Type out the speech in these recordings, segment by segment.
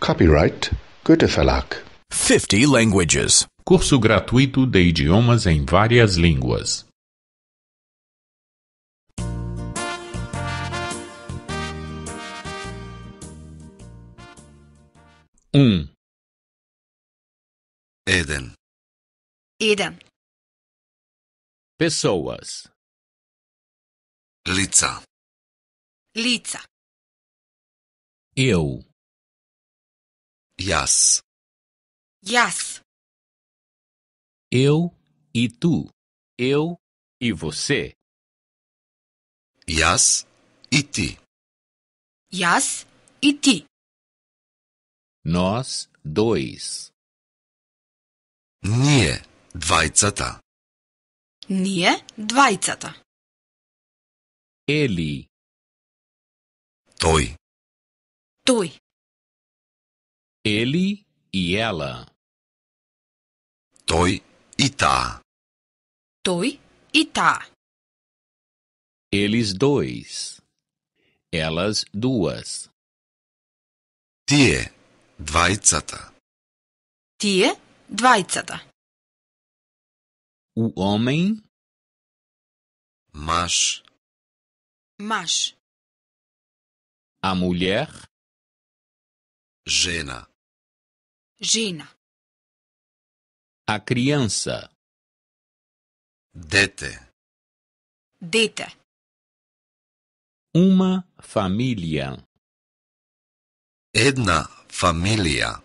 Copyright Goethe Verlag. 50 languages. Curso gratuito de idiomas em várias línguas. Um. Eden. Eden. Pessoas. Liza. Liza. Eu. Yes. Yes. Eu e tu. Eu e você. Yes e ti. Yes e ti. Nós dois. Ние двајцата. Ние двајцата. Ele. Toi. Toi. Ele e ela. Toi e tá. Toi e tá. Eles dois. Elas duas. Тие двајцата. Тие двајцата. O homem. Mas. Mas. A mulher. Gena. Žena. A criança. Dete. Dete. Uma família. Edna família.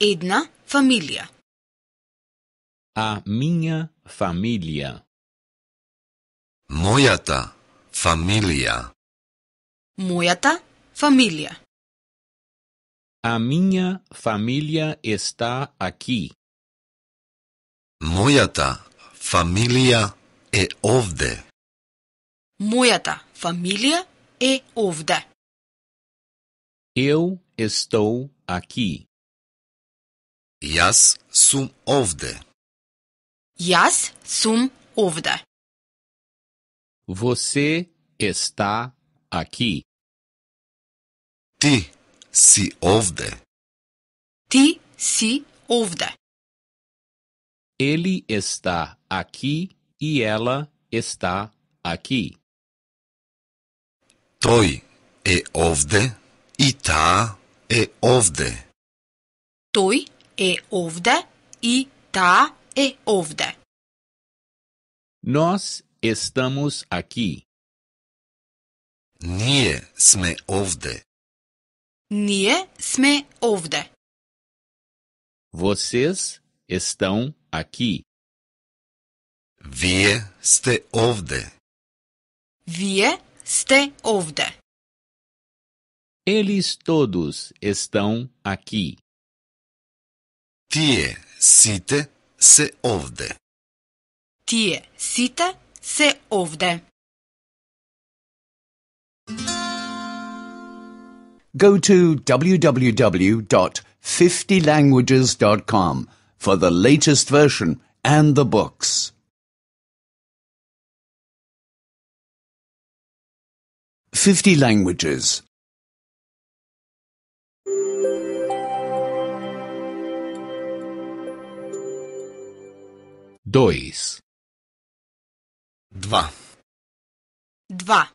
Edna família. A minha família. Моята família. Моята família. A minha família está aqui. Мојата фамилија е овде. Мојата фамилија е овде. Eu estou aqui. Јас сум овде. Јас сум овде. Você está aqui. Ти si ovde. Ti si ovde. Ele está aqui e ela está aqui. Toi e ovde e та е овде. Той е овде e та е овде. Nós estamos aqui. Nie sme ovde. Ние сме овде. Vocês estão aqui. Вие сте овде. Вие сте овде. Eles todos estão aqui. Тие сите се овде. Тие сите се овде. go to www.50languages.com for the latest version and the books. 50 languages. Dois. Dva. Dva.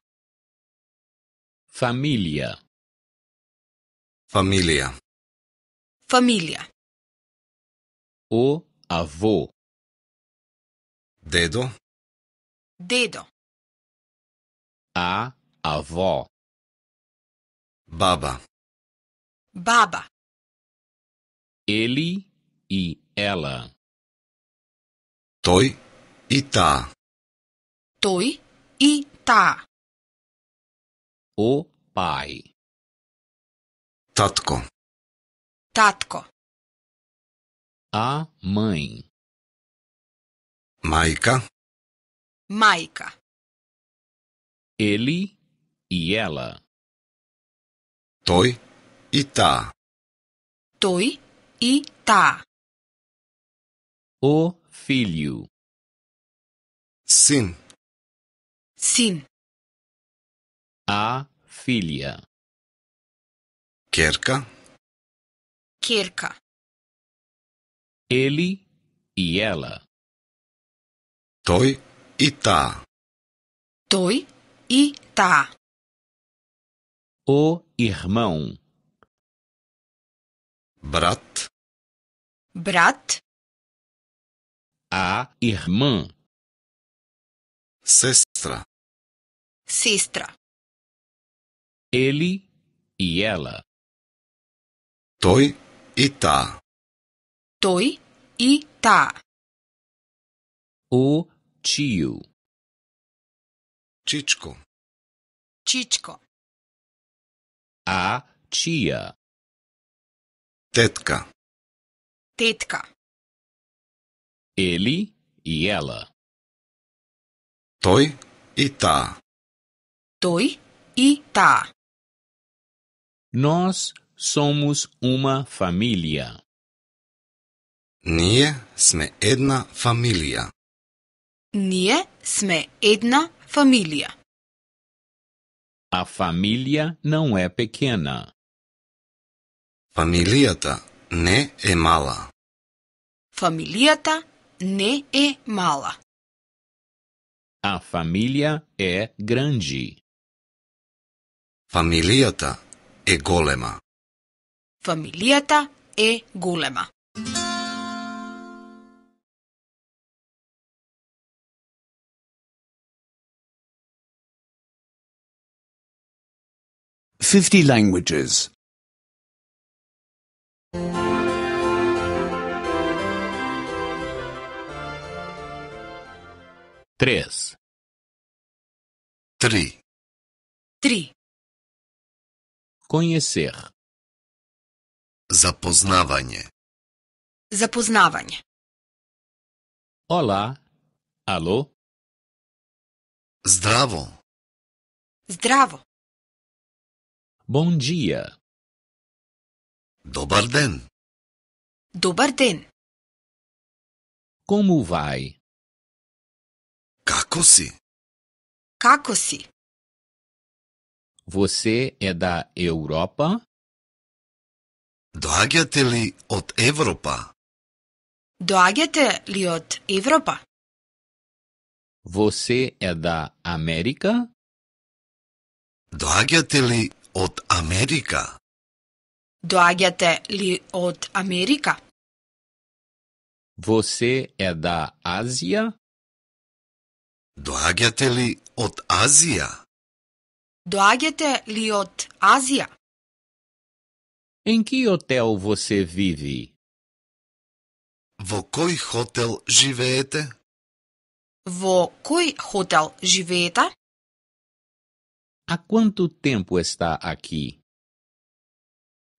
Familia Família. Família. O avô. Dedo. Dedo. A avó. Baba. Baba. Ele e ela. Toi e tá. Toi e tá. O pai. Tatko. Tatko. A mãe. Maica. Maica. Ele e ela. Toi e tá. Toi e tá. O filho. Sim. Sim. A filha. Cerca. Cerca. Ele e ela. Toi e tá. Toi e tá. O irmão. Brat. Brat. A irmã. Sestra. Sestra. Ele e ela. Той и та. Той и та. O tio. Чичко. Чичко. A tia. Тетка. Тетка. Ele e ela. Той e tá. Той e tá. Nós somos uma família. Nie sme edna família. Nie sme edna família. A família não é pequena. Familiata ne e mala. Familiata ne e mala. A família é grande. Familiata e golema. Фамилијата е голема. Fifty languages. Três. Tri. Tri. Conhecer. Zapoznavanje. Zapoznavanje. Olá. Alô? Zdravo. Zdravo. Bom dia. Dobar den. Dobar den. Como vai? Kako si? Kako si? Você é da Europa? Доаѓате ли од Европа? Доаѓате ли од Европа? Você е да Америка? Доаѓате ли од Америка? Доаѓате ли од Америка? Você е да Азија? Доаѓате ли од Азија? Доаѓате ли од Азија? Em que hotel você vive? Во кој хотел живеете? Во кој хотел живеете? Há quanto tempo está aqui?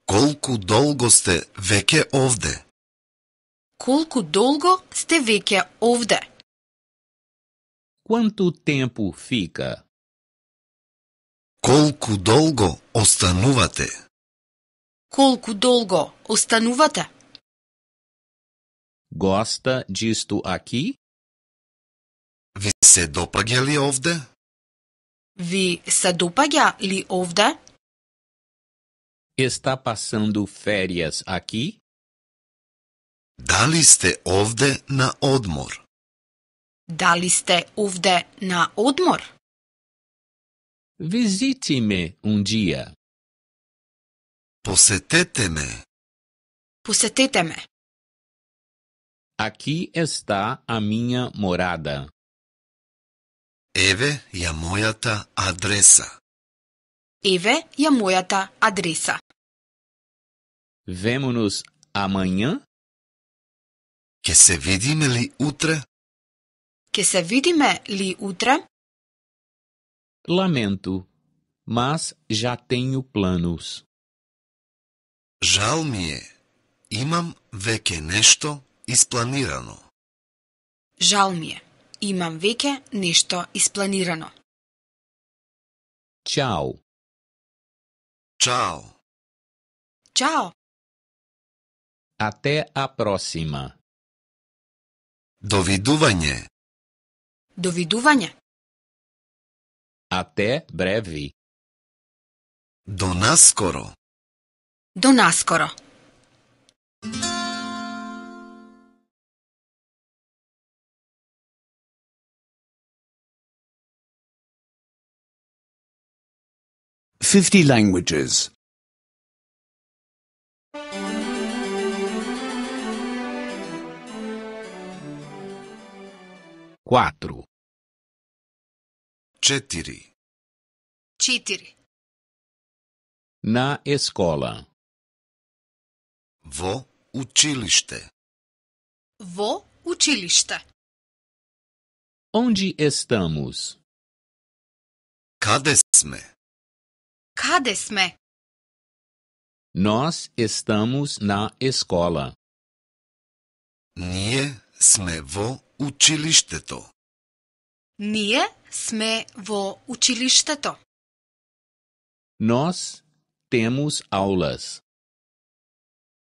Колку долго сте веќе овде? Колку долго сте веќе овде? Quanto tempo fica? Колку долго останувате? Колку долго останувате? Gosta disto aqui? Ви се допаѓа ли овде? Ви се допаѓа ли овде? Está passando férias aqui? Дали сте овде на одмор? Дали сте овде на одмор? Visite-me um dia. Посетете ме. Посетете ме. Aqui está a minha morada. Еве ја мојата адреса. Еве ја мојата адреса. Vemo-nos amanhã? Ке се видиме ли утре? Ке се видиме ли утре? Lamento, mas já tenho planos. Жал ми е, имам веќе нешто испланирано. Жал ми е, имам веќе нешто испланирано. Чао. Чао. Чао. те а просима. Довидување. Довидување. те бреви. До наскоро. donascoro Fifty languages. Quattro. Cetiri Citiri Na escola. Во училище. Во училище. Onde estamos? Къде сме? Къде сме? Nós estamos na escola. Ние сме во училището. Ние сме во училището. Nós temos aulas.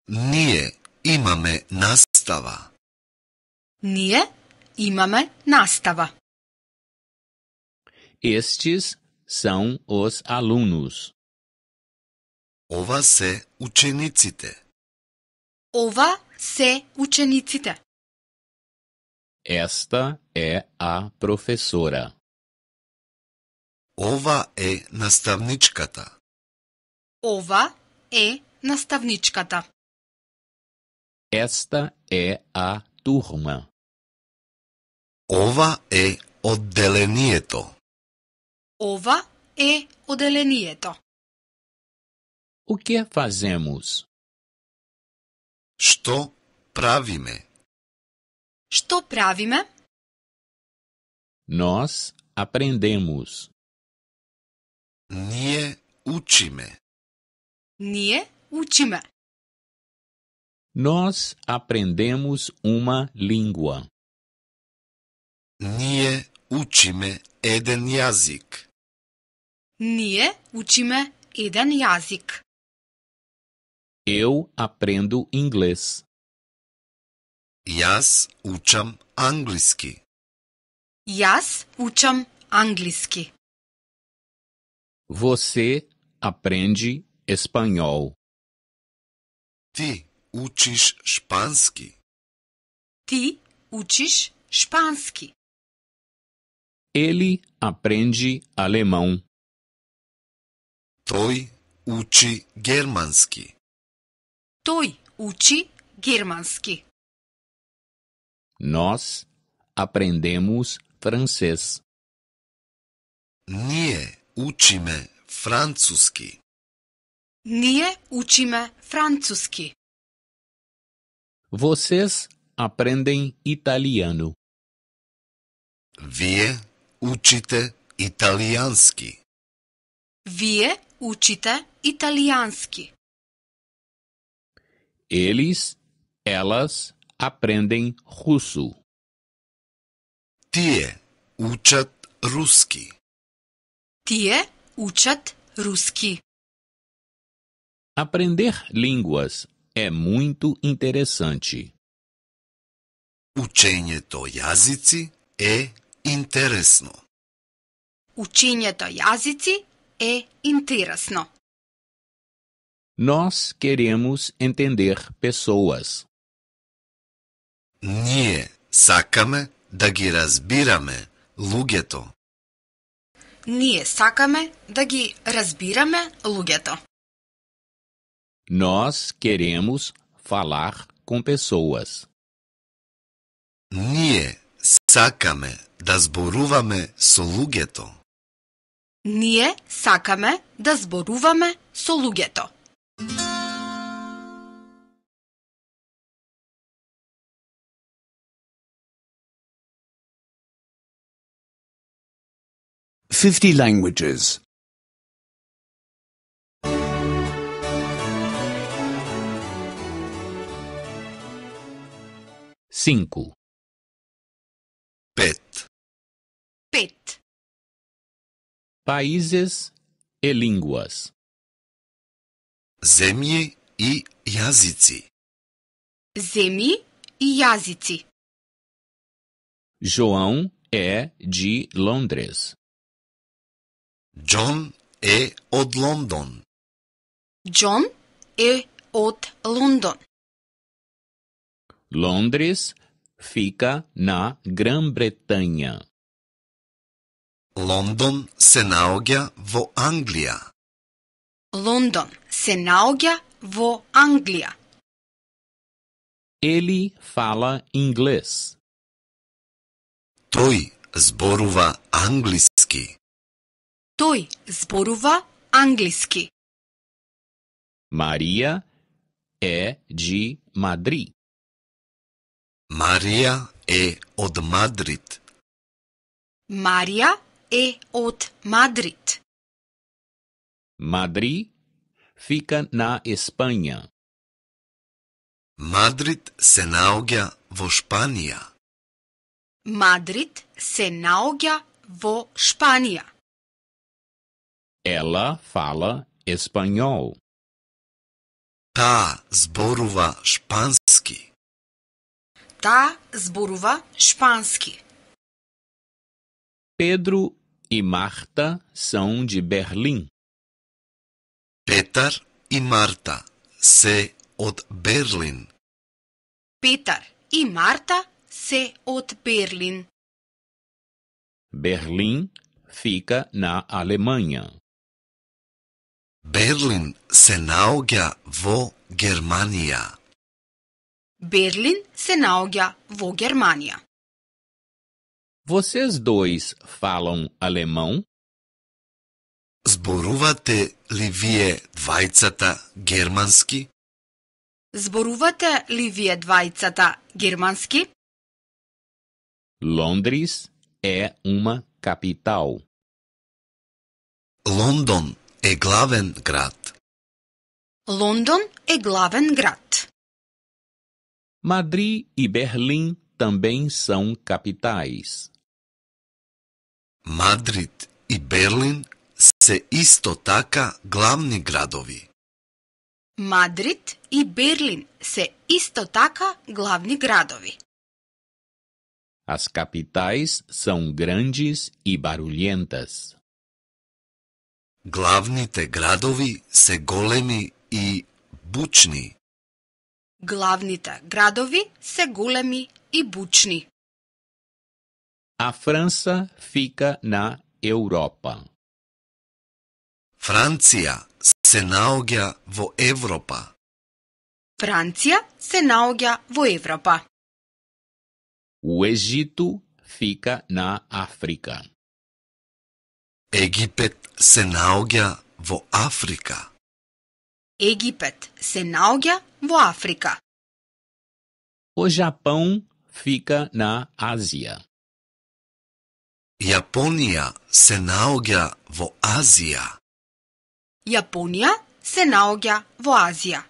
Ние имаме настава. Ние имаме настава. Estes são os alunos. Ова се учениците. Ова се учениците. Esta é a professora. Ова е наставничката. Ова е наставничката. Esta é a turma. Ova o delenieto. Ova o delenieto. O que fazemos? Estou pravime? Estou pravime? Nós aprendemos. Nije učime. Nije učime. Nós aprendemos uma língua. Nie učime jedan jazik. Nie učime jedan jazik. Eu aprendo inglês. Jas učam angliski. Jas učam angliski. Você aprende espanhol. Ti učiš španski? Ti učiš španski. Ele aprende alemão. Toi uči germanski. Toi uči germanski. Nós aprendemos francês. Ние учиме французски. Ние учиме французски. Vocês aprendem italiano. Vie učite italianski. Vie učite italianski. Eles, elas aprendem russo. Tie učat ruski. Tie učat ruski. Aprender línguas é muito interessante. Učenje to jazici e interesno. Učenje to jazici e interesno. Nós queremos entender pessoas. Nie sakame da gi razbirame lugeto. Nie sakame da gi razbirame lugeto. Nós queremos falar com pessoas. Ние сакаме да зборуваме со луѓето. Ние сакаме да зборуваме со луѓето. Fifty languages. cinco Pet. Pet. Países e línguas. zemi i jazici. zemi e jazici. João é de Londres. John é od London. John é od London. Londres fica na Grã-Bretanha. London se nalga vo Anglia. London se nalga vo Anglia. Ele fala inglês. Той зборува английски. Той зборува английски. Maria é de Madrid. Марија е од Мадрид. Марија е од Мадрид. Мадри фика на Espanha. Мадрид се наоѓа во Шпанија. Мадрид се наоѓа во Шпанија. Ела фала espanhol. Та зборува шпански. та зборува шпански. Pedro e Marta são de Berlim. Peter e Marta se od Berlim. Peter e Marta se od Berlim. Berlim fica na Alemanha. Berlim se nauga vo Germania. Берлин се наоѓа во Германија. Vocês dois falam alemão? Зборувате ли вие двајцата германски? Зборувате ли вие двајцата германски? Лондрис е ума капитал. Лондон е главен град. Лондон е главен град. Madrid e Berlim também são capitais. Madrid e Berlim se isto taka glavni gradovi. Madrid e Berlim se isto taka glavni gradovi. As capitais são grandes e barulhentas. Glavni gradovi se golemi i bučni. Главните градови се големи и бучни. А Франса фика на Европа. Франција се наоѓа во Европа. Франција се наоѓа во Европа. У Egito фика на Африка. Египет се наоѓа во Африка. Египет се наоѓа África. O Japão fica na Ásia. Japônia se nalaga vo Ásia. Japônia se nalaga vo Ásia.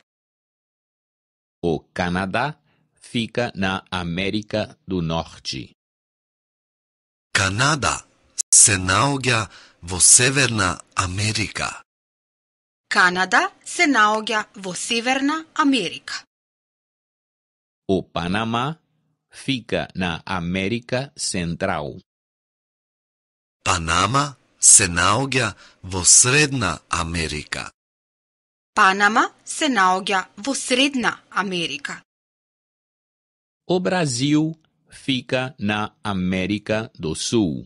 O Canadá fica na América do Norte. Canadá se nalaga vo Severna América. Канада се наоѓа во Северна Америка. О Панама фика на Америка Централ. Панама се наоѓа во Средна Америка. Панама се наоѓа во Средна Америка. О Бразил фика на Америка До Сул.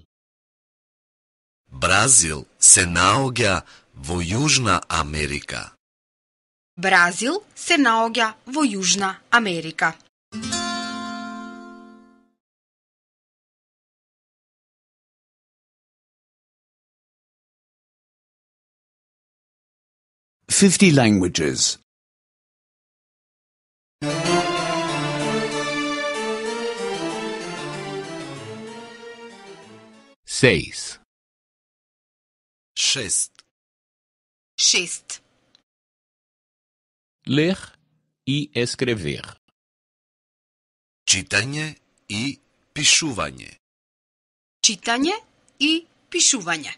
Бразил се наоѓа во Јужна Америка. Бразил се наоѓа во Јужна Америка. Fifty languages. Seis. Шест. Шест. Лех и ескревех. Читање и пишување. Читање и пишување.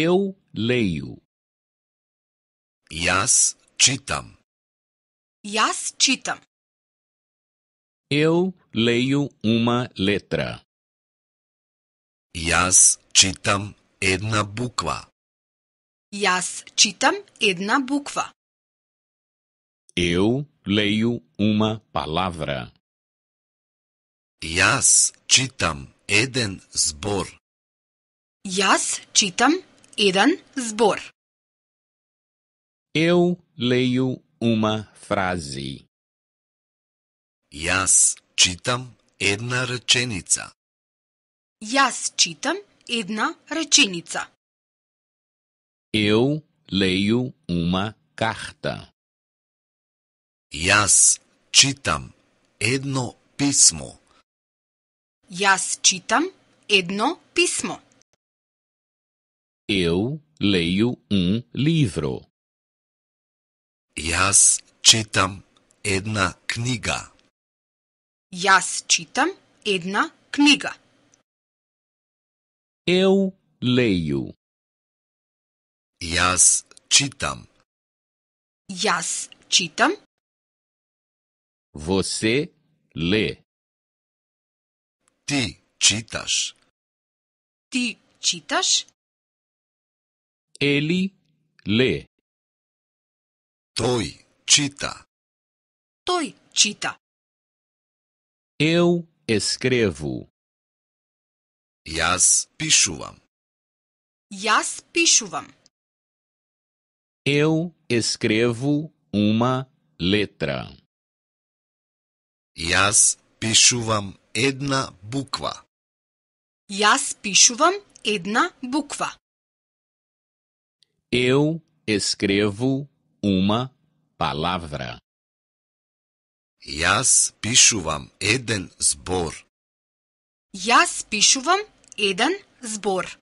Еу лею. Јас читам. Јас читам. Еу лею ума летра. Јас читам една буква. Јас читам една буква. Eu leio uma palavra. Јас читам еден збор. Јас читам еден збор. Eu leio uma frase. Јас читам една реченица. Јас читам една реченица. Eu leio uma carta. Jaz čitam jedno pismo. Jaz čitam jedno pismo. Eu leio um livro. Jaz čitam jedna knjiga. Jaz čitam jedna knjiga. Eu leio Јас читам. Јас читам. Восе ле. Ти читаш. Ти читаш? Ели ле. Тој чита. Тој чита. Еу ескреву. Јас пишувам. Јас пишувам. Eu escrevo uma letra. Јас пишувам една буква. Јас пишувам една буква. Eu escrevo uma palavra. Јас пишувам еден збор. Јас пишувам еден збор.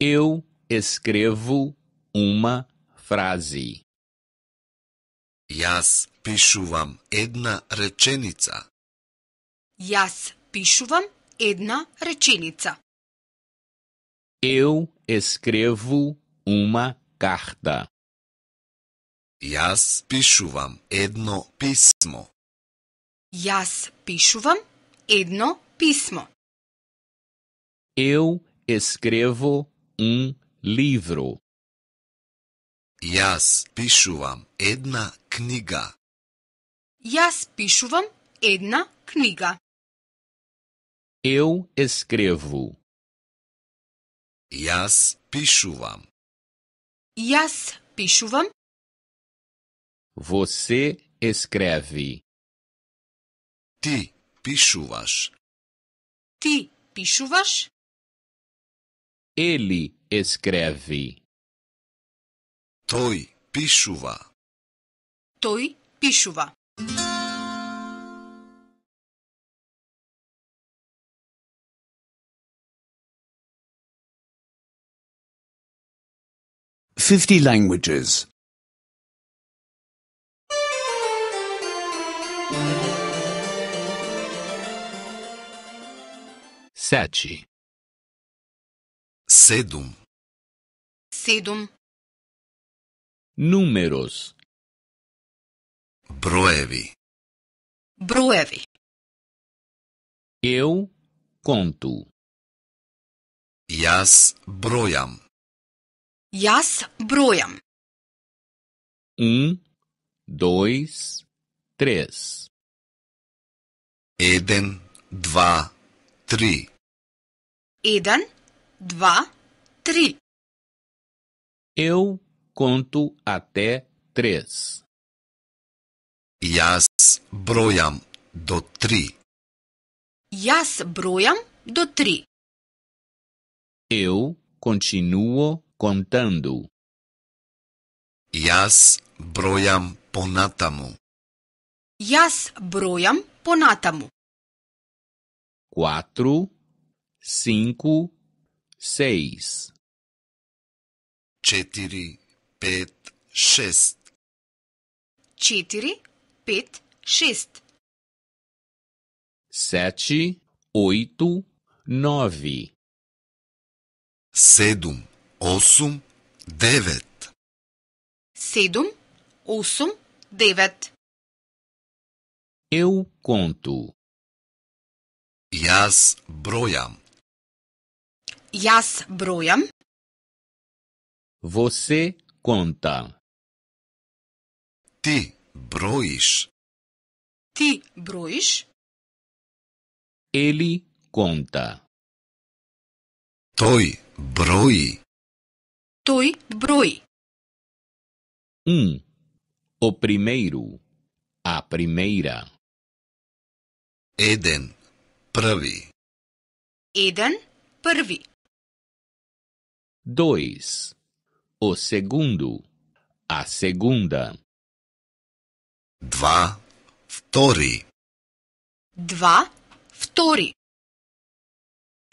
Eu escrevo uma frase. Јас пишувам една реченица. Јас пишувам една реченица. Eu escrevo uma carta. Јас пишувам едно писмо. Јас пишувам едно писмо. Eu escrevo um livro. Јас пишувам една книга. Јас пишувам една книга. Eu escrevo. Јас пишувам. Јас пишувам. Você escreve. Ти пишуваш. Ти пишуваш. Ele escreve. Той пишува. Той пишува. Fifty languages. Sete. Sedum. Sedum. Números. Breve. Breve. Eu conto. Jas brojam. Jas brojam. Um, dois, três. Eden, dva, tri. Eden, dva, tri. Eu conto até três. Jaz brojam do tri. Jaz brojam do tri. Eu continuo contando. Jaz brojam ponatamu. Jaz brojam ponatamu. Quatro, cinco, seis. Četiri, пет, шест. Четири, пет, шест. Sete, oito, nove. Sedum, osum, devet. Sedum, osum, devet. Eu conto. Jaz brojam. Jaz brojam. Você conta. Ti brois. Ti brois. Ele conta. Toi broi. Toi broi. Um. O primeiro. A primeira. Eden. Prvi. Eden. Prvi. Dois. O segundo. A segunda. Dva втори. Dva втори.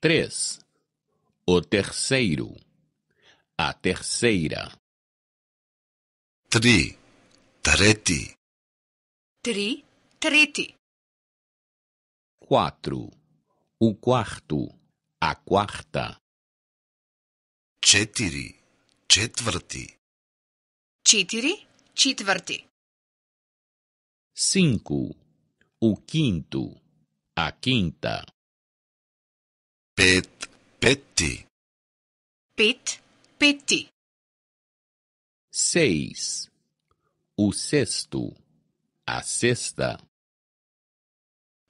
Três. O terceiro. A terceira. Tri. Treti. Tri. Treti. Quatro. O quarto. A quarta. Четири. Четвърти. Четири, четвърти. Cinco. O quinto. A quinta. Пет, петти. Пет, петти. Seis. O sexto. A sexta.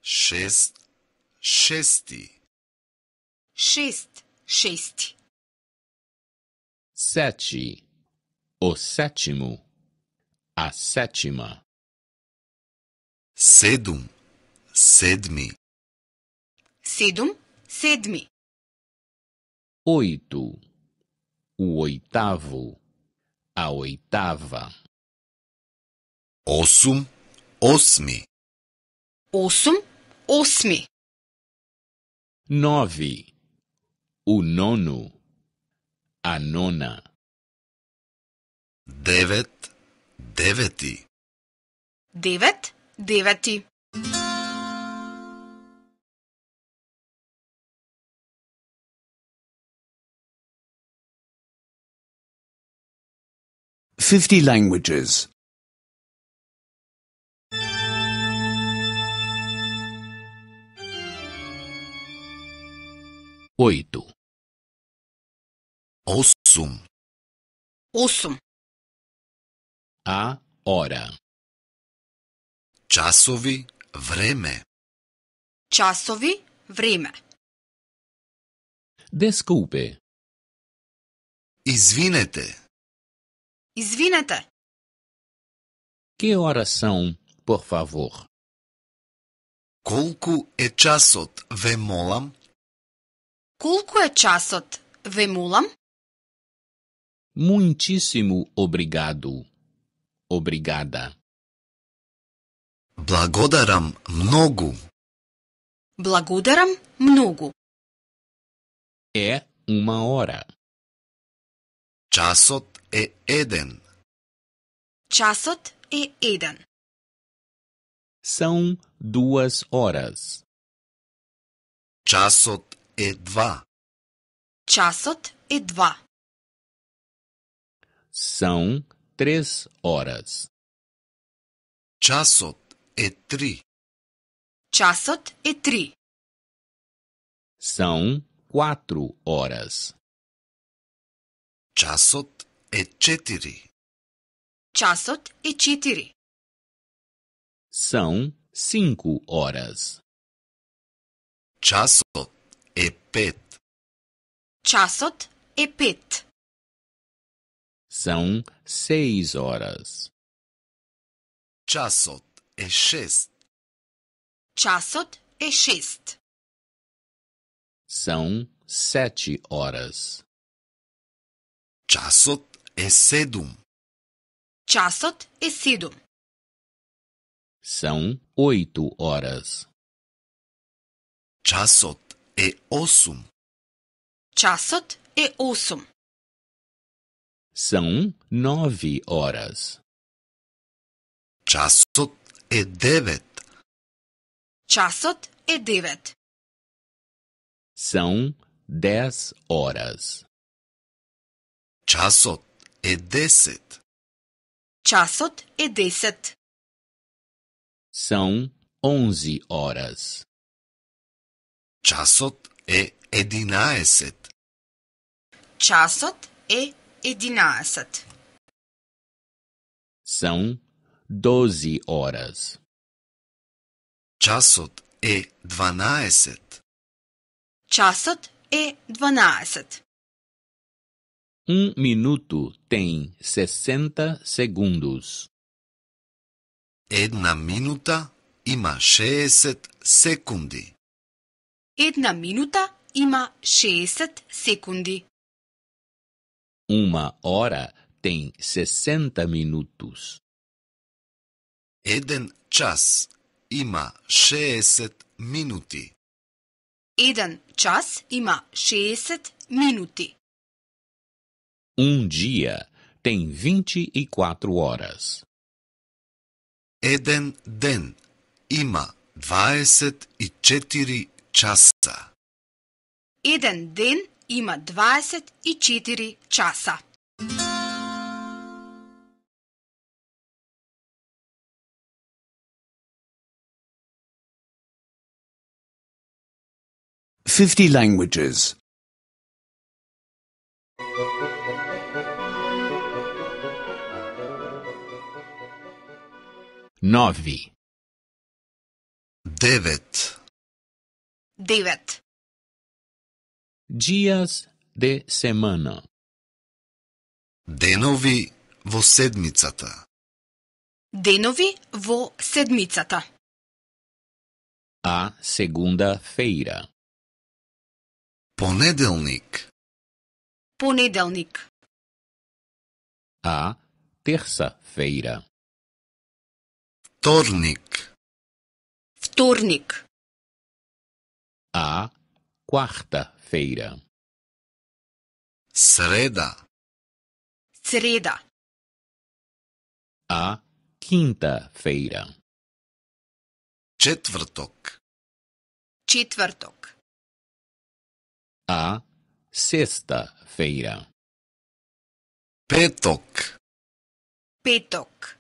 Шест, шести. Шест, шести. Sete. O sétimo. A sétima. Sedum. Sedmi. Sedum. Sedmi. Oito. O oitavo. A oitava. Osum. Osmi. Osum. Osmi. Nove. O nono Anona. Devet, deveti. Devet, deveti. Fifty languages. Oito. Osum. Osum. A hora. Časovi, vreme. Časovi, vreme. Desculpe. Izvinete. Izvinete. Que ора são, por favor? Колку е часот, ве молам? Колку е часот, ве молам? Muitíssimo obrigado. Obrigada. Благодарам много. Благодарам много. É uma hora. Часот е еден. Часот е еден. São duas horas. Часот е два. Часот е два são três horas. Časot je tri. Časot je tri. São quatro horas. Časot je četiri. Časot je četiri. São cinco horas. Časot je pet. Časot je pet. São seis horas. Часот е шест. Часот е шест. São sete horas. Часот е седум. Часот е седум. São oito horas. Часот е осум. Часот е осум. São nove horas. Časot e devet. Časot e devet. São dez horas. Časot je deset. Časot e deset. São onze horas. Časot je edinaeset. Časot e единасат. São doze horas. Часот е 12. Часот е 12. Um minuto tem 60 segundos. Една минута има 60 секунди. Една минута има 60 секунди. Uma hora tem sessenta minutos. Eden chas ima sześćset minuti. Eden chas ima sześćset minuti. Um dia tem vinte e quatro horas. Eden den ima dvadeset e četiri časa. Eden den ima 24 часа. Fifty languages. 9 Devet. Devet. Dias de semana. Денови во седмицата. Денови во седмицата. А segunda-feira. Понеделник. Понеделник. А terça-feira. Вторник. Вторник. А Quarta-feira. Sreda. Sreda. A quinta-feira. Četvrtok. Četvrtok. A sexta-feira. Petok. Petok.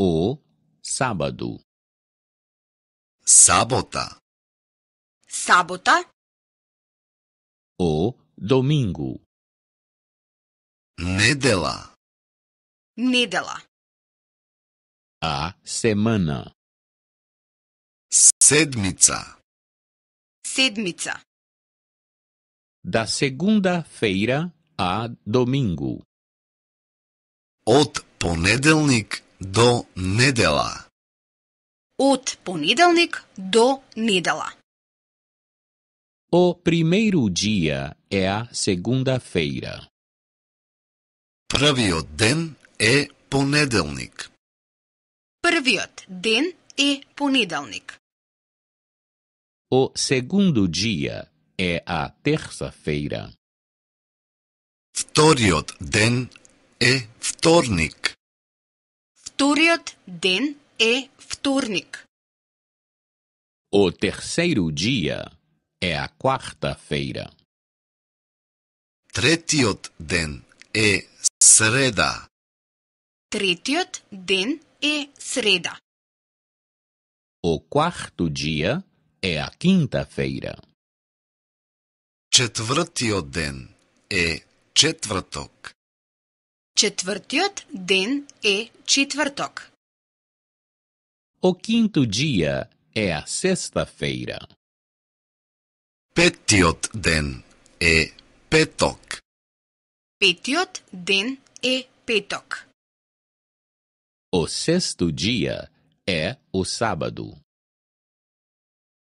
O sábado. Sabota sábota O domingo. Nedela. Nedela. A semana. Sedmica. Sedmica. Da segunda-feira a domingo. Od ponedelnik do nedela. Od ponedelnik do nedela. O primeiro dia é a segunda-feira. Првиот ден е понеделник. Првиот ден е понеделник. O segundo dia é a terça-feira. Вториот ден е вторник. Вториот ден е вторник. O terceiro dia é a quarta-feira. Третиот ден е среда. Третиот ден е среда. O quarto dia é a quinta-feira. Четвртиот ден е четврток. Четвртиот ден е четврток. O quinto dia é a sexta-feira. Петиот ден е петок. Петиот ден е петок. О sexto dia е о сабаду.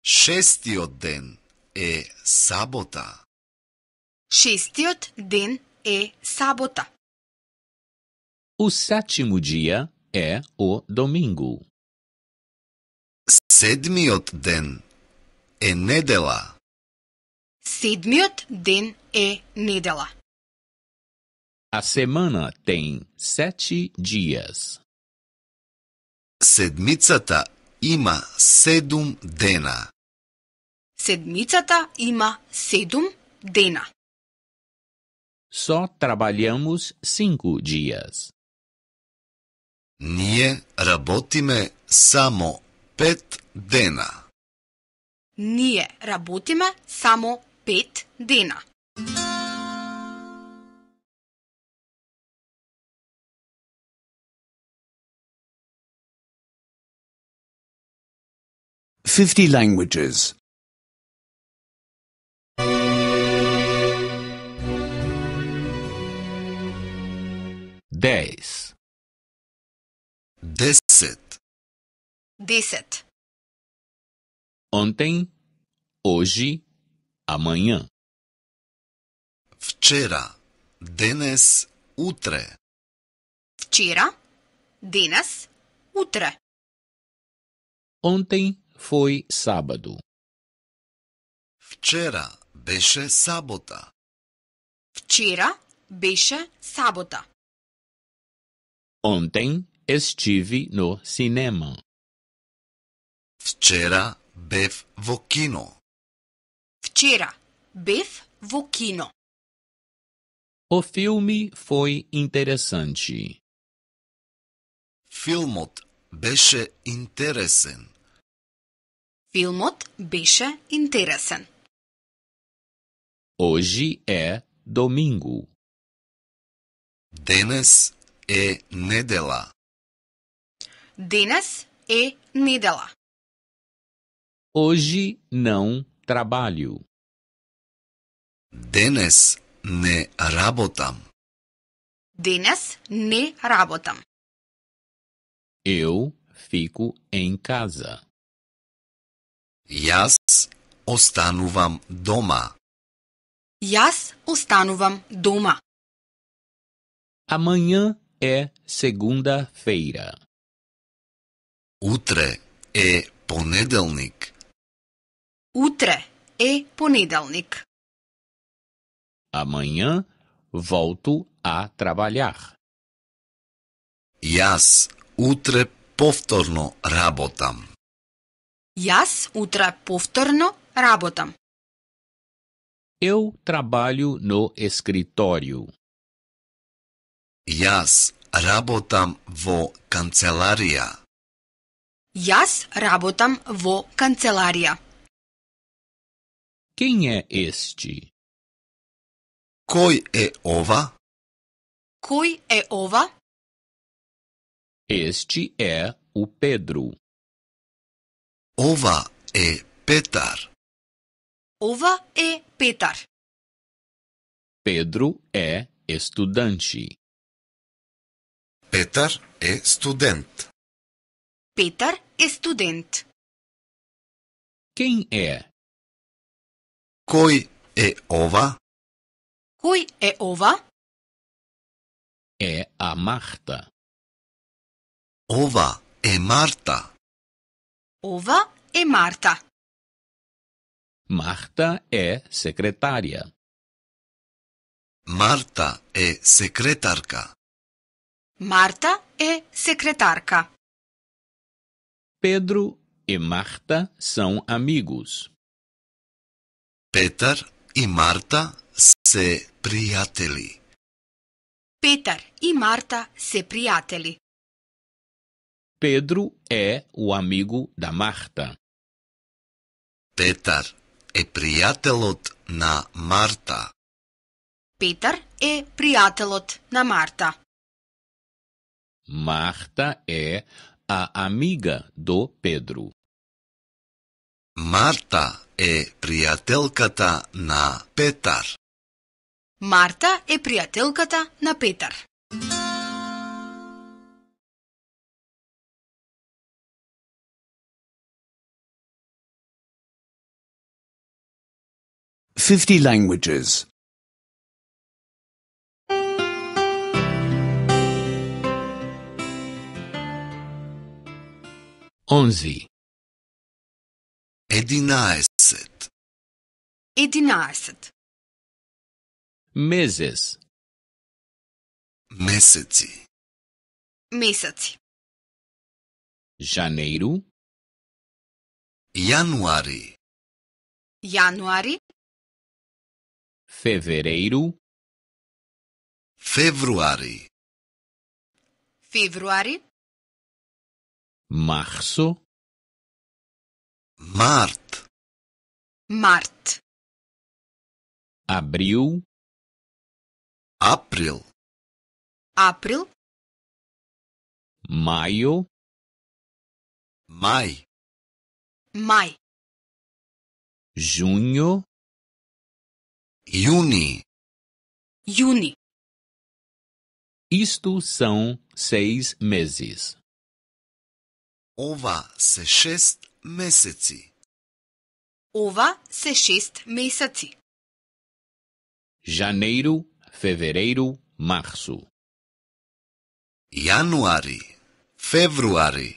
Шестиот ден е сабота. Шестиот ден е сабота. О sétimo dia é o domingo. Седмиот ден е недела. Седмиот ден е недела. A semana tem sete dias. Седмицата има седум дена. Седмицата има седум дена. Só trabalhamos cinco dias. Ние работиме само пет дена. Ние работиме само pet Dina. Fifty languages. Days. Deset Deset Ontem, hoje amanhã. Včera, denes, utre. Včera, denes, utre. Ontem foi sábado. Včera beše sabota. Včera beše sabota. Ontem estive no cinema. Včera bev vo Tira, Beef Vukino. O filme foi interessante. Filmot беше interesen. Filmot беше interesen. Hoje é domingo. Denes e nedela. Denes e nedela. Hoje não trabalho. Денес не работам. Денес не работам. Eu fico em casa. Јас останувам дома. Јас останувам дома. Amanhã é segunda-feira. Утре е понеделник. Утре е понеделник. Amanhã volto a trabalhar. Jaz utre povtorno rabotam. Jaz utre povtorno rabotam. Eu trabalho no escritório. Jaz rabotam vo cancelaria. Jaz rabotam vo cancelaria. Quem é este? Кой е ova? Кой е ова? Este é o Pedro. Ova е Петар. Ova е Петар. Pedro é estudante. Petar é estudante. Petar é estudante. Quem é? Koi é ova? Кој é Ova? É a Marta. Ova é Marta. Ova é Marta. Marta é secretária. Marta é secretarca. Marta é secretarca. Pedro e Marta são amigos. Peter e Marta se prijatelji. Petar e Marta se prijatelji. Pedro é o amigo da Marta. Petar é prijatelj na Marta. Petar é prijatelj na Marta. Marta é a amiga do Pedro. Marta é prijateljkata na Petar. Марта е пријателката на Петар. Fifty languages. Onzi. Единаесет. Единаесет. meses месяци месяци janeiro Januari. Januari. fevereiro Februari. Februari. março mart mart abril апрел апрел Maio, Mai, Mai, junho, Juni. Juni. Isto são seis meses. Ova se šest meseci. Ova se šest meseci. Janeiro fevereiro, março. Januari, februari,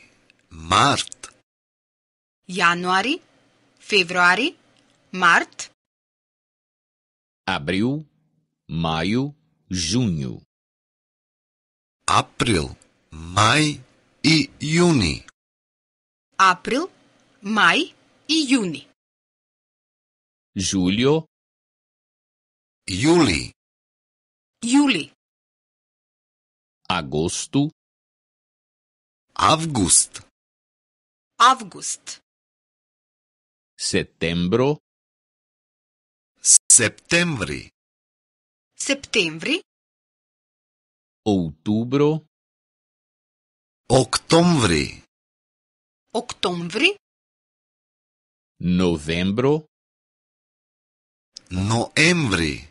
mart. Januari, februari, mart. Abril, maio, junho. April, maio e juni. April, maio e juni. Julho. Juli. Juli. Agosto. Avgust. Avgust. Setembro. Septembri. Septembri. Outubro. Octombri. Octombri. Novembro. Noembri.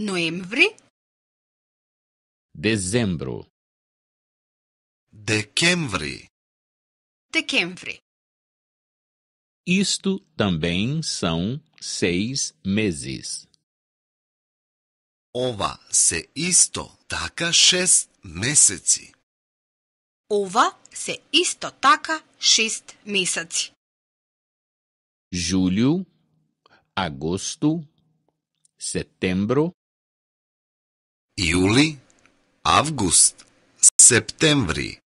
Noiembro. Dezembro. Dezembro. Dezembro. Isto também são seis meses. Ova se isto taka seis meses? Ova se isto taka seis meses? Julho, agosto, setembro, Јули, август, септември.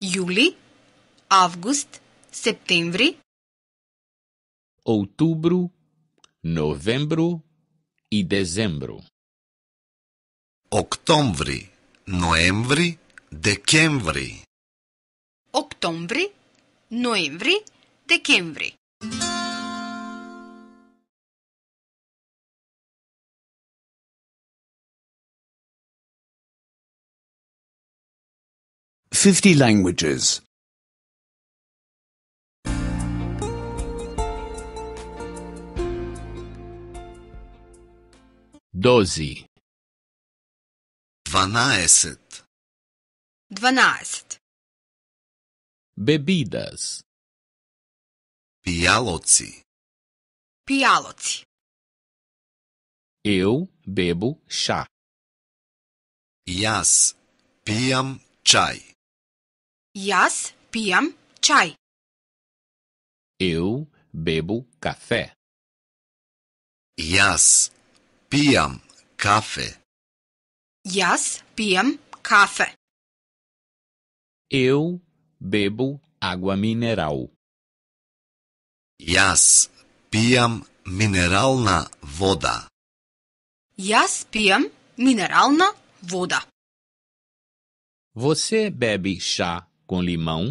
Јули, август, септември. Октубру, новембру и дезембру. Октомври, ноември, декември. Октомври, ноември, декември. 50 languages. 12 12 12 Bebidas Pialoci Pialoci Eu bebo chá. Ias pijam čaj. Yas piam chai. Eu bebo café. Yas piam café. Yas piam café. Eu bebo água mineral. Yas piam mineralna voda. Yas piam mineralna voda. Você bebe chá com limão?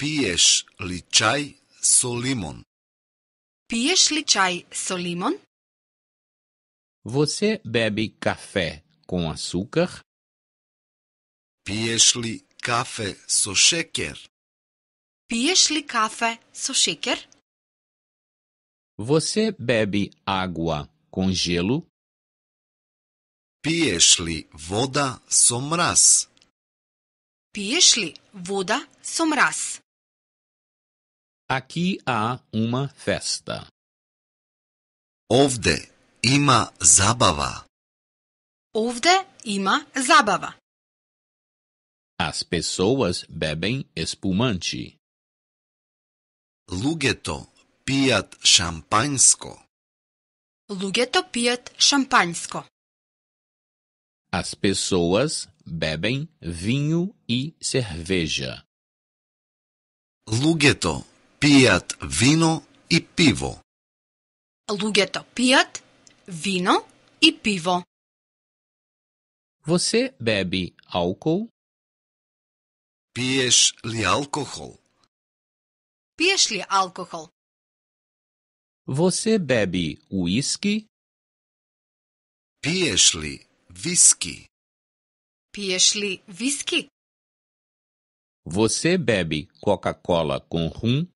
Pies li čaj so limon? Piješ li so limon? Você bebe café com açúcar? Piesli li kafe so šeker? Piješ li so šeker? Você bebe água com gelo? Piesli li voda so mraz? Piješ voda somras. Aqui há uma festa. Ovde ima zabava. Ovde ima zabava. As pessoas bebem espumante. Lugeto pijat champansko. Lugeto pijat champansko. As pessoas bebem vinho e cerveja. Lugeto пијат vino и pivo. Lugeto пијат vino e pivo. Você bebe álcool? Piesli li Piesli Piješ li Você bebe uísque? Piesli li whisky? Piješ whisky? Você bebe Coca-Cola com rum?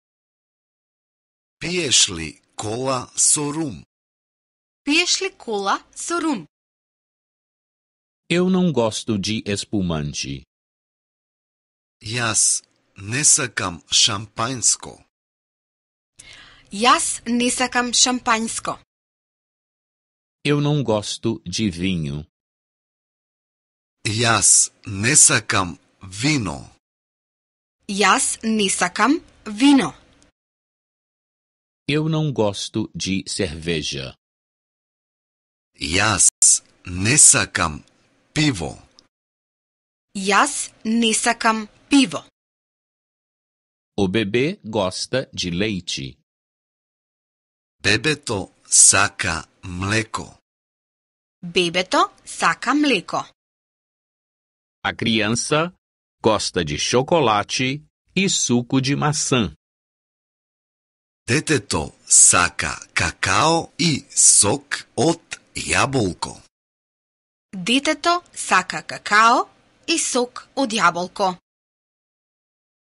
Piješ cola sorum? Piješ cola sorum? Eu não gosto de espumante. Yas ne sakam Yas Jas ne Eu não gosto de vinho. Jas nesakam vino. Jas nisakam vino. Eu não gosto de cerveja. Jas nesakam pivo. Jas nisakam pivo. O bebê gosta de leite. Bebeto saca mleko. Bebeto saca mleko. A criança gosta de chocolate e suco de maçã. Deteto saca kakao e sok od jabolko. Deteto saca cacau e сок od jabolko.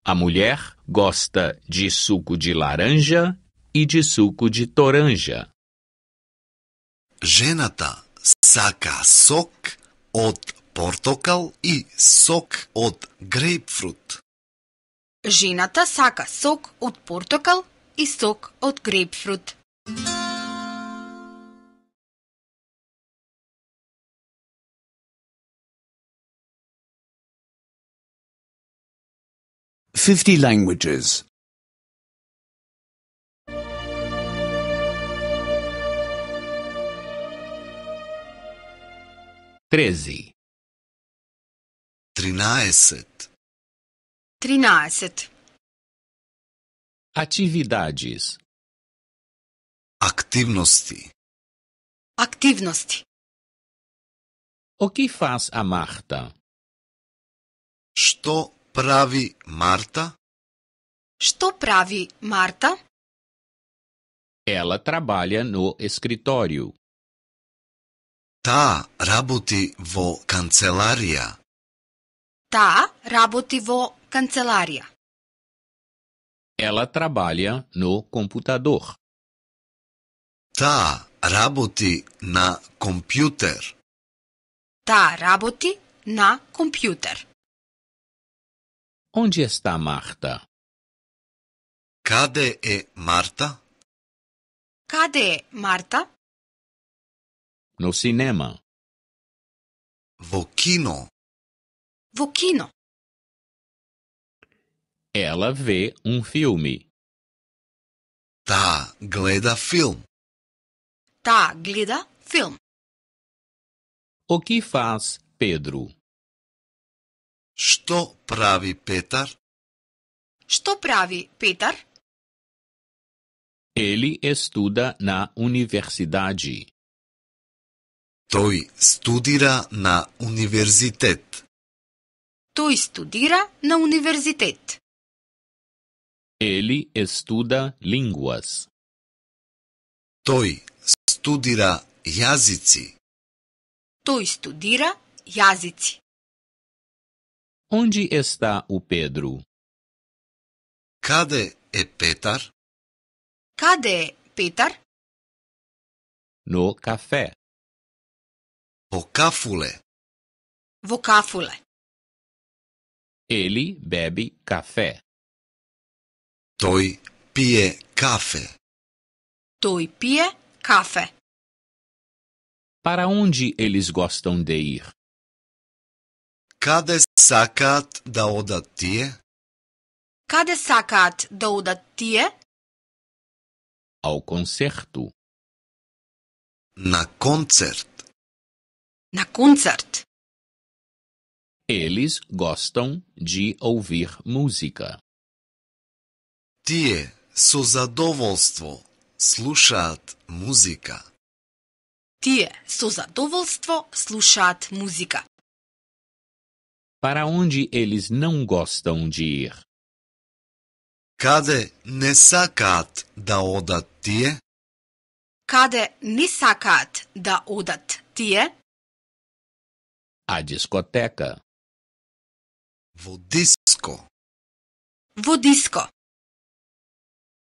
A mulher gosta de suco de laranja e de suco de toranja. Жената saca сок от портокал и сок од грейпфрут. Жената сака сок од портокал и сок од грейпфрут. Fifty languages. Treze. Trinaeset. Trinaeset. Atividades Activnosti. Activnosti. O que faz a Marta? Što pravi Marta? Što pravi Marta? Ela trabalha no escritório. Ta raboti vo kancelarija. Та работи во канцеларија. Ela trabalha no computador. Та работи на компјутер. Та работи на компјутер. Onde está Marta? Каде е Марта? Каде е Марта? No cinema. Во кино. Vukino. Ela vê um filme. Ta tá, gleda film. Ta tá, gleda film. O que faz Pedro? Što pravi Petar? Što pravi Peter. Ele estuda na universidade. Toi studira na universitet. Тој студира на универзитет. Ele estuda línguas. Тој студира јазици. Тој студира јазици. Onde está o Pedro? Каде е Петар? Каде е Петар? No café. Во кафуле. Во кафуле. Ele bebe café. Той пие кафе. Той пие кафе. Para onde eles gostam de ir? Къде сакаат да одат тие? Къде сакаат да одат тие? Ao concerto. На концерт. На концерт. Eles gostam de ouvir música. Tie so zadovolstvo slušat música. Tie so zadovolstvo slušat música. Para onde eles não gostam de ir? Kade ne sakat da odat tie? Kade ne sakat da odat tie? A discoteca. Vodisco. Vodisco.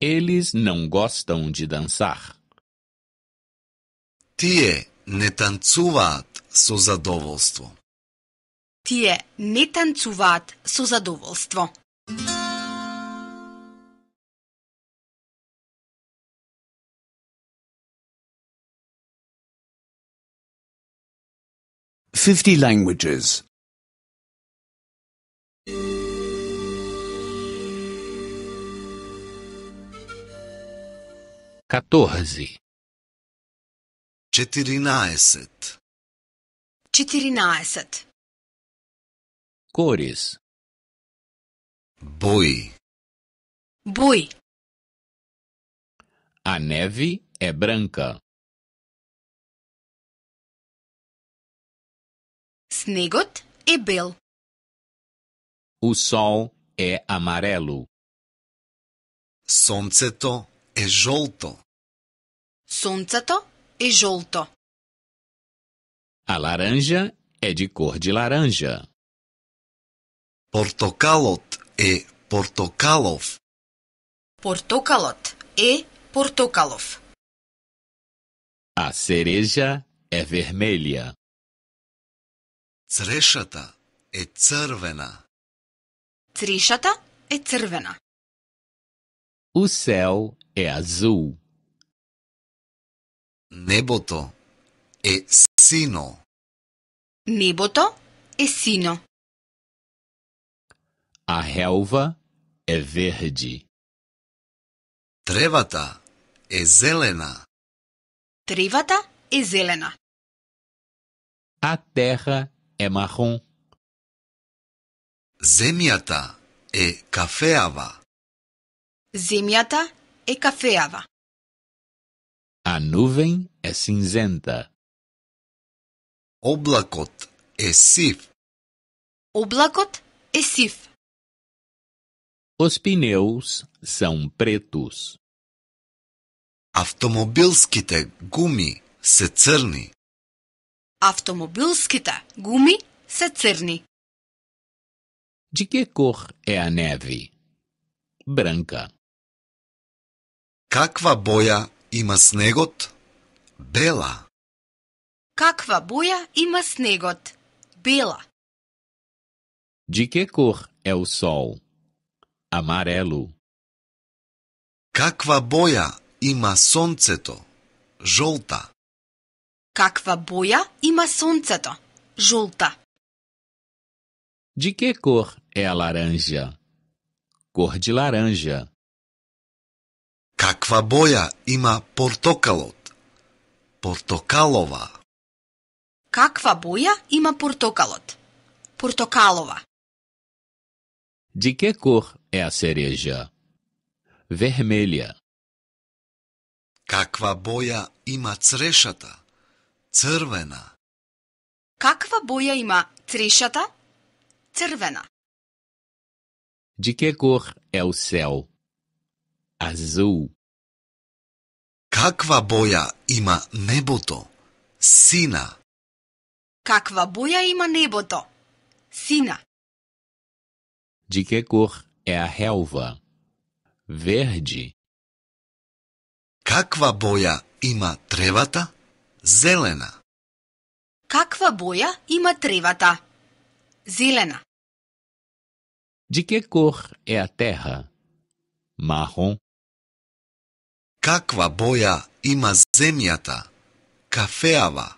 Eles não gostam de dançar. Tie ne tantsuvat so zadovolstvo. Tie ne tantsuvat so zadovolstvo. Fifty languages. 14 14 14 Cores Boi Boi A neve é branca. Снегот é bel. O sol é amarelo. Сонцето е жолто. Сонцето e жолто. A laranja é de cor de laranja. Portocalot e portocalov. Portocalot e portocalov. A cereja é vermelha. Црешата е црвена. Црешата е црвена. O céu é azul. Neboto e sino. Neboto e sino. A relva é verde. Trevata é zelena. Trevata é zelena. A terra é marrom. Zemjata é cafeava. Zemjata é cafeava. A nuvem é cinzenta. Oblakot é sif. Oblakot é sif. Os pneus são pretos. Автомобилските gumi се црни. Автомобилските гуми се црни. De que cor é a neve? Branca. Каква боя има снегот? Бела. Каква боја има снегот? Бела. De que cor é o sol? Amarelo. Каква боја има сонцето? Жолта. Каква боја има сонцето? Жолта. De que cor é a laranja? Cor de laranja. Каква боја има портокалот? Портокалова. Каква боја има портокалот? Портокалова. De que cor é a cereja? Vermelha. Каква боја има црешата? Црвена. Каква боја има црешата? Црвена. De que cor é o céu? Azul. Каква боја има небото? Сина. Каква боја има небото? Сина. De que cor é a relva? Verde. Каква боја има тревата? Зелена. Каква боја има тревата? Зелена. De que cor é a terra? Marrom. Каква боја има земјата? Кафеава.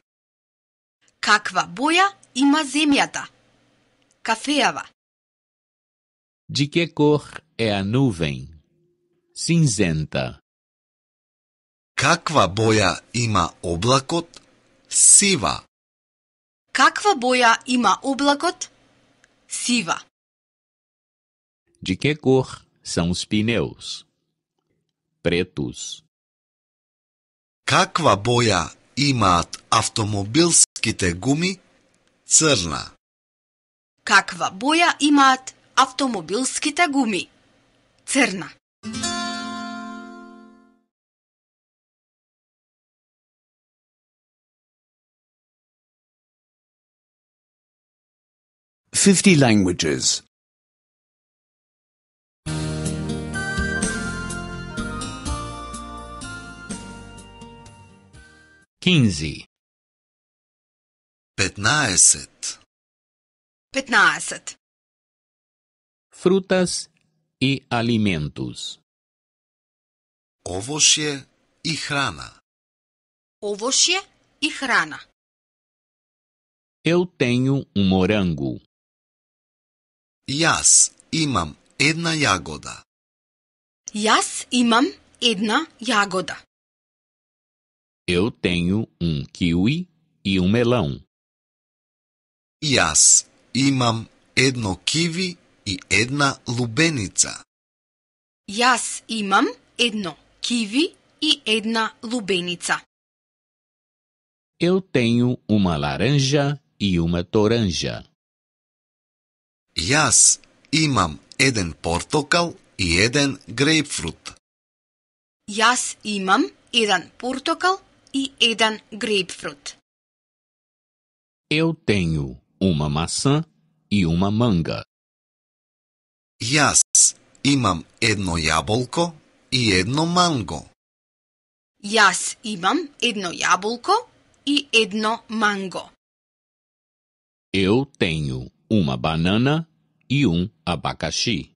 Каква боја има земјата? Кафеава. De que cor é a nuvem? Cinzenta. Каква боја има облакот? Сива. Каква боја има облакот? Сива. De que cor são os pneus? pretus. Каква боја имаат автомобилските гуми? Црна. Каква боја имаат автомобилските гуми? Црна. Fifty languages. quinze, Petnaeset. Petnaeset. Frutas e alimentos. Ovoshe e hrana. Ovoshe e hrana. Eu tenho um morango. yas imam edna jagoda. yas imam edna jagoda. Eu tenho um kiwi e um melão. Yas imam jedno kiwi i jedna lubenica. Yas imam jedno kiwi i jedna lubenica. Eu tenho uma laranja e uma toranja. Yas imam jeden portokal i jeden grapefruit. Jas imam jedan portokal e Aidan Grapefruit. Eu tenho uma maçã e uma manga. Jaz imam jedno jabolko i jedno mango. Jaz imam jedno jabolko e jedno mango. Eu tenho uma banana e um abacaxi.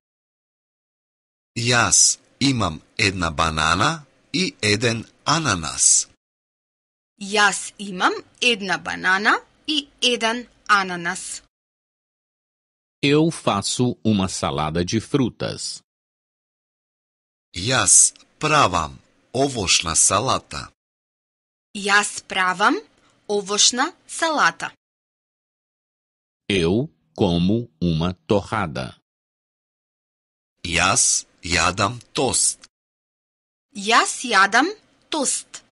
Jaz imam jedna banana i jeden ananas. Jaz imam една banana e edan ananas. Eu faço uma salada de frutas. Jaz pravam овошна салата. Јас правам овошна салата. Eu como uma torrada. Јас јадам тост. Јас јадам тост.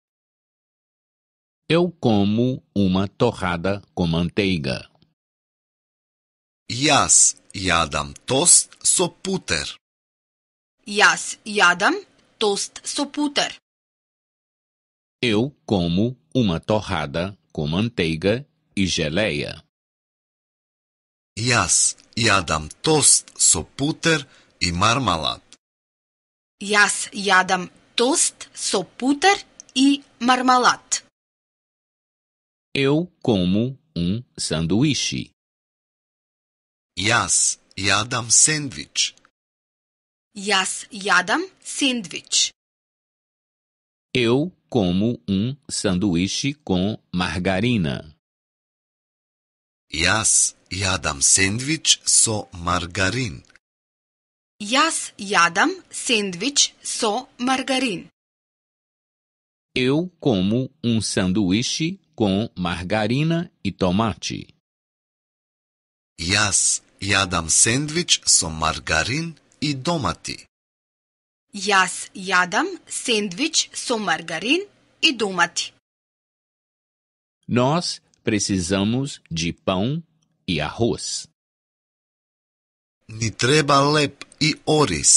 Eu como uma torrada com manteiga. Yas jadam tost so puter. yadam jadam tost so puter. Eu como uma torrada com manteiga e geleia. Yas jadam tost so puter i Yas yadam jadam tost so puter i eu como um sanduíche. Yas jadam sandwich. Yas jadam sandwich. Eu como um sanduíche com margarina. Yas jadam sandwich so margarin. Yas jadam sandwich so margarin. Eu como um sanduíche com margarina e tomate. Yas, jadam sandwich so margarin i domati. Yas, jadam sandwich so margarin e domati. Nós precisamos de pão e arroz. Ni treba lep i oris.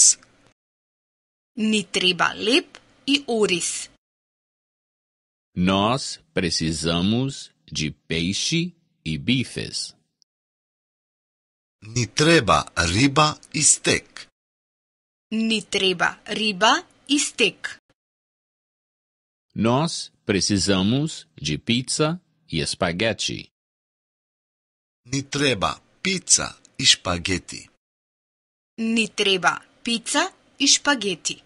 Ni treba lep i oris. Nós precisamos de peixe e bifes. Ni treba riba e steak. Ni treba riba e steak. Nós precisamos de pizza e espaguete. Ni treba pizza e espaguete. Ni treba pizza e espaguete.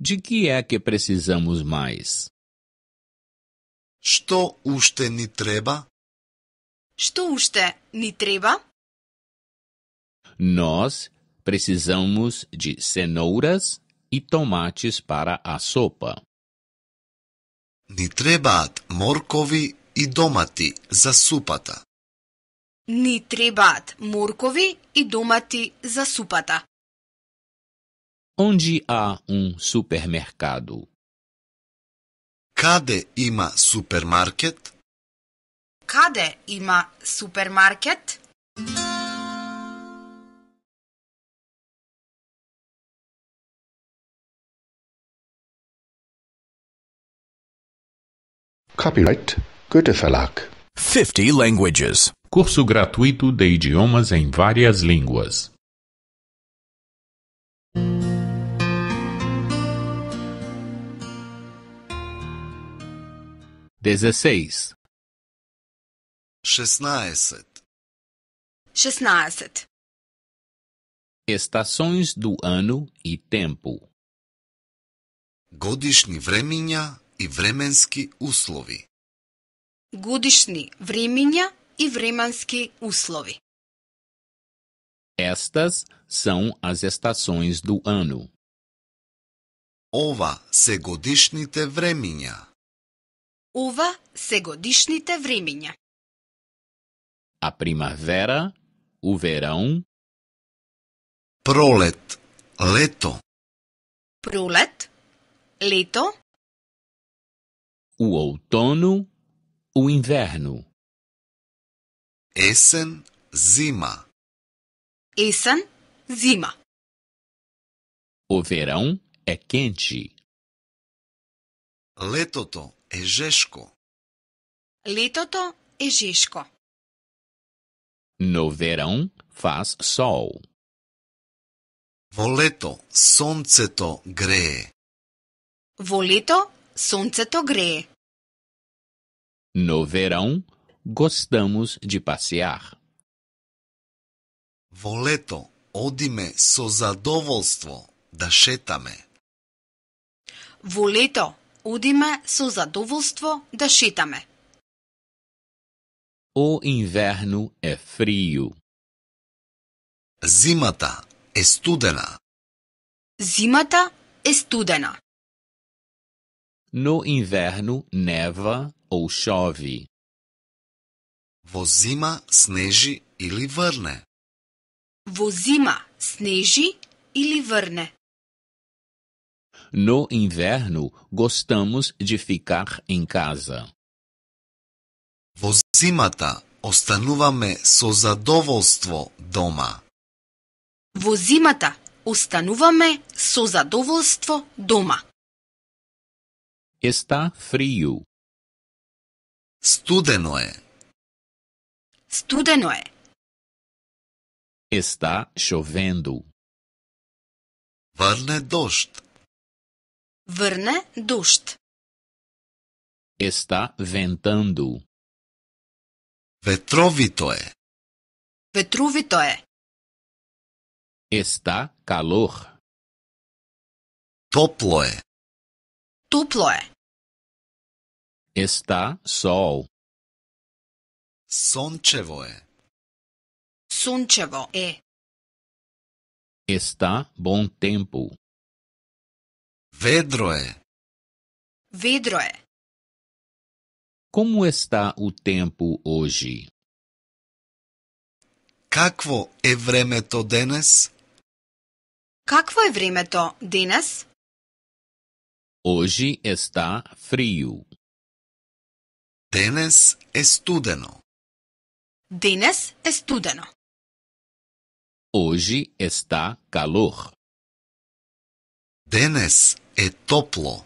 De que é que precisamos mais? Что уште ни треба? Што уште ни треба? Nós precisamos de cenouras e tomates para a sopa. Ни требаат моркови и домати за супата. Ни требаат моркови и домати за супата. Onde há um supermercado? Cadê ima supermarket? Cadê ima supermarket? Copyright Goethe Verlag. 50 languages. Curso gratuito de idiomas em várias línguas. 16 16 Estações do ano e tempo Godišnji vreminja i vremenski uslovi Godišnji vreminja i vremenski uslovi Estas são as estações do ano. Ova se godišnjite vreminja. Uva, се годишните времиња. A primavera, o verão. Prolet, leto. Prolet, leto. O outono, o inverno. Essen, zima. Essen, zima. O verão é quente. Letoto е жешко. Летото е жешко. No verão faz sol. Во лето сонцето грее. Во лето сонцето грее. No verão gostamos de passear. Во лето одиме со задоволство да шетаме. Во лето одиме со задоволство да шетаме. О инверно е фрио. Зимата е студена. Зимата е студена. Но инверно нева ou chove. Во зима снежи или врне. Во зима снежи или врне. No inverno, gostamos de ficar em casa. Vozimata ostanuvame so zadovolstvo doma. Vozimata ostanuvame so zadovolstvo doma. Está frio. Studeno je. Studeno je. Está chovendo. Varne dosht. Vrne Está ventando. Vetrovito e. É. Vetrovito e. É. Está calor. Toplo e. É. Toplo e. Está sol. Sončevo e. Sončevo e. Está bom tempo. Vedro je. Vedro je. Como está o tempo hoje? Какво е времето денес? Какво е времето денес? Hoje está frio. Денес е студено. Денес е студено. Hoje está calor. Денес е топло.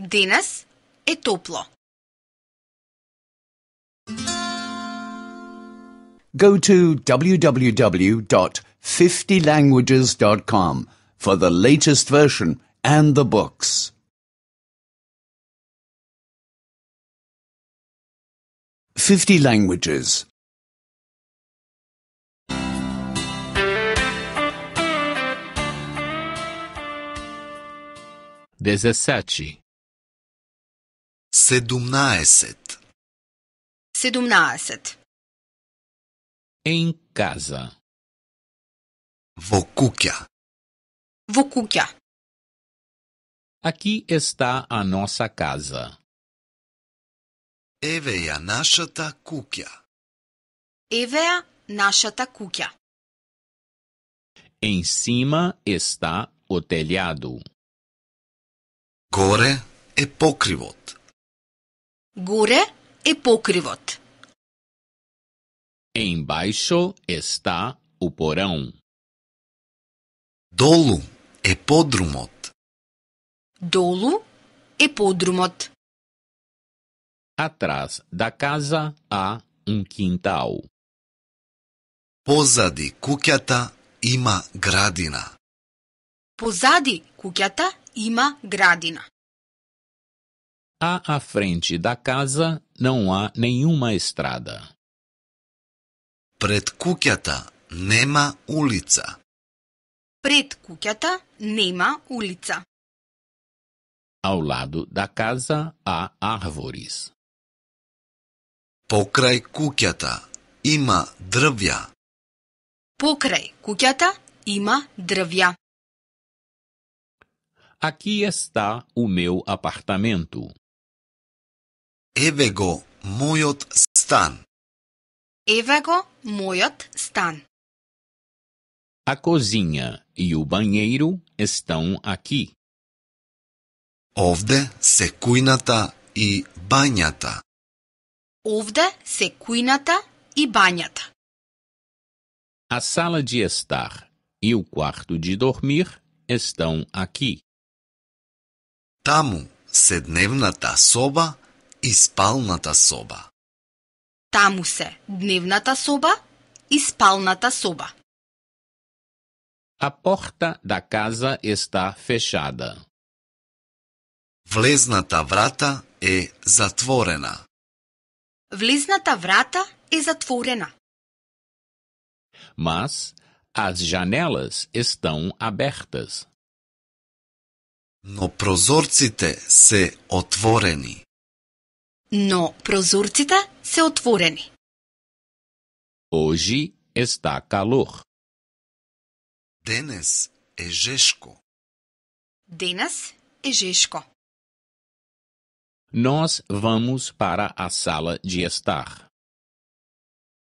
Денес е топло. Go to www.50languages.com for the latest version and the books. Fifty languages. dezessete, sedumnaeset, sedumnaeset. Em casa. Vo kuća. Aqui está a nossa casa. Еве ја нашата куќа. Еве ја нашата куќа. Em cima está o telhado. Горе е покривот. Горе е покривот. Embaixo está o porão. Долу е подрумот. Долу е подрумот. Atrás da casa há um quintal. Позади куќата има градина. Позади куќата има градина. А а frente да каза não há nenhuma estrada. Пред куќата нема улица. Пред куќата нема улица. Ao lado da casa há árvores. Покрај куќата има дрвја. Покрај куќата има дрвја. Aqui está o meu apartamento. Evego mojot stan. Evego mojot stan. A cozinha e o banheiro estão aqui. Ovde se kuinata i banjata. Ovde se kuinata i banjata. A sala de estar e o quarto de dormir estão aqui. Таму се дневната соба и спалната соба. Таму се дневната соба и спалната соба. A porta da casa está fechada. Влезната врата е затворена. Влезната врата е затворена. Mas as janelas estão abertas. Но прозорците се отворени. Но прозорците се отворени. е стака лух. Денес е жешко. Денес е жешко. Нос вамус пара а сала de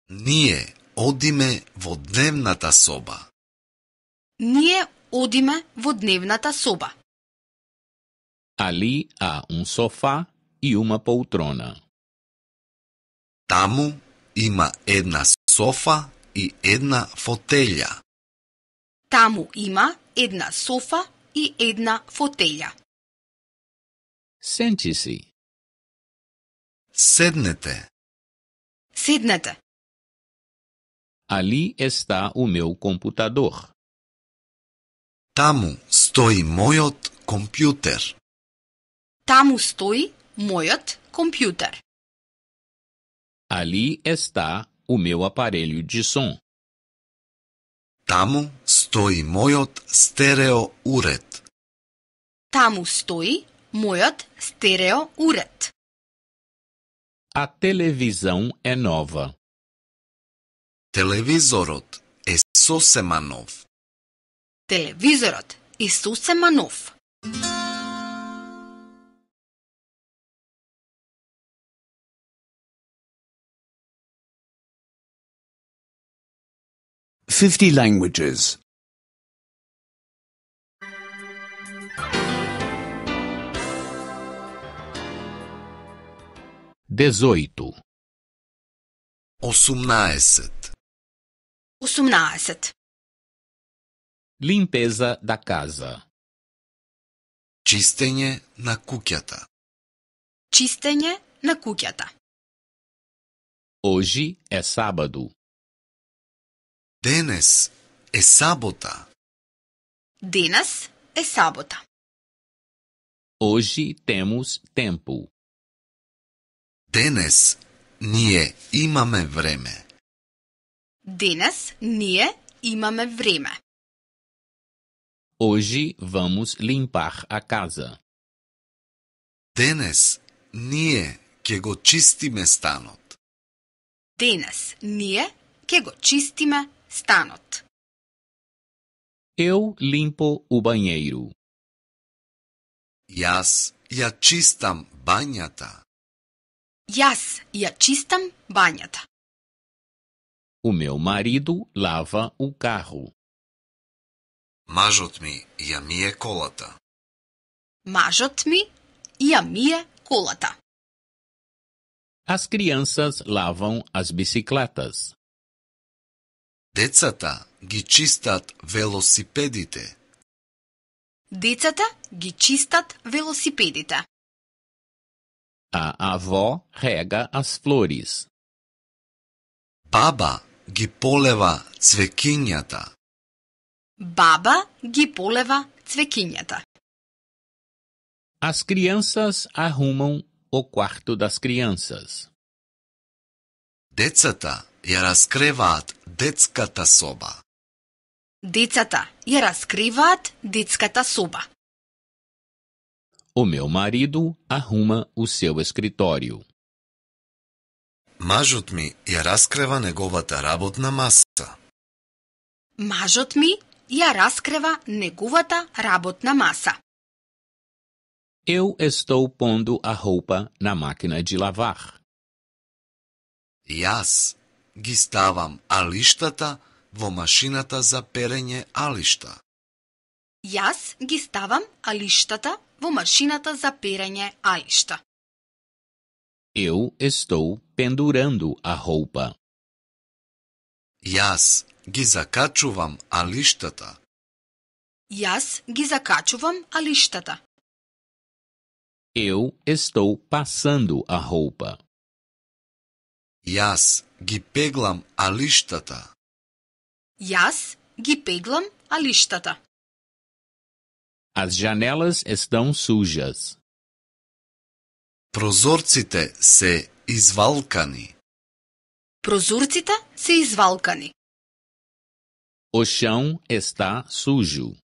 Ние одиме во дневната соба. Ние одиме во дневната соба. Ali há um sofá e uma poltrona. Tamo ima jedna sofa i jedna fotelja. Tamo ima jedna sofa i jedna fotelja. Sente-se. Sednete. Sednete. Ali está o meu computador. Tamo stoji mojot computer. Tamo ustoi mojot computer. Ali está o meu aparelho de som. Tamo stoji mojot stereo uret. Tamo stoji mojot stereo uret. A televisão é nova. Televisorot é sosemanov. Televisorot é sosemanov. 50 languages. 18 18 18 Limpeza da casa. Чистење на куќата. Чистење на куќата. Hoje é sábado. Денес е сабота. Денес е сабота. Ожи темус темпу. Денес ние имаме време. Денес ние имаме време. Ожи вамус лимпах а каза. Денес ние ќе го чистиме станот. Денес ние ќе го чистиме stanot. Eu limpo o banheiro. Yas ja čistam banjata. Jaz ja čistam banjata. O meu marido lava o carro. Мажот mi ja мие kolata. Мажот mi ja мие kolata. As crianças lavam as bicicletas. Децата ги чистат велосипедите. Децата ги чистат велосипедите. A avó rega as flores. Баба ги полева цвекињата. Баба ги полева цвекињата. As crianças arrumam o quarto das crianças. Децата ја раскриваат детската соба. Децата ја раскриваат детската соба. О мео мариду ахума у seu ескриторију. Мажот ми ја раскрева неговата работна маса. Мажот ми ја раскрева неговата работна маса. Eu estou pondo a roupa na máquina de lavar. Јас ги ставам алиштата во машината за перење алишта. Јас ги ставам алиштата во машината за перење алишта. Eu estou pendurando a roupa. Јас ги закачувам алиштата. Јас ги закачувам алиштата. Eu estou passando a roupa. Јас ги пеглам алиштата. Јас ги пеглам алиштата. As janelas estão sujas. Прозорците се извалкани. Прозорците се извалкани. O chão está sujo.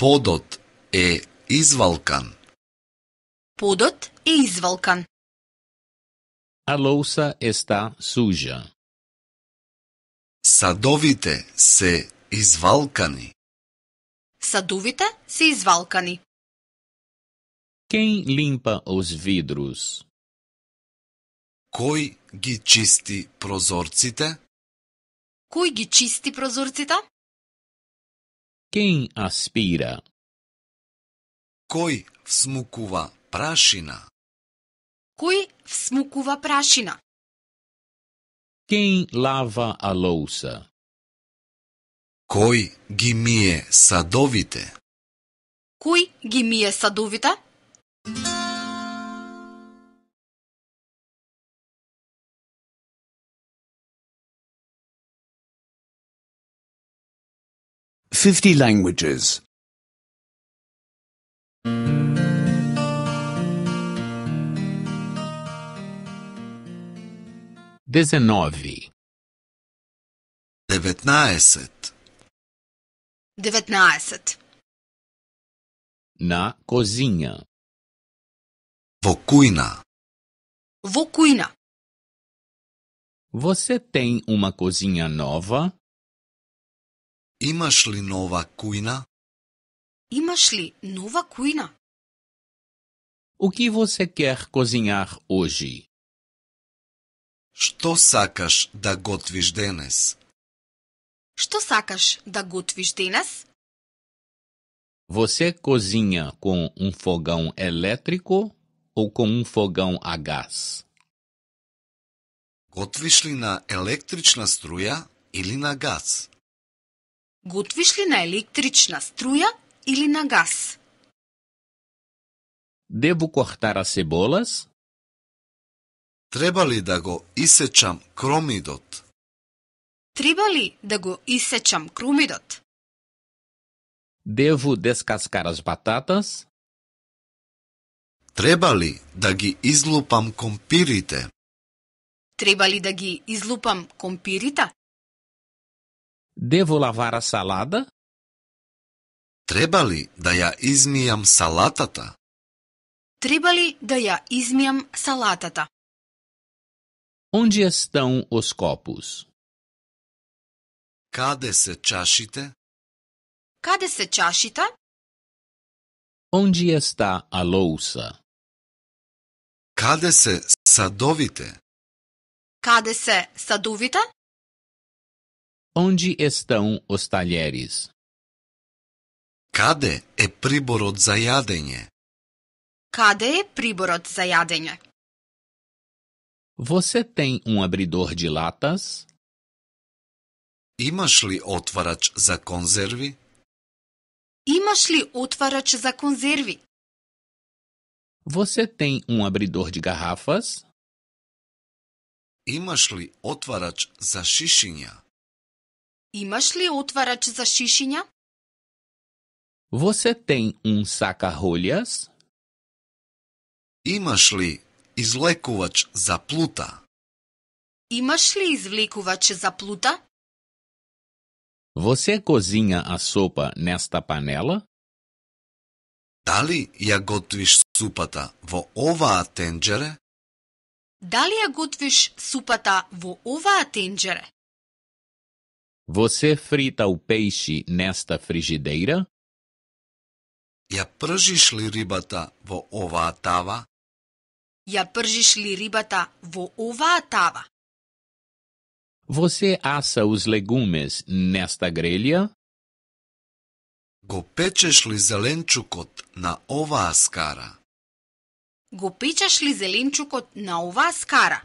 Подот е извалкан. Подот е извалкан. A lousa está suja. Садовите се извалкани. Садовите се извалкани. Quem limpa os vidros? Кој ги чисти прозорците? Кој ги чисти прозорците? Quem aspira? Кој всмукува прашина? Кој всмукува прашина? Кен лава а лоуса? Кој ги мие садовите? Кој ги мие садовите? Fifty languages. Dezenove. Devetnaeset. Devetnaeset. Na cozinha. Vou Vou Vokuina. Você tem uma cozinha nova? Imas nova kuina? Imas nova kuina? O que você quer cozinhar hoje? Što sakaš da gotviš da gotviš Você cozinha com um fogão elétrico ou com um fogão a gás? Gotviš li na električna struja ili na gas? Devo cortar as cebolas Треба ли да го исечам кромидот? Треба ли да го исечам кромидот? Деву descascar с бататас? Треба ли да ги излупам компирите? Треба ли да ги излупам компирите? Деву лавара салада? Треба ли да ја измијам салатата? Треба ли да ја измијам салатата? Onde estão os copos? Cade se chashite? Cade se chashite? Onde está a louça? Cade se sadovite? Cade se sadovite? Onde estão os talheres? Cade é priborod Cade é priborod você tem um abridor de latas? Imaš li otvarač za konzervi? Imaš li otvarač za konzervi? Você tem um abridor de garrafas? Imaš li otvarač za šišinja? Imaš li otvarač za šišinja? Você tem um saca-rolhas? Imaš li извлекувач за плута? Имаш ли извлекувач за Во се козиња а сопа неста панела? Дали ја готвиш супата во оваа тенџере? Дали ја готвиш супата во оваа тенџере? се фрита у peixe неста фрижидејра? Ја пржиш ли рибата во оваа тава? Ја пржиш ли рибата во оваа тава? Você assa os legumes nesta grelha? Го печеш ли зеленчукот на оваа скара? Го печеш ли зеленчукот на оваа скара?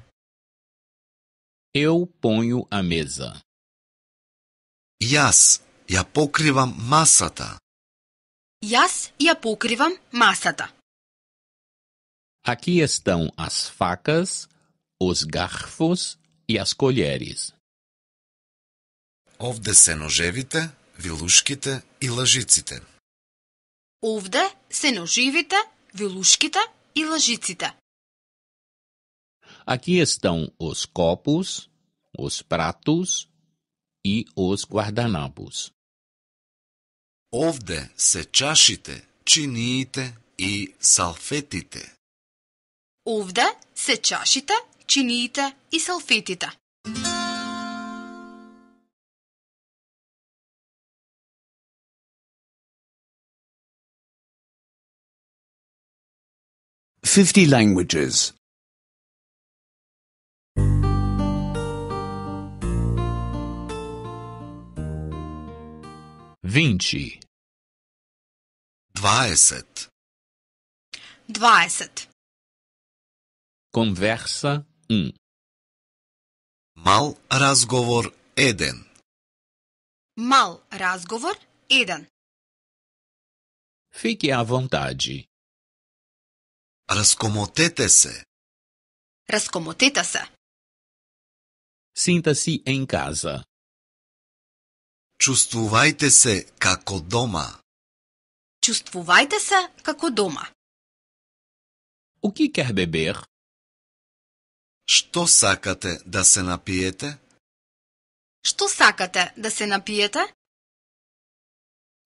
Eu ponho a mesa. Јас ја покривам масата. Јас ја покривам масата. Aqui estão as facas, os garfos e as colheres. Ovde se noževita, viluškita i lažicita. Ovde se noževita, viluškita i lažicita. Aqui estão os copos, os pratos e os guardanapos. Ovde se čašite, činite i salfetite. Овде се чашите, чиниите и салфетите. Fifty languages. Vinte. Dvadeset. Dvadeset. Conversa 1 Мал разговор 1 Мал разговор 1 Fique à vontade. Раскомотете-се. Раскомотете-се. Sinta-se em casa. Чувствувайте се како дома. Чувствувайте се како дома. O que quer beber? Што сакате да се напиете? Што сакате да се напиете?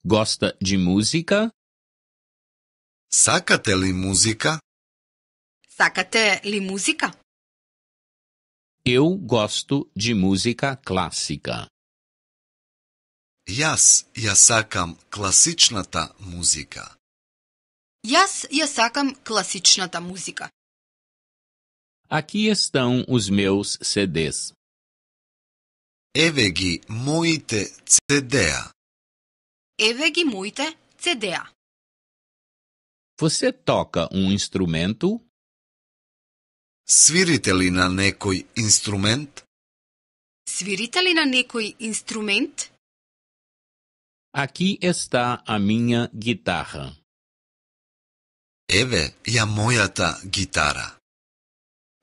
Госта джи музика? Сакате ли музика? Сакате ли музика? Eu gosto de música clássica. Јас ја сакам класичната музика. Јас ја сакам класичната музика. Aqui estão os meus CDs. Evegi muite CDA. Evegi muite CDA. Você toca um instrumento? Свирите ли на некој инструмент? Свирите Aqui está a minha guitarra. Еве ја мојата гитара.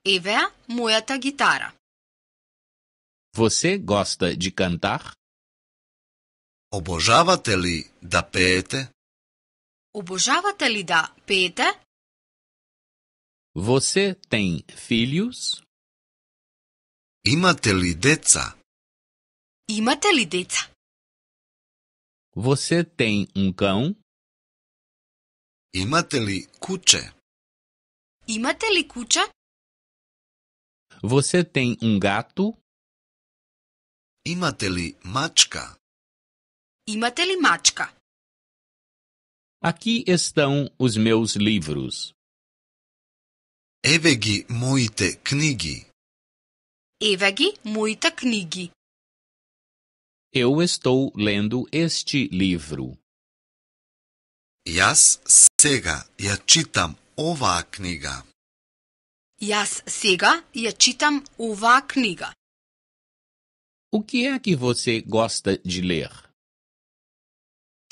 Avea muita guitarra. Você gosta de cantar? Обожавате ли да пеете? Обожавате ли да пеете? Você tem filhos? Имате ли деца? Имате ли деца? Você tem um cão? Имате ли куче? Имате ли куче? Você tem um gato? Imate li mačka? Imate li mačka? Aqui estão os meus livros. Evegi ги knigi. Evegi muita knigi. Eu estou lendo este livro. Jas sega ja читам ova книга. Јас сега ја читам ова книга. У кеја ки que você gosta de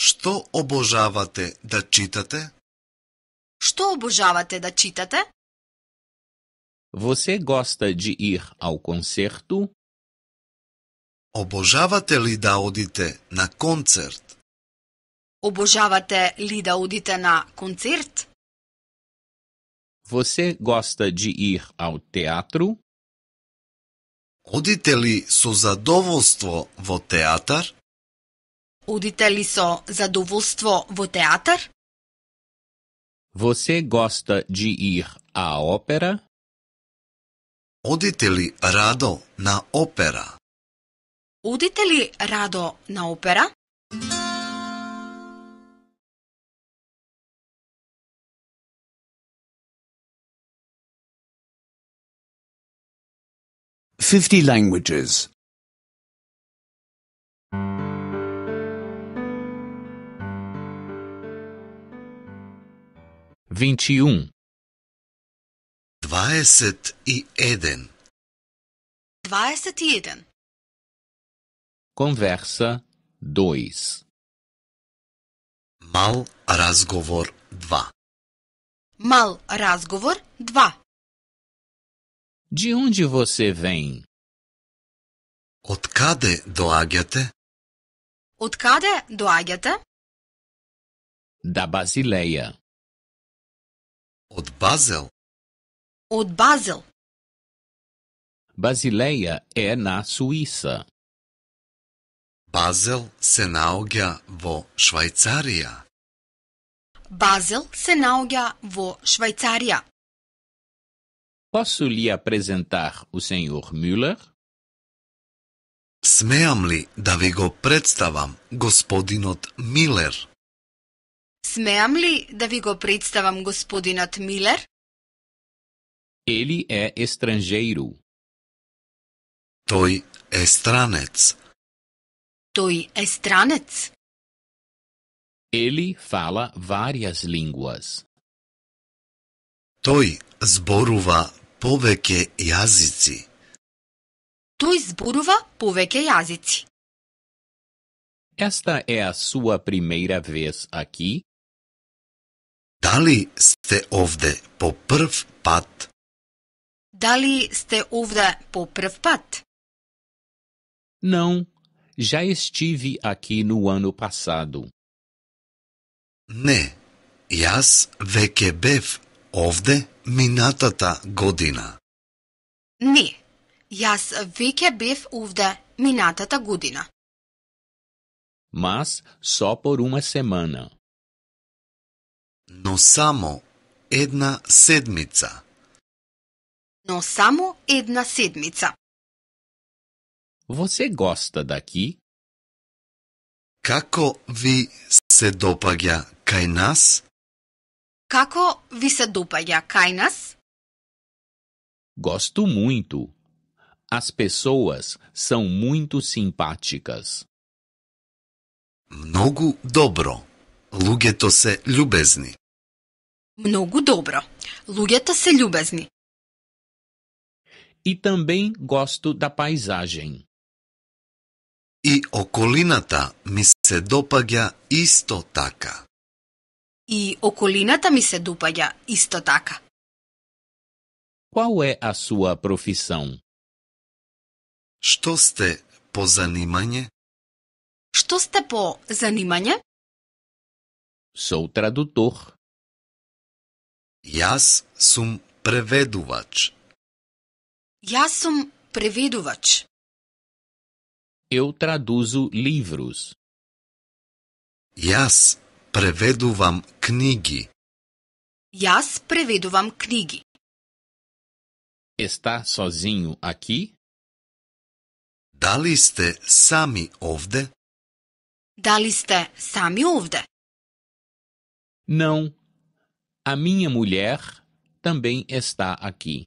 Што обожавате да читате? Што обожавате да читате? Você gosta de ir ao concerto? Обожавате ли да одите на концерт? Обожавате ли да одите на концерт? Você gosta de ir ao teatro? Odite li so zadovoljstvo vo teatar? Odite li so zadovoljstvo vo teatar? Você gosta de ir à ópera? Odite li rado na ópera? Odite li rado na ópera? 50 languages. 21 um. 21 eden. Conversa 2 Mal razgovor dva. Mal razgovor dva. De onde você vem? Откъде доаѓате? Откъде доаѓате? Da Basileia. Od Basel. Od Basel. Basileia é na Suíça. Basel se nalga vo Švajcarija. Basel se nalga vo Švajcarija. Posso lhe apresentar o Sr. Müller? Smeam li da vigo go predstavam, gospodinot Miller? Smeam li da vigo go predstavam, gospodinot Miller? Ele é estrangeiro. Toi é stranec. Toi é stranec. Ele fala várias línguas. Той зборува повеќе јазици. Тој зборува повеќе јазици. Esta é a sua primeira vez aqui? Дали сте овде по прв пат? Дали сте овде по прв пат? Não, já estive aqui no ano passado. Не, јас веќе бев овде минатата година? Не, јас веќе бев овде минатата година. Мас, со por uma semana. Но само една седмица. Но само една седмица. Você gosta daqui? Како ви се допаѓа кај нас? Kako vi se dopaja kaj Gosto muito. As pessoas são muito simpáticas. Mnogo dobro. Луѓето се љубезни. Много добро. Луѓето се љубезни. E também gosto da paisagem. E околината ми се допаѓа исто така. И околината ми се допаѓа исто така. Qual é a sua profissão? Што сте по занимање? Што сте по занимање? Sou tradutor. Јас сум преведувач. Јас сум преведувач. Eu traduzo livros. Јас преведувам книги. Јас преведувам книги. Está sozinho aqui? Дали сте сами овде? Дали сте сами овде? Não. A minha mulher também está aqui.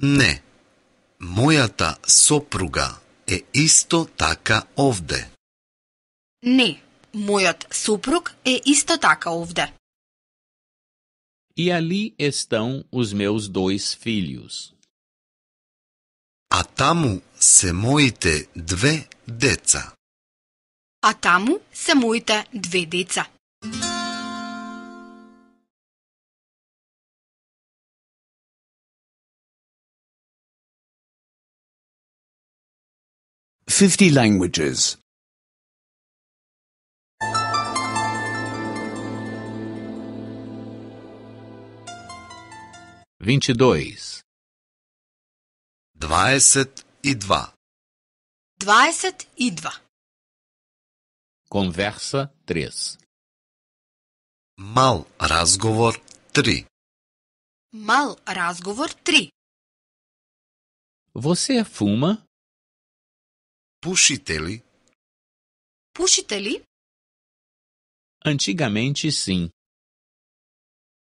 Не. Мојата сопруга е исто така овде. Не. Мојот супруг е исто така овде. E ali estão os meus dois filhos. А таму се моите две деца. А таму се моите две деца. Fifty languages. vinte dois, 22 22 22 Conversa três, Mal razgovor 3 Mal razgovor 3 Você fuma? Puxiteli? Puxiteli? Antigamente sim.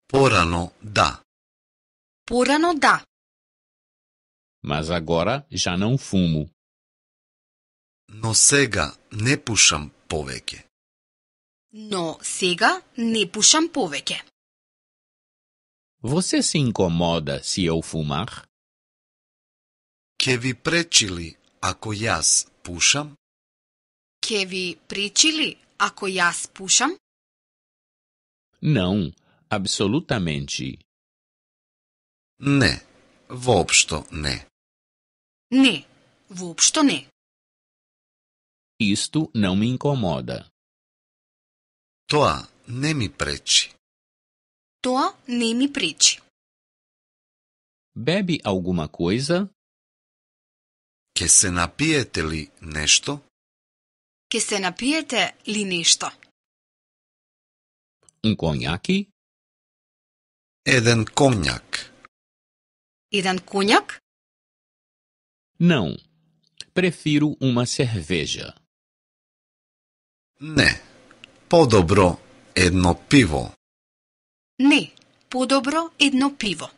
Porano da. Por ano dá. Mas agora já não fumo. No sega ne puxam poveke. No sega ne puxam poveke. Você se incomoda se eu fumar? Que vi prečili ako puxam? Que vi prečili ako puxam? Não, absolutamente. Не, воопшто не. Не, воопшто не. Isto не ми инкомода. Тоа не ми пречи. Тоа не ми пречи. Bebe alguma coisa? Ке се напиете ли нешто? Ке се напиете ли нешто? Um конјаки? Еден конјак. Jedan cunhac? Não. Prefiro uma cerveja. Ne. Podobro jedno pivo. Ne. Podobro jedno pivo.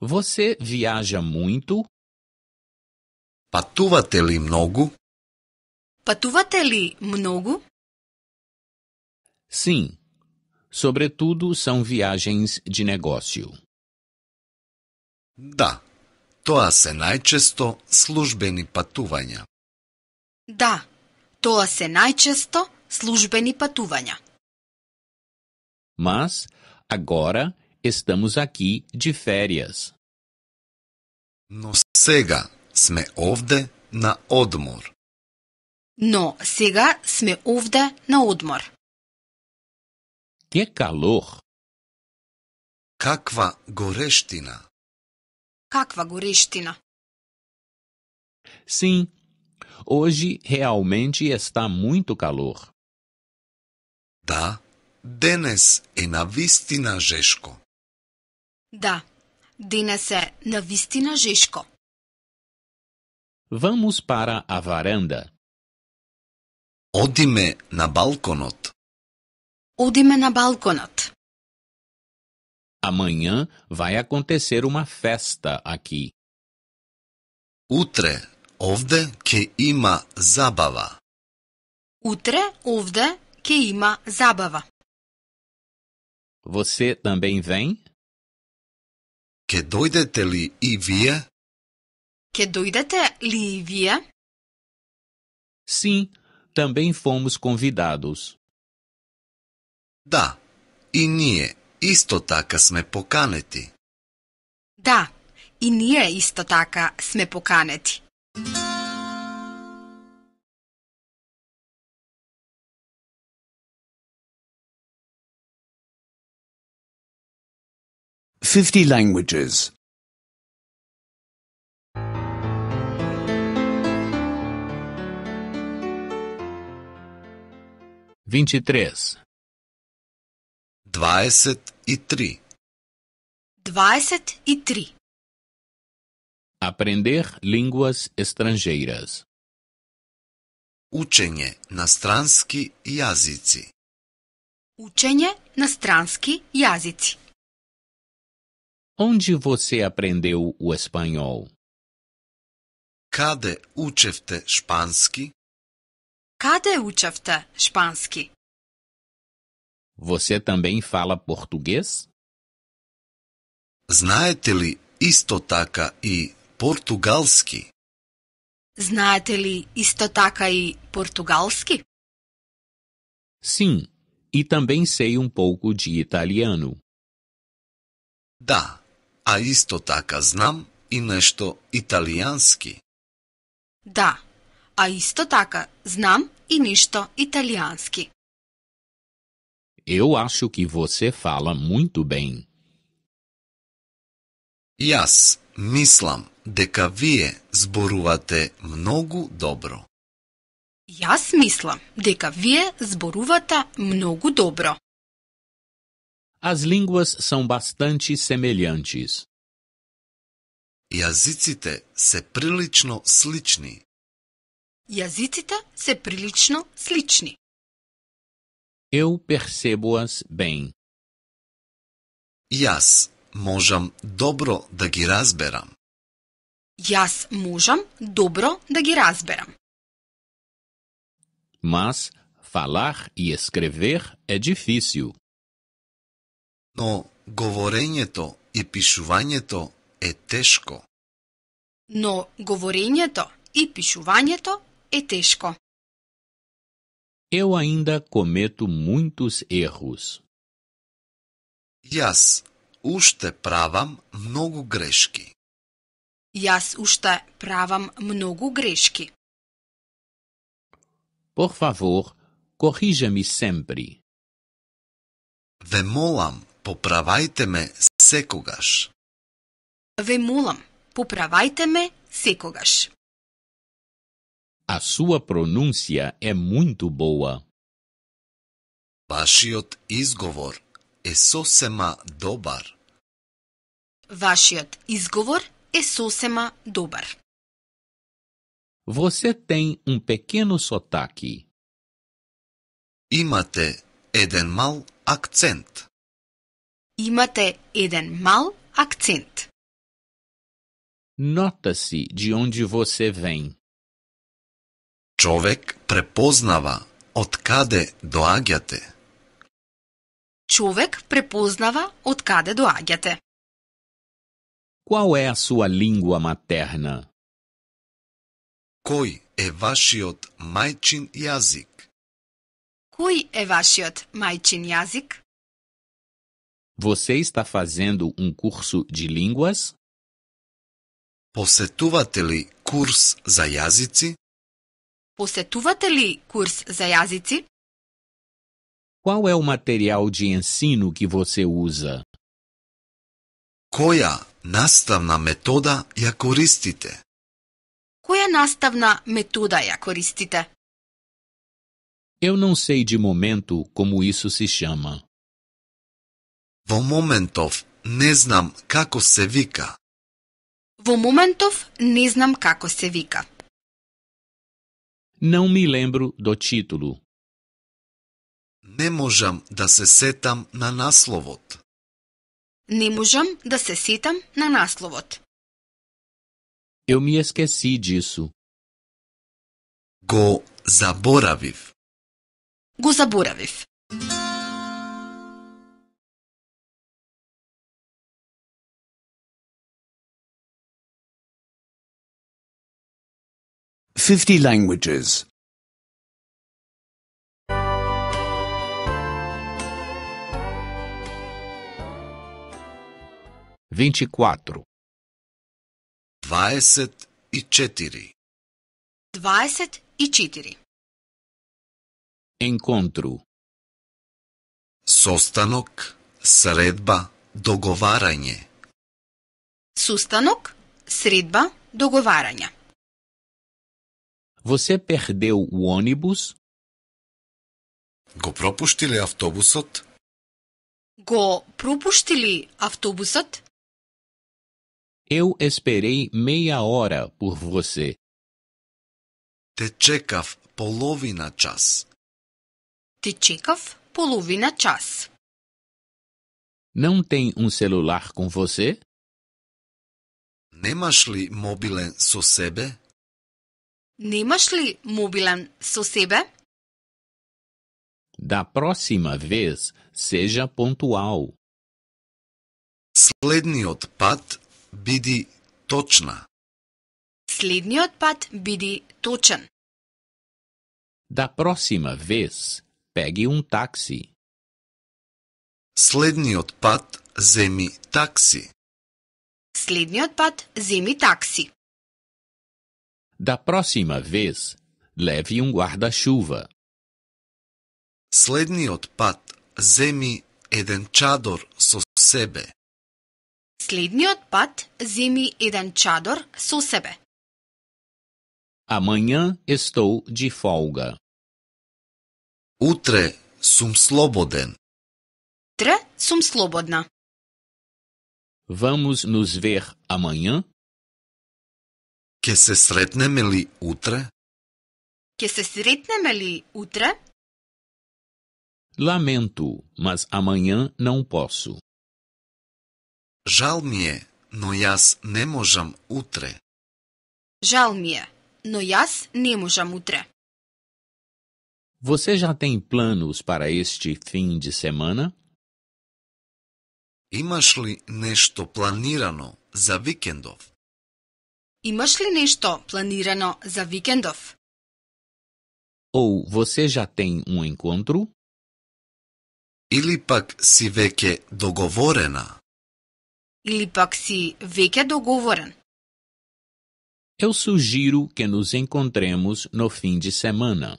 Você viaja muito? Patuvate li mnogo? Patuvate li mnogo? Sim. Sobretudo são viagens de negócio. Да, тоа се најчесто службени патувања. Да, тоа се најчесто службени патувања. Mas agora estamos aqui de férias. Но сега сме овде на одмор. Но сега сме овде на одмор. Que calor! Каква горештина! Kakva goriština! Sim, hoje realmente está muito calor. Da, denes é vistina žeško. Da, denes é vistina žeško. Vamos para a varanda. Odime na balkonot. Odime na balkonot. Amanhã vai acontecer uma festa aqui. Утре овде ќе има забава. Утре овде ќе има забава. Você também vem? Ќе дојдете ли и вие? Ќе дојдете ли и вие? Sim, também fomos convidados. Да, и ние isto taka sme pokaneti. Da, i nije isto taka sme pokaneti. Fifty languages. Vinte e três. Dvajset i tri. Dvajset i tri. Aprender línguas estrangeiras. Učenje na stranski jezici. Učenje na stranski Onde você aprendeu o espanhol? Kade učevte španski? Kade učevte španski? Você também fala português? Знаете ли исто така и португалски? Знаете ли исто така и португалски? Sim, e também sei um pouco de italiano. Да, а исто така знам и нешто италијански. Да, а исто така знам и нешто италијански. Eu acho que você fala muito bem. Јас мислам дека вие зборувате многу добро. Јас мислам дека вие зборувате многу добро. As línguas são bastante semelhantes. Јазиците се прилично слични. Јазиците се прилично слични. Eu percebo-as bem. Jaz možem dobro da gi razberam. Jaz možem dobro da gi razberam. Mas falar e escrever é difícil. No govorenjeto i pišuvanjeto je teško. No govorenjeto i pišuvanjeto je teško. Eu ainda cometo muitos erros. Jas usta pravam mnogo greški. Jas usta pravam mnogo greški. Por favor, corrija-me sempre. Vemolam, popravajte-me secogas. Vemolam, popravajte-me secogas. A sua pronúncia é muito boa. Вашиот изговор е сосема добар. Вашиот изговор е сосема добар. Você tem um pequeno sotaque. Имате еден мал акцент. Имате еден мал акцент. Nota-se de onde você vem. Човек препознава од каде доаѓате. Човек препознава од каде доаѓате. Qual е a sua língua materna? Кој е вашиот мајчин јазик? Кој е вашиот мајчин јазик? Você está fazendo um curso de línguas? Посетувате ли курс за јазици? Посетувате ли курс за јазици? Qual é o material de ensino que você usa? Која наставна метода ја користите? Која наставна метода ја користите? Eu não sei de momento como isso se chama. Во моментов не знам како се вика. Во моментов не знам како се вика. Não me lembro do título. Не можам да се сетам на насловот. Не можам да се сетам на насловот. Eu me esqueci disso. Го заборавив. Го заборавив. 50 languages. 24 24 Encontro Sostanok, sredba, dogovaranje. Sustanok, sredba, dogovaranje. Você perdeu o ônibus? Го пропушти ли автобусот? Го пропушти ли автобусот? Eu esperei meia hora por você. Те чекав половина час. Те чекав половина час. Não tem um celular com você? Немаш ли мобилен со себе? Немаш ли мобилен со себе? Да просима вез, сежа pontual. Следниот пат биди точна. Следниот пат биди точен. Да просима вез, пеги ун такси. Следниот пат земи такси. Следниот пат земи такси. Da próxima vez, leve um guarda-chuva. Следниот пат земи еден чадор со себе. Следниот пат земи еден чадор со себе. Amanhã estou de folga. Утре сум слободен. Утре сум слободна. Vamos nos ver amanhã? Ке се сретнеме ли утре? Ке се сретнеме ли утре? Lamento, mas amanhã não posso. Жал ми е, но јас не можам утре. Жал ми е, но јас не можам утре. Você já tem planos para este fim de semana? Имаш ли нешто планирано за викендов? Imaš li nešto planirano za vikendov? Ou você já tem um encontro? Ili pak si veke dogovorena. Ili pak si veke dogovoren. Eu sugiro que nos encontremos no fim de semana.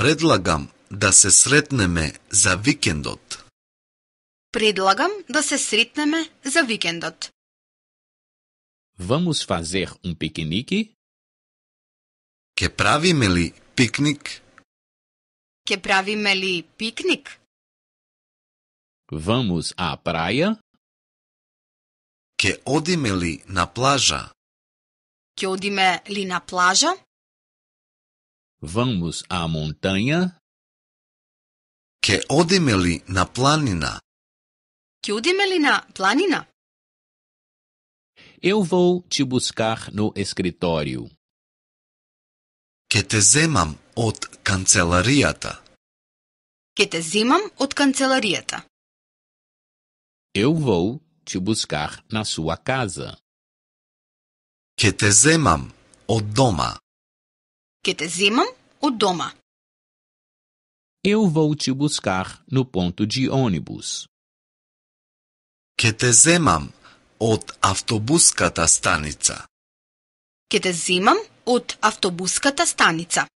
Predlagam da se sretneme za weekendot. Predlagam da se sretneme za weekendot. Vamos fazer um piquenique? Que pravime meli piknik? Que pravime meli piknik? Vamos à praia? Que odime li na plaja? Que odime li na plaja? Vamos à montanha? Que odime li na planina? Que odime li na planina? Eu vou te buscar no escritório. Ketezemam ot kancelariata. Ketezemam ot kancelariata. Eu vou te buscar na sua casa. Ketezemam od doma. Ketezemam od doma. Eu vou te buscar no ponto de ônibus. Ketezemam од автобуската станица. Ке те земам од автобуската станица.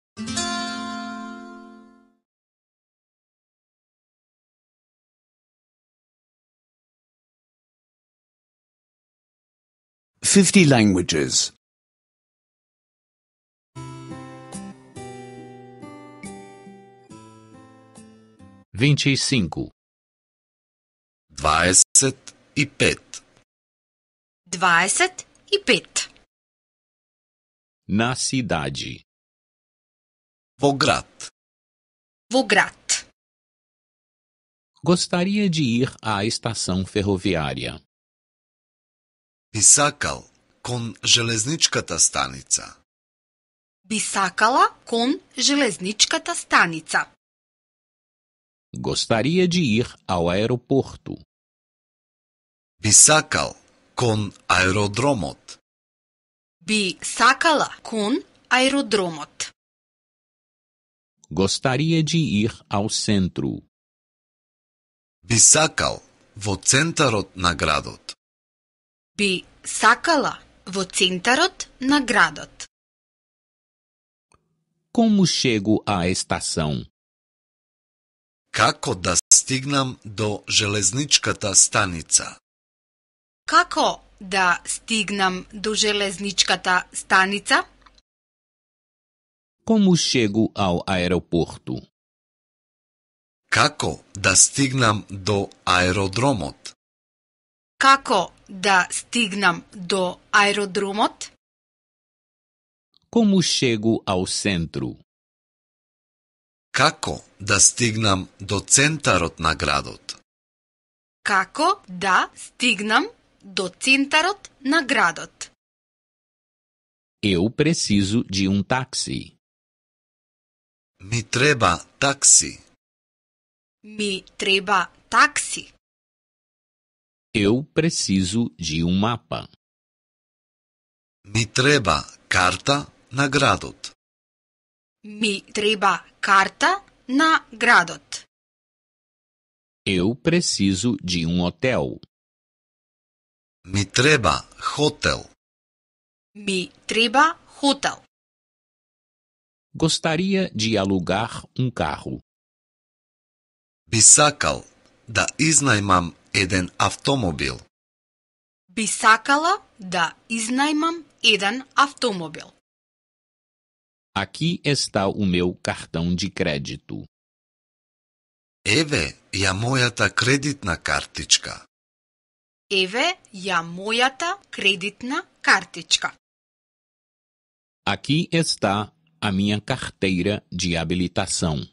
Fifty languages. Vinci cinco. Dvadeset e pet. e 25. Na cidade. Vograt. Vograt. Gostaria de ir à estação ferroviária. Bisakal kon železničkata stanica. Bisakala kon železničkata stanica. Gostaria de ir ao aeroporto. Bisakal кон аеродромот. Би сакала кон аеродромот. Гостарије de их ау центру. Би сакал во центарот на градот. Би сакала во центарот на градот. Кому шегу а estação? Како да стигнам до железничката станица? Како да стигнам до железничката станица? Кому шегу ao аеропорту? Како да стигнам до аеродромот? Како да стигнам до аеродромот? Кому шегу ao центру? Како да стигнам до центарот на градот? Како да стигнам do cintarot na gradot. Eu preciso de um táxi. Mi treba taksi. Mi treba táxi. Eu preciso de um mapa. Mi treba carta na gradot. Mi treba carta na gradot. Eu preciso de um hotel. Mi treba hotel. Mi treba hotel. Gostaria de alugar um carro. Bi da iznajmam eden automobil. Bi da iznajmam eden automobil. Aqui está o meu cartão de crédito. a moja ta kreditna картичка. Еве ја мојата кредитна картичка. Aqui está a minha carteira de habilitação.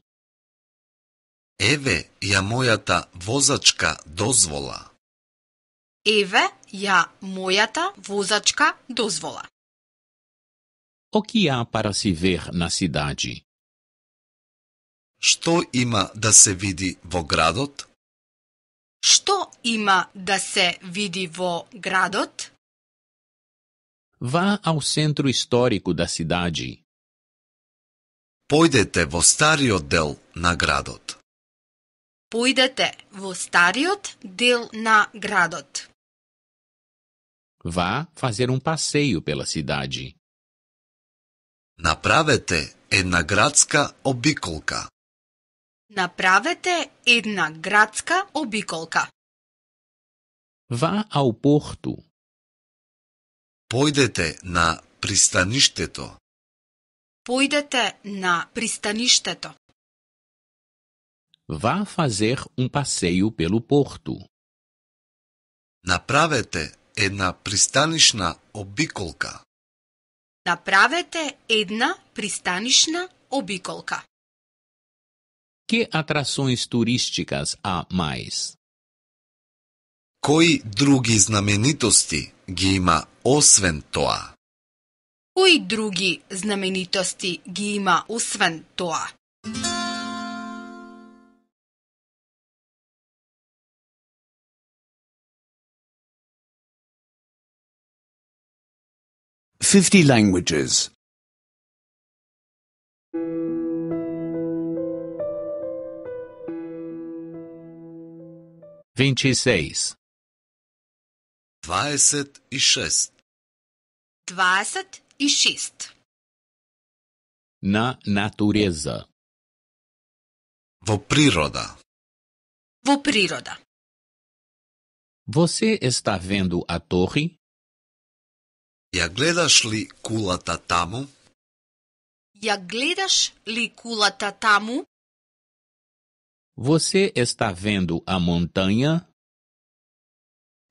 Еве ја мојата возачка дозвола. Еве ја мојата возачка дозвола. O que há para se ver na cidade? Што има да се види во градот? Што има да се види во градот? Vá ao центру histórico da cidade. Појдете во стариот дел на градот. Појдете во стариот дел на градот. Vá fazer um passeio pela cidade. Направете една градска обиколка. Направете една градска обиколка. Ва ау порту. Појдете на пристаништето. Појдете на пристаништето. Ва fazer ун пасеју пелу порту. Направете една пристанишна обиколка. Направете една пристанишна обиколка. Que atrações turísticas há mais? Кои други знаменитости ги има освен тоа? Кои други знаменитости ги има освен тоа? Fifty languages. vinte e e seis 26 e 26 Na natureza Vo priroda Vo priroda Você está vendo a torre? Ja gledaš li kulata tamo? Ja gledaš li kulata tatamu? Você está vendo a montanha?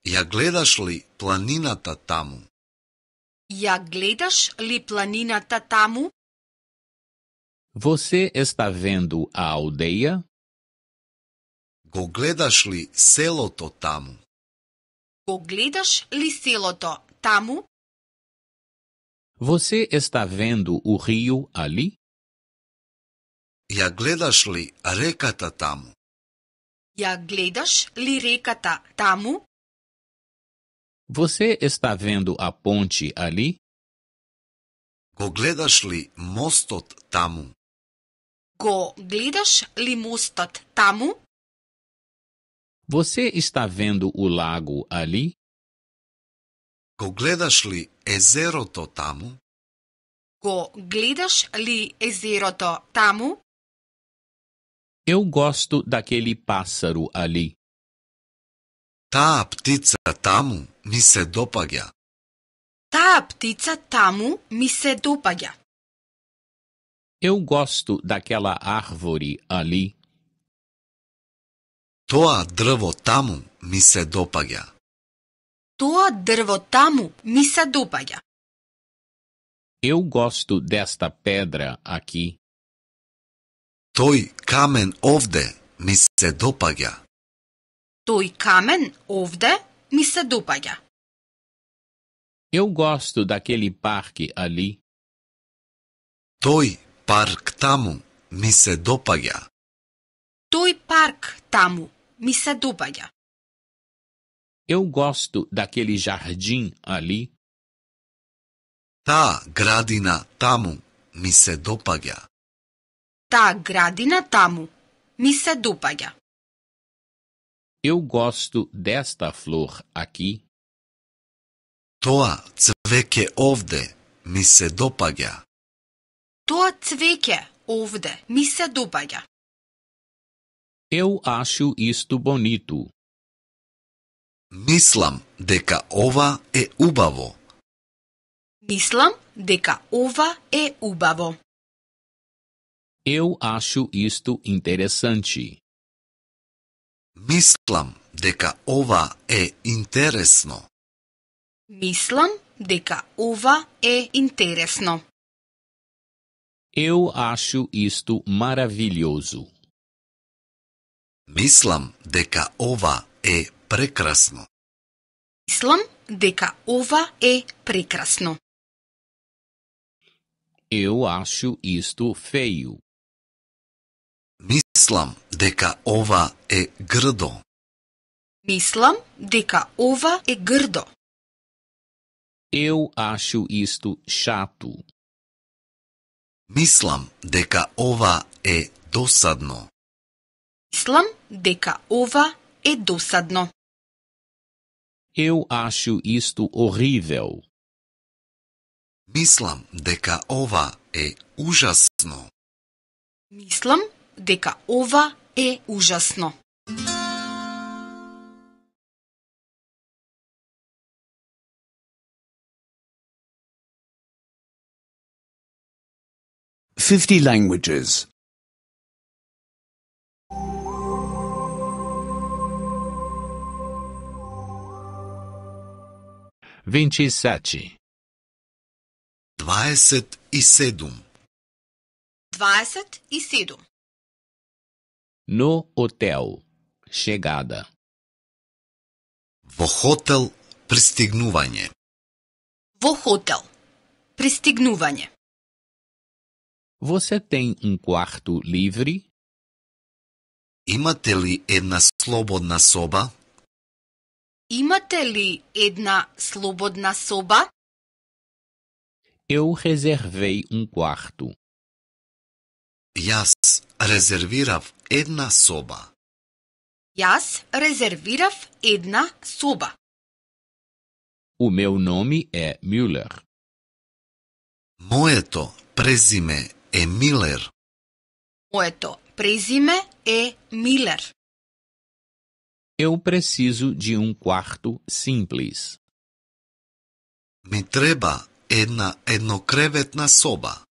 Ja gledaš li planinata tamo? Ja gledaš li planinata tamo? Você está vendo a aldeia? Gogledasli gledaš li seloto tamo? Go gledaš li Você está vendo o rio ali? Ја гледаш ли реката таму? Ја гледаш ли реката таму? Você está vendo a ponte ali? Го гледаш ли мостот таму? Го гледаш ли мостот таму? Você está vendo o lago ali? Го гледаш ли езерото таму? Го гледаш ли езерото таму? Eu gosto daquele pássaro ali. Ta ptica tamu mi se dopagia. Ta ptica tamu mi se Eu gosto daquela árvore ali. Toa drvo tamu mi se dopagia. Toa drvo tamu mi se Eu gosto desta pedra aqui. Toj camen ovde mi se dopagja. Toj kamen ovde mi se dopagja. Eu gosto daquele parque ali. Toj park tamu mi se dopagja. Toj park tamu mi se dopagja. Eu gosto daquele jardim ali. Ta gradina tamu mi se dopagja. Таа градина таму ми се допаѓа. Eu gosto desta flor aqui. Тоа цвеќе овде ми се допаѓа. Тоа цвеќе овде ми се допаѓа. Eu acho isto bonito. Мислам дека ова е убаво. Мислам дека ова е убаво. Eu acho isto interessante. Mislam deka ova e interessno. Mislam deka ova e interessno. Eu acho isto maravilhoso. Mislam deka ova e precrasno. Mislam deka ova e precrasno. Eu acho isto feio. Мислам дека ова е грдо. Мислам дека ова е грдо. Eu acho isto chato. Мислам дека ова е досадно. Мислам дека ова е досадно. Eu acho isto horrível. Мислам дека ова е ужасно. Мислам дека ова е ужасно. Fifty languages. Vinci Sachi. sete. Dvadeset e sedum. Dvadeset e sedum. No hotel. Chegada. Во хотел пристигнување. Во хотел пристигнување. Você tem um quarto livre? Имате ли една слободна соба? Имате ли една слободна соба? Eu reservei um quarto. Јас резервирав една соба. Јас резервирав една соба. O meu nome é Müller. Моето презиме е Милер. Моето презиме е Милер. Eu preciso de um quarto simples. Ми треба една еднокреветна соба.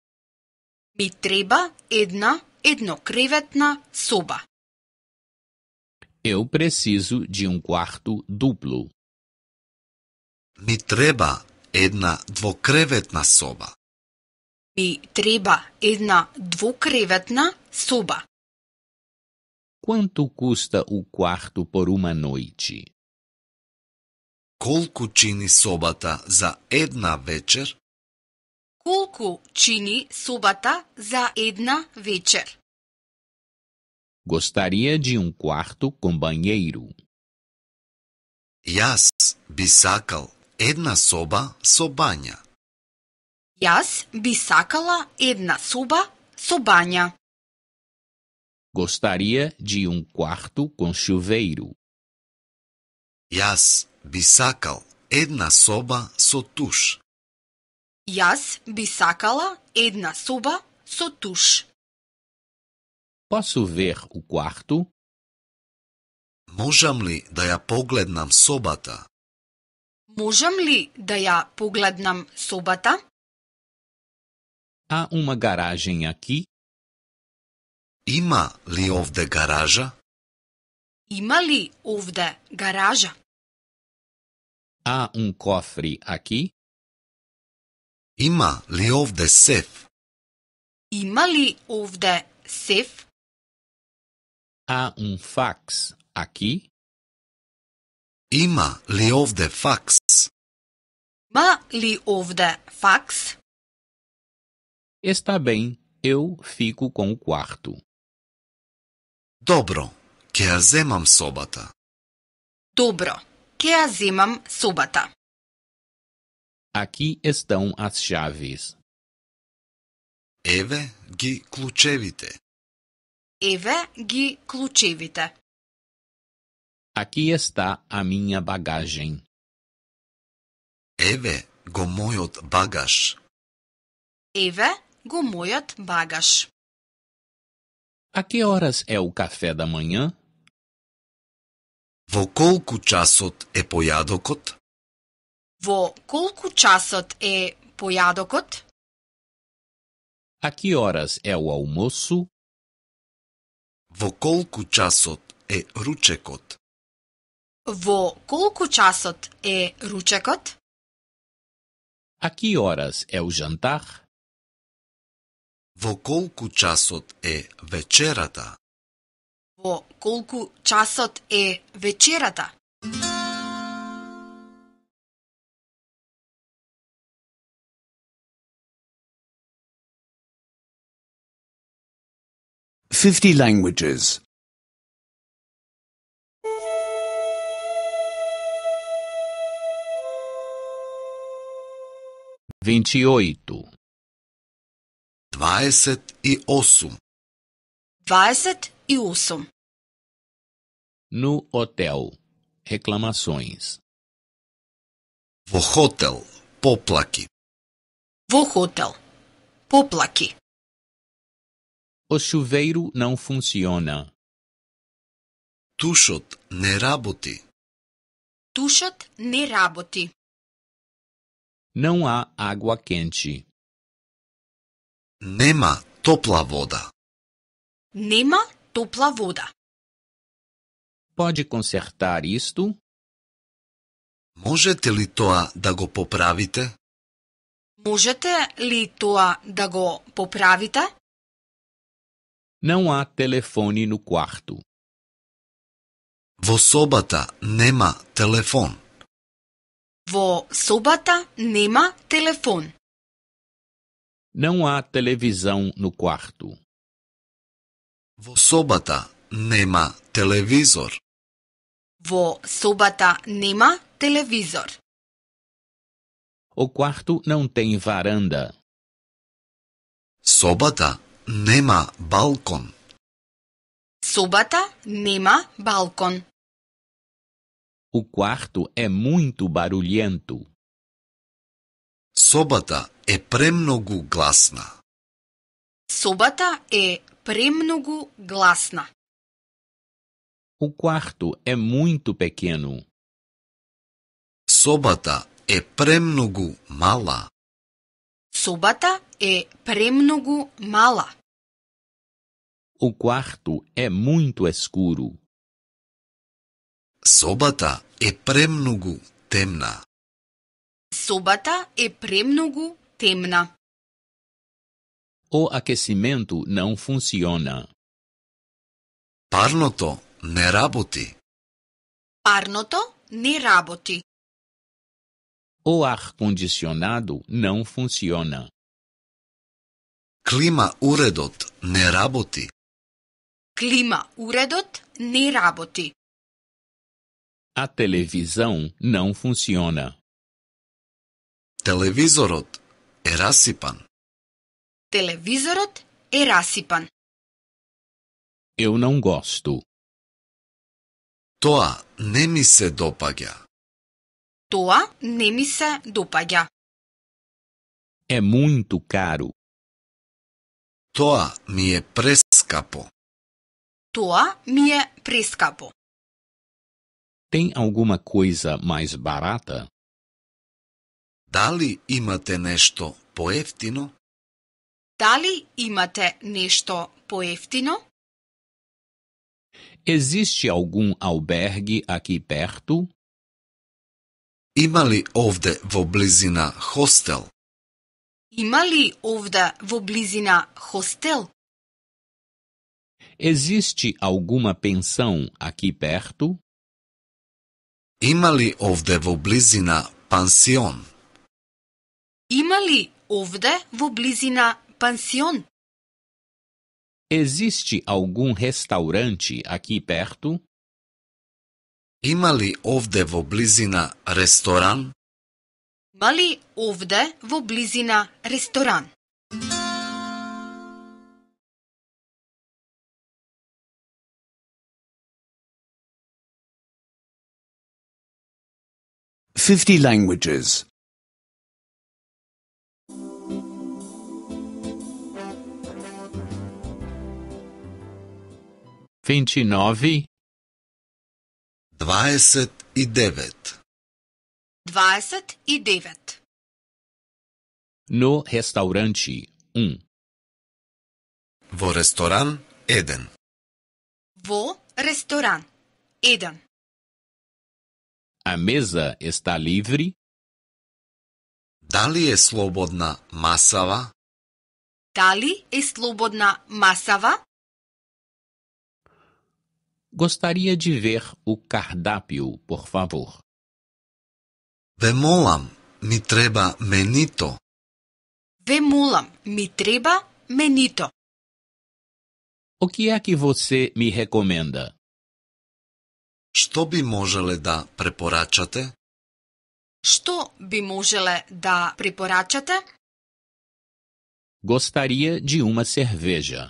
Ми треба една еднокреветна соба. Eu preciso de um quarto duplo. Ми треба една двокреветна соба. Ми треба една двокреветна соба. Quanto custa o quarto por uma noite? Колку чини собата за една вечер? колку чини subata за една вечер. Gostaria de um quarto com banheiro. Yas bisakal edna soba so banha. Yas bisakala edna soba so Gostaria de um quarto com chuveiro. Yas bisakal edna soba so Јас би сакала една соба со туш. Посу па вех у квахту? Можам ли да ја погледнам собата? Можам ли да ја погледнам собата? А ума гаражен јаки? Има ли овде гаража? Има ли овде гаража? Há um cofre aqui? Ima li ovde sef? Ima li ovde sef? Há um fax aqui? Ima li ovde fax? Ima li ovde fax? Está bem, eu fico com o quarto. Dobro, que azemam sobata. Dobro, que azemam sobata. Aqui estão as chaves. Еве ги ключевите. Еве ги ключевите. Aqui está a minha bagagem. Еве го мојот багаж. Еве го мојот багаж. A que horas é o café da manhã? Во колку часот е појадокот? Во колку часот е појадокот? А ки орас е o almoço? Во колку часот е ручекот? Во колку часот е ручекот? А ки орас е o jantar? Во колку часот е вечерата? Во колку часот е вечерата? 50 languages. Vinte e oito. Dvajset e osum. No hotel. Reclamações. Vo hotel. Poplaki. Vo hotel. Poplaki. O chuveiro não funciona. Tušot ne raboti. Tušot ne raboti. Não há água quente. Nema topla voda. Nema topla voda. Pode consertar isto? Можете ли тоа да го поправите? Можете ли тоа да го поправите? Não há telefone no quarto. Во собата нема телефон. Во собата нема телефон. Não há televisão no quarto. Во собата нема телевизор. Во собата нема телевизор. O quarto não tem varanda. Собата nema balkon. Subata nema balkon. O quarto é muito barulhento. Sobata é premnogu glasna. Sobata é premnogu glasna. O quarto é muito pequeno. Sobata é premnogu mala. Sobata é premnogo mala. O quarto é muito escuro. Sobata é premnogo temna. Sobata é premnogo temna. O aquecimento não funciona. Parnoto ne raboti. Parnoto ne raboti. O ar-condicionado não funciona. Clima uredot ne raboti. Clima uredot ne raboti. A televisão não funciona. Televizorot erasipan. Televisorot Televizorot Eu não gosto. Toa ne se dopaga. Това не ми се допаѓа. É muito caro. Тоа ми е прескапо. Тоа ми е прескапо. Tem alguma coisa mais barata? Дали имате нешто поевтино? Дали имате нешто поевтино? Existe algum albergue aqui perto? Ima li ovde vo blizina hostel? Ima li ovde vo blizina hostel? Existe alguma pensão aqui perto? Ima li ovde vo blizina pansion? Ima li ovde vo blizina pansion? Existe algum restaurante aqui perto? Ima li ovde vo blizina restoran? Ima li ovde vo blizina restoran? Fifty languages. 29 29 No restaurante 1 Во ресторан 1 Во ресторан 1 A mesa está livre? Дали е слободна масава? Дали е слободна масава? Gostaria de ver o cardápio, por favor. Vemolam, mi treba menito. Vemolam, mi treba menito. O que é que você me recomenda? Što bi možele da preporačate? Što bi možele da preporačate? Gostaria de uma cerveja.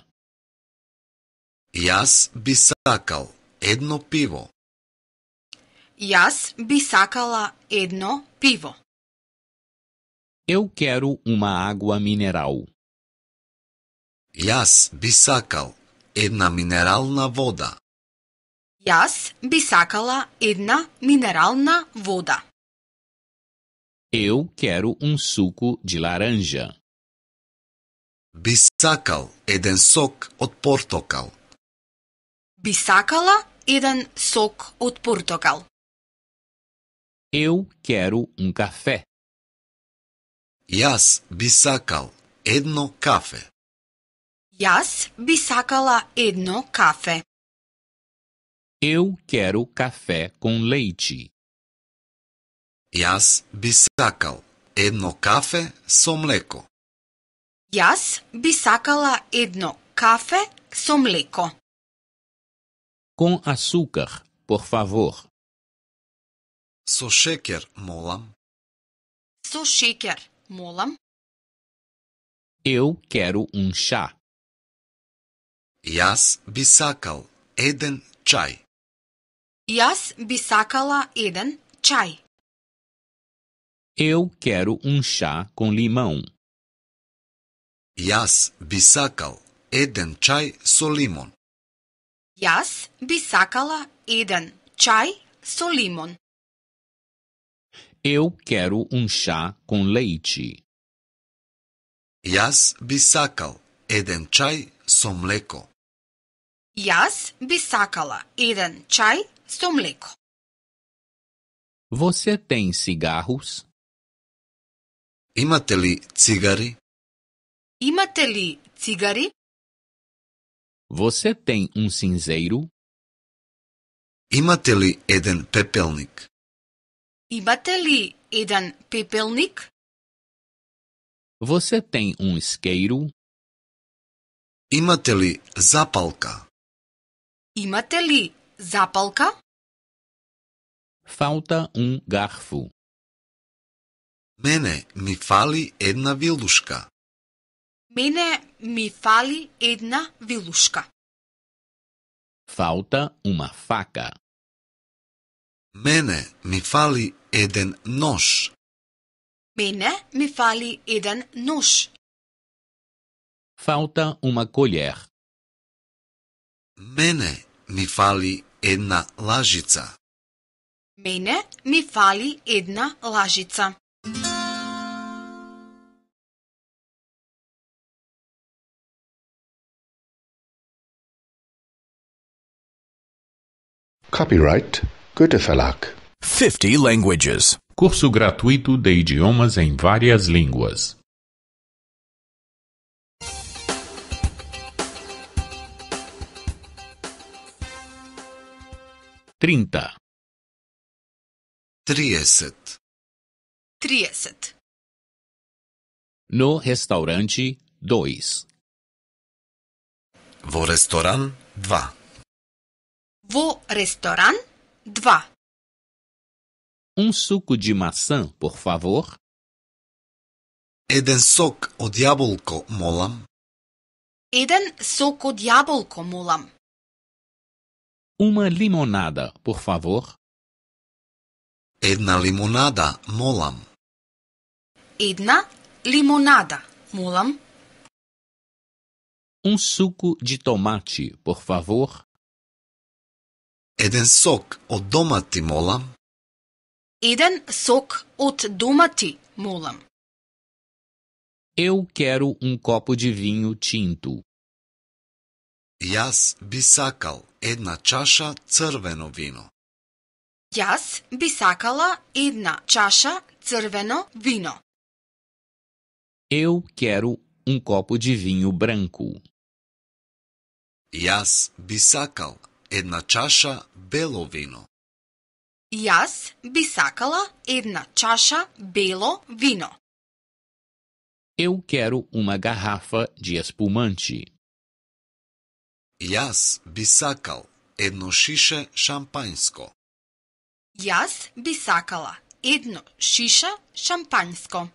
Jaz bi sakal jedno pivo. Jas bi sakala pivo. Eu quero uma água mineral. Jas bi sakal jedna mineralna voda. Jas bi sakala jedna mineralna voda. Eu quero um suco de laranja. Bi eden sok od portokal. би сакала еден сок од портокал. Eu quero um café. Јас би сакал едно кафе. Јас би сакала едно кафе. Eu quero café com leite. Јас би сакал едно кафе со млеко. Јас би сакала едно кафе со млеко. com açúcar, por favor. Sou shaker, molam. Sou shaker, molam. Eu quero um chá. Yas bisakal eden chai. Yas bisakala eden chai. Eu quero um chá com limão. Yas bisakal eden chai so limon. Yas bi sakala jedan čaj so limon. Eu quero um chá com leite. Yas bi sakal eden čaj so mleko. Jaz bi sakala eden čaj so mleko. Você tem cigarros? Imate li cigari? Imate li cigari? Você tem um cinzeiro? Imate li eden pepelnik? Imate li eden pepelnik? Você tem um isqueiro? Imate li zapalka? Imate li zapalka? Falta um garfo. Mene me fali jedna viluška. Мене ми фали една вилушка. Фаута ума фака. Мене ми фали еден нож. Мене ми фали еден нож. Фаута ума colher. Мене ми фали една лажица. Мене ми фали една лажица. Copyright Goethe Verlag. 50 languages. Curso gratuito de idiomas em várias línguas. Trinta. Trideset. Trideset. No restaurante dois. V restoran dva. Vou restaurant 2. Um suco de maçã, por favor. Eden sok od diabolko molam. Eden sok od diabolko molam. Uma limonada, por favor. Edna limonada, molam. Edna limonada, molam. Um suco de tomate, por favor. Eden sok od molam. Eden sok od molam. Eu quero um copo de vinho tinto. Jas bisakal jedna čaša crveno vino. Jas bisakala jedna čaša crveno vino. Eu quero um copo de vinho branco. Jas bisakal една чаша бело вино. Јас би сакала една чаша бело вино. Eu quero uma garrafa de espumante. Јас би сакал едно шише шампањско. Јас би сакала едно шиша шампањско.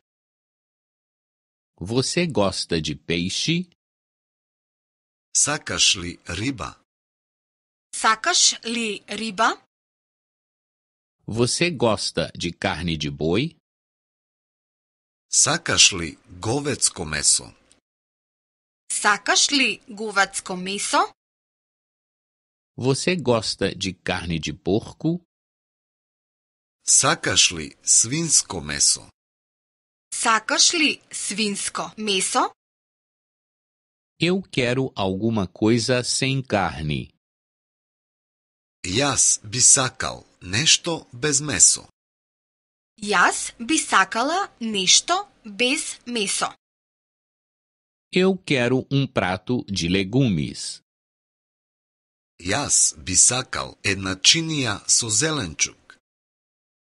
Você gosta de peixe? Сакаш ли риба? Sacas li riba? Você gosta de carne de boi? Sakaš li govedsko meso? Sakaš li govedsko meso? Você gosta de carne de porco? Sakaš li svinsko meso? Sakaš li svinsko meso? Eu quero alguma coisa sem carne. Jas bisakal nešto bez meso. Jas bisakala nešto Eu quero um prato de legumes. Jas bisakal jedna činija so zelenčuk.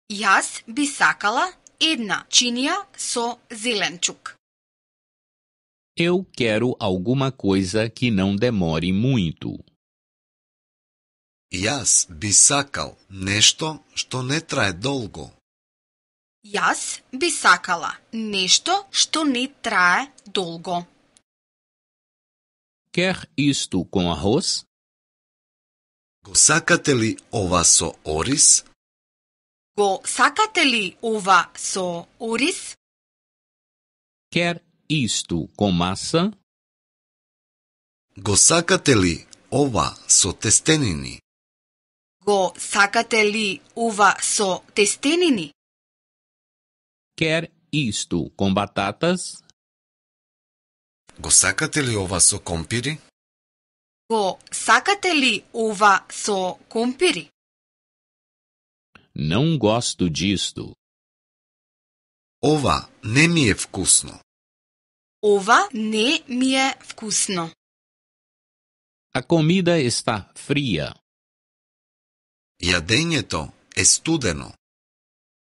Jas bisakala jedna činija so zelenčuk. Eu quero alguma coisa que não demore muito. Јас би сакал нешто што не трае долго. Јас би сакала нешто што не трае долго. Кер исту com arroz? Го сакате ли ова со орис? Го сакате ли ова со орис? Кер исту com маса? Го сакате ли ова со тестенини? go sacate li uva so testinini? Quer isto com batatas? Go sacate li uva so compiri? Go sacate li uva so compiri? Não gosto disto. Ova ne mi je Ova ne mi je A comida está fria. Јадењето е студено.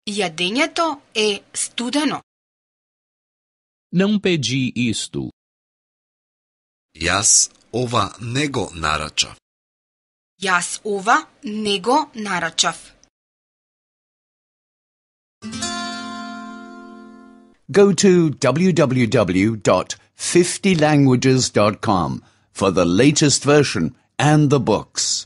Јадењето е студено. Não pedi isto. Јас ова не го нарачав. Јас ова не го нарачав. Go to www.50languages.com for the latest version and the books.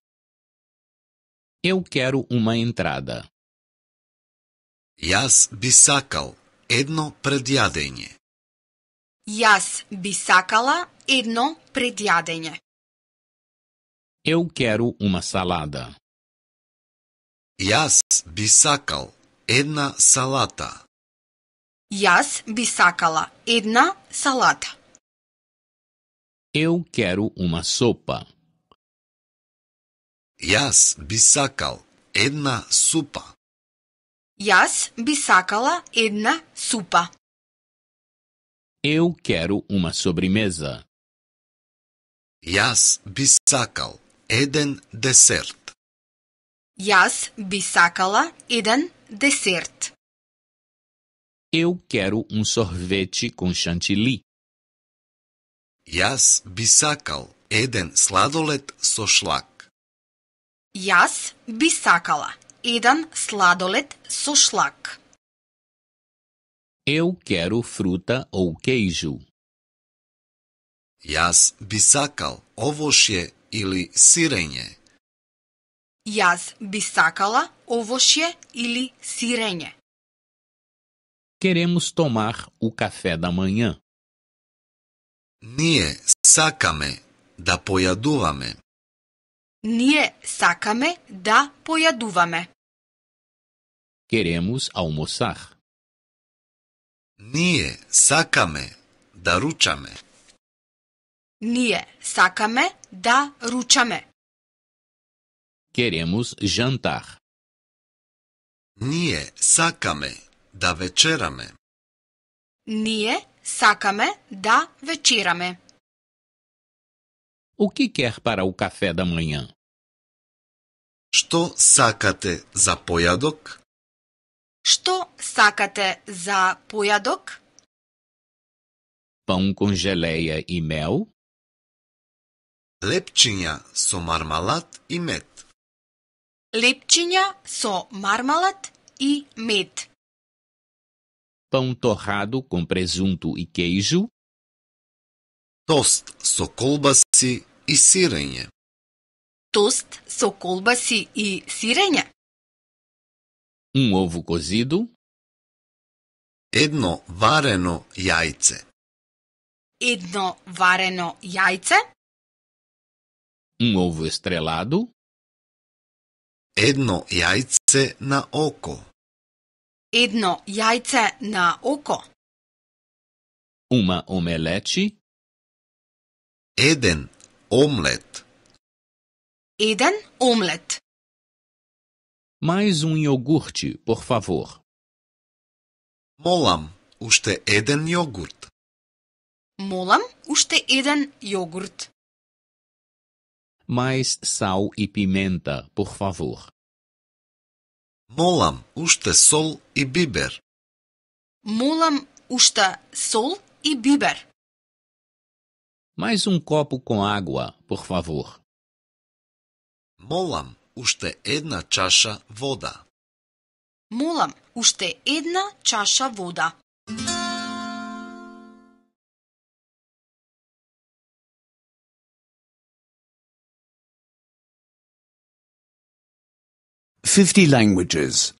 Eu quero uma entrada. Yas bisakal jedno predjadenje. Yas bisakala jedno predjadenje. Eu quero uma salada. Yas bisakal edna salata. Yas bisakala edna salata. Eu quero uma sopa. Jas bisakal една супа. Jas bisakala една супа. Eu quero uma sobremesa. Jas bisakal eden desert. Jas bisakala eden desert. Eu quero um sorvete com chantilly. Jas bisakal eden sladolet so Јас би сакала еден сладолет со шлак. Eu quero fruta ou queijo. Јас би сакал овошје или сирење. Јас би сакала овошје или сирење. Queremos tomar o café da manhã. Ние сакаме да појадуваме. Ние сакаме да појадуваме. Queremos almoçar. Ние сакаме да ручаме. Ние сакаме да ручаме. Queremos jantar. Ние сакаме да вечераме. Ние сакаме да вечераме. O que quer para o café da manhã? Što sakate za pojadok? Što sakate za pojadok? Pão com geleia e mel? Lepčinja so marmalat i med. Lepčinja so marmalat e med. Pão torrado com presunto e queijo? Tost so kolbasi i sirenje. Tost so kolbasi sirenje sirenja. Um ovo cozido. Jedno vareno jajce. Jedno vareno jajce. Um ovo estrelado. Jedno jajce na oko. Jedno jajce na oko. Uma omelete. Eden omelet. Eden omelete. Mais um iogurte, por favor. Molam, ušte eden iogurt Molam, ušte eden iogurt Mais sal e pimenta, por favor. Molam, ušte sol i biber. Molam, ušte sol i biber. Mais um copo com água, por favor. Molam, ušte edna čaša voda. Molam, ušte edna čaša voda. Fifty languages.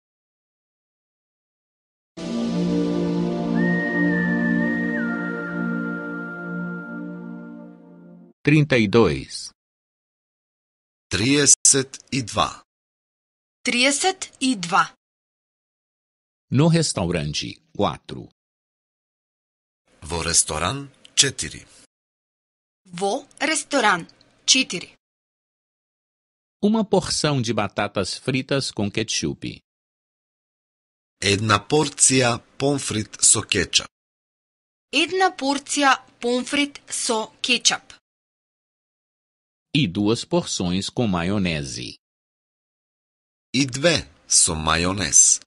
trinta e dois. Trieset e dois. Trieset e dois. No restaurante, quatro. Vo restauran, četiri. Vo restauran, četiri. Uma porção de batatas fritas com ketchup. Edna порција pomfrit so ketchup. Edna порција pomfrit so ketchup e duas porções com maionese. E dve são majones.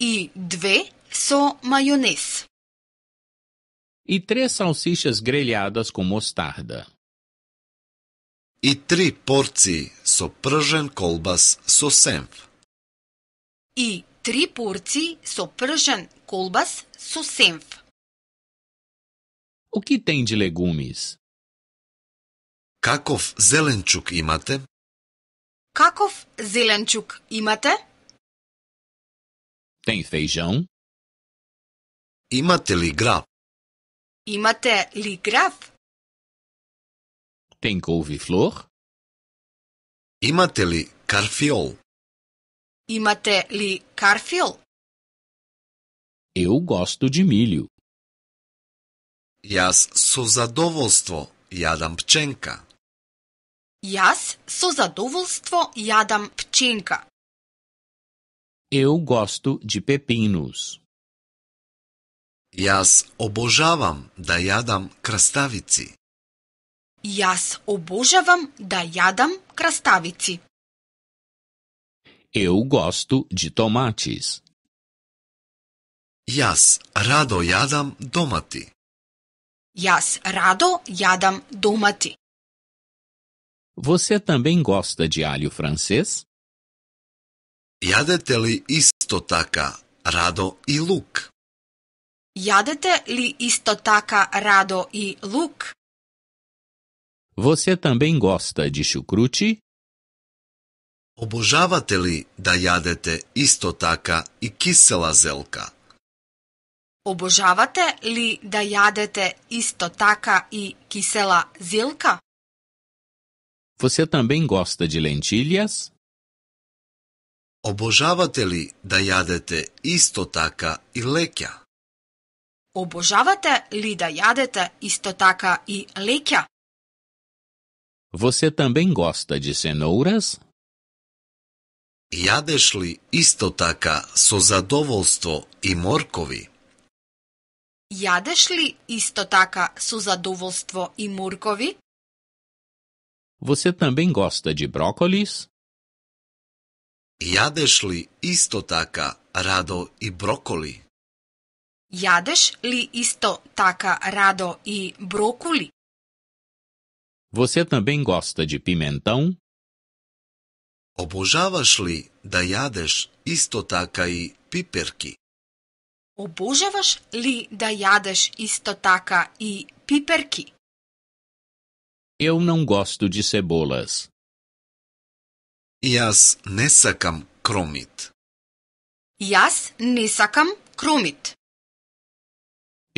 E dve são majones. E três salsichas grelhadas com mostarda. E tri porci so pržen kolbas so E I tri porci so pržen kolbas O que tem de legumes? Kakov zelenčuk imate? Kakov zelenčuk imate? Tem feijão? Imate li graf? Imate li graf? Tem couve-flor? Imate li carfiol? Imate li carfiol? Eu gosto de milho. Jas sou zadovolstvo, jadam pčenka. Јас со задоволство јадам пченка. Eu gosto de pepinos. Јас обожавам да јадам краставици. Јас обожавам да јадам краставици. Eu gosto de tomates. Јас радо јадам домати. Јас радо јадам домати. Você também gosta de alho francês? Jadete li isto taka rado i luk? Jadete li isto taka rado i luk? Você também gosta de chucrute? Obožavate li da jadete isto taka i kisela zelka? Obožavate li da jadete isto taka i kisela zilka? Você também gosta de lentilhas? Обожавате ли да јадете исто така и леќа? Обожавате ли да јадете исто така и леќа? Você também gosta de cenouras? Јадеш ли исто така со задоволство и моркови? Јадеш ли исто така со задоволство и моркови? Você também gosta de brócolis? Jadeš li isto taka rado i brokoli? Jadeš li isto taka rado i brokoli? Você também gosta de pimentão? Obožavaš li da jadeš isto taka i piperki? Obožavaš li da jadeš isto taka i piperki? Eu não gosto de cebolas. Jaz ne sakam kromit. Jaz ne kromit.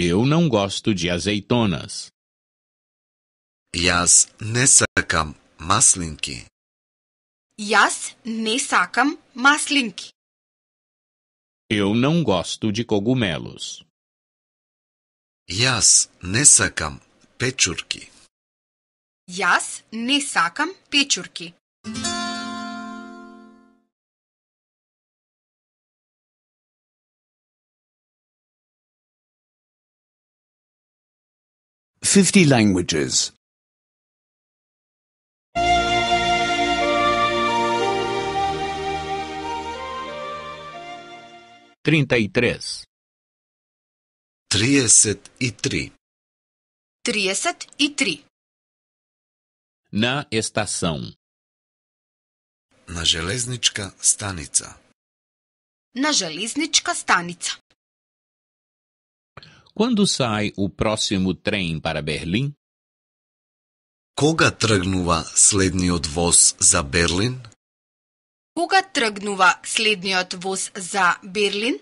Eu não gosto de azeitonas. Jaz ne sakam maslinki. Jaz ne maslinki. Eu não gosto de cogumelos. Jaz ne sakam pečurki. Jaz ne sakam pečurki. Fifty languages. Trinta i tres. Trieset i tri. Trieset i tri. Na estação. Na železnička stanica. Na železnička stanica. Quando sai o próximo trem para Berlim? Кога тръгнува следниот воз за Берлин? Кога тръгнува следниот воз за Берлин?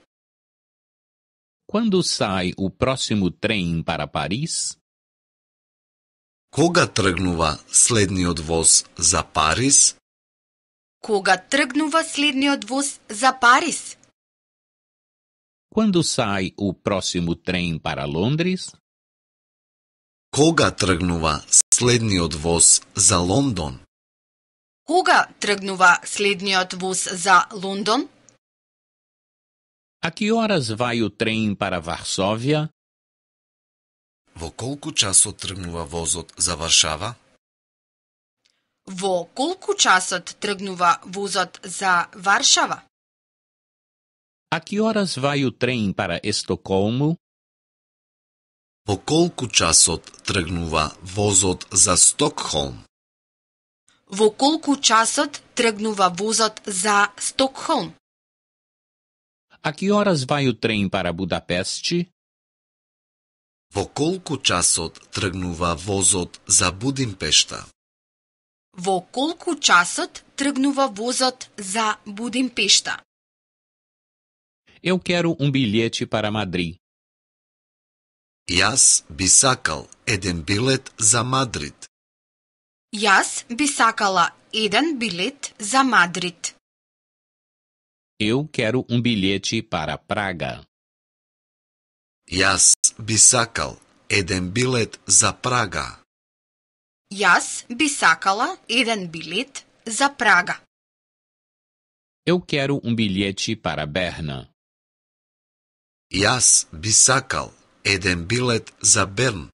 Quando sai o próximo trem para Paris? Кога тргнува следниот воз за Париз? Кога тргнува следниот воз за Париз? Quando sai o próximo trem para Londres? Кога тргнува следниот воз за Лондон? Кога тргнува следниот воз за Лондон? A que horas vai o trem para Varsóvia? Во колку часот тргнува возот за Варшава? Во колку часот тргнува возот за Варшава? А ки орас вају трен пара Естоколму? Во колку часот тргнува возот за Стокхолм? Во колку часот тргнува возот за Стокхолм? А ки орас вају трен пара para Во колку часот тргнува возот за Будимпешта? Во колку часот тргнува возот за Будимпешта? Eu quero um bilhete para Madrid. Јас би сакал еден билет за Мадрид. Јас би сакала еден билет за Мадрид. Eu quero um bilhete para Praga. Јас bisakal eden bilet za Praga. Jas bisakala eden bilet za Praga. Eu quero um bilhete para Berna. Jas bisakal eden bilet za Bern.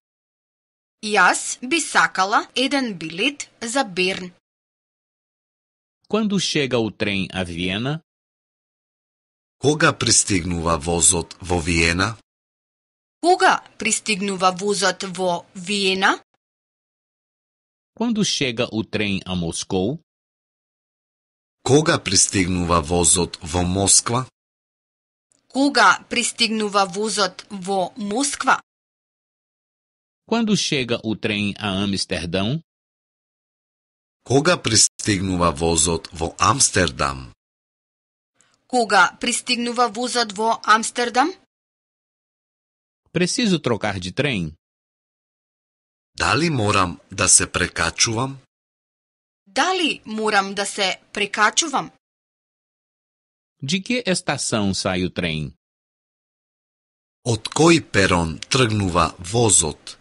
Jas bisakala eden bilet za Bern. Quando chega o trem a Viena? Koga pristignuva vozot vo Viena? Кога пристигнува возот во Виена? Quando chega o trem a Moscou? Кога пристигнува возот во Москва? Кога пристигнува возот во Москва? Quando chega o trem a Amsterdão? Кога пристигнува возот во Амстердам? Кога пристигнува возот во Амстердам? Preciso trocar de trem? Dali moram da se prekačuvam? Dali moram da se prekačuvam? De que estação sai o trem? Od koji peron trgnuva vozot?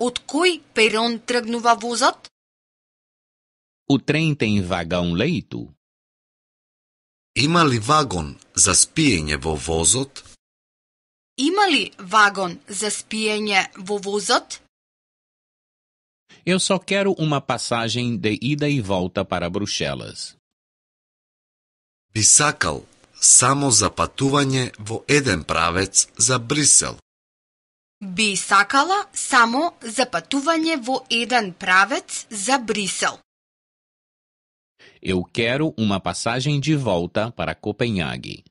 Od koji peron trgnuva vozot? O trem tem vagão leito? Ima li vagon za spijenje vo vozot? Ima li vagon za Eu só quero uma passagem de ida e volta para Bruxelas. Bisakal, samo zapatuvanje patuvanje vo eden pravec za Brisel. Bisakala samo zapatuvanje patuvanje vo eden pravec za Brisel. Eu quero uma passagem de volta para Copenhague.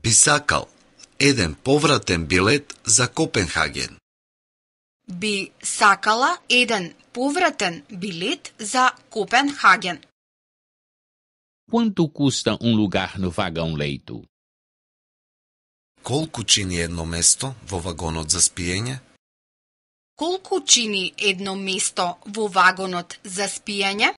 Bisakal, еден повратен билет за Копенхаген. Би сакала еден повратен билет за Копенхаген. Quanto custa un lugar no vagão leito? Колку чини едно место во вагонот за спиење? Колку чини едно место во вагонот за спиење?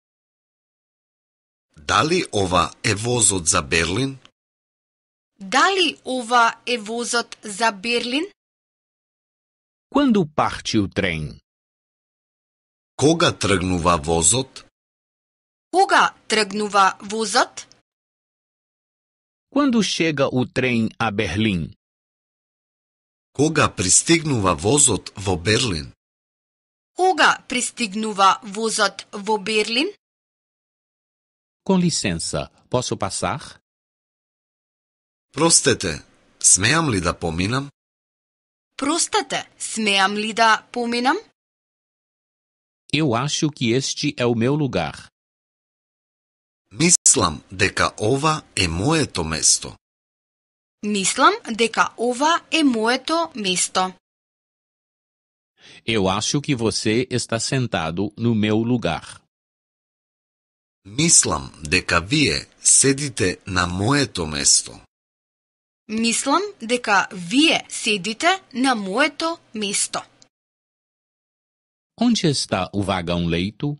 Дали ова е возот за Берлин? Дали ова е возот за Берлин? Кога парти у трен? Кога тргнува возот? Кога тргнува возот? Кога шега у трен а Берлин? Кога пристигнува возот во Берлин? Кога пристигнува возот во Берлин? Com licença, posso passar? Простете, смеам ли да поминам? Простете, смеам ли да поминам? Eu acho que este é o meu lugar. Мислам дека ова е моето место. Мислам дека ова е моето место. Eu acho que você está sentado no meu lugar. Мислам дека вие седите на моето место. Мислам дека вие седите на моето место. Onde ста у вагон лейту?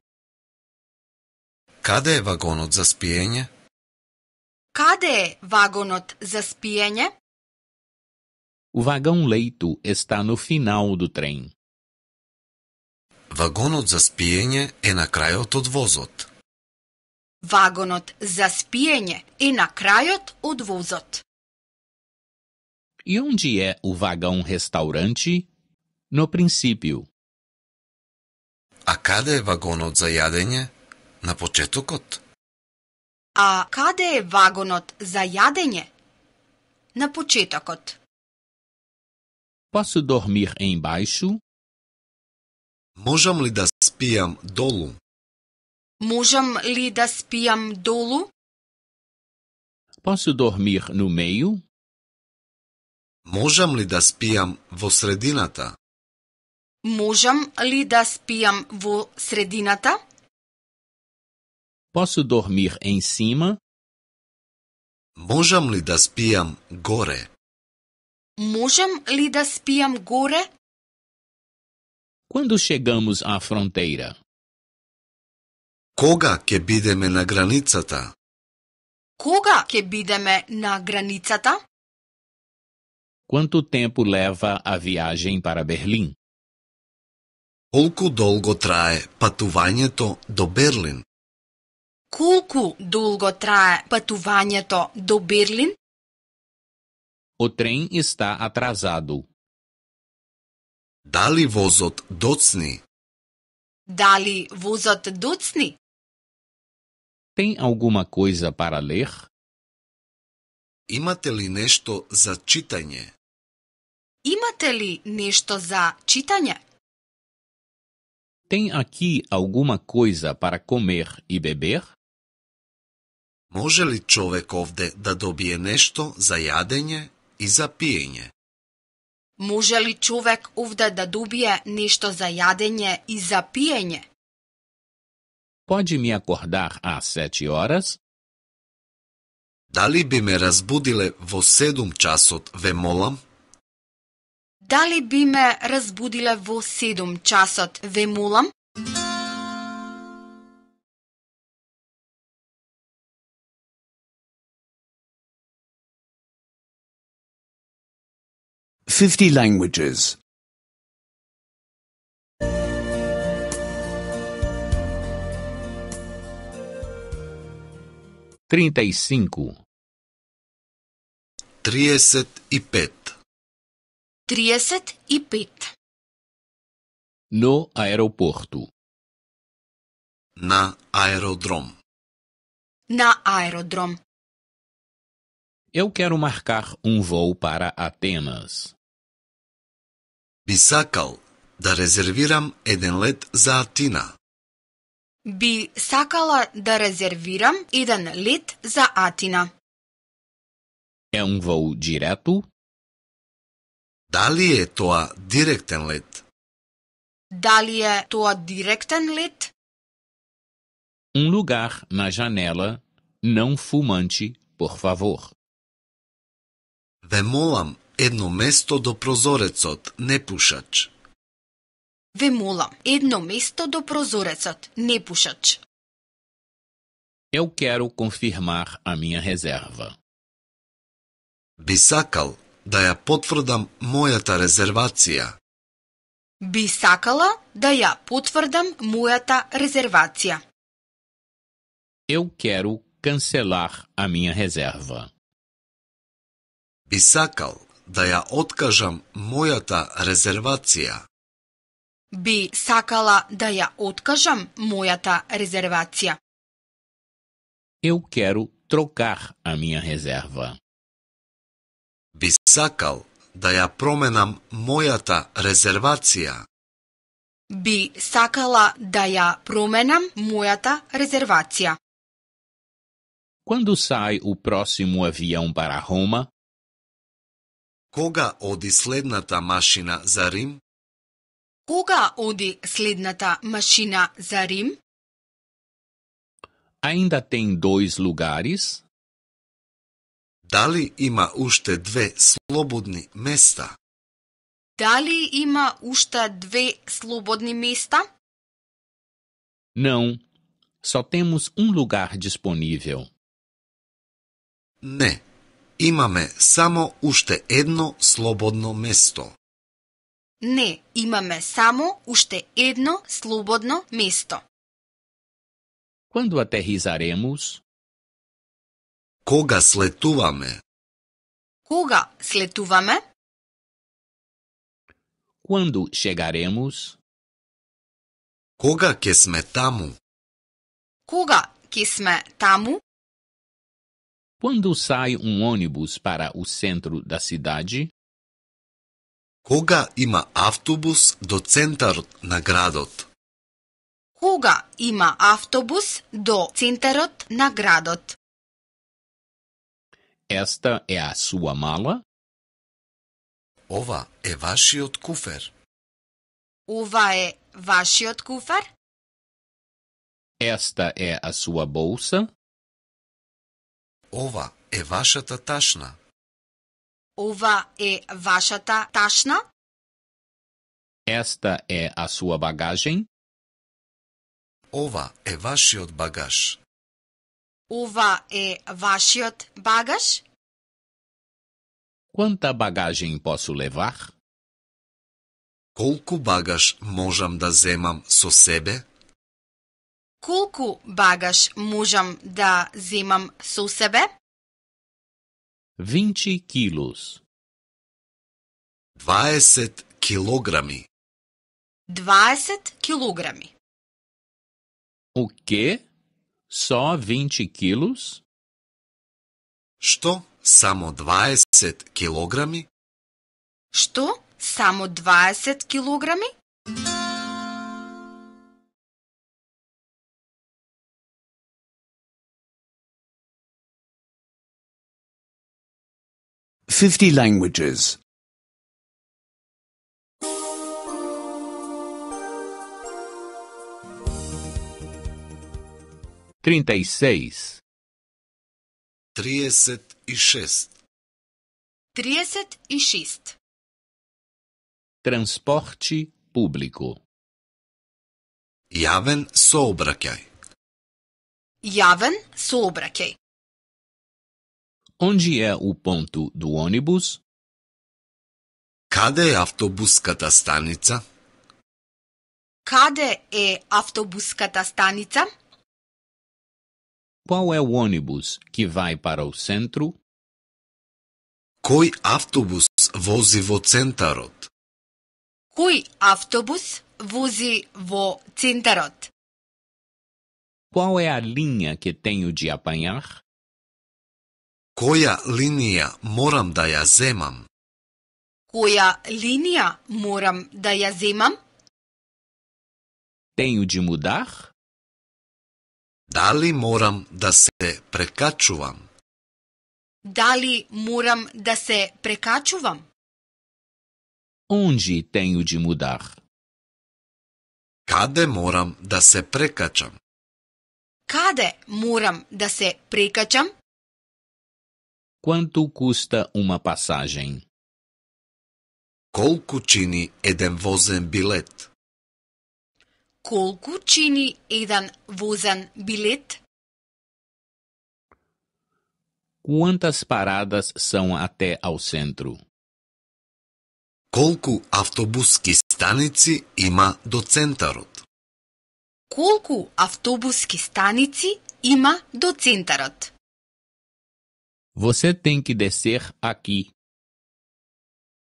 Каде е вагонот за спиење? Каде е вагонот за спиење? Вагон vagão е ста на финал do трен. Вагонот за спиење е на крајот од возот. вагонот за спиење и на крајот од возот. И онде е у вагон ресторанти? No princípio. A cada é vagonot za jadenje? Na pochetokot. A cada é vagonot za jadenje? Na pochetokot. Posso dormir embaixo? Možam li da spijam dolu? Mujam li piam dolu? Posso dormir no meio? Mujam li piam vo sredinata? Mujam piam vo Posso dormir em cima? Mujam li piam gore? Mujam li piam gore? Quando chegamos à fronteira? Кога ќе бидеме на границата? Кога ќе бидеме на границата? Quanto tempo leva a viagem para Berlim? Колку долго трае патувањето до Берлин? Колку долго трае патувањето до Берлин? O trem está atrasado. Дали возот доцни? Дали возот доцни? Tem alguma coisa para ler? Imate li nešto za čitanje? Imate li nešto za čitanje? Tem aqui alguma coisa para comer e beber? Može li čovek ovde da dobije nešto za jadenje i za pijenje? Može li čovek ovde da dobije nešto za jadenje i za pijenje? pode me acordar às sete horas? Dali bime me razbudile vo sedum časot, ve molam? Dali bime me razbudile vo sedum časot, ve molam? Fifty languages. trinta e cinco. Triesset e pet. Triesset e pet. No aeroporto. Na aerodrom. Na aerodrom. Eu quero marcar um voo para Atenas. Bisakal, da reserviram edenlet let za Atina. Би сакала да резервирам еден лет за Атина. É um voo direto? Дали е тоа директен лет? Дали е тоа директен лет? Um lugar na janela não fumante, por favor. Ве молам едно место до прозорецот, не пушач. Ве молам, едно место до прозорецот, не пушач. Eu quero confirmar a minha reserva. Би сакал да ја потврдам мојата резервација. Би сакала да ја потврдам мојата резервација. Eu quero cancelar a minha reserva. Би сакал да ја откажам мојата резервација би сакала да ја откажам мојата резервација. Eu quero trocar a minha reserva. Би сакал да ја променам мојата резервација. Би сакала да ја променам мојата резервација. Quando sai o próximo avião para Roma? Кога оди следната машина за Рим? Кога оди следната машина за Рим? Ајнда тен dois лугарис? Дали има уште две слободни места? Дали има уште две слободни места? Нау, со темус ун лугар диспонивел. Не. Имаме само уште едно слободно место. Не, имаме само уште едно слободно место. Quando aterrizaremos? Кога слетуваме? Кога слетуваме? Quando chegaremos? Кога ќе сме таму? Кога ќе сме таму? Quando sai um ônibus para o centro da cidade? Кога има автобус до центарот на градот? Кога има автобус до центарот на градот? Esta é a sua mala? Ова е вашиот куфер. Ова е вашиот куфер? Esta é a sua bolsa? Ова е вашата ташна. Ova é vashata tashna? Esta é a sua bagagem? Ova é vashiot bagash. Ova é vashiot bagash? Quanta bagagem posso levar? Колку багаж можам да земам со себе? Колку багаж можам да земам со себе? vinte quilos. 20 kilogrami. 20 kilogrami. O que? Só vinte quilos? Što samo 20 kilogrami? Što samo 20 kilogrami? 50 languages. 36 36 36 Transporte público. Javen soobraćaj. Javen soobraćaj. Onde é o ponto do ônibus? Cade é autobuscata stanica? Cade é autobuscata stanica? Qual é o ônibus que vai para o centro? Koi autobus vozi vo centarot? Koi autobus vozi vo centarot? Qual é a linha que tenho de apanhar? Koja linija moram da ja zemam? Koja linija moram da ja zemam? Tenho de mudar? Da li moram da se prekačuvam? Da li moram da se prekačuvam? Onde tenho de mudar? Kade moram da se prekačam? Kade moram da se prekačam? Quanto custa uma passagem? Colco chini eden vozen bilet. Colco chini eden vozen bilet. Quantas paradas são até ao centro? Colco автобуски станици ima до центарот? Колку автобуски станици има до центарот? Você tem que descer aqui.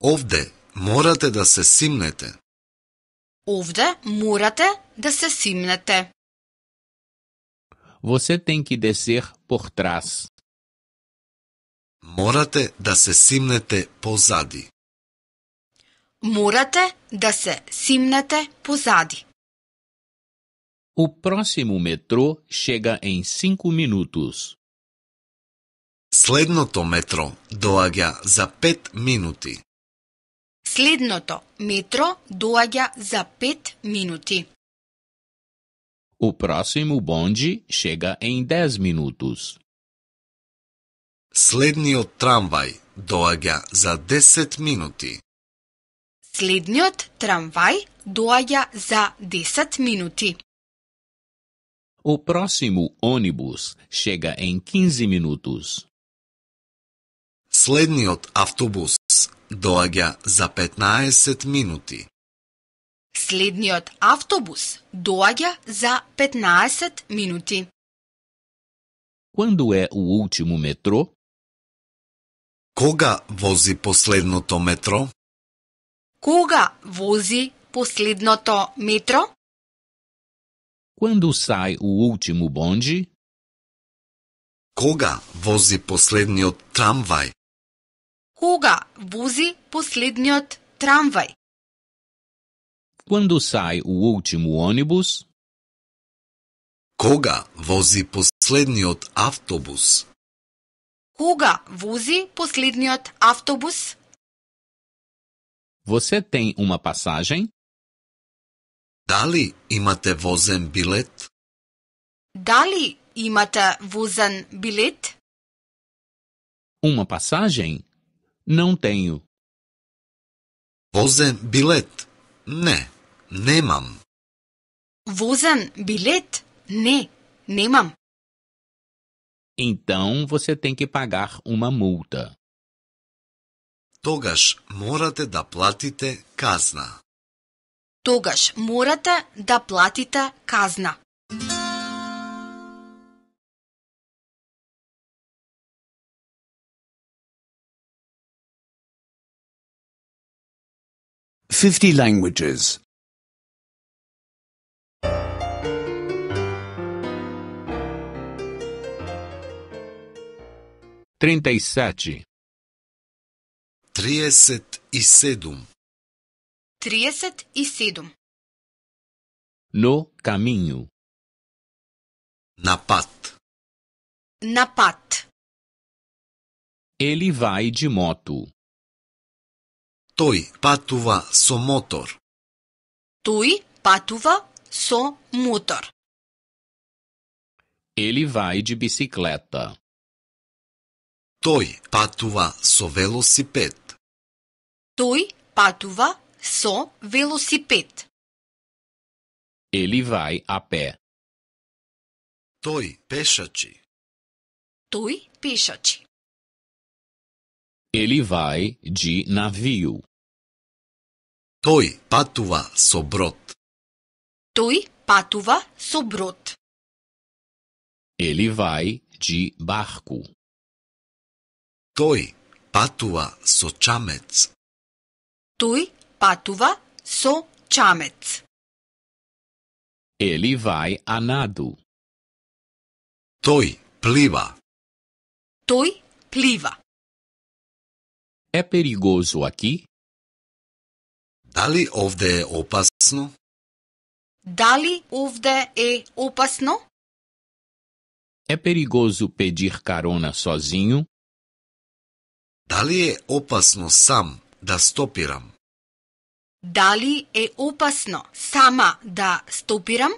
Ovde, morate da se simnete. Ovde, morate da se simnete. Você tem que descer por trás. Morate da se simnete pozadi. Morate da se simnete pozadi. O próximo metrô chega em cinco minutos. Следното метро доаѓа за 5 минути. Следното метро доаѓа за 5 минути. O próximo bonde chega em 10 minutos. Следниот трамвај доаѓа за 10 минути. Следниот трамвај доаѓа за 10 минути. O próximo ônibus chega em 15 minutos последниот автобус доаѓа за 15 минути. Следниот автобус доаѓа за 15 минути. Кога е o último metrô? Кога вози последното метро? Кога вози последното метро? Кога сај o último bonde? Кога вози последниот трамвај? кога вози последниот трамвај? Quando sai o último ônibus? Кога вози последниот автобус? Кога вози последниот автобус? Você tem uma passagem? Дали имате возен билет? Дали имате возен билет? Uma passagem não tenho. Vozem bilet? Ne, nemam. Vozem bilet? Ne, nemam. Então você tem que pagar uma multa. Togas morate da platite kazna. Togas morate da platite kazna. 50 languages. 37. 37. 37. No caminho. Na pat. Na pat. Ele vai de moto. Той патува со мотор. Тој патува со мотор. Ele vai de bicicleta. Той патува со велосипед. Тој патува со велосипед. Ele vai a pé. Той пешачи. Той пешачи. Ele vai de navio. Той патува со брод. Той патува со брод. Ele vai de barco. Той патува со чамец. Той патува со чамец. Ele vai a nado. Той плива. Той плива. É perigoso aqui? Дали овде е опасно? Дали овде е опасно? Е perigoso pedir карона sozinho? Дали е опасно сам да стопирам? Дали е опасно сама да стопирам?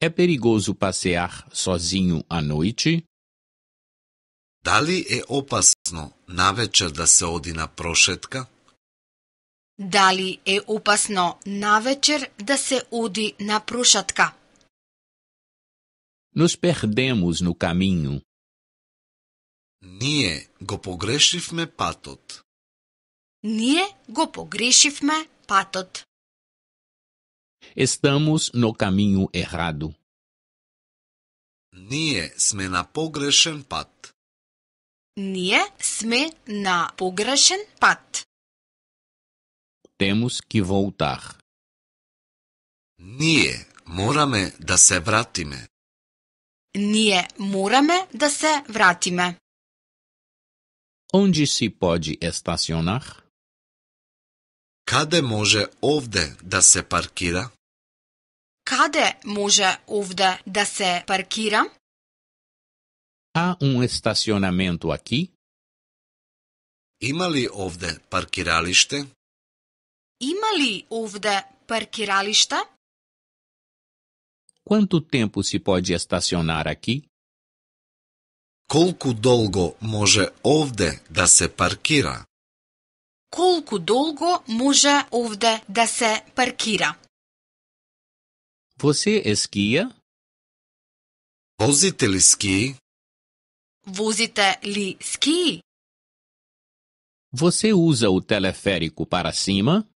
Е perigoso passear sozinho а ноичи? Дали е опасно навечер да се оди на прошетка? Дали е опасно навечер да се оди на прошатка? Nos perdemos no caminho. Ние го погрешивме патот. Ние го погрешивме патот. Estamos no caminho errado. Ние сме на погрешен пат. Ние сме на погрешен пат. temos que voltar. Nie morame da se vratime. Nie morame da se Onde se pode estacionar? Kade može ovde da se parkira? Kade može da se Há um estacionamento aqui? Ima li ovde Quanto tempo se pode estacionar aqui? Колку долго може овде да се паркира? Колку долго може овде да се паркира? Você esquia? Возите ли ски? Возите ли ски? Você usa o teleférico para cima?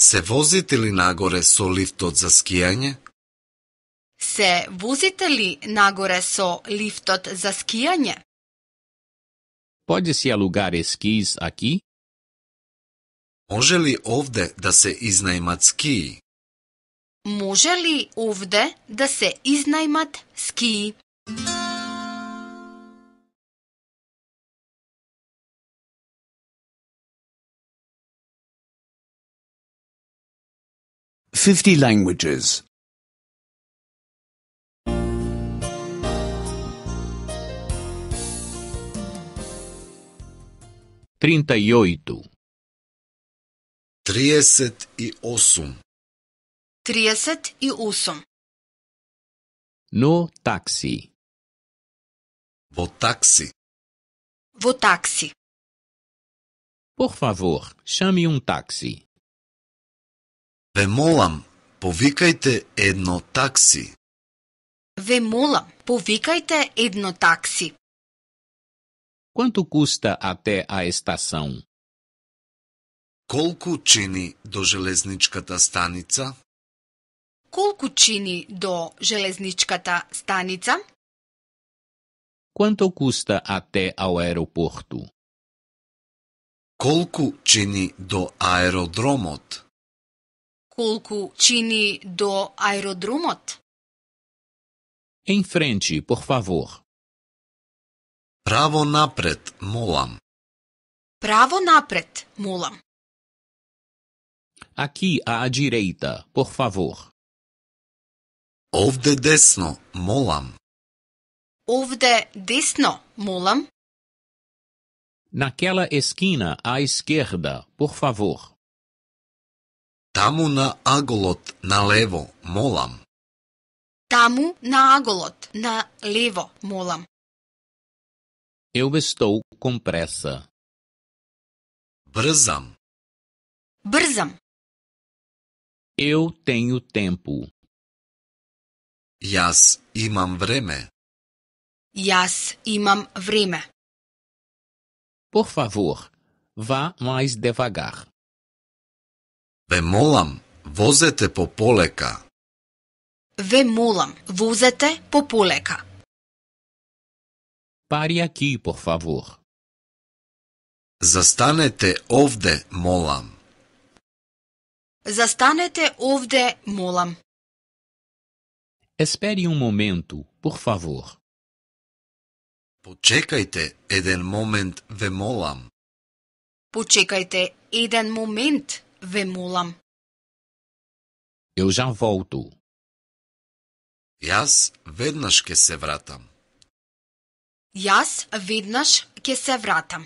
Се возите ли нагоре со лифтот за скијање? Се возите ли нагоре со лифтот за скијање? Поде си алугаре скиз аки? Може ли овде да се изнајмат скии? Може ли овде да се изнајмат скии? 50 languages. 38 38 38 No táxi vou táxi vou táxi Por favor, chame um táxi. Ве молам, повикајте едно такси. Ве молам, повикајте едно такси. Quanto custa até a estação? Колку чини до железничката станица? Колку чини до железничката станица? Quanto custa até ao aeroporto? Колку чини до аеродромот? колку чини до аеродромот? Em frente, por favor. Право напред, молам. Право напред, молам. Aqui à direita, por favor. Овде десно, молам. Овде десно, молам. Naquela esquina à esquerda, por favor. Tamo na agolot, na levo, molam. Tamo na agolot, na levo, molam. Eu estou com pressa. Brzam. Brzam. Eu tenho tempo. Jas imam vreme. Jas imam vreme. Por favor, vá mais devagar. Ве молам, возете по полека. Ве молам, возете по полека. Пари аки, по фавор. Застанете овде, молам. Застанете овде, молам. Espere un momento, por favor. Почекајте еден момент, ве молам. Почекајте еден момент, vemulam. Eu já volto. Jas vednaš que se vratam. Jas vednaš ke se vratam.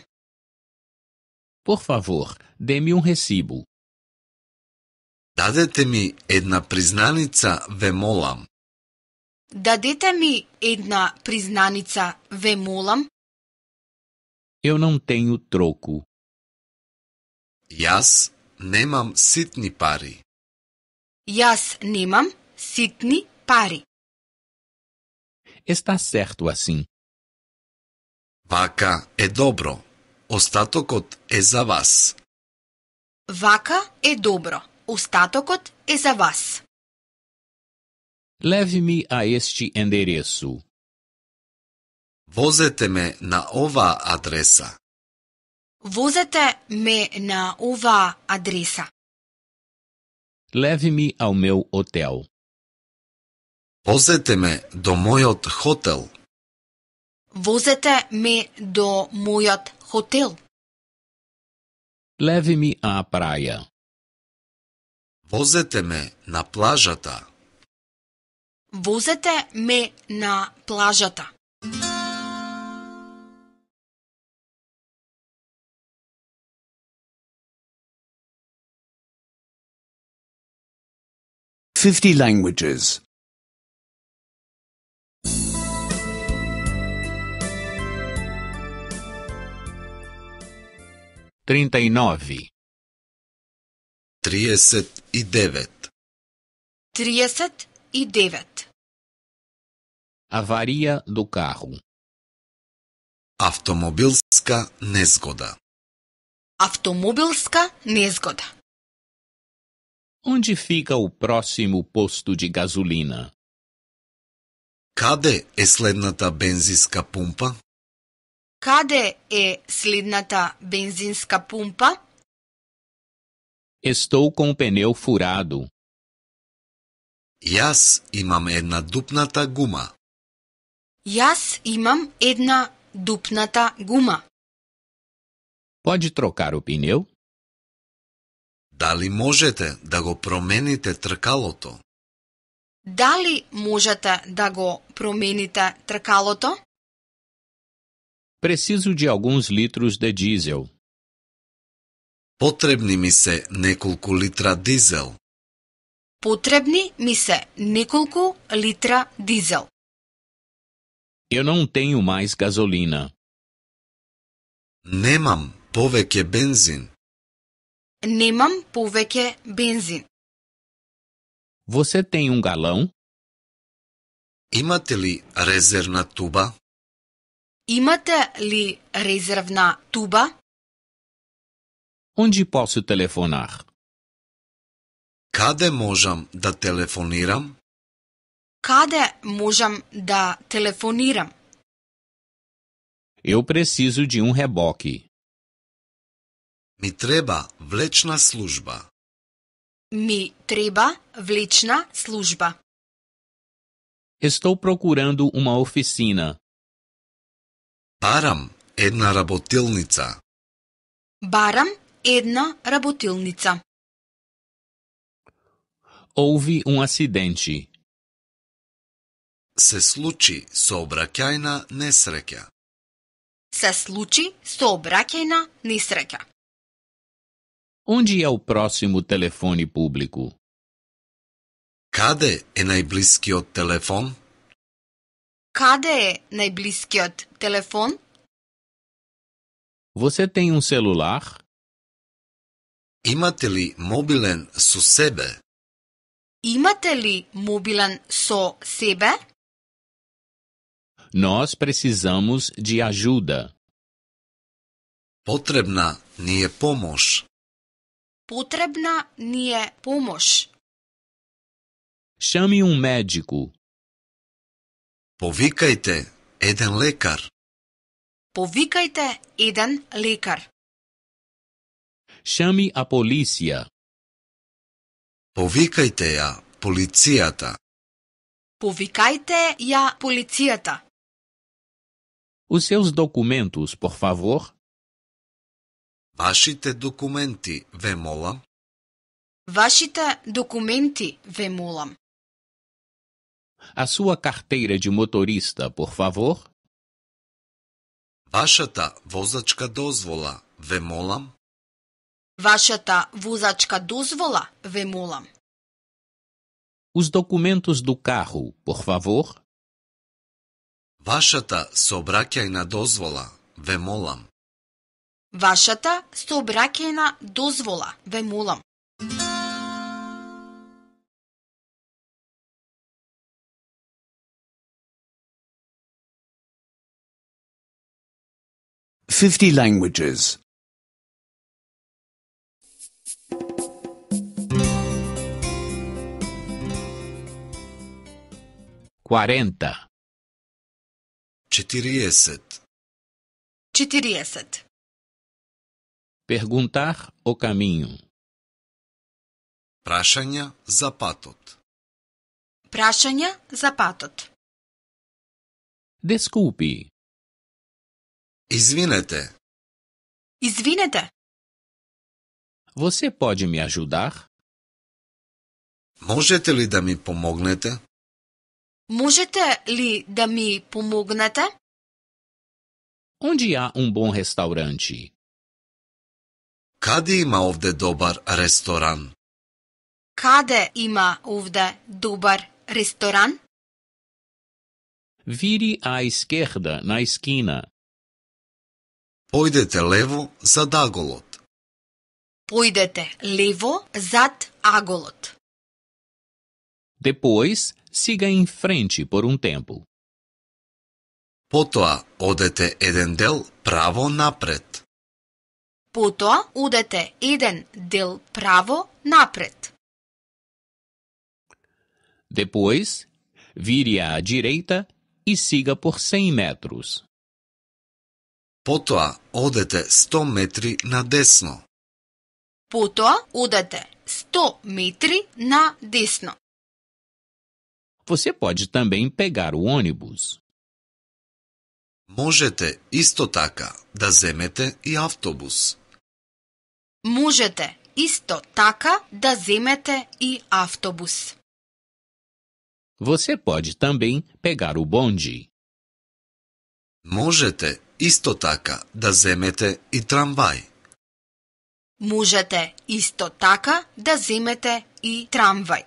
Por favor, dê-me um recibo. Dadete-mi jedna priznanica vemulam. Dadete-mi jedna priznanica vemulam. Eu não tenho troco. Jas немам ситни пари. Јас немам ситни пари. Está certo assim. Вака е добро. Остатокот е за вас. Вака е добро. Остатокот е за вас. Leve-me a este endereço. Возете ме на ова адреса. Возете ме на ova адреса. Леви ми ao меу отел. Возете ме до мојот хотел. Возете ме до мојот хотел. Леви-ми а праја. Возете ме на плажата. Возете ме на плажата. trinta e nove, e languages. 39 e 39 Avaria do carro. Automobilska nezgoda. Automobilska nezgoda. Onde fica o próximo posto de gasolina? Каде е следната бензинска пумпа? Каде е следната бензинска пумпа? Estou com o pneu furado. Јас имам една дупната гума. Јас имам една дупната гума. Pode trocar o pneu? Дали можете да го промените тркалото? Дали можете да го промените тркалото? Preciso de alguns litros de diesel. Потребни ми се неколку литра дизел. Потребни ми се неколку литра дизел. Eu não tenho mais gasolina. Немам повеќе бензин. Nemam povekje benzin. Você tem um galão? Imate li na tuba? Imate li na tuba? Onde posso telefonar? Kade mojam da telefoniram? Kade mojam da telefoniram? Eu preciso de um reboque. Ми треба влечна служба. Ми треба влечна служба. Estou procurando uma oficina. Парам една работилница. Барам една работилница. Houve um acidente. Се случи сообраќајна несреќа. Се случи сообраќајна несреќа. Onde é o próximo telefone público? Каде е најблискиот телефон? Каде е најблискиот телефон? Você tem um celular? Имате ли мобилен со себе? Имате ли мобилен со себе? Nós precisamos de ajuda. Потребна ни е помош. Потребна ни е помош. Шами ум медику. Повикајте еден лекар. Повикајте еден лекар. Шами а полиција. Повикајте ја полицијата. Повикајте ја полицијата. Os seus documentos, por favor. Вашите документи ве молам. Вашите документи ве молам. A sua carteira de motorista, por favor. Вашата возачка дозвола ве молам. Вашата возачка дозвола ве молам. Os documentos do carro, por favor. Вашата сообраќајна дозвола ве молам вашата сообраќајна дозвола, ве молам. Fifty languages. Quarenta. Четириесет. Четириесет. Perguntar o caminho. Prašanja za patot. Prašanja za patot. Desculpe. Izvinete. Izvinete. Você pode me ajudar? Možete li da mi pomognete? Možete li da mi pomognete? Onde há um bom restaurante? Каде има овде добар ресторан? Каде има овде добар ресторан? Вири à esquerda на искина. Појдете лево зад аголот. Појдете лево зад аголот. Depois, siga ин френчи пор ун tempo. Потоа одете еден дел право напред. Потоа удете еден дел право напред. Depois, vire à direita e siga por 100 metros. Потоа одете 100 метри надесно. Потоа удете 100 метри надесно. Você pode também pegar o ônibus. Можете исто така да земете и автобус. Можете исто така да земете и автобус. Você pode também pegar o bonde. Можете исто така да земете и трамвај. Можете исто така да земете и трамвај.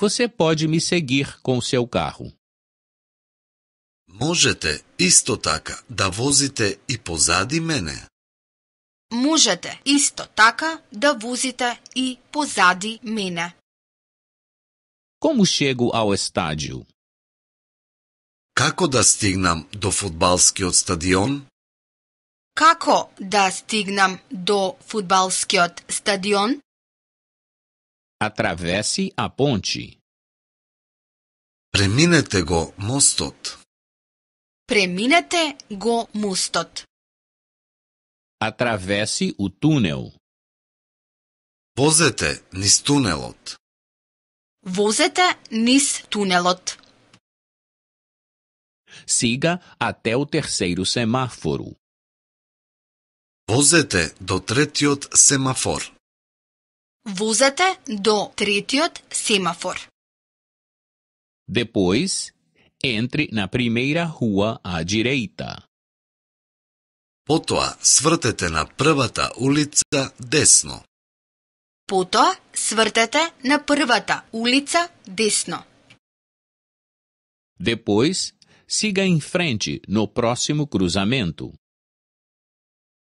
Você pode me seguir com seu carro. Можете исто така да возите и позади мене. Можете исто така да возите и позади мене. Кому шегу ао estádio? Како да стигнам до фудбалскиот стадион? Како да стигнам до фудбалскиот стадион? Атравеси а ponte. Преминете го мостот. Преминете го мустот. Атравеси у тунел. Возете низ тунелот. Возете низ тунелот. Siga até у terceiro семафору. Возете до третиот семафор. Возете до третиот семафор. Depois, Entre na primeira rua à direita. Потоа свртете на првата улица десно. Потоа свртете на првата улица десно. Depois, siga em frente no próximo cruzamento.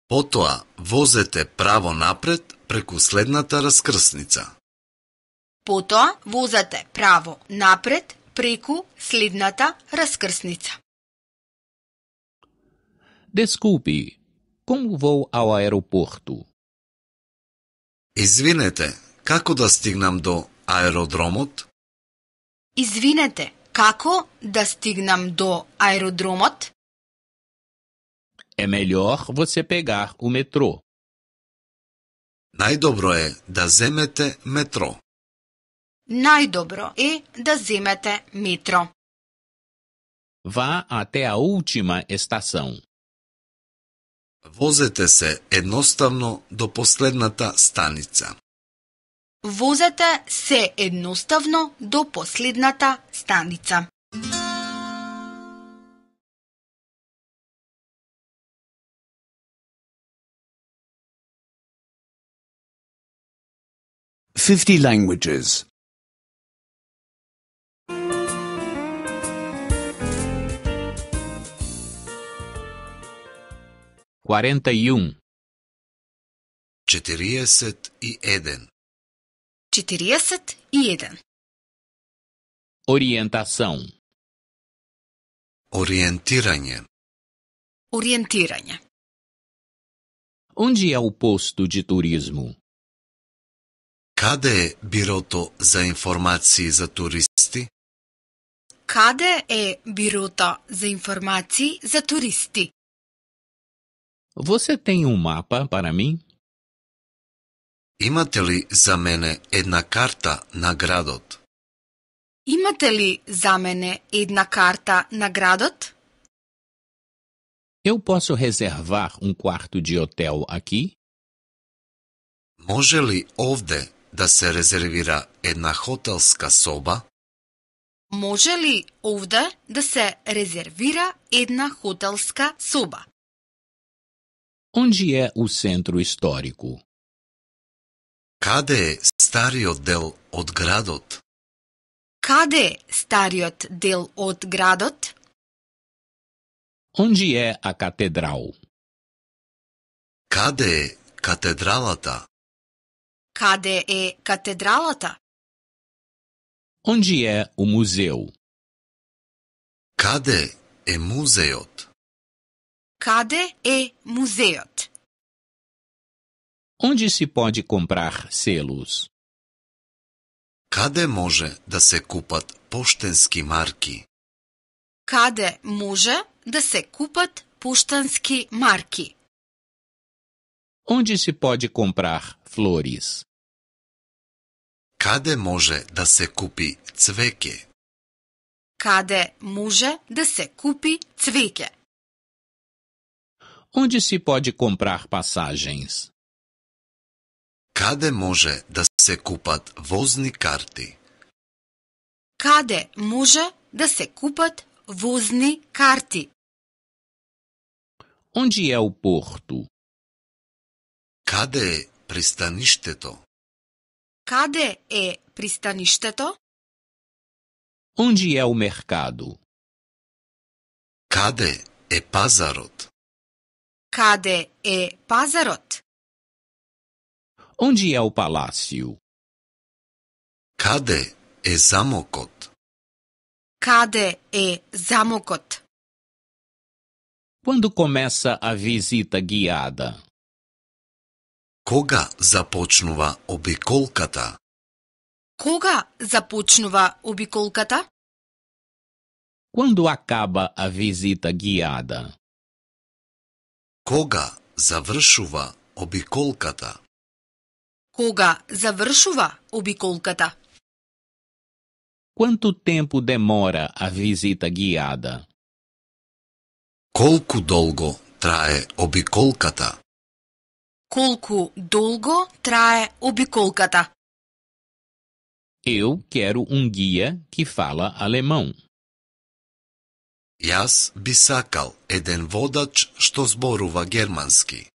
Потоа возете право напред преку следната раскрсница. Потоа возете право напред преку следната раскрсница. Desculpe, como vou ao aeroporto? Извинете, како да стигнам до аеродромот? Извинете, како да стигнам до аеродромот? Е melhor você pegar o metrô. Најдобро е да земете метро најдобро е да земете метро. Vá até а última estação. Возете се едноставно до последната станица. Возете се едноставно до последната станица. Fifty languages. 41 41 41 Orientação Orientiranje Orientiranje Onde é o posto de turismo? Каде е бирото за информации за туристи? Каде е бирото за информации за туристи? Você tem um mapa para mim? Imate li za mene една карта на градот? Имате ли за мене една карта на градот? Eu posso reservar um quarto de hotel aqui? Може ли овде да се резервира една хотелска соба? Може ли овде да се резервира една хотелска соба? onde é o centro histórico? Kade stariot del odgradot? Kade stariot del odgradot? Onde é a catedral? Kade catedralata? Kade e catedralata? Onde é o museu? Kade e museot? Cade e museot. Onde se pode comprar selos? Cade može da se kupat poštenski marki? Cade može da se kupat poštanski marki? Onde se pode comprar flores? Cade može da se kupi cveke? Cade može da se kupi cveke? onde se pode comprar passagens? Cadê može da se kupat vozni karti? Cadê može da se kupat vozni karti? Onde é o porto? Cadê é pristaništeto? Cade é pristaništeto? Onde é o mercado? Cadê é pazarot? Kade e Pazarot? Onde é o palácio? Kade e Zamokot? Kade e Zamokot? Quando começa a visita guiada? Koga започнува обиколката? Koga започнува обиколката? Quando acaba a visita guiada? Кога завршува обиколката? Кога завршува обиколката? Quanto tempo demora a visita guiada? Колку долго трае обиколката? Колку долго трае обиколката? Eu quero um guia que fala alemão. Јас би сакал еден водач што зборува германски.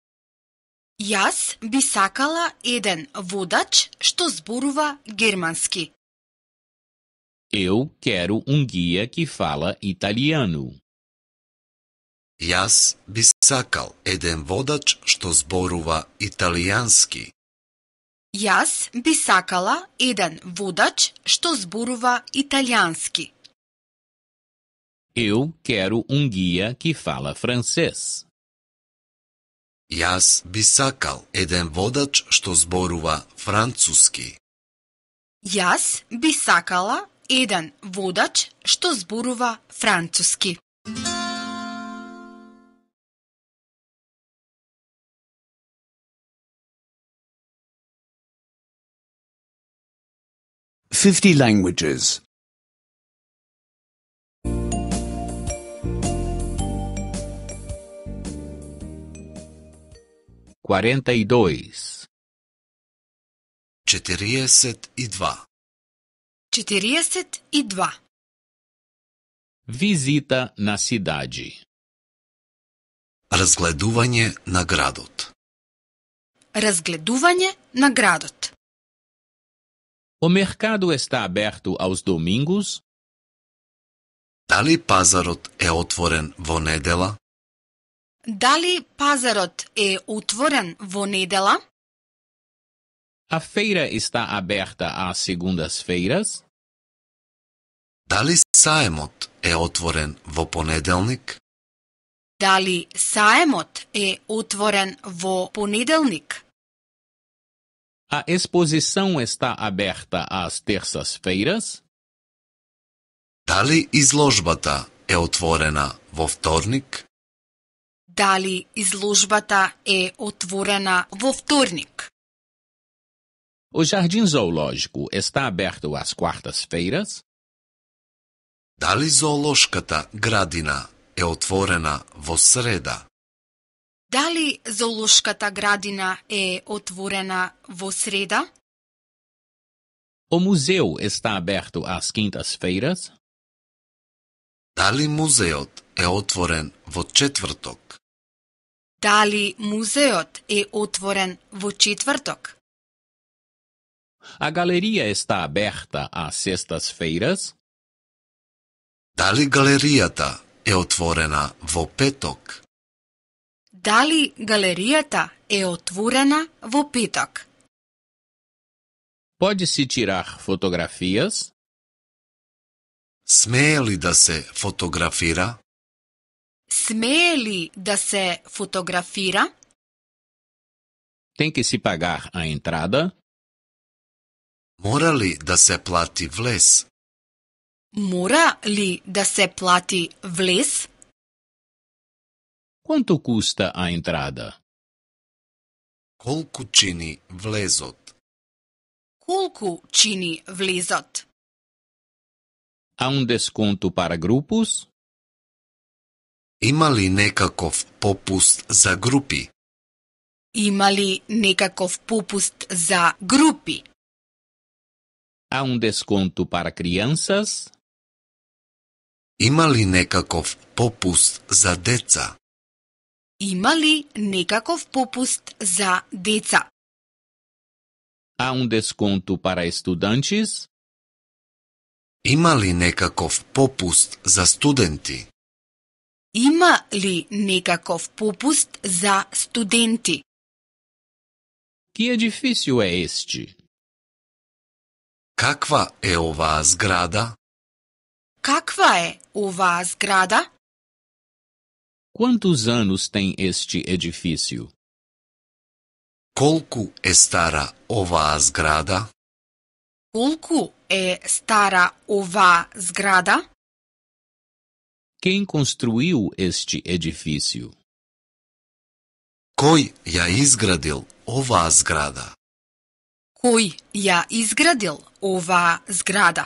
Јас би сакала еден водач што зборува германски. Eu quero um guia que fala italiano. Јас би сакал еден водач што зборува италијански. Јас би сакала еден водач што зборува италијански. Eu quero um guia que fala francês. Јас bisakal eden еден водач што зборува француски. Јас eden сакала еден водач што зборува француски. Fifty languages. 42 42 42 Visita na cidade Разгледување на градот Разгледување на градот O mercado está aberto aos domingos? Дали пазарот е отворен во недела? Дали пазарот е отворен во недела? A feira está aberta às segundas-feiras? Дали саемот е отворен во понеделник? Дали саемот е отворен во понеделник? A exposição está aberta às terças-feiras? Дали изложбата е отворена во вторник? дали изложбата е отворена во вторник. O Jardim Zoológico está aberto às quartas-feiras? Дали зоолошката градина е отворена во среда? Дали зоолошката градина е отворена во среда? O museu está aberto às quintas-feiras? Dali museot е отворен во четврток? Дали музеот е отворен во четврток? A galeria está aberta às sextas-feiras? Дали галеријата е отворена во петок? Дали галеријата е отворена во петок? Pode-se tirar fotografias? Смее ли да се фотографира? Смели da se fotografira? Tem que se pagar a entrada? Mora li da se plati vles? Mora li da se plati vles? Quanto custa a entrada? Колку чини влезот? Колку чини влезот? Há um desconto para grupos? Има ли некаков попуст за групи? Има ли некаков попуст за групи? А um desconto para crianças? Има ли некаков попуст за деца? Има ли некаков попуст за деца? А um desconto para estudantes? Има ли некаков попуст за студенти? Ima li nekakov popust za studenti? Que edifício é este? Kakva é ova zgrada? Kakva é ova zgrada? Quantos anos tem este edifício? Kolku é stara ova zgrada? Kolku é stara ova zgrada? Quem construiu este edifício? Кој ја изградил оваа зграда? Кој ја изградил оваа зграда?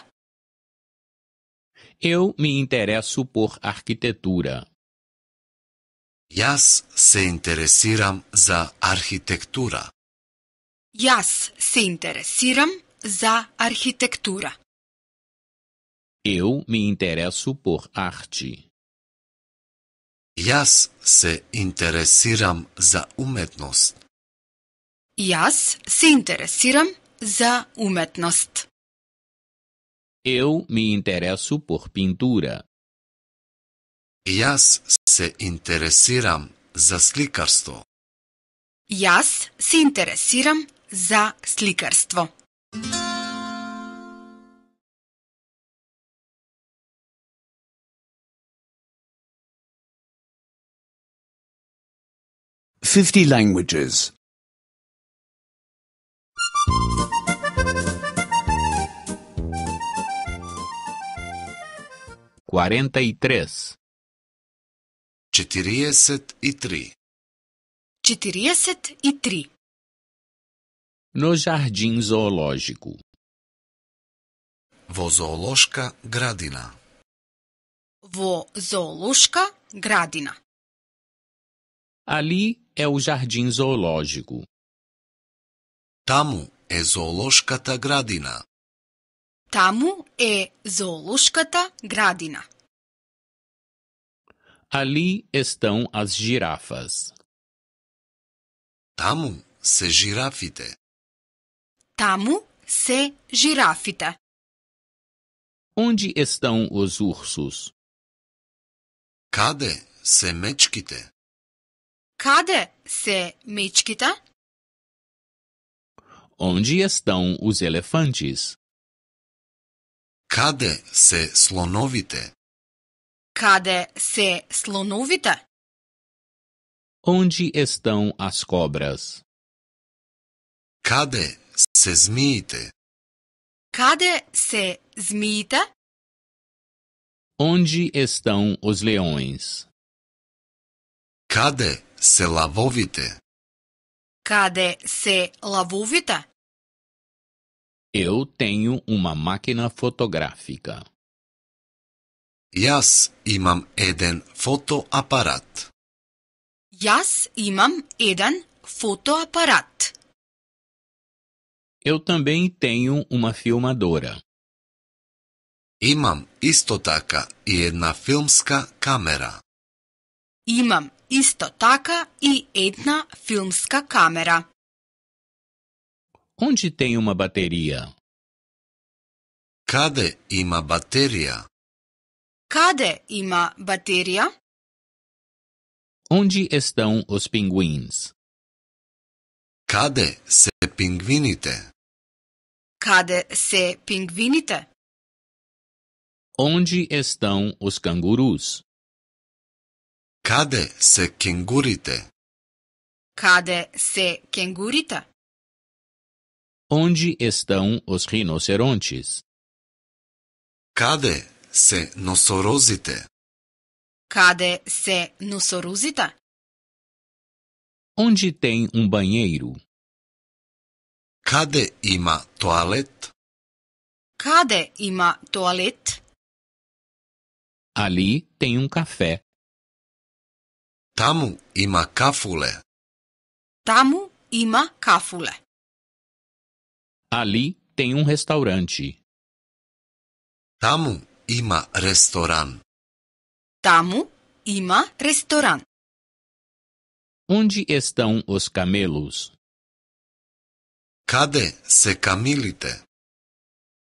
Eu me interesso por arquitetura. Јас се интересирам за архитектура. Јас се интересирам за архитектура. Eu me interesso por arte. Jas se interesiram za umetnost. Jas se interesiram za umetnost. Eu me interesso por pintura. Jas se interesiram za slikarstvo. Jas se interesiram za slikarstvo. 50 languages. 43. 43. 43. No jardim zoológico. Vo zoološka gradina. Vo gradina. Ali é o jardim zoológico. Tamo e é zoológicata gradina. Tamo é zoológicata gradina. Ali estão as girafas. Tamo se girafite. Tamo se girafita. Onde estão os ursos? Cade se mečkite? Cadê se mečkita? Onde estão os elefantes? Каде се слоновите? Каде се слоновите? Onde estão as cobras? Каде се змиите? Каде се змиите? Onde estão os leões? Cadê se lavovite? Kade se lavovite? Eu tenho uma máquina fotográfica. Yas imam eden fotoaparat. Jas imam eden fotoaparat. Eu também tenho uma filmadora. Imam isto taka i jedna filmska câmera isto taka i jedna filmska kamera. Onde tem uma bateria? cadê uma bateria cadê uma bateria Onde estão os pinguins? cadê se pinguinite? cadê se pinguinite? Onde estão os cangurus? Cadê se kengurite? Cadê se kengurita? Onde estão os rinocerontes? Cadê se nosorosite? Cadê se nosorosita? Onde tem um banheiro? Cadê ima toilet? Cadê ima toilet? Ali tem um café. Tamo ima kafule. Tamu ima kafule. Ali tem um restaurante. Tamo ima restoran. Tamu ima restoran. Onde estão os camelos? Cadê se camilite?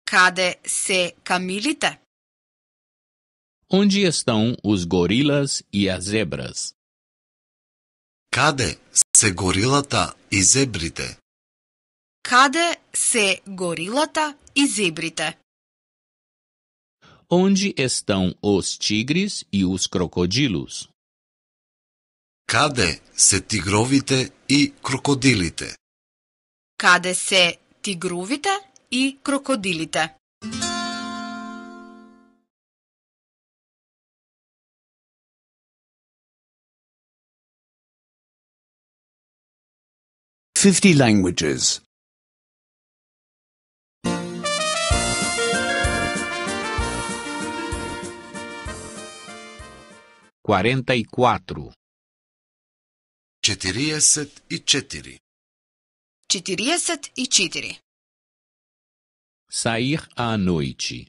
Cadê se camilite? Onde estão os gorilas e as zebras? Каде се горилата и зебрите? Каде се горилата и зебрите? Onde estão os tigres e os crocodilos? Каде се тигровите и крокодилите? Каде се тигровите и крокодилите? 50 languages. 44. 44. 44. Sair a noite.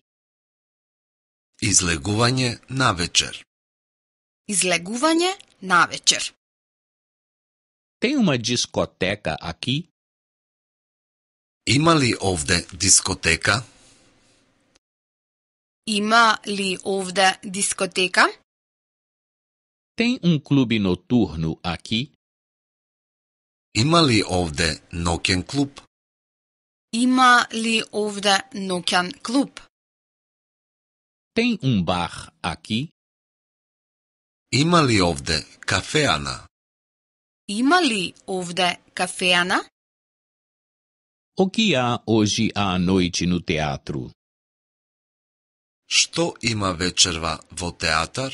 Izleguvanje na večer. Izleguvanje na večer. Tem uma discoteca aqui? Ima li ovde discoteca? Ima li ovde discoteca? Tem um clube noturno aqui? Ima li ovde noken klub? Ima li ovde noken klub? Tem um bar aqui? Ima li ovde kafeana? Има ли овде кафеана? О кија ожи а à театру. Што има вечерва во театар?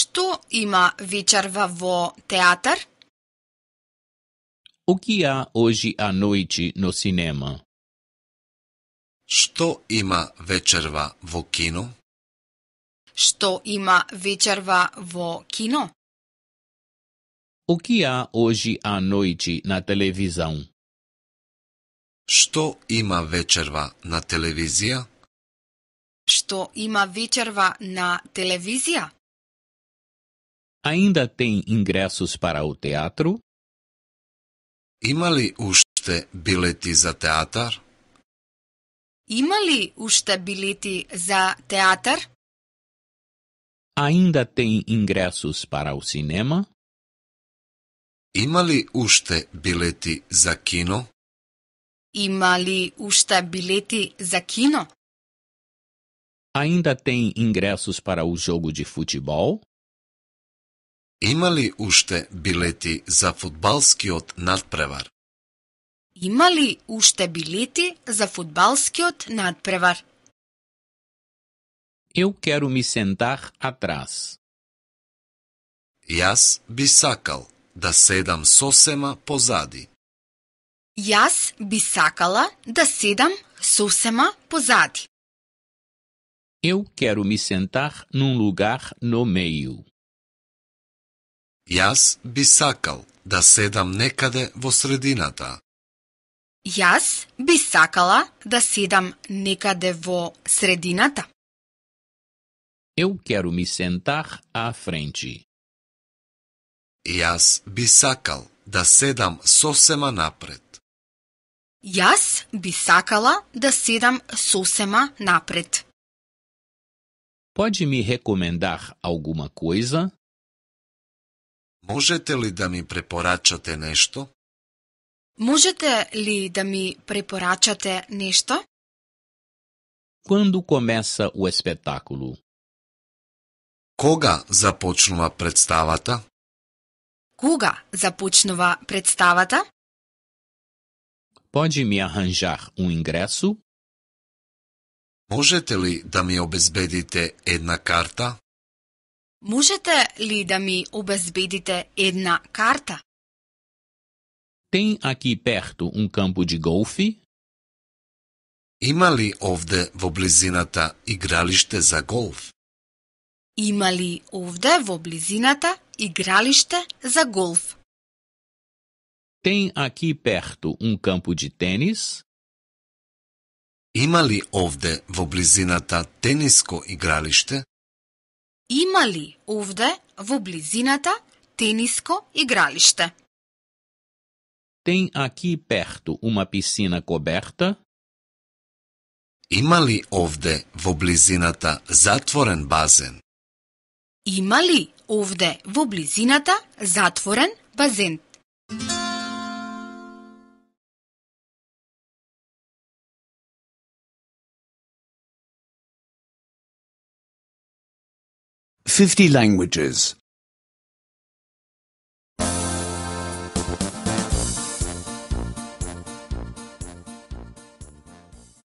Што има вечерва во театар? О кија ожи а ноичи но синема? Што има вечерва во кино? Што има вечерва во кино? O que há hoje à noite na televisão? Estou ima večerva na televisia? Što ima večerva na televizija? Ainda tem ingressos para o teatro? Imali li ušte bileti za teatar? Ima ušte bileti za teatar? Ainda tem ingressos para o cinema? Imali ušte bileti za kino? Imali ušte bileti za kino? Ainda tem ingressos para o jogo de futebol? Imali ušte bileti za futbalski od nadprevar? Imali ušte bileti za futbalski nadprevar? Eu quero me sentar atrás. Jas bisakal да седам сосема позади. Јас би сакала да седам сосема позади. Eu quero me sentar num lugar no meio. Јас би сакал да седам некаде во средината. Јас би сакала да седам некаде во средината. Eu quero me sentar à frente. Јас би сакал да седам сосема напред. Јас би сакала да седам сосема напред. Поди МИ рекомендах АЛГУМА КОИЗА? Можете ли да ми препорачате нешто? Можете ли да ми препорачате нешто? Кога комеса У espetáculo? Кога започнува представата? Кога започнува представата? Pode me arranjar um ingresso? Можете ли да ми обезбедите една карта? Можете ли да ми обезбедите една карта? Tem aqui perto um campo de golfe? Има ли овде во близината игралиште за голф? Има ли овде во близината igralište za golf. Tem aqui perto um campo de tênis? Ima li ovde vo blizinata tenisko igralište? Ima li ovde vo blizinata tenisko igralište? Tem aqui perto uma piscina coberta? Ima li ovde vo blizinata zatvoren bazen? Има ли овде во близината затворен базен? Fifty languages.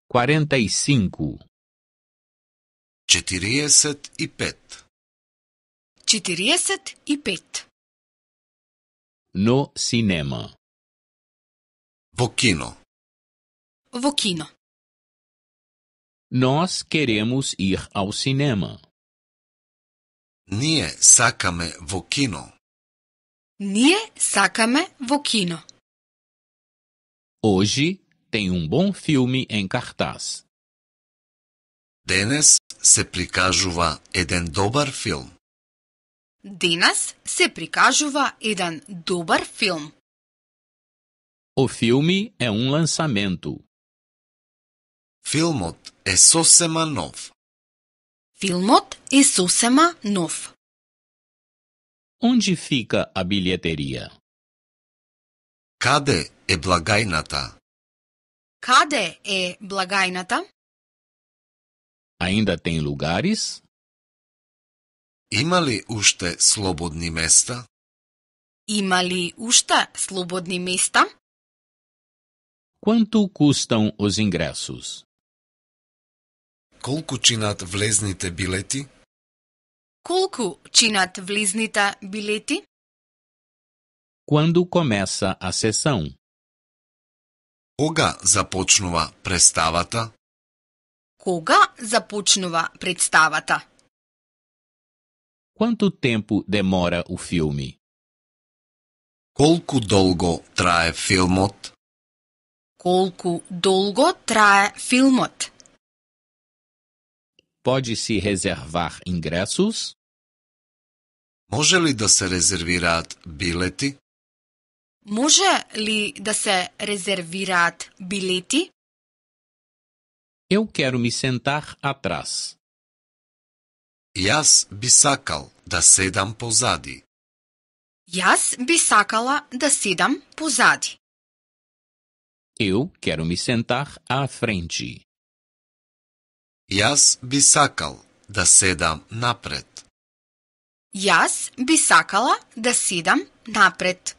Quarenta e cinco. Четириесет и пет. e 45. No cinema. Vo kino. Vo kino. Nós queremos ir ao cinema. Nie sakame vo kino. Nie sakame vo Hoje tem um bom filme em cartaz. Denes se prikazhuva eden dobar film. Денес се прикажува еден добар филм. O filme é um lançamento. Филмот е сосема нов. Филмот е сосема нов. Onde fica a bilheteria? Каде е благајната? Каде е благајната? Ainda tem lugares? Има ли уште слободни места? Има ли уште слободни места? Quanto custam um os ingressos? Колку чинат влезните билети? Колку чинат влезните билети? Quando começa a sessão? Кога започнува представата? Кога започнува представата? Quanto tempo demora o filme? Kolku dolgo trae filmot? Kolku dolgo trae filmot? Pode-se reservar ingressos? Može li da se rezervirat bileti? Može li da se rezervirat bileti? Eu quero me sentar atrás. Јас би сакал да седам позади. Јас би сакала да седам позади. Eu quero me sentar à frente. Јас би сакал да седам напред. Јас би сакала да седам напред.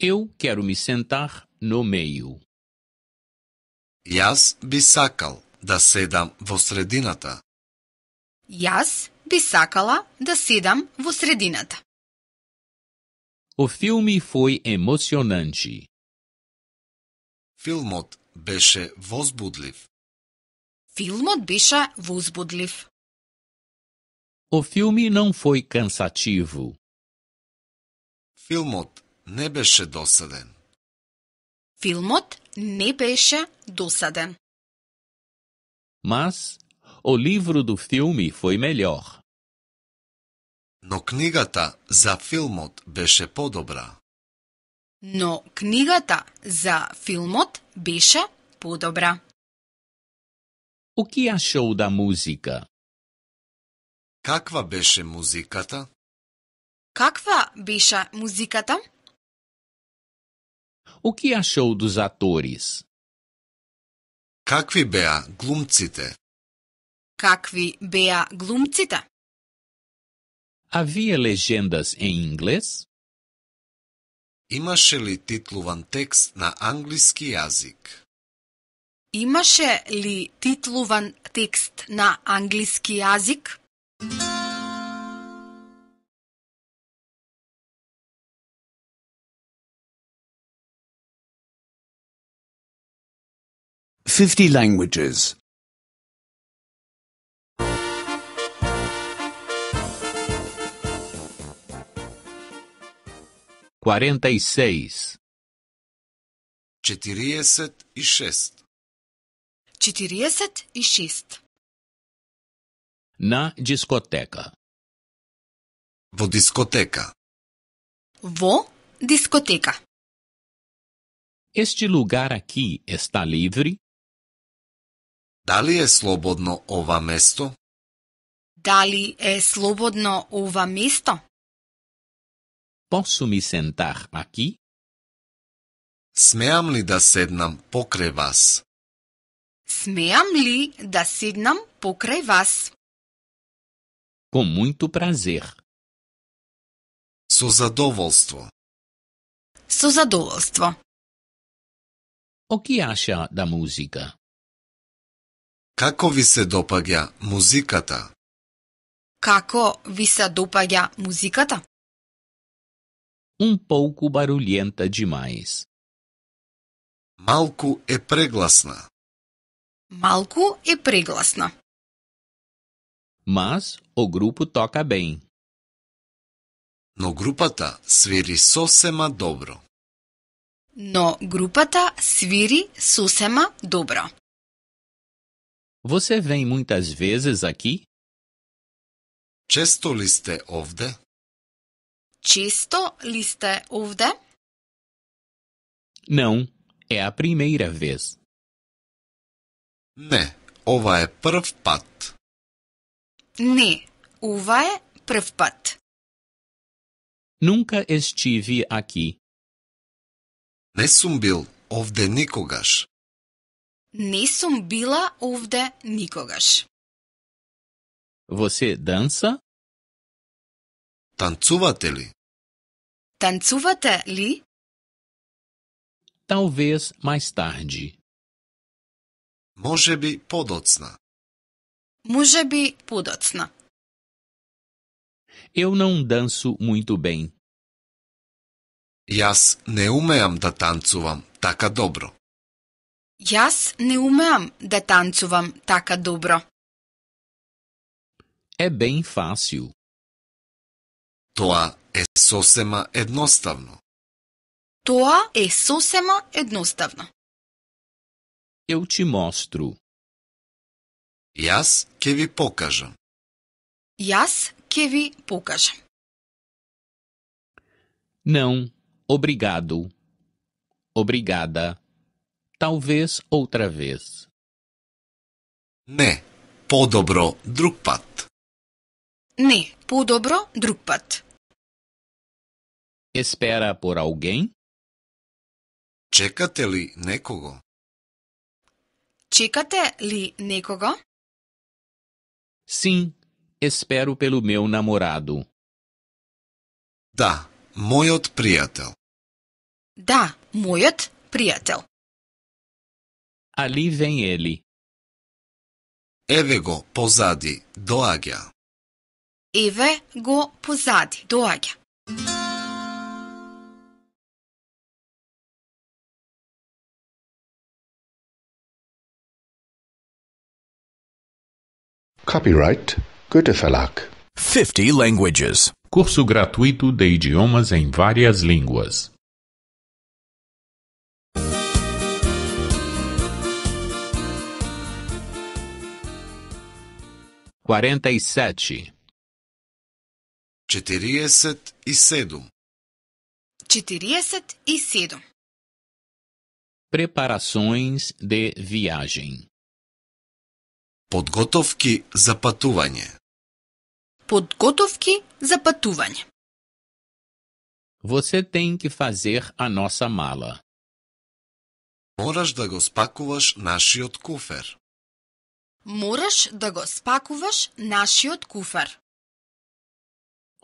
Eu quero me sentar no meio. Јас би сакал да седам во средината. Јас би сакала да седам во средината. O filme foi emocionante. Филмот беше возбудлив. Филмот беше возбудлив. O filme não foi cansativo. Филмот не беше досаден. Филмот не беше досаден. Мас o livro do filme foi melhor. No книгата за филмот беше подобра. No книгата за филмот беше подобра. O que achou da música? Каква беше музиката? Каква беше музиката? O que achou dos atores? Какви беа глумците? Какви беа глумците? Авие легендас е инглес? Имаше ли титлуван текст на англиски јазик? Имаше ли титлуван текст на англиски јазик? Fifty languages. 46 46 46 Na discoteca Во discoteca Во discoteca. Este lugar aqui está livre? Dali li je slobodno ova mesto? Dali li je slobodno ova mesto? posso me sentar aqui? Smeam li da sednam pokraj vas? Smeam li da sednam pokraj vas? Com muito prazer. Souza задоволство. Souza задоволство. O que acha da música? Kako vi se dopagja muzikata? Kako vi se dopagja muzikata? um pouco barulhenta demais. Malco e preglasna. Malco e preglasna. Mas o grupo toca bem. No grupata sviri sosema dobro. No grupata sviri sosema dobro. Você vem muitas vezes aqui? Често ли сте Čisto li ste ovde? Não, é a primeira vez. Ne, ova je prv pat. Ne, ova je prv pat. Nunca estive aqui. Ne sum bil ovde nikogaš. Ne sum bila ovde nikogaš. Você dança? Танцувате ли? Танцувате ли? Talvez mais tarde. Може би подоцна. Може би подоцна. Eu não danço muito bem. Јас не умеам да танцувам така добро. Јас не умеам да танцувам така добро. É bem fácil. Тоа е сосема едноставно. Тоа е сосема едноставно. Eu te mostro. Јас ќе ви покажам. Јас ќе ви покажам. Não, obrigado. Obrigada. Talvez outra vez. Не, подобро друг пат. Не, подобро друг пат. Espera por alguém? Čekate li nekogo? Čekate li nekogo? Sim, espero pelo meu namorado. Da, mojot prijatelj. Da, mojot prijatelj. Ali vem ele. Eve go pozadi doaja. Eve go pozadi agia. Copyright Goethe Verlag. 50 languages. Curso gratuito de idiomas em várias línguas. Quarenta e sete. Четириесет и седум. Четириесет и седум. Preparações de viagem. Подготовки за патување. Подготовки за патување. Você tem que fazer a nossa mala. Мораш да го спакуваш нашиот куфер. Мораш да го спакуваш нашиот куфер.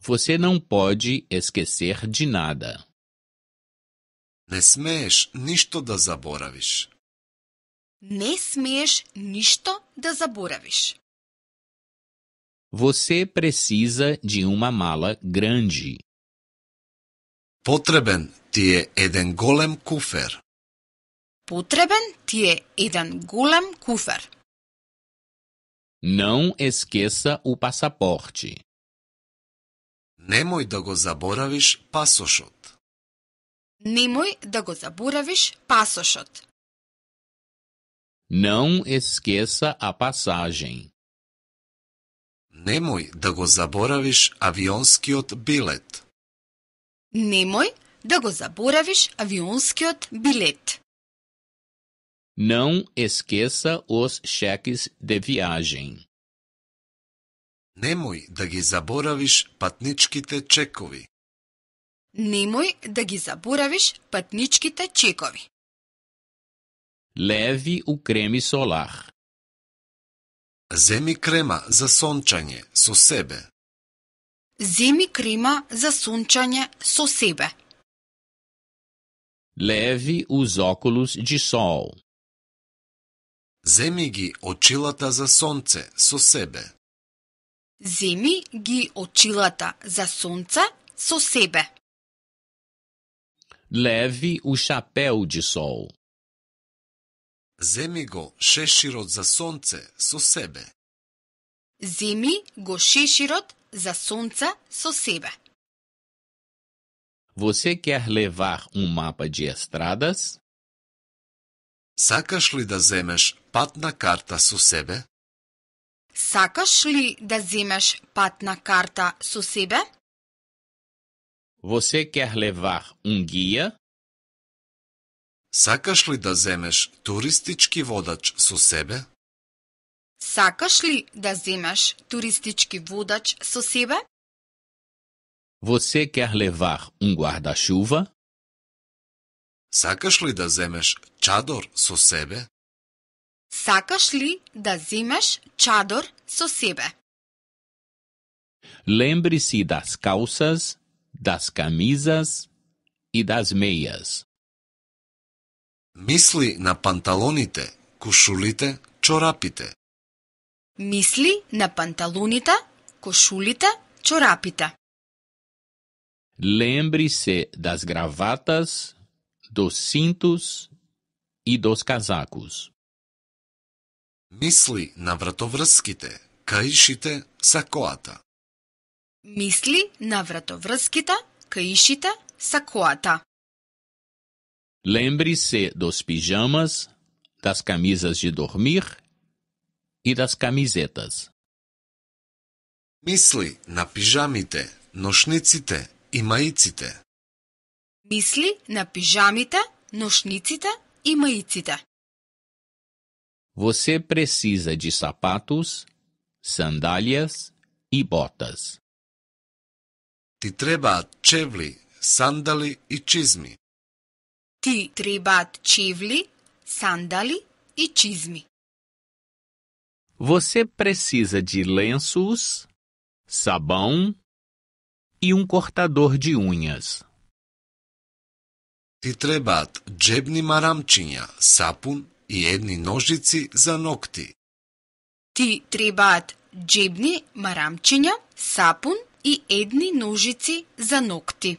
Você não pode esquecer de nada. Не смееш ништо да заборавиш. nesmej nisto ništo da Você precisa de uma mala grande. Potreben ти е eden golem kufer. Potreben ти е eden golem kufer. Não esqueça o passaporte. Немој да го заборавиш пасошот. Немој да го заборавиш пасошот. Não esqueça a passagem. Немој да го заборавиш авионскиот билет. Немој да го заборавиш авионскиот билет. Não esqueça os cheques de viagem. Немој да ги заборавиш патничките чекови. Немој да ги заборавиш патничките чекови. Leve o creme solar. Zemi crema za sončanje so sebe. Zemi crema za sončanje so sebe. Leve os óculos de sol. Zemi gi očilata za sonce so sebe. Zemi gi očilata za sonce so sebe. Leve o chapéu de sol. Земи го шеширот за сонце со себе. Земи го шеширот за сонца со себе. Você quer levar um mapa de estradas? Сакаш ли да земеш патна карта со себе? Сакаш ли да земеш патна карта со себе? Você quer levar um guia? Сакаš li da zemeš turistički vodač so sebe? Сакаš li da zemeš turistički vodač so sebe? Você quer levar um guarda-chuva? Сакаš li da zemeš čador so sebe? Сакаš li da zemeš čador so sebe? Lembre-se das calças, das camisas e das meias. Мисли на панталоните, кошулите, чорапите. Мисли на панталоните, кошулите, чорапите. Lembre-se das gravatas, dos cintos e dos casacos. Мисли на вратоврските, каишите, сакоата. Мисли на вратоврските, каишите, сакоата. Lembre-se dos pijamas, das camisas de dormir и das camisetas. Мисли на пижамите, ношниците и маиците. Мисли на пижамите, ношниците и маиците. Você precisa de sapatos, sandálias e botas. Ти требаат чевли, сандали и чизми ti tribat civli, sandali e cismi. Você precisa de lenços, sabão e um cortador de unhas. Ti trebat jebni maramčinja, sapun e edni nožici za nokti. Ti trebat jebni maramčinja, sapun e edni nožici za nokti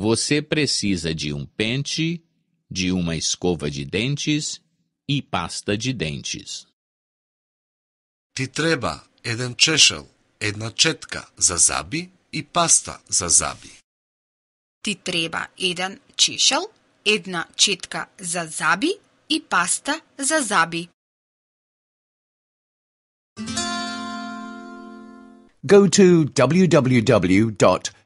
você precisa de um pente, de uma escova de dentes e pasta de dentes. Ti treba jedan češal, jedna četka za zabi i pasta za zabi. Ti treba jedan češal, jedna četka pasta za zabi. Go to www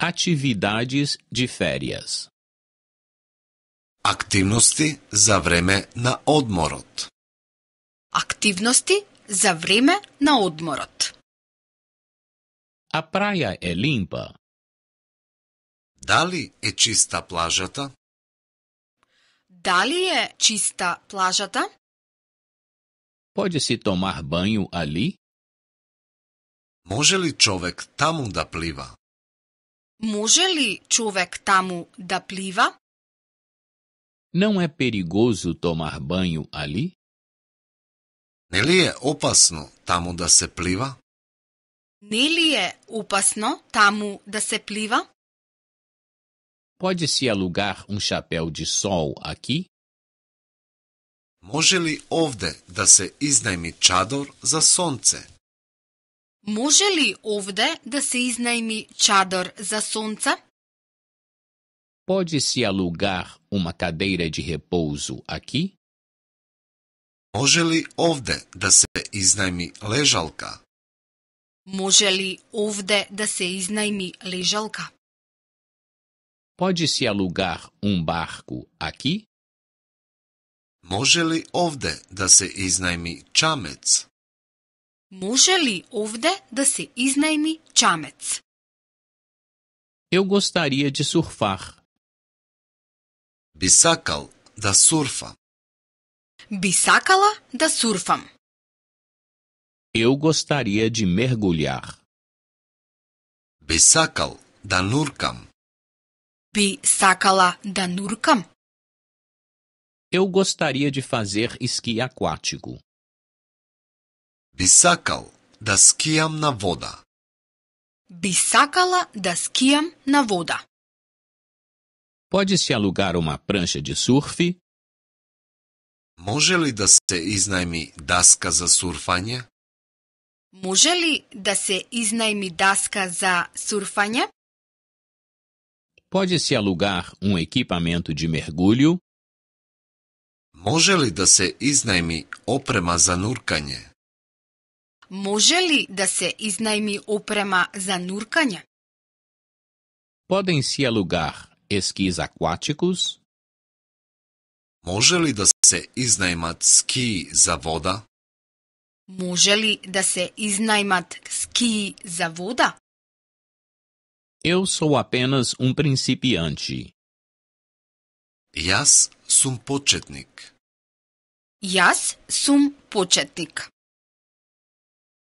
Atividades de férias. Aktivnosti za vreme na odmorot. Aktivnosti za vreme na odmorot. A praia é limpa? Dali é čista plažata? Dali je čista plažata? Pode-se tomar banho ali? Može li čovek tamo da pliva? Može li čovek tamo da pliva? Não é perigoso tomar banho ali? Neli je opasno tamo da se pliva? Neli je opasno tamo da se pliva? Pode-se alugar um chapéu de sol aqui? Može li ovde da se iznajmi čador za sonce? Može li ovde da se iznajmi čador za sunce? Pode se alugar uma cadeira de repouso aqui? Može li ovde da se iznajmi ležalka? Može li ovde da se iznajmi ležalka? Pode se alugar um barco aqui? Može li ovde da se iznajmi čamec? Može li ovde da se iznajmi čamec? Eu gostaria de surfar. Bisakal da surfa. Bisakala da surfa. Eu gostaria de mergulhar. Bisakal da nurkam. Bisakala da nurkam. Eu gostaria de fazer esqui aquático. Би сакал да скијам на вода. Би сакала да скијам на вода. Pode-se alugar uma prancha de surf? Може ли да се изнајми даска за сурфање? Може ли да се изнајми даска за сурфање? Pode-se alugar um equipamento de mergulho? Може ли да се изнајми опрема за нуркање? Може ли да се изнајми опрема за нуркање? Podem se alugar esquis aquáticos? Може ли да се изнајмат ски за вода? Може ли да се изнајмат ски за вода? Eu sou apenas um principiante. Јас сум почетник. Јас сум почетник.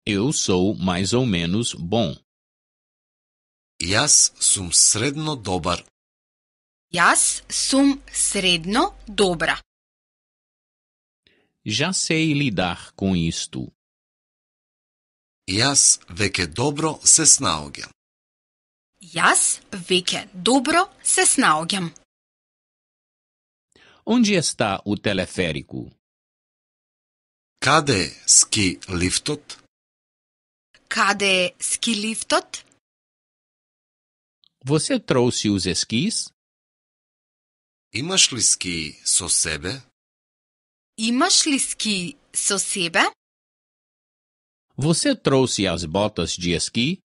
Eu sou mais ou menos bom. Jas sum sredno dobar. Jas sum sredno dobra. Já sei lidar com isto. Jas veke dobro se snaugam. Jas veke dobro se snaugam. Onde está o teleférico? Kade ski liftot? Каде е ски лифтот? Você trouxe os esquis? Имаш ли ски со себе? Имаш ли ски со себе? Você trouxe as botas de esqui?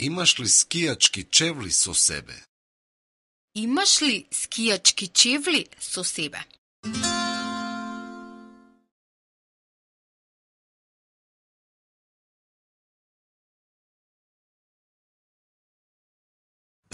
Имаш ли скијачки чевли со себе? Имаш ли скијачки чевли со себе?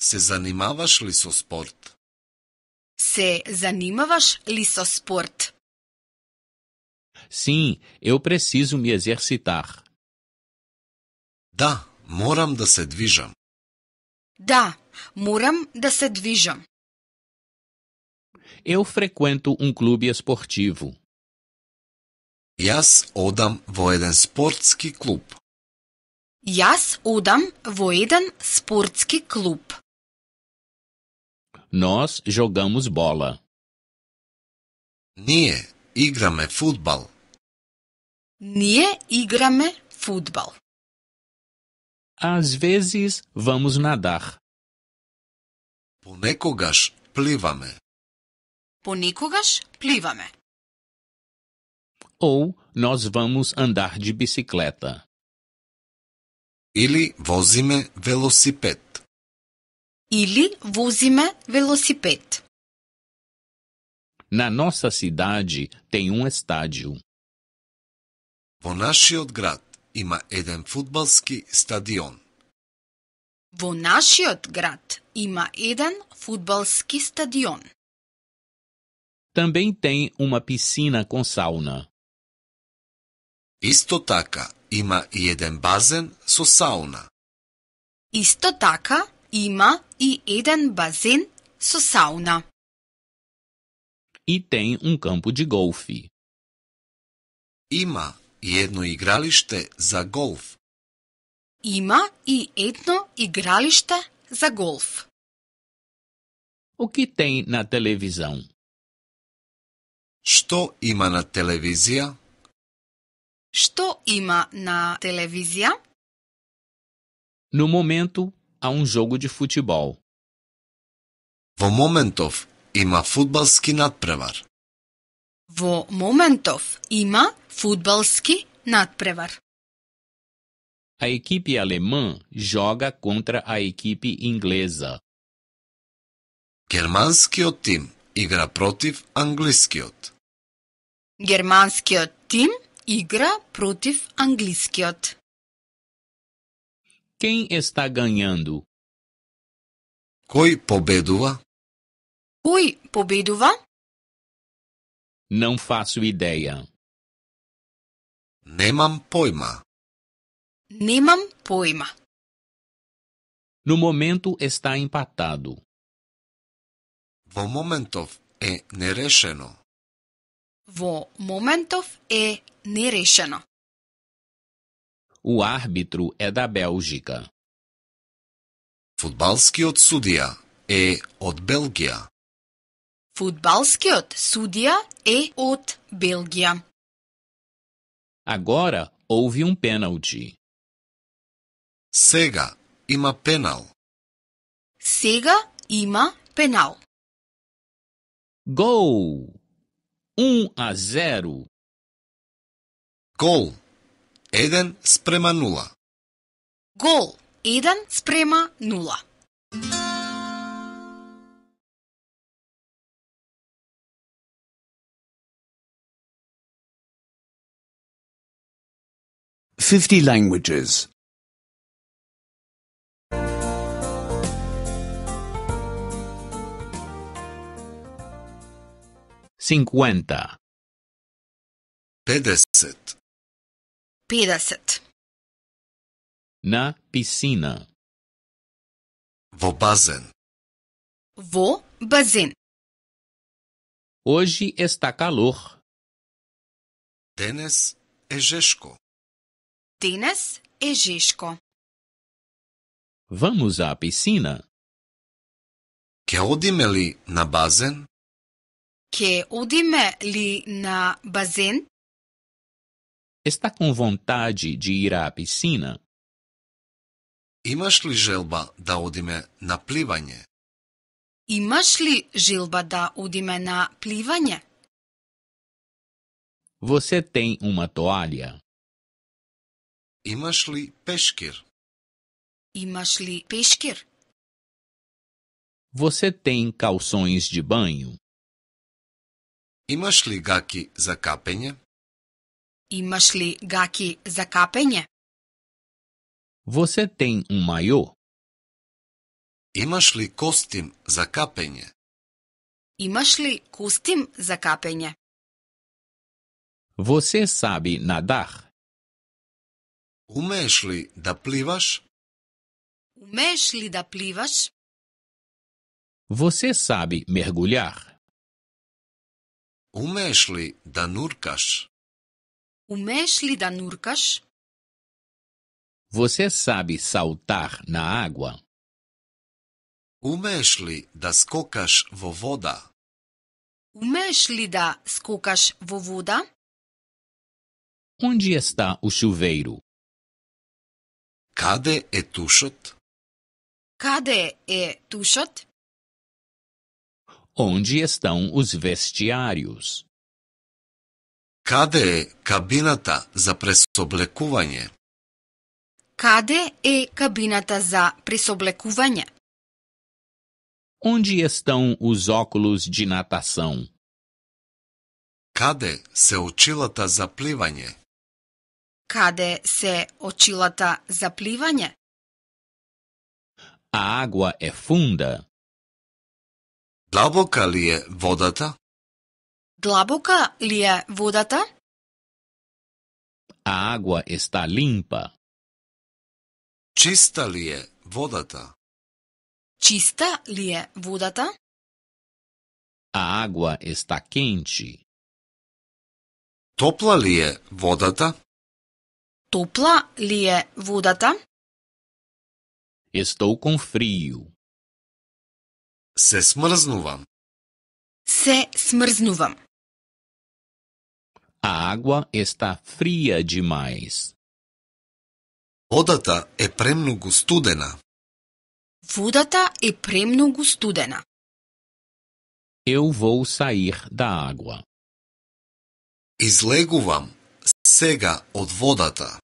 Се занимаваш ли со спорт? Se занимаваш ли со спорт? Sim, eu preciso me exercitar. Да, морам да се движам. Да, морам да се движам. Eu frequento um clube esportivo. Јас одам во еден спортски клуб. Јас одам во еден спортски клуб. Nós jogamos bola. Nie igrame futebol. Nie igrame futebol. Às vezes vamos nadar. Ponekogaš plivame. Ponekogaš plivame. Ou nós vamos andar de bicicleta. Ili vozime velocipet. Или возиме велосипед. Na nossa cidade tem um estádio. Во нашиот град има еден фудбалски стадион. Во нашиот град има еден фудбалски стадион. Também tem uma piscina com sauna. Исто така има и еден базен со сауна. Исто така ima e eden bazen su sauna. E tem um campo de golfe. Ima jedno igralište za golf. Ima i jedno igralište za golf. O que tem na televisão? Što ima na televizija? Što ima na televizija? No momento, a um jogo de futebol. Во моментов има фудбалски надпревар. Во моментов има фудбалски надпревар. A equipe alemã joga contra a equipe inglesa. Германскиот тим игра против англискиот. Германскиот тим игра против англискиот. Quem está ganhando? Кой победува? Кой победува? Não faço ideia. Немам пойма. Немам пойма. No momento está empatado. Во моментов е нерешено. Во моментов е нерешено. O árbitro é da Bélgica. Futbalskiot sudia e ot Belgia. Futbalskiot sudia e ot Belgia. Agora houve um pênalti. Sega ima penal. Sega ima penal. Gol! um a zero. Gol! 1 спрема 0. Гол 1 спрема 0. Fifty languages. 50 50 Pidaset. Na piscina. Vo bazen. Vo bazen. Hoje está calor. Denes e jesco. Denes e jesco. Vamos à piscina. Que odime li na bazen? Que odime li na bazen? Está com vontade de ir à piscina? Imaš li želba da odime na plivanje? Imaš li želba da odime na plivanje? Você tem uma toalha? Imaš li peškir? Imaš li peškir? Você tem calções de banho? Imaš li gaki za kapenje? Imaš li gaki za kapenje? Você tem um maiô? Imaš li kostim za kapenje? Imaš li kostim za kapenje? Você sabe nadar? Umeš li da plivaš? Umeš li da plivaš? Você sabe mergulhar? Umeš li da nurkaš? Umesh li da nurkash? Você sabe saltar na água? O li da skokas vo voda? Umeš li da skokas vo voda? Onde está o chuveiro? Kade e tushot? Kade e tušot? Onde estão os vestiários? Каде е кабината за пресоблекување? Каде е кабината за пресоблекување? Onde estão os óculos de natação? Каде се очилата за пливање? Каде се очилата за пливање? A água é funda? Длабока ли е водата? Длабока ли е водата? A água está limpa. Чиста ли е водата? Чиста ли е водата? A água está quente. Топла ли е водата? Топла ли е водата? Estou com frio. Се смрзнувам. Се смрзнувам. A água está fria demais. Водата е премногу студена. Водата е премногу студена. Eu vou sair da água. Излегувам сега од водата.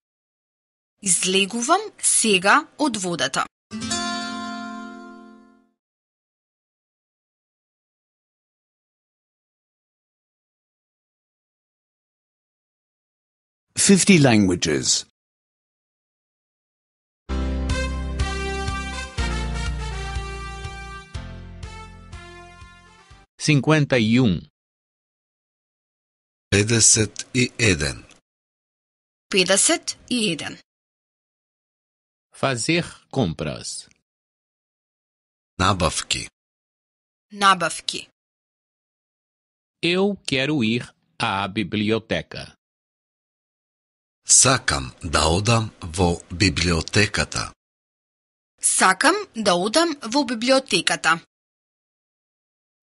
Излегувам сега од водата. 50 languages. 51 51 51 Fazer compras. Nabavki. Nabavki. Eu quero ir à biblioteca. Сакам да одам во библиотеката. Сакам да одам во библиотеката.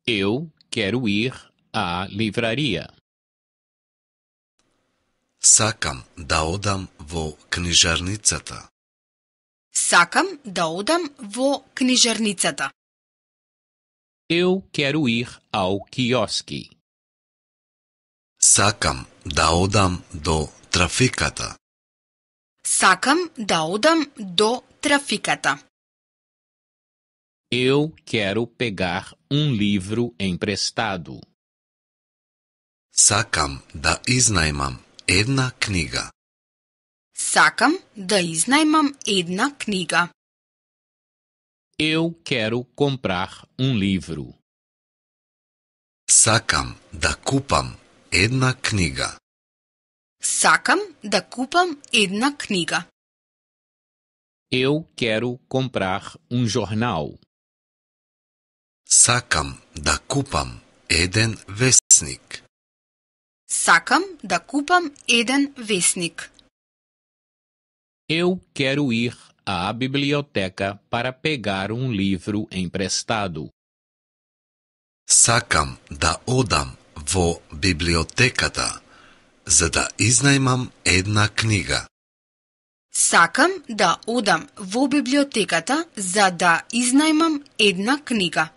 Eu quero ir à livraria. Сакам да одам во книжарницата. Сакам да одам во книжарницата. Eu quero ir ao quiosque. Сакам да одам до trafikata. Сакам да одам до трафиката. Eu quero pegar um livro emprestado. Сакам да изнајмам една книга. Сакам да изнајмам една книга. Eu quero comprar um livro. Сакам да купам една книга. Sacam da cupam edna kniga. Eu quero comprar um jornal. Sacam da cupam eden vesnik. Sacam da cupam eden vesnik. Eu quero ir à biblioteca para pegar um livro emprestado. Sacam da odam vo bibliotecata. biblioteca. за да изнајмам една книга. Сакам да одам во библиотеката за да изнајмам една книга.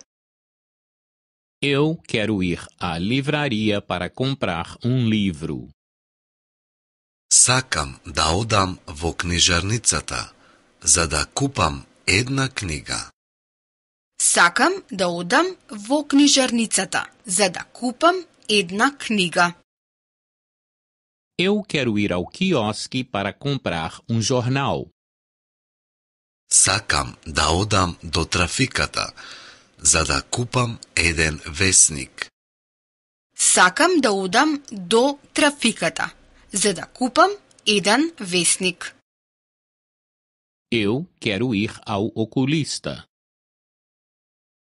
Eu quero ir à livraria para comprar um livro. Сакам да одам во книжарницата за да купам една книга. Сакам да одам во книжарницата за да купам една книга. Eu quero ir ao quiosque para comprar um jornal. Сакам да одам до трафиката за да купам еден вестник. Сакам да одам до трафиката за да купам еден вестник. Eu quero ir ao oculista.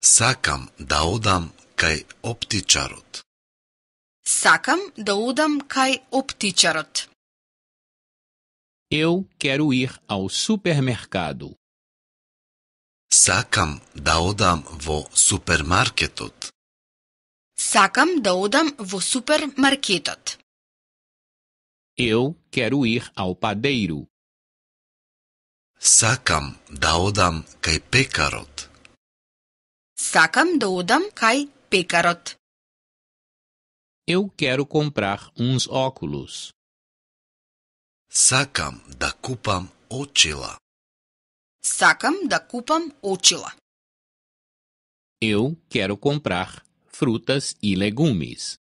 Сакам да одам кај оптичарот. Сакам да одам кај оптичарот. Eu quero ir ao supermercado. Сакам да одам во супермаркетот. Сакам да одам во супермаркетот. Eu quero ir ao padeiro. Сакам да одам кај пекарот. Сакам да одам кај пекарот. Eu quero comprar uns óculos. Sacam da kupam očila. Sacam da kupam očila. Eu quero comprar frutas e legumes.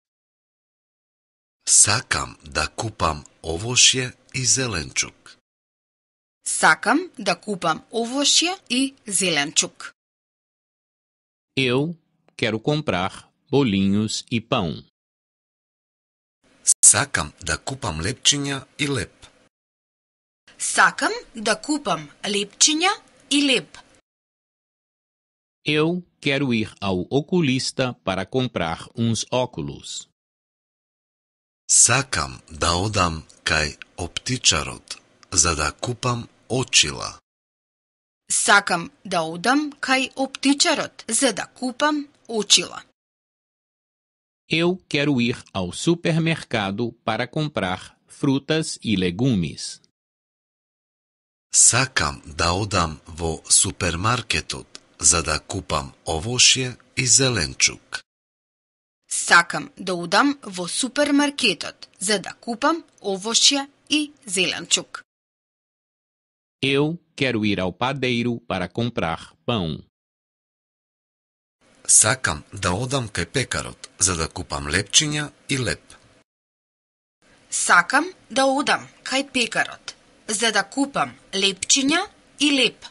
Sacam da kupam ovošje e zelenchuk. Sacam da kupam ovošje e zelenchuk. Eu quero comprar bolinhos e pão. Сакам да купам лепчиња и леп. Сакам да купам лепчиња и леп. Eu quero ir ao oculista para comprar uns óculos. Сакам да одам кај оптичарот за да купам очила. Сакам да одам кај оптичарот за да купам очила. Eu quero ir ao supermercado para comprar frutas e legumes. Сакам да одам во супермаркетот за да купам овошје и зеленчук. Сакам да одам во супермаркетот за да купам овошје и зеленчук. Eu quero ir ao padeiro para comprar pão. Сакам да одам кај пекарот за да купам лепчиња и леп. Сакам да одам кај пекарот за да купам лепчиња и леп.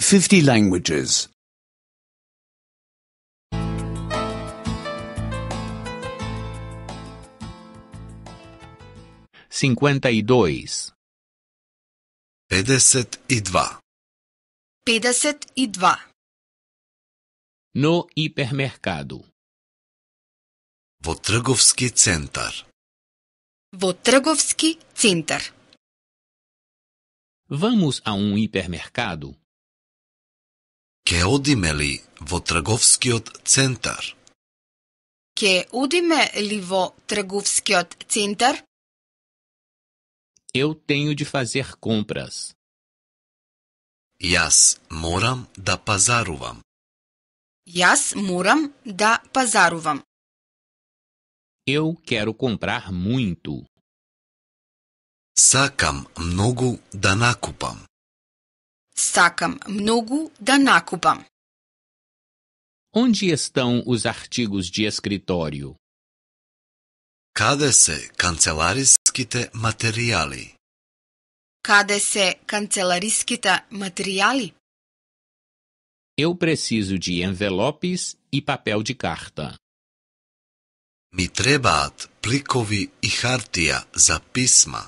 Fifty languages. 52 52 52 No hipermercado Vo trgovski centar Vo trgovski centar Vamos a um hipermercado Que одиме ли во трговскиот центар? Ке одиме ли во трговскиот центар? Eu tenho de fazer compras. Yas muram da pazaruvam. Yas muram da pazaruvam. Eu quero comprar muito. Sakam mnogo da nakupam. Sakam mnogo da nakupam. Onde estão os artigos de escritório? Каде се канцеларските материјали? Каде се Eu preciso de envelopes e papel de carta. Mi trebat plikovi i hartija za pisma.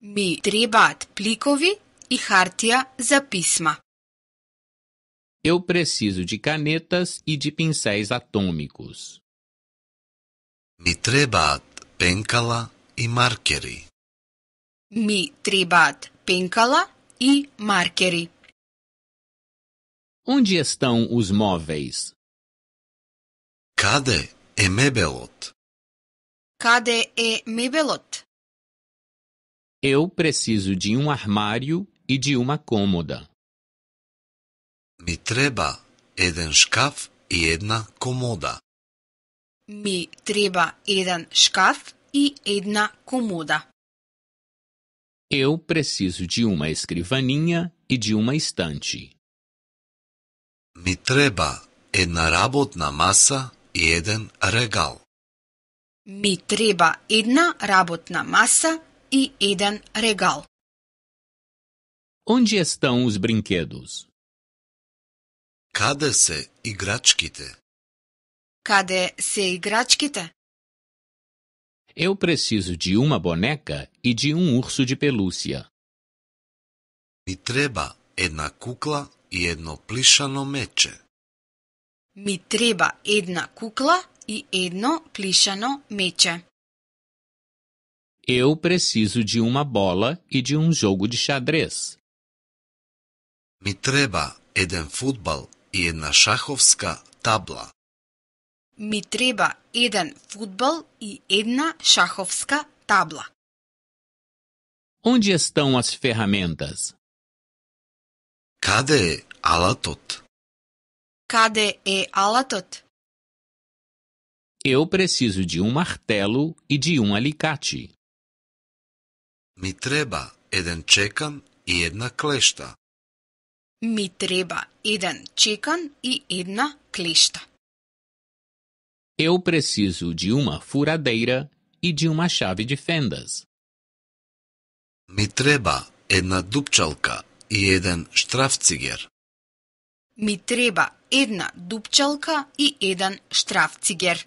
Mi trebat plikovi za pisma. Eu preciso de canetas e de pincéis atômicos. Mi trebat pencala i markeri. Mi trebat pencala e markeri. Onde estão os móveis? Cade e mebelot? Cade e mebelot? Eu preciso de um armário e de uma cômoda. Mi treba eden škaf i jedna komoda. Me treba jedan škaf e jedna komoda. Eu preciso de uma escrivaninha e de uma estante. Me treba jedna rabotna masa i jedan regal. Mi treba jedna rabotna masa e jedan regal. Onde estão os brinquedos? Kada se igračkite? Cadê se igračkite? Eu preciso de uma boneca e de um urso de pelúcia. Mi treba jedna kukla i edno plišano meče. Mi treba kukla i jedno plišano meče. Eu preciso de uma bola e de um jogo de xadrez. Mi treba jedan futbal i jedna šahovska tabla mi treba jedan futbal i jedna šahovska tabla. Onde estão as ferramentas? Kade je alatot? Kade je alatot? Eu preciso de um martelo e de um alicate. Mi treba jedan čekan i jedna klešta. Mi treba jedan čekan i jedna klešta. Eu preciso de uma furadeira e de uma chave de fendas. Mi treba jedna dupčalka i jedan štrafciger. Mi treba jedna dupčalka i jedan štrafciger.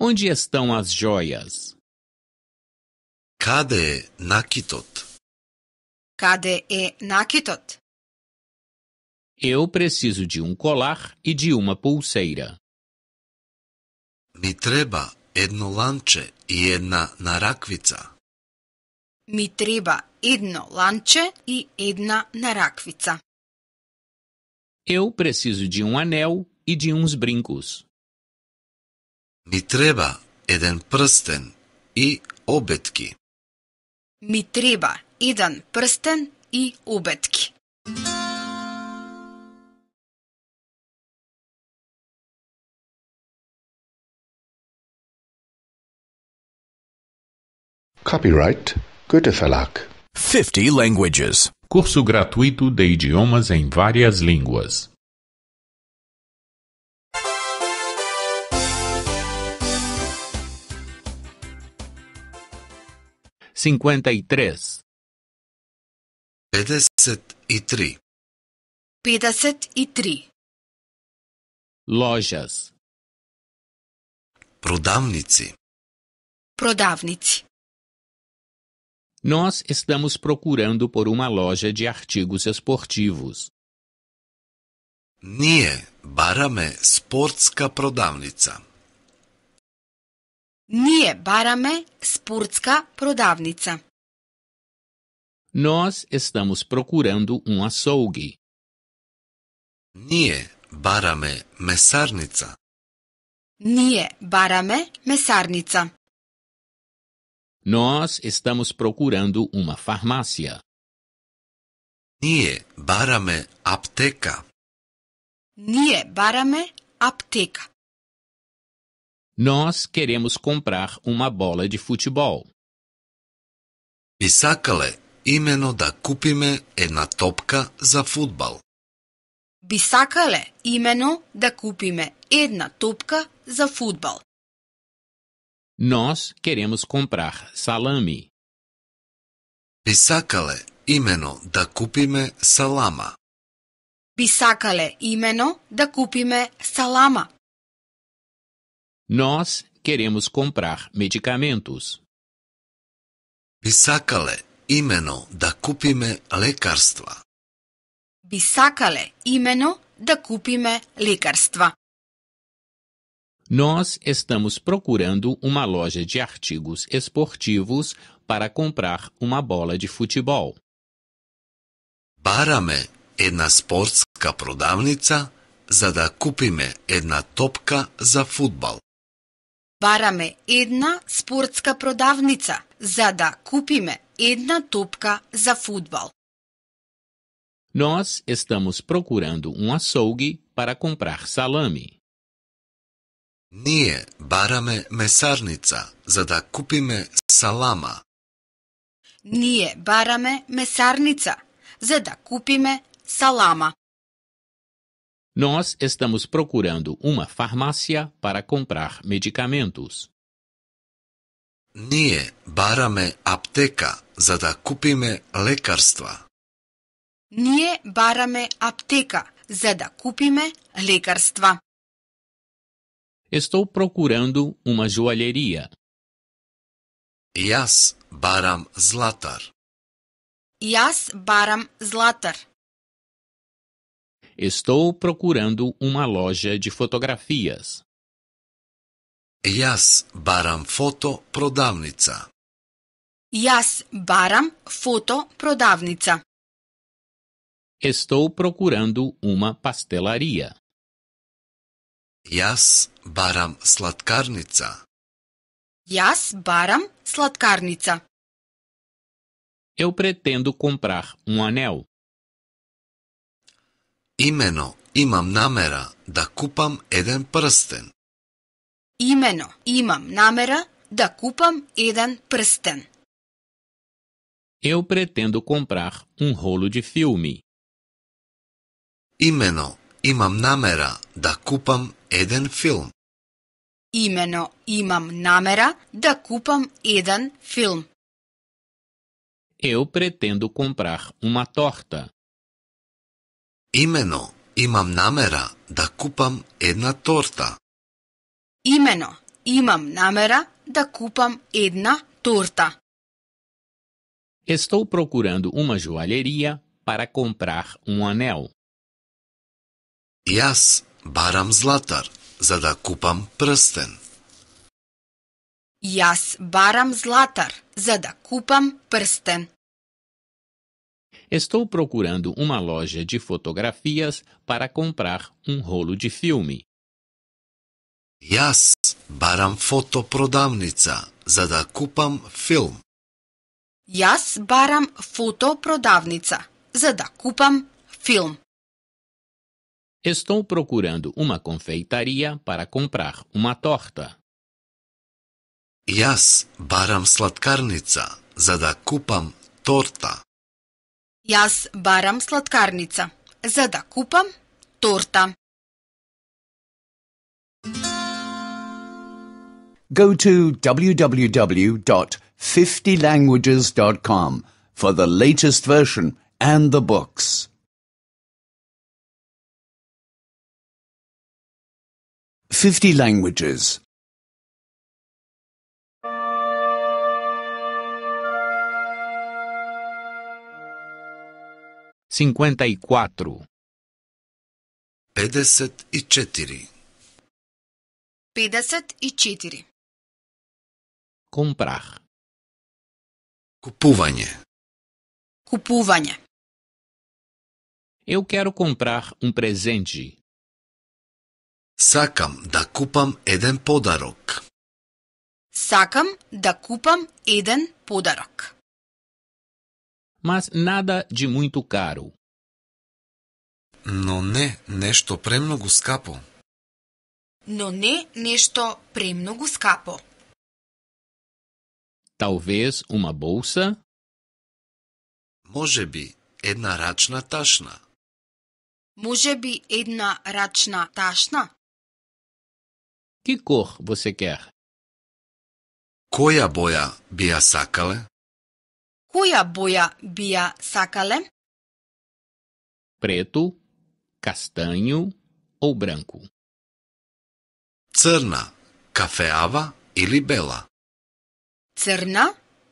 Onde estão as joias? Kade je nakitot? Kade je nakitot? Eu preciso de um colar e de uma pulseira. Ми треба едно ланче и една нараквица. Ми треба едно ланче и една нараквица. Eu preciso de um anel e de uns brincos. Ми треба еден прстен и обетки. Ми треба еден прстен и обетки. Copyright Goethe Verlag. 50 languages. Curso gratuito de idiomas em várias línguas. Cinquenta e três. Pedeset e tri. Pedeset e tri. Lojas. Prodavnici. Prodavnici. Nós estamos procurando por uma loja de artigos esportivos. Nie barame sportska prodavnica. Nie barame sportska prodavnica. Nós estamos procurando um açougue. Nie barame mesarnica. Nie barame mesarnica. Nós estamos procurando uma farmácia. Nie barame apteka. Nie barame apteka. Nós queremos comprar uma bola de futebol. Bisakale imeno da kupime ena topka za futbal. Bisakale imeno da kupime ena topka za futbal. Nós queremos comprar salame. Bisakale imeno da kupime salama. Bisakale imeno da kupime salama. Nós queremos comprar medicamentos. Bisakale imeno da kupime lekarstva. Bisakale imeno da kupime lekarstva. Nós estamos procurando uma loja de artigos esportivos para comprar uma bola de futebol. Barame една спортска продавница за да купиме една топка за футбол. Бараме една спортска продавница за да купиме една топка за футбол. Nós estamos procurando um açougue para comprar salame. Nije barame mesarnica za da kupime salama. Nije barame mesarnica za da kupime salama. Nós estamos procurando uma farmácia para comprar medicamentos. Nije barame apteka za da kupime lekarstva. Nije barame apteka za da kupime lekarstva. Estou procurando uma joalheria. Јас baram zlatar. Јас baram zlatar. Estou procurando uma loja de fotografias. Јас baram foto prodavnica. Јас baram foto prodavnica. Estou procurando uma pastelaria. Jas baram slatkarnica. Jas baram slatkarnica. Eu pretendo comprar um anel. Imeno imam namera da kupam eden prsten. Imeno imam namera da kupam eden prsten. Eu pretendo comprar um rolo de filme. Imeno Imam da kupam eden film. Imeno imam da kupam eden film. Eu pretendo comprar uma torta. Imeno imam da kupam една torta. Imeno imam da kupam една torta. Estou procurando uma joalheria para comprar um anel. Jaz baram zlatar, za da kupam prsten. Jaz baram zlatar, za da prsten. Estou procurando uma loja de fotografias para comprar um rolo de filme. Jaz baram fotoprodavnica, za film. Jaz baram fotoprodavnica, za film. Estou procurando uma confeitaria para comprar uma torta. Jaz baram slatkarnica za da kupam torta. Jaz baram slatkarnica za da kupam torta. Go to www.50languages.com for the latest version and the books. 50 languages. 54 54 54 Comprar. Kupovanje. Kupovanje. Eu quero comprar um presente. Сакам да купам еден подарок. Сакам да купам еден подарок. Мас нада de muito caro. Но не нешто премногу скапо. Но не нешто премногу скапо. Талвез ума bolsa? Може би една рачна ташна. Може би една рачна ташна? Que cor você quer? Koja boja bija sakale? Koja boja bija sakale? Preto, castanho ou branco. Crna, cafeava ili bela? Crna,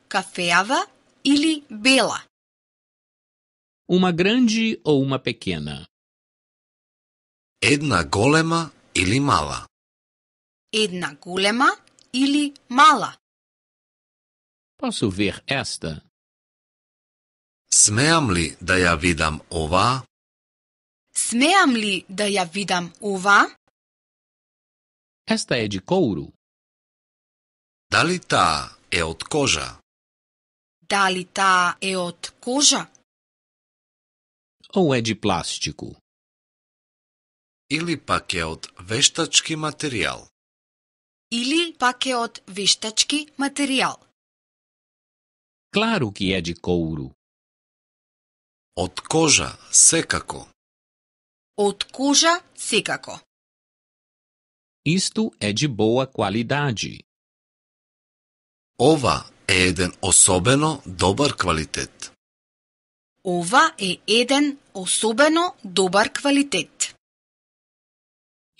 cafeava ili bela? Uma grande ou uma pequena? Една голема или мала? Една голема или мала? Posso ver esta? Смеам ли да ја видам ова? Смеам ли да ја видам ова? Esta é de couro. Дали таа е од кожа? Дали таа е од кожа? Ou é de plástico? Или пак е од вештачки материјал? или пак е од вештачки материјал. Клару ки е de couro. Од кожа, секако. Од кожа, секако. Исту е de боа qualidade. Ова е еден особено добар квалитет. Ова е еден особено добар квалитет.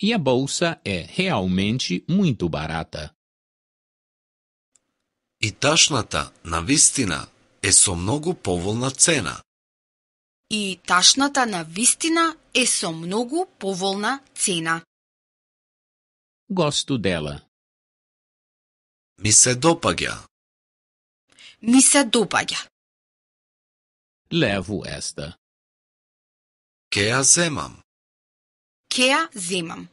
e a bolsa é realmente muito barata. I tašnata na vistina é so mnogo povolna cena. I tašnata na vistina é so mnogo povolna cena. Gosto dela. Mi se dopagja. Mi se dopagja. Levo esta. Que a zemam? a Zimam.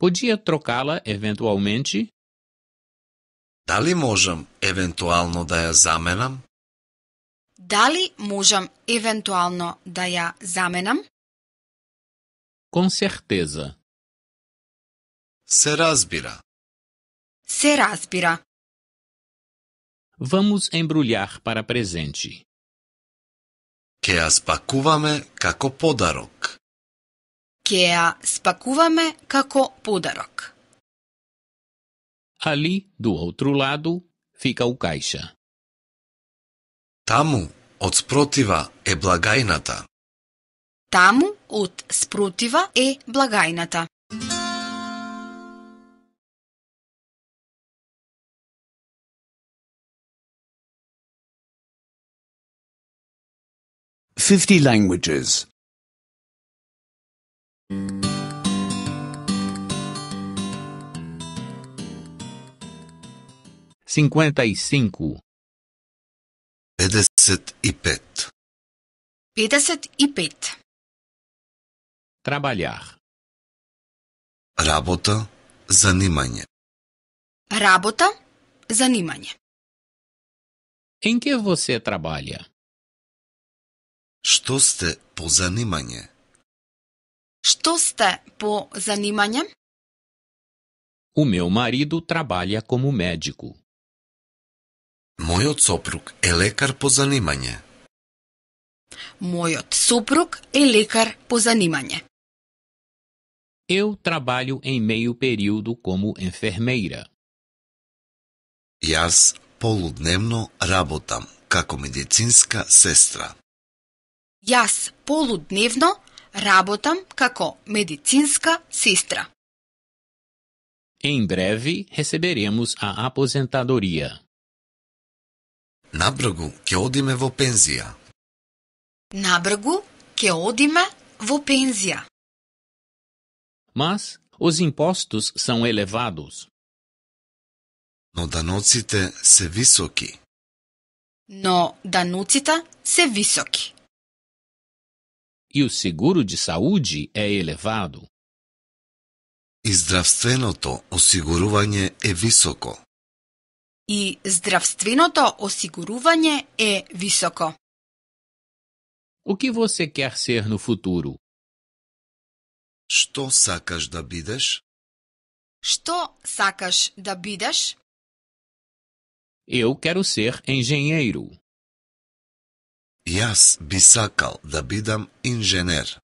Podia trocá-la eventualmente? Dali li možem eventualno da ja zamenam? Dali li možem eventualno da ja zamenam? Com certeza. Se razbira. Se razbira. Vamos embrulhar para presente. Que as pakuvame kako podarok. ќе ја спакуваме како подарок. Али до outro ладу, фика у кајша. Таму, од спротива е благајната. Таму, од спротива е благајната. Fifty languages. 55 55 55 Trabalhar Работа, занимание Работа, занимание Em que você trabalha? Что сте по занимание? O meu marido trabalha como médico. Moj soprug je lekar po zanimanje. Mojot soprug je lekar po zanimanje. Eu trabalho em meio período como enfermeira. Jaz poludnevno rabotam kako medicinska sestra. Jaz poludnevno Работам како медицинска сестра. Em breve receberemos a aposentadoria. На бргу ќе одиме во пензија. На бргу ќе одиме во пензија. Mas os impostos são elevados. Но даноците се високи. Но даноците се високи e o seguro de saúde é elevado. Zdravstveното осигурување е високо. И здравственото осигурување е високо. O que você quer ser no futuro? Што сакаш да бидеш? Што сакаш да бидеш? Eu quero ser engenheiro. Jaz bi sakal da bidam inženjer.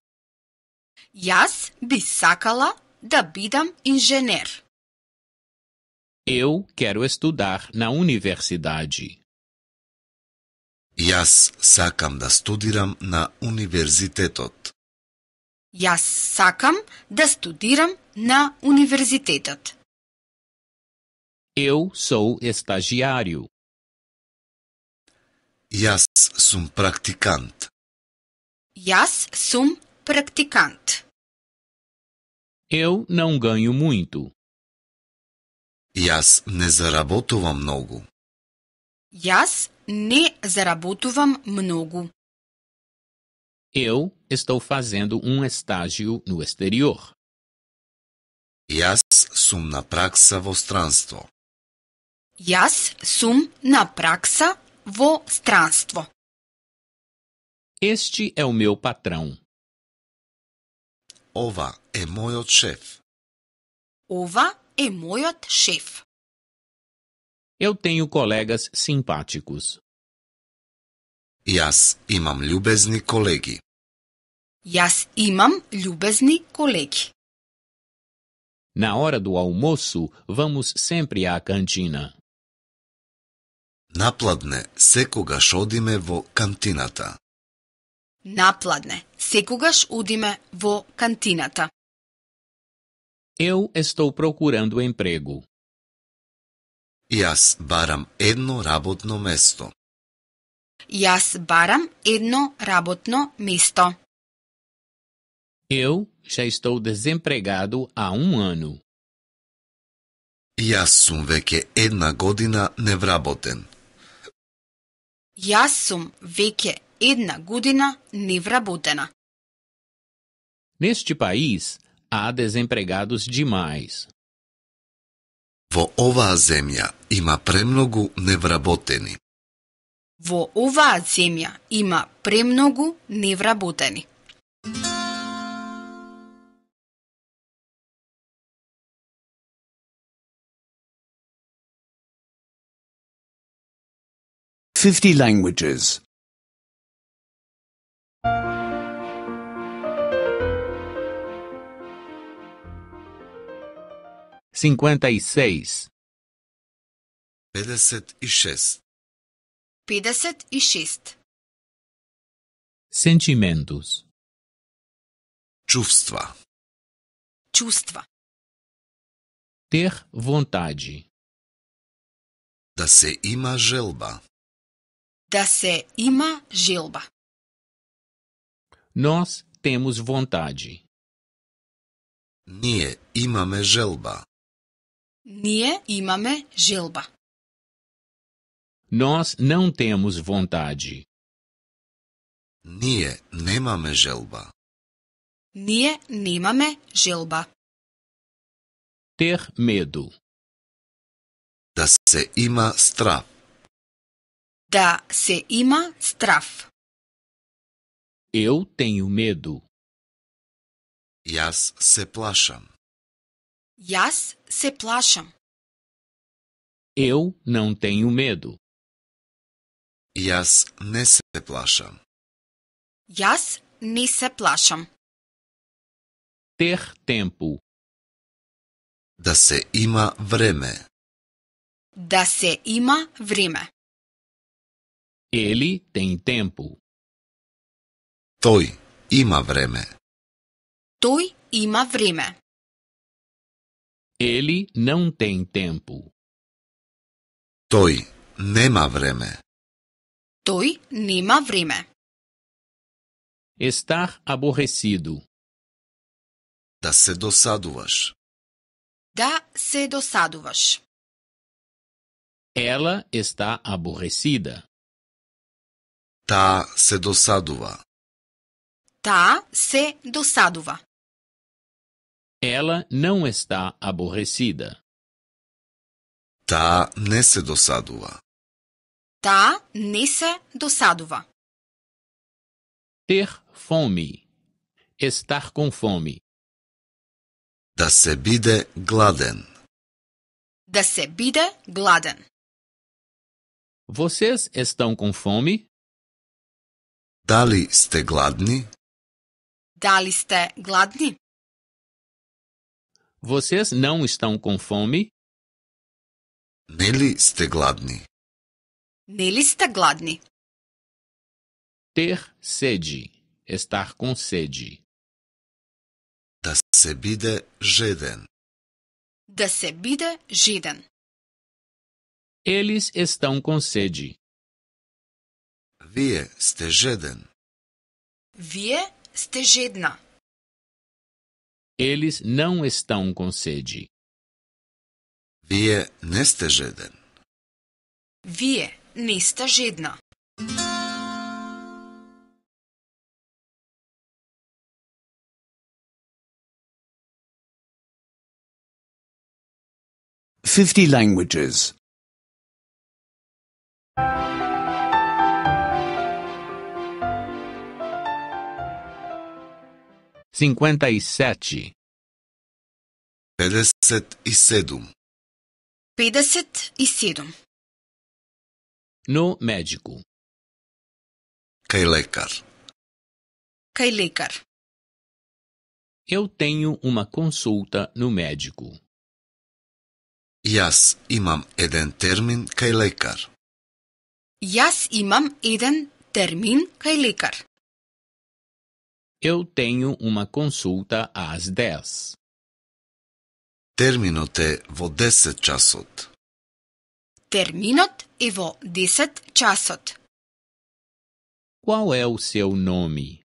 Jaz bi sakala da bidam inženjer. Eu quero estudar na universidade. Jaz sakam da studiram na universitetot. Jaz sakam da studiram na universitetot. Eu sou estagiário. Jaz sum practicant. Jaz sum practicant. Eu não ganho muito. Jaz ne zarabotuvam mnogo. Jaz ne zarabotuvam mnogo. Eu estou fazendo um estágio no exterior. Jaz sum na praxa v ostranstvo. Jaz sum na praxa stranstvo. Este é o meu patrão. Ova é mojot šef. Ova é mojot šef. Eu tenho colegas simpáticos. Jas imam ljubezni kolegi. Jas imam ljubezni kolegi. Na hora do almoço, vamos sempre à cantina. Напладне секогаш одиме во кантината. Напладне секогаш одиме во кантината. Eu estou procurando emprego. Јас барам едно работно место. Јас барам едно работно место. Eu já estou desempregado há um ano. Јас сум веќе една година невработен. Јас сум веќе една година невработена. Neste país há desempregados demais. Во оваа земја има премногу невработени. Во оваа земја има премногу невработени. 50 languages. 56 56 56 Sentimentos Чувства Чувства Ter vontade Da se ima želba da se ima želba. Nós temos vontade. Nije imame želba. Nije imame želba. Nós não temos vontade. Nije nemame želba. Nije nemame želba. Ter medo. Da se ima strah da se ima straf. Eu tenho medo. yas se plašam. Jaz se plašam. Eu não tenho medo. yas ne se plašam. Jaz ne se plašam. Ter tempo. Da se ima vreme. Da se ima vreme. Ele tem tempo. Toi ima Toi ima Ele não tem tempo. Toi nema Toi nema Estar aborrecido. Da se dosaduvas. Da se dosaduvas. Ela está aborrecida. Ta se dosadova. Ta se dosadova. Ela não está aborrecida. Ta ne se dosadova. Ta ne se dosadova. Ter fome. Estar com fome. Da se bide gladen. Da se bide gladen. Vocês estão com fome? Da li ste gladni? Da li ste gladni? Vocês não estão com fome? Neli ste gladni? Neli ste gladni? Ter sede. Estar com sede. Da se bide žeden. Da se bide žeden. Eles estão com sede. Вие сте жаден. Вие сте жадна. Eles não estão com sede. Вие не сте жаден. Вие не сте жадна. Fifty languages. cinquenta e e sete 57 e cedum No médico keilekar lekar lekar Eu tenho uma consulta no médico. Jas imam eden termin keilekar lekar. Jas imam eden termin keilekar lekar. Eu tenho uma consulta às dez. Termino-te vo deset часот. Terminot e vo deset часот. Qual é o seu nome?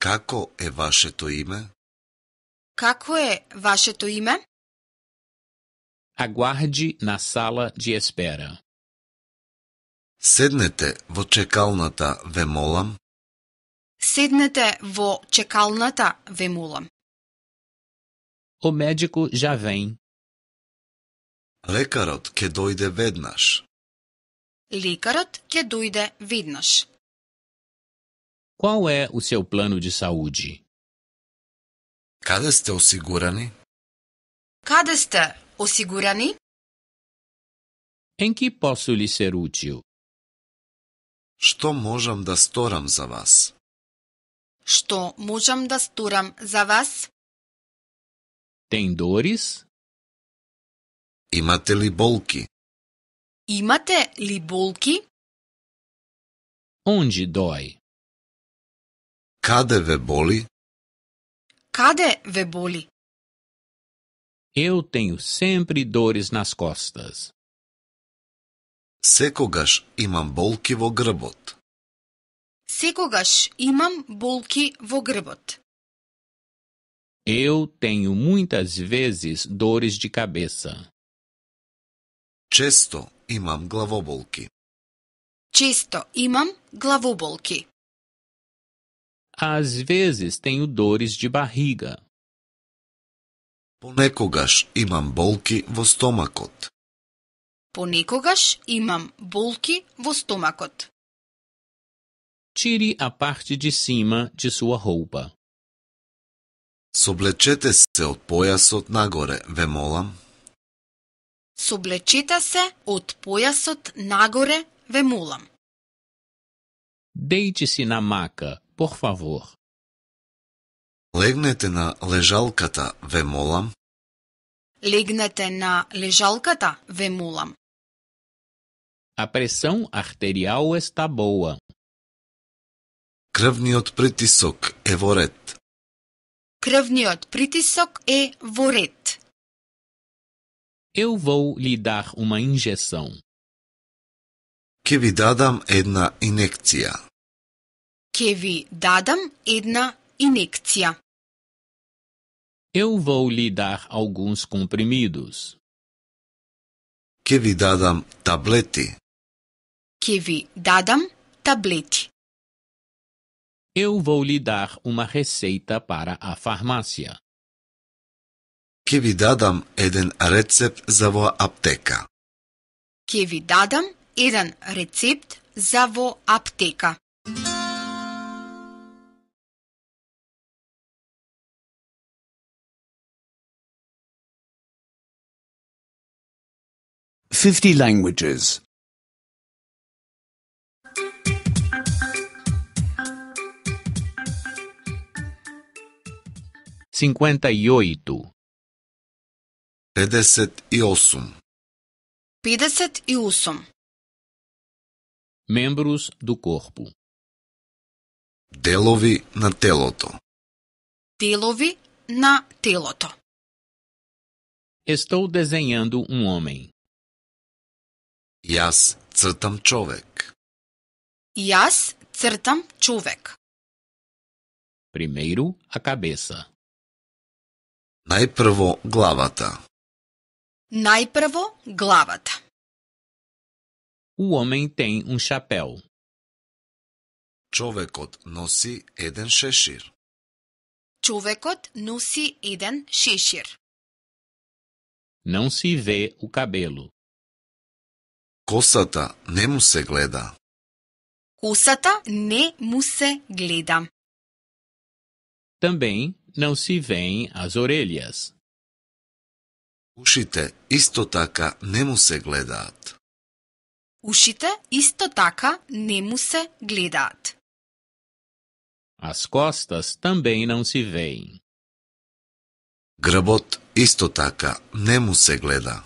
Како е вашето име? Како е вашето име? Aguarde na sala de espera. Sednete во чекалната, ве Седнете во чекалната, ве молам. O médico já vem. Лекарот ќе дојде веднаш. Лекарот ќе дојде веднаш. Qual é o seu plano de saúde? Каде сте осигурани? Каде сте осигурани? Em que posso lhe ser útil? Што можам да сторам за вас? Што можам да сторам за вас? Тен дорис? Имате ли болки? Имате ли болки? Onde дои? Каде ве боли? Каде ве боли? Eu tenho sempre dores nas costas. Секогаш имам болки во грбот. Секогаш имам болки во грбот. Eu tenho muitas vezes dores de cabeça. Често имам главоболки. Често имам главоболки. Às vezes tenho dores de barriga. Понекогаш имам болки во стомакот. Понекогаш имам болки во стомакот. Tire a parte de cima de sua roupa. Sublecete se od pojasot nagore, ve molam. Sublecite se od pojasot nagore, ve molam. Deite-se na maca, por favor. Legnete na lejalkata, ve molam. Legnete na lejalkata, ve molam. A pressão arterial está boa, Кръвният притисок е ворет. Кръвният притисок е ворет. Eu vou lhe dar uma injeção. Que vi dadam edna injekcija. Que vi dadam edna injekcija. Eu vou lhe dar alguns comprimidos. Que vi dadam tableti. Que vi tableti. Eu vou lhe dar uma receita para a farmácia. Kje dadam eden recept za vo apteka? Kje dadam eden recept za vo apteka? Fifty languages. 58 58 58 Membros do corpo Delovi na teloto Delovi na teloto Estou desenhando um homem. Јас цртам човек. Јас цртам човек. Primeiro, a cabeça. Најпрво главата. Најпрво главата. O homem tem um chapéu. Човекот носи еден шешир. Човекот носи еден шешир. Não se vê o cabelo. Косата не му се гледа. Косата не му се гледа. Também não se veem as orelhas. Ušite isto taka nemu se gledat. Ušite isto taka nemu se gledat. As costas também não se veem. Grbot isto taka nemu se gleda.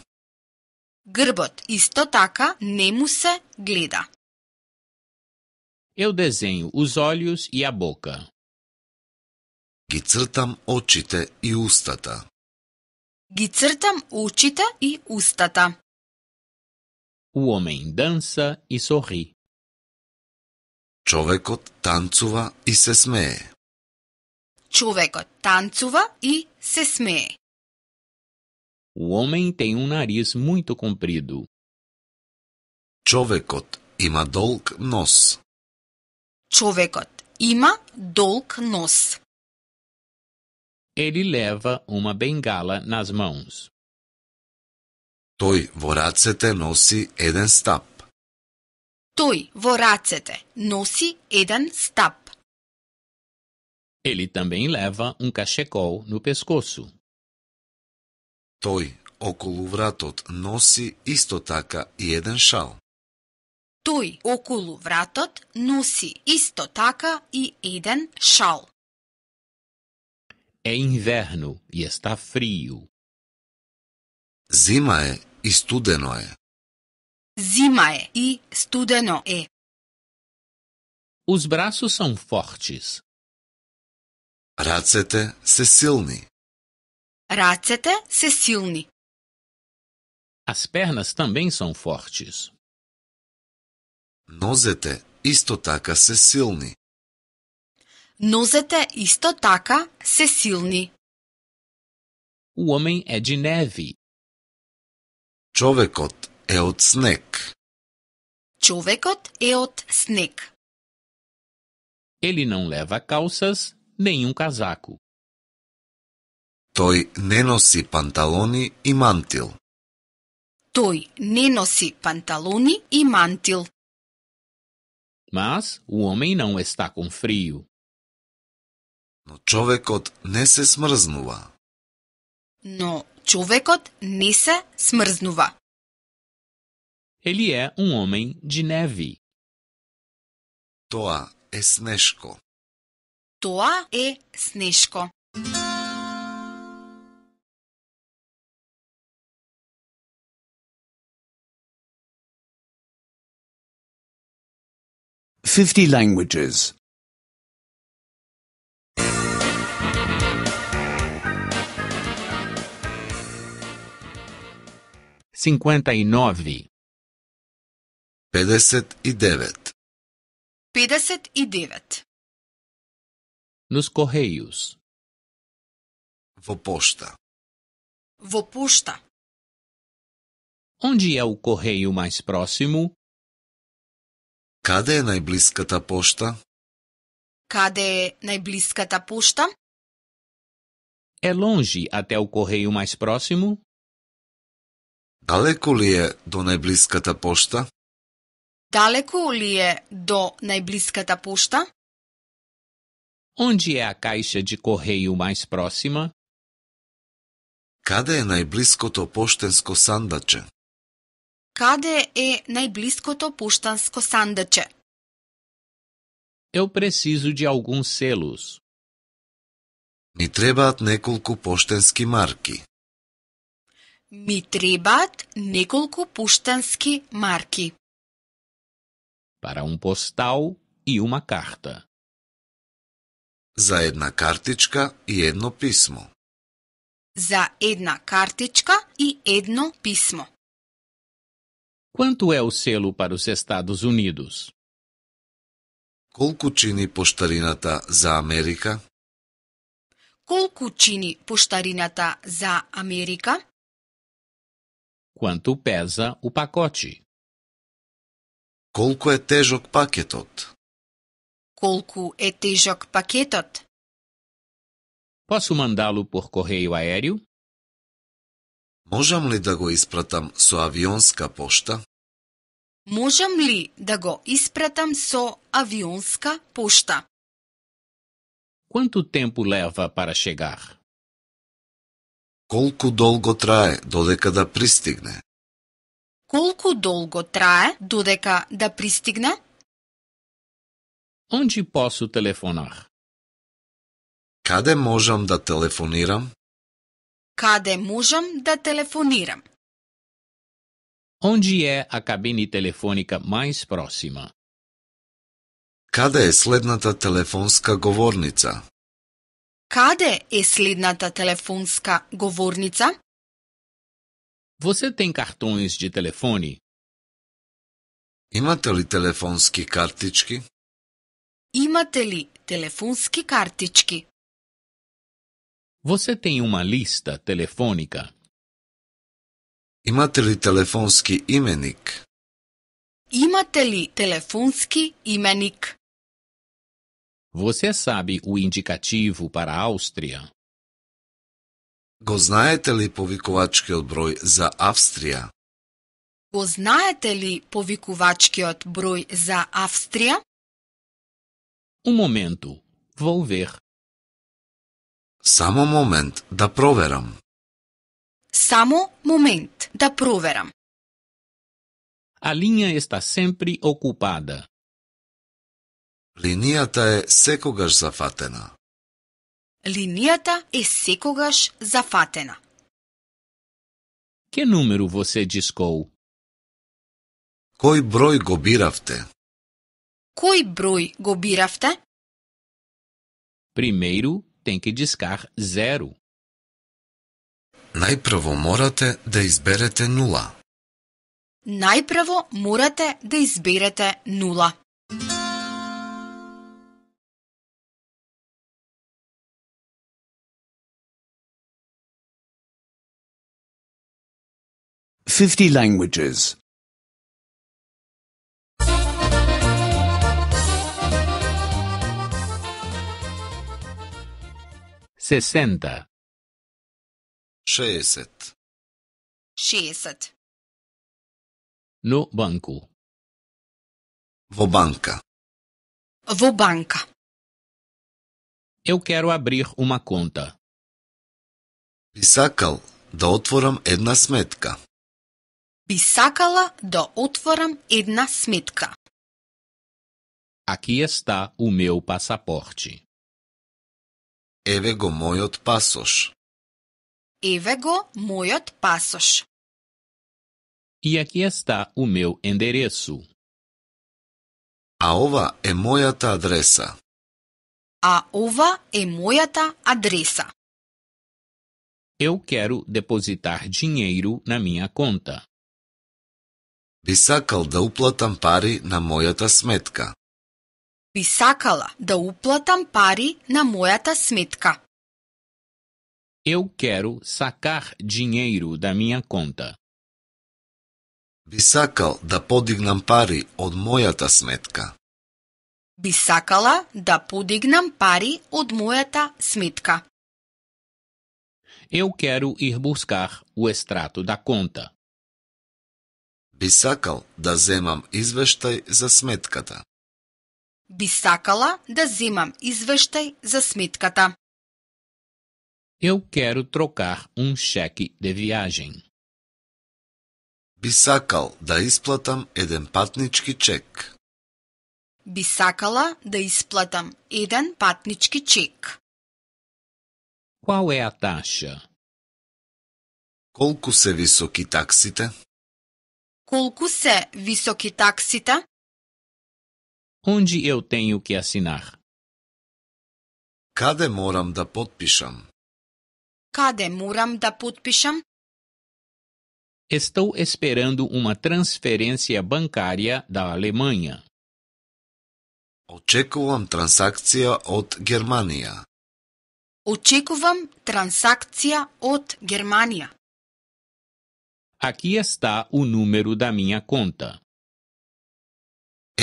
Grbot isto taka nemu se gleda. Eu desenho os olhos e a boca. Ги цртам очите и устата. Ги цртам очите и устата. Уомен данса и e Човекот танцува и се смее. Човекот танцува и се смее. Уомен homem tem um nariz muito Човекот има долг нос. Човекот има долг нос. Ele leva uma bengala nas mãos. Toi voracete nosi eden stap. Toi voracete nosi eden stap. Ele também leva um cachecol no pescoço. Toi oculu vratot nosi isto taka i eden šal. Toi oculu vratot nosi isto taka i eden šal. É inverno e está frio. Zima é, estuda studeno é? Zima je é, i studeno é. Os braços são fortes. Рацете se silni. Рацете se silni. As pernas também são fortes. Nozete isto така se silni. Nozete isto така се силни. O homem é de neve. Човекот е от снег. Човекот е от снег. Ele não leva calças nem um casaco. Той не носи панталони и мантил. Той не носи панталони и мантил. Mas o homem não está com frio. но човекот не се смрзнува. Но човекот не се смрзнува. Ели е um омен de неви. Тоа е снешко. Тоа е снешко. Fifty languages. 59 59 59 Nos correios Vo posta Vo posta Onde é o correio mais próximo? Каде е најблиската пошта? Каде е најблиската пошта? É longe até o correio mais próximo? Далеко ли е до најблиската пошта? Далеко ли е до најблиската пошта? Онди е а caixa de correio мајс просима? Каде е најблиското поштенско сандаче? Каде е најблиското поштанско сандаче? Eu preciso de alguns selos. Ни требаат неколку поштенски марки. Ми требаат неколку поштански марки. Para um postal e uma carta. За една картичка и едно писмо. За една картичка и едно писмо. Quanto é o selo para os Estados Unidos? Колку чини поштарината за Америка? Колку чини поштарината за Америка? quanto pesa o pacote? Colco é tejok paketot. Colco é tejok paketot. Posso mandá-lo por correio aéreo? Можам ли да испратам со авионска пошта? Можам ли да испратам со авионска пошта? Quanto tempo leva para chegar? Колку долго трае додека да пристигне? Колку долго трае додека да пристигне? Онџи посу телефонах. Каде можам да телефонирам? Каде можам да телефонирам? Onde е а кабини телефоника mais próxima? Каде е следната телефонска говорница? Каде е следната телефонска говорница? Você tem cartões de telefone? Имате ли телефонски картички? Имате ли телефонски картички? Você tem uma lista telefônica? Имате ли телефонски именик? Имате ли телефонски именик? Você sabe o indicativo para Áustria? Го знаете ли повикувачкиот број за Австрија? Го знаете ли повикувачкиот број за Австрија? Um momento, vou ver. Само момент да проверам. Само момент да проверам. A linha está sempre ocupada. Линијата е секогаш зафатена. Линијата е секогаш зафатена. нумеру во você discou? Кој број го биравте? Кој број го биравте? Примеру, тен ке дискар zero. Најпрво морате да изберете нула. Најпрво морате да изберете нула. 50 languages. 60 60 60 No banco, Vou banca. Vou banca. Eu quero abrir uma conta. Би da otvoram отворам една сметка би сакала да отворам една сметка. Aqui está o meu passaporte. Еве го мојот пасош. Еве го мојот пасош. E aqui está o meu endereço. А ова е мојата адреса. А ова е мојата адреса. Eu quero depositar dinheiro na minha conta. Би сакал да уплатам пари на мојата сметка. Би сакала да уплатам пари на мојата сметка. Eu quero sacar dinheiro da minha conta. Би сакал да подигнам пари од мојата сметка. Би сакала да подигнам пари од мојата сметка. Eu quero ir buscar o extrato da conta. Би сакал да земам извештај за сметката. Би сакала да земам извештај за сметката. Eu quero trocar um cheque de viagem. Би сакал да исплатам еден патнички чек. Би сакала да исплатам еден патнички чек. Qual é a taxa? Колку се високи таксите? Колку се високи таксите? Онди ел тенју ке асинах? Каде морам да подпишам? Каде морам да подпишам? Estou esperando uma transferência bancária da Alemanha. Očekuvam transakcija od Germanija. Očekuvam transakcija od Germanija. Aqui está o número da minha conta.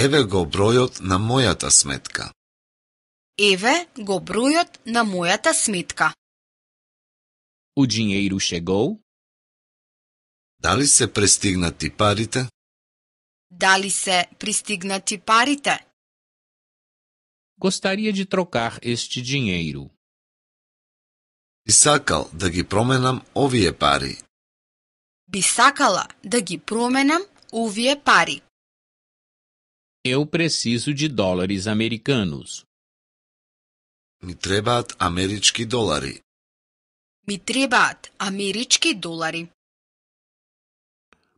Еве го бројот на мојата сметка. Еве го бројот на мојата сметка. O dinheiro chegou? Дали се пристигнати парите? Дали се пристигнати парите? Gostaria de trocar este dinheiro. Исакал да ги променам овие пари би сакала да ги променам овие пари. Eu preciso de dólares americanos. Ми требаат амерички долари. Ми требаат амерички долари.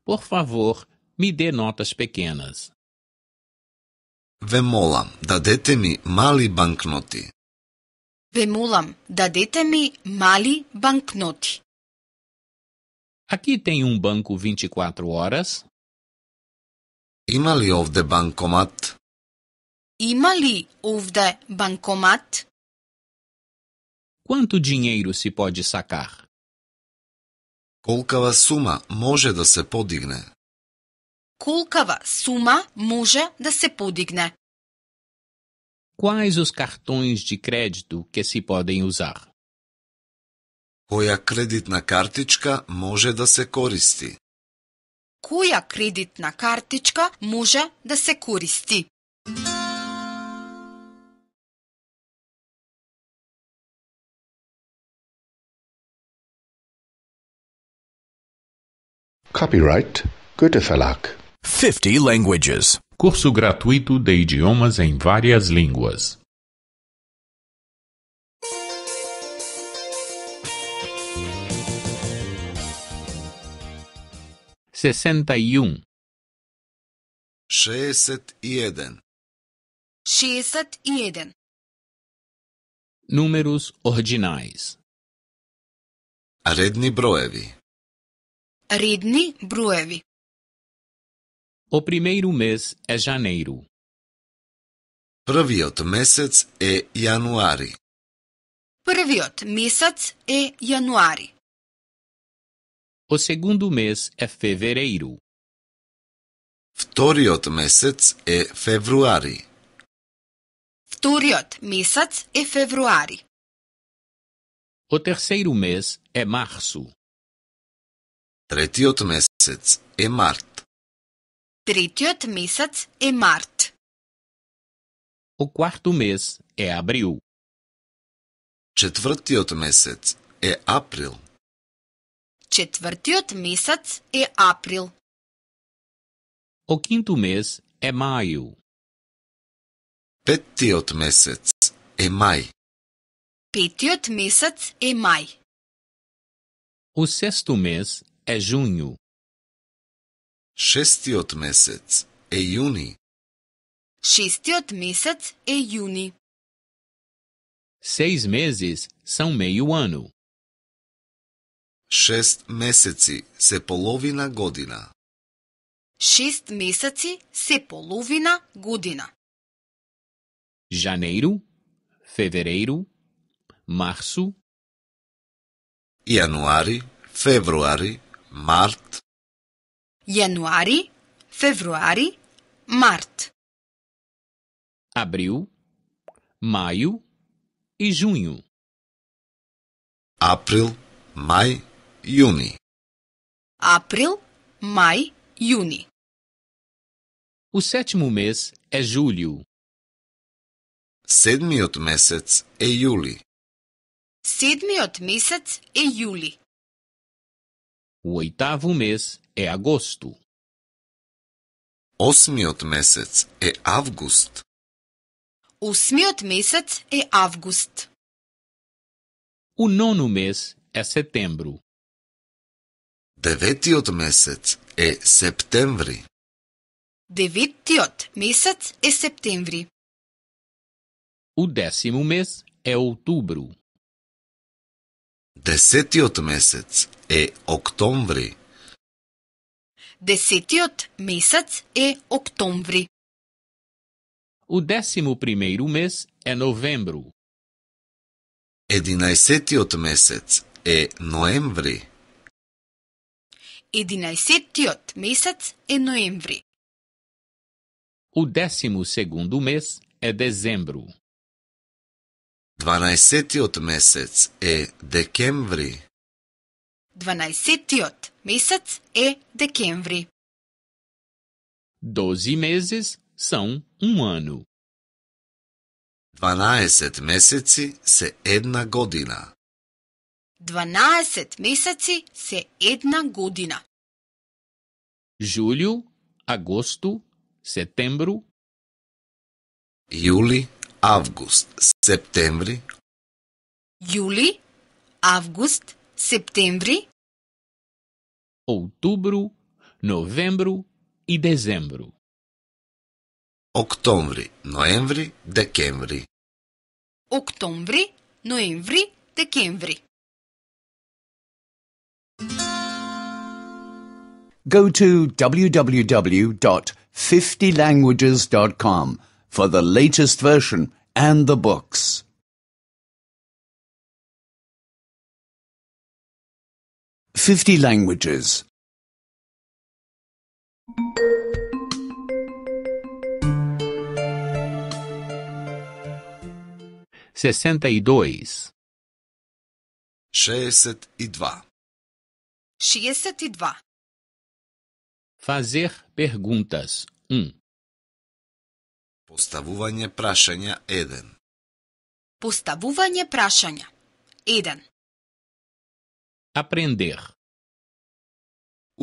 Por favor, me dê notas pequenas. Ве молам, дадете ми мали банкноти. Ве молам, дадете ми мали банкноти. Aqui tem um banco 24 horas? Ima li ovde bankomat? Ima li ovde bankomat? Quanto dinheiro se pode sacar? Kolkava suma može da se podigne? Kolkava suma može da se podigne? Quais os cartões de crédito que se podem usar? Која кредитна картичка може да се користи? Која кредитна картичка може да се користи? Copyright Goethe Verlag. 50 languages. Curso gratuito de idiomas em várias línguas. 61 61 61 Números ordinais Redni brojevi Redni brojevi O primeiro mês é janeiro. Првиот месец e januari. Првиот месец e januari. O segundo mês é fevereiro. Вториот месец е февруари. Вториот месец е февруари. O terceiro mês é março. Третиот месец е март. Третиот месец е март. O quarto mês é abril. Четвртиот месец е април. Четвъртият месец е април. O quinto mês é maio. Петият месец е май. Петият месец е май. O sexto mês é junho. Шестият месец е юни. Шестият месец е юни. Seis meses são meio ano. Шест месеци се половина година. Шест месеци се половина година. Жанеиру, fevereiro, марсу. Јануари, февруари, март. Јануари, февруари, март. Абрил, мају и junho. Април, мај Juni. April, Mai, Juni. O sétimo mês é julho. Sedmiot mesec e juli. Sedmiot mesec e juli. O oitavo mês é agosto. Osmiot mesec e avgust. Osmiot mesec e avgust. O nono mês é setembro. Деветиот месец е септември. Деветиот месец е септември. У десиму мес е outubro. Десетиот месец е октомври. Десетиот месец е октомври. У десиму примеру мес е новембру. Единаесетиот месец е ноември. Единайсетиот месец е O décimo segundo mês é dezembro. Dvanaisetiot mesec e dekemvri. Dvanaisetiot mesec e dekemvri. Doze meses são um ano. Dvanaiset meseci se edna godina. 12 месеци се една година. Julho, agosto, setembro. Јули, август, септември. Јули, август, септември. Outubro, novembro и dezembro. Октомври, ноември, декември. Октомври, ноември, декември. go to www.50languages.com for the latest version and the books. Fifty Languages Sessenta e dois. Fazer perguntas 1. Поставување прашања 1. Поставување прашања 1. Aprender.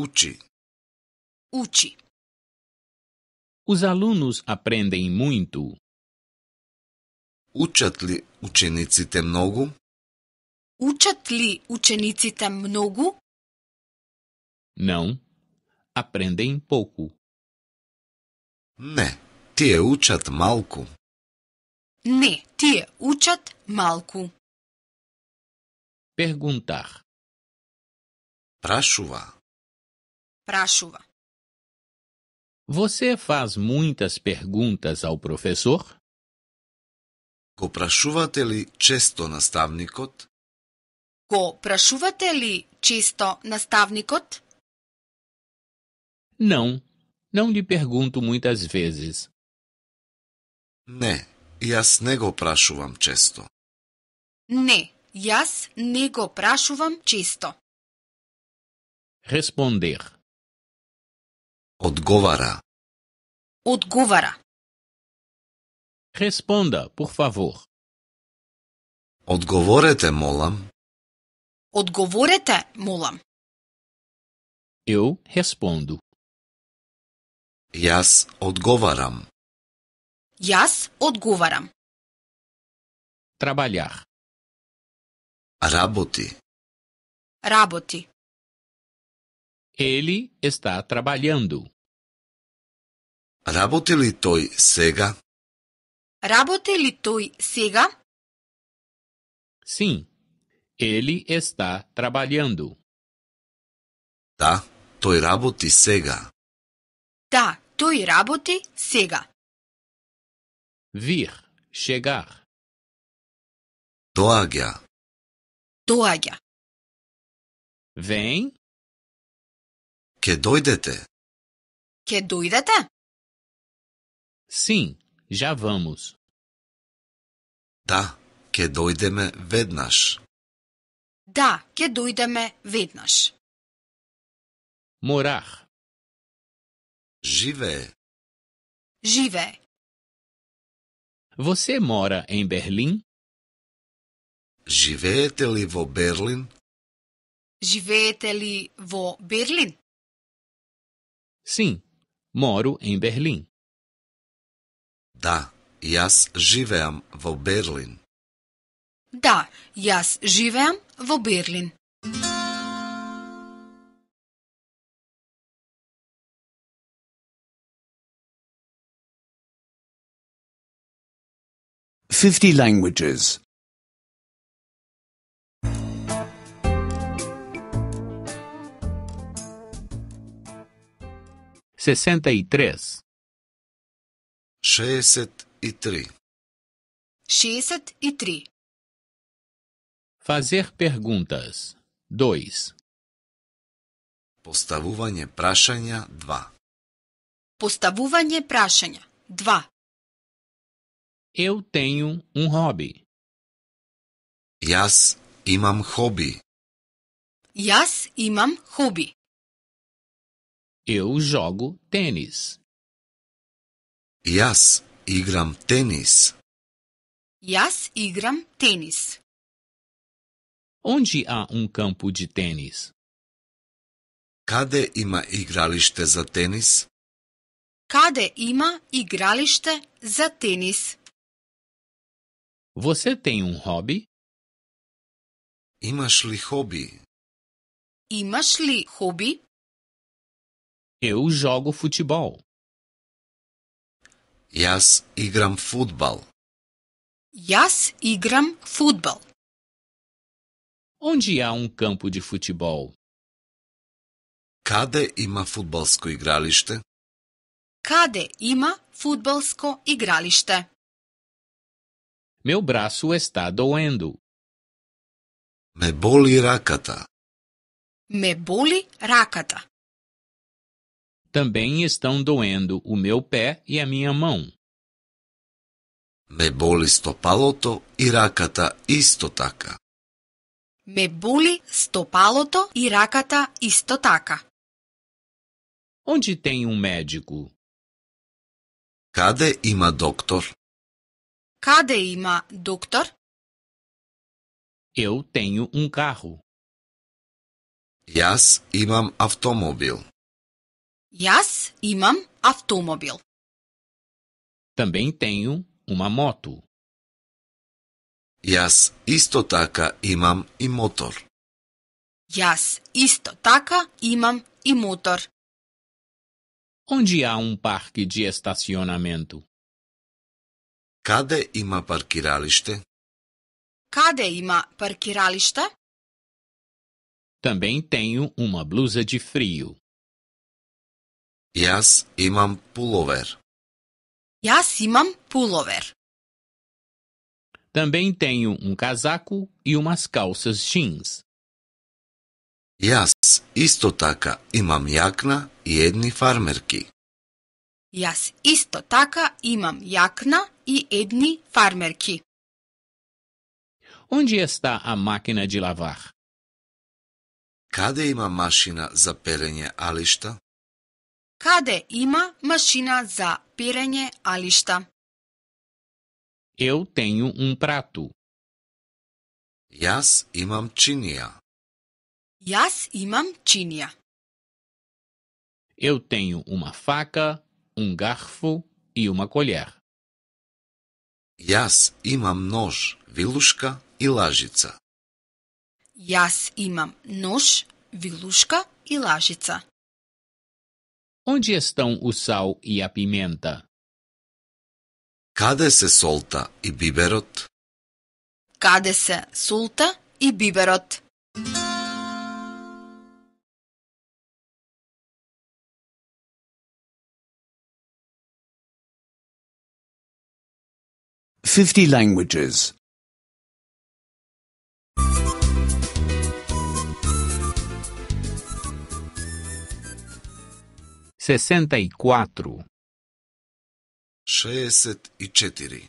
Учи. Учи. Os alunos aprendem muito. Учат ли учениците многу? Учат ли учениците многу? Não aprendem pouco. Не, те учат малко. Не, те учат малко. Perguntar. Прашува. Прашува. Você faz muitas perguntas ao professor? Го прашувате ли често наставникот? Го прашувате ли често наставникот? Não, não lhe pergunto muitas vezes. Ne, jas nego prašuvam često. Ne, jas nego prašuvam često. Responder. Odgovara. Odgovara. Responda, por favor. Odgovorete, molam. Odgovorete, molam. Eu respondo. Jas odgovaram. Jas odgovaram. Trabalhar. Raboti. Raboti. Ele está trabalhando. Raboti li toi sega? Raboti li Sim. Ele está trabalhando. Tá, toi raboti sega. Tá, Той работи сега. Vir, chegar. Доаѓа. Доаѓа. Vem. Ке дојдете. Ке дојдете? Sim, já vamos. Да, ке дојдеме веднаш. Да, ке дојдеме веднаш. Morar. Živé. Živé. Você mora em Berlim? Živete li vo Berlin? Živete li vo Berlin? Sim, moro em Berlim. Da, jaz živem vo Berlim. Da, jaz živem vo Berlim. 50 languages. 63. 63. 63. Fazer perguntas. 2. Postavuvanje prašanja 2. Postavuvanje prašanja 2. Eu tenho um hobby. Jas imam hobby. Jas imam hobby. Eu jogo tênis. Jas igram tênis. Jas igram tênis. Onde há um campo de tênis? Kade ima igralište za tênis? Kade ima igralište za tênis? Você tem um hobby? Imaš li hobby? Imaš li hobby? Eu jogo futebol. Jaz igram futebol. Jaz igram futebol. Onde há um campo de futebol? Kade ima futbolsko igralište? Kade ima futbolsko igralište? Meu braço está doendo. Me boli racata. Me boli Também estão doendo o meu pé e a minha mão. Me boli stopaloto i rakata isto taka. Me boli stopaloto i rakata isto taka. Onde tem um médico? Cade ima doctor? Cadê ima doctor? Eu tenho um carro. Jas imam automóvel. Jas imam automóvel. Também tenho uma moto. Jas isto taka imam i motor. Jas isto taka imam i motor. Onde há um parque de estacionamento? Kade ima parkiralište? Kade ima parkiralište? Também tenho uma blusa de frio. Jas imam pullover. Jas imam pullover. Também tenho um casaco e umas calças jeans. Jas isto taka imam jakna i jedni farmerki. Јас исто така имам јакна и едни фармерки. Onde está a máquina de lavar? Каде има машина за перење алишта? Каде има машина за перење алишта? Eu tenho um prato. Јас имам чинија. Јас имам чинија. Eu tenho uma faca um garfo e uma colher. Jas imam nož, viluška i lažica. Jas imam nož, viluška i lažica. Onde estão o sal e a pimenta? Kade se solta e biberot? Kade se solta i biberot? 50 languages. 64 e chetiri.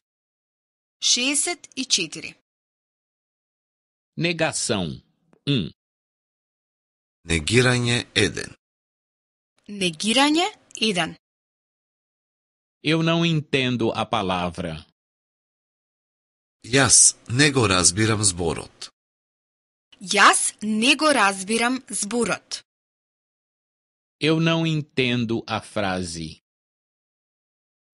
Negação um, Negiranje 1 Negiranje 1 Eu não entendo a palavra Јас не го разбирам зборот. Јас не го разбирам зборот. Eu não entendo a frase.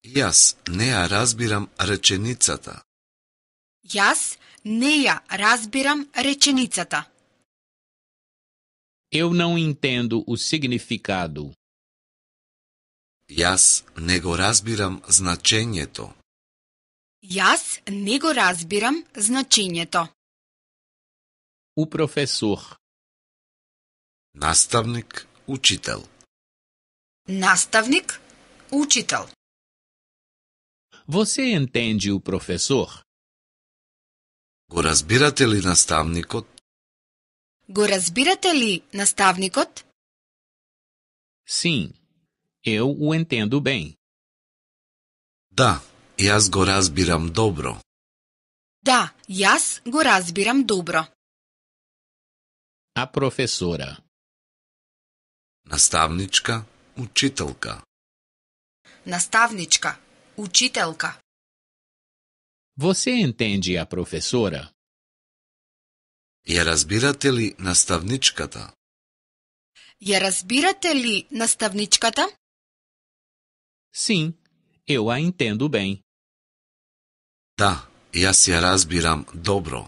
Јас не ја разбирам реченицата. Јас не ја разбирам реченицата. Eu não entendo o significado. Јас не го разбирам значењето. Јас не го разбирам значењето. У професор. Наставник, учител. Наставник, учител. Você entende o professor? Го разбирате ли наставникот? Го разбирате ли наставникот? Sim, eu o entendo bem. Да, Јас го разбирам добро. Да, јас го разбирам добро. А професора? Наставничка, учителка. Наставничка, учителка. Você entende a професора? Ја разбирате ли наставничката? Ја разбирате ли наставничката? Sim, eu a entendo bem. Da, jaz je razbiram dobro.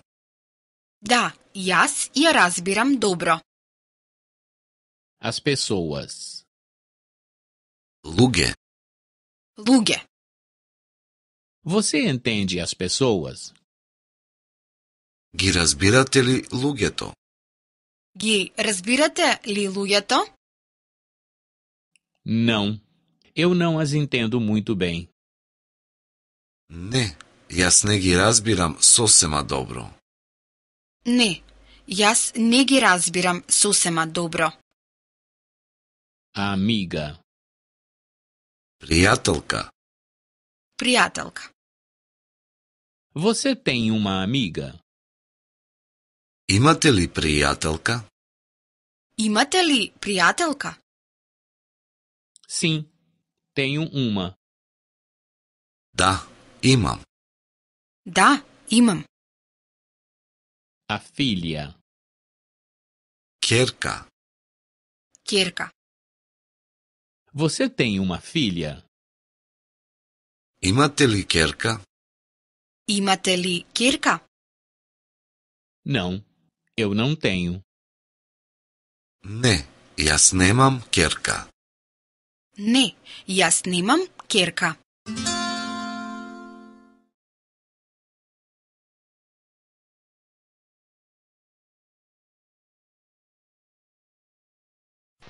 Da, jaz je razbiram dobro. As pessoas. Luge. Luge. Você entende as pessoas? Ги разбирате ли луѓето? Ги разбирате ли луѓето? Não. Eu não as entendo muito bem. Не, Јас не ги разбирам сосема добро. Не, јас не ги разбирам сосема добро. Амига. Пријателка. Пријателка. Você tem uma amiga? Имате ли пријателка? Имате ли пријателка? Sim, tenho uma. Да, имам. Da, imam. A filha. Querca. Querca. Você tem uma filha? Imateli querca? Imateli querca? Não, eu não tenho. Ne, jaz nemam kjerka. Ne, jaz nemam kjerka.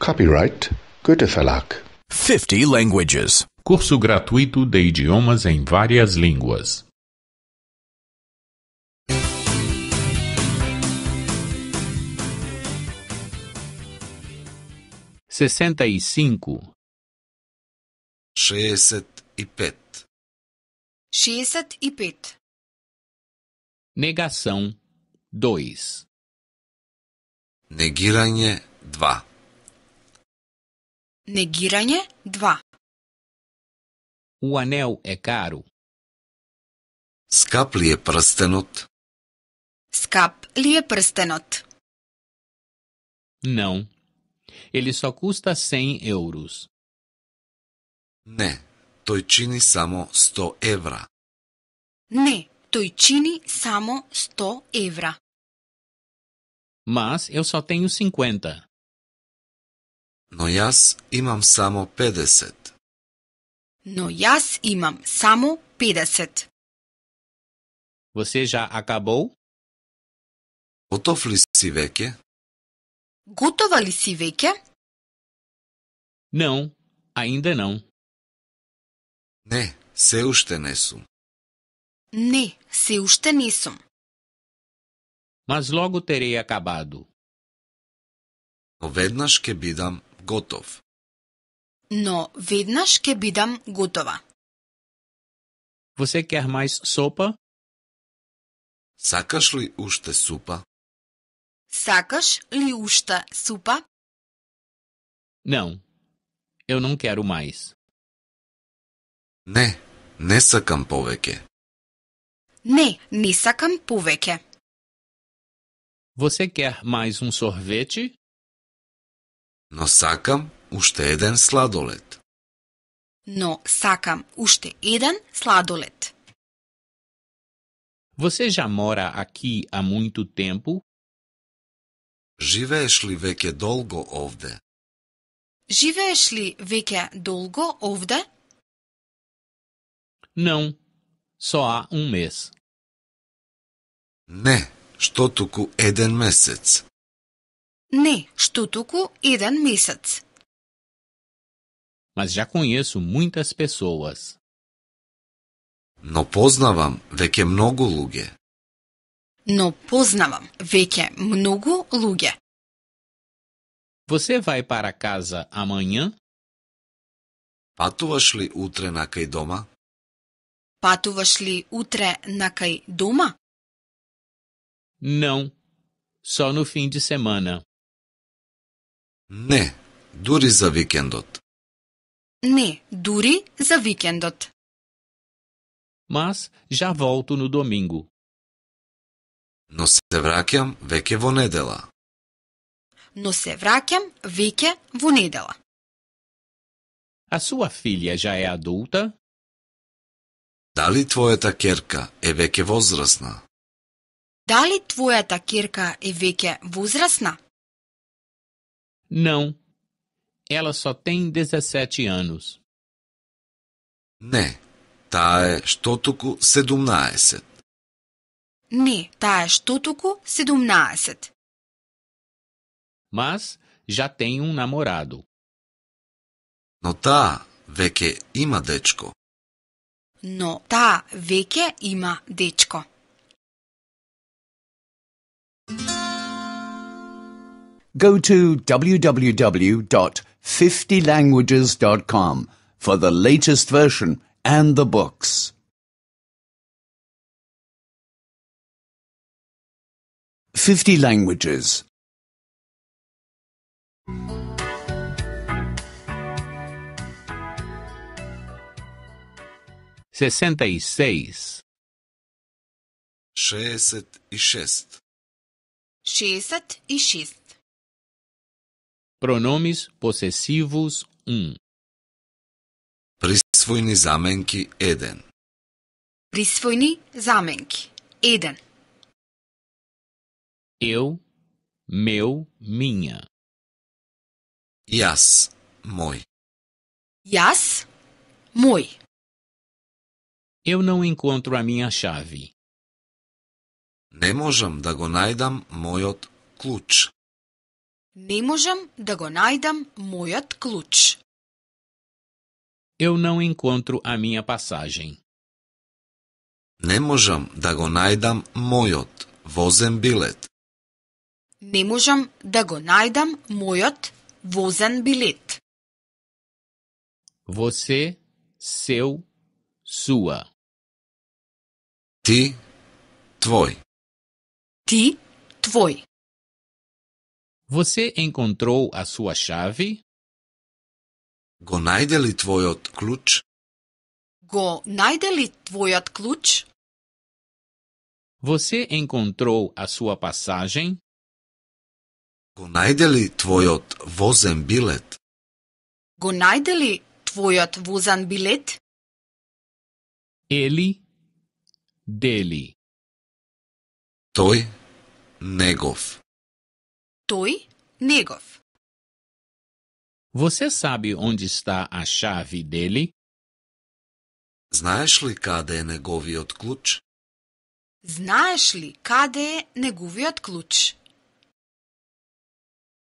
Copyright Goethe Verlag. 50 languages. Curso gratuito de idiomas em várias línguas. Sessenta e cinco. Шестьдесят e pet. Шестьдесят e pet. Negação dois. Negiranje dva. Negiranje 2 O anel é caro. Скъп ли е пръстенът? Скъп ли е пръстенът? Não. Ele só custa 100 euros. Не, той чини само 100 евра. Не, той чини само 100 евра. Mas eu só tenho 50. No jaz imam samo 50. No jaz imam samo 50. Você já acabou? Готов ли си веќе? Готова ли си веќе? Não, ainda não. Не, се уште не сум. Не, се уште не сум. Mas logo terei acabado. Но веднаш ќе бидам готов. Но веднаш ке бидам готова. Você quer mais sopa? Сакаш ли уште супа? Сакаш ли уште супа? Não. Eu não quero mais. Не, не сакам повеќе. Не, не сакам повеќе. Você quer mais um sorvete? Но сакам уште еден сладолед. Но сакам уште еден сладoled. Você já mora aqui há muito tempo? Живееш ли веќе долго овде? Живееш ли веќе долго овде? Não, só há um mês. Не, што туку еден месец. Ne, né, štutuku idan missat Mas já conheço muitas pessoas. No poznavam veke mnogo luge. No poznavam veke mnogo luge. Você vai para casa amanhã? patuvasli utre na kaj doma? patuvasli utre na kaj doma? Não, só no fim de semana. Не, дури за викендот. Не, дури за викендот. Мас, ја волту на domingo. Но се враќам веќе во недела. Но се враќам веќе во недела. А суа filha ја е адулта? Дали твојата керка е веќе возрасна? Дали твојата керка е веќе возрасна? Não. Ela só tem dezessete anos. Né, tá e sedumnáset. Né, tá Ta sedumnáset. Mas já tem um namorado. No ta veke ima dečko. No ta veke ima dečko. go to www.50languages.com for the latest version and the books. 50 languages. 66 66 66 Pronomes possessivos 1. Prisvojni zamenki 1. Prisvojni zamenki 1. Eu, meu, minha. Jas, moi. Jas, moi. Eu não encontro a minha chave. Ne možem da go najdam mojot ključ. Не можам да го најдам мојот клуч. Eu não encontro a minha passagem. Не можам да го најдам мојот возен билет. Не можам да го најдам мојот возен билет. Você, seu, sua. Ти, твој. Ти, твој. Você encontrou a sua chave? Го најде ли твојот клуч? Го најде ли твојот клуч? Você encontrou a sua passagem? Го најде ли твојот возен билет? Го најде ли твојот возен билет? Ели, дели. Тој негов. Тој негов. Você sabe onde está a chave dele? Знаеш ли каде е неговиот клуч? Знаеш ли каде е неговиот клуч?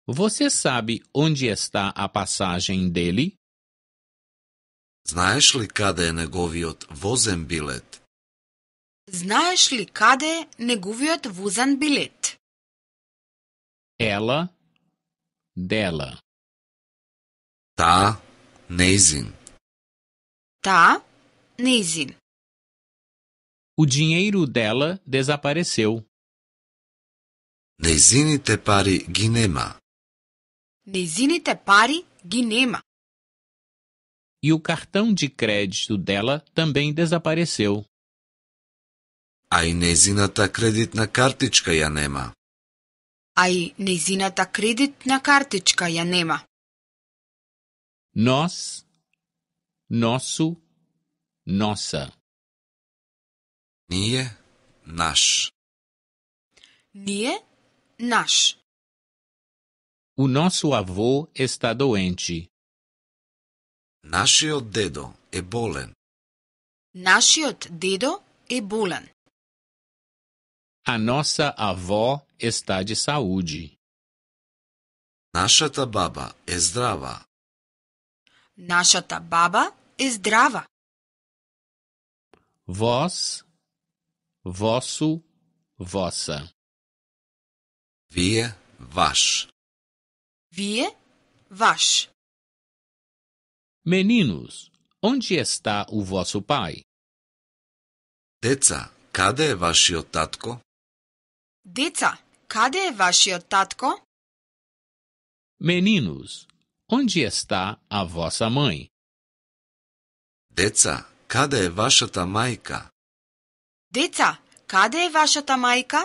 Você sabe onde está a passagem dele? Знаеш ли каде е неговиот возен билет? Знаеш ли каде е неговиот возен билет? Ela, dela. tá, nezin. Tá, nezin. O dinheiro dela desapareceu. Nezinite pari ginema. te pari ginema. E o cartão de crédito dela também desapareceu. A i nezinata tá kreditna kartička ja nema. а и незината кредитна картичка ја нема. Нос, носу, носа. Ние, наш. Ние, наш. носу аво е ста доенчи. Нашиот дедо е болен. Нашиот дедо е болен. А nossa аво está de saúde. Nasha tababa esdrava. Nasha tababa esdrava. Vós, vosso, vossa. Vie, vas. Vie, vas. Meninos, onde está o vosso pai? Deca, cadê vashiotatko? Deca, Cadê é vašio Meninos, onde está a vossa mãe? Deca, cadê je vašata majka? Deca, kada je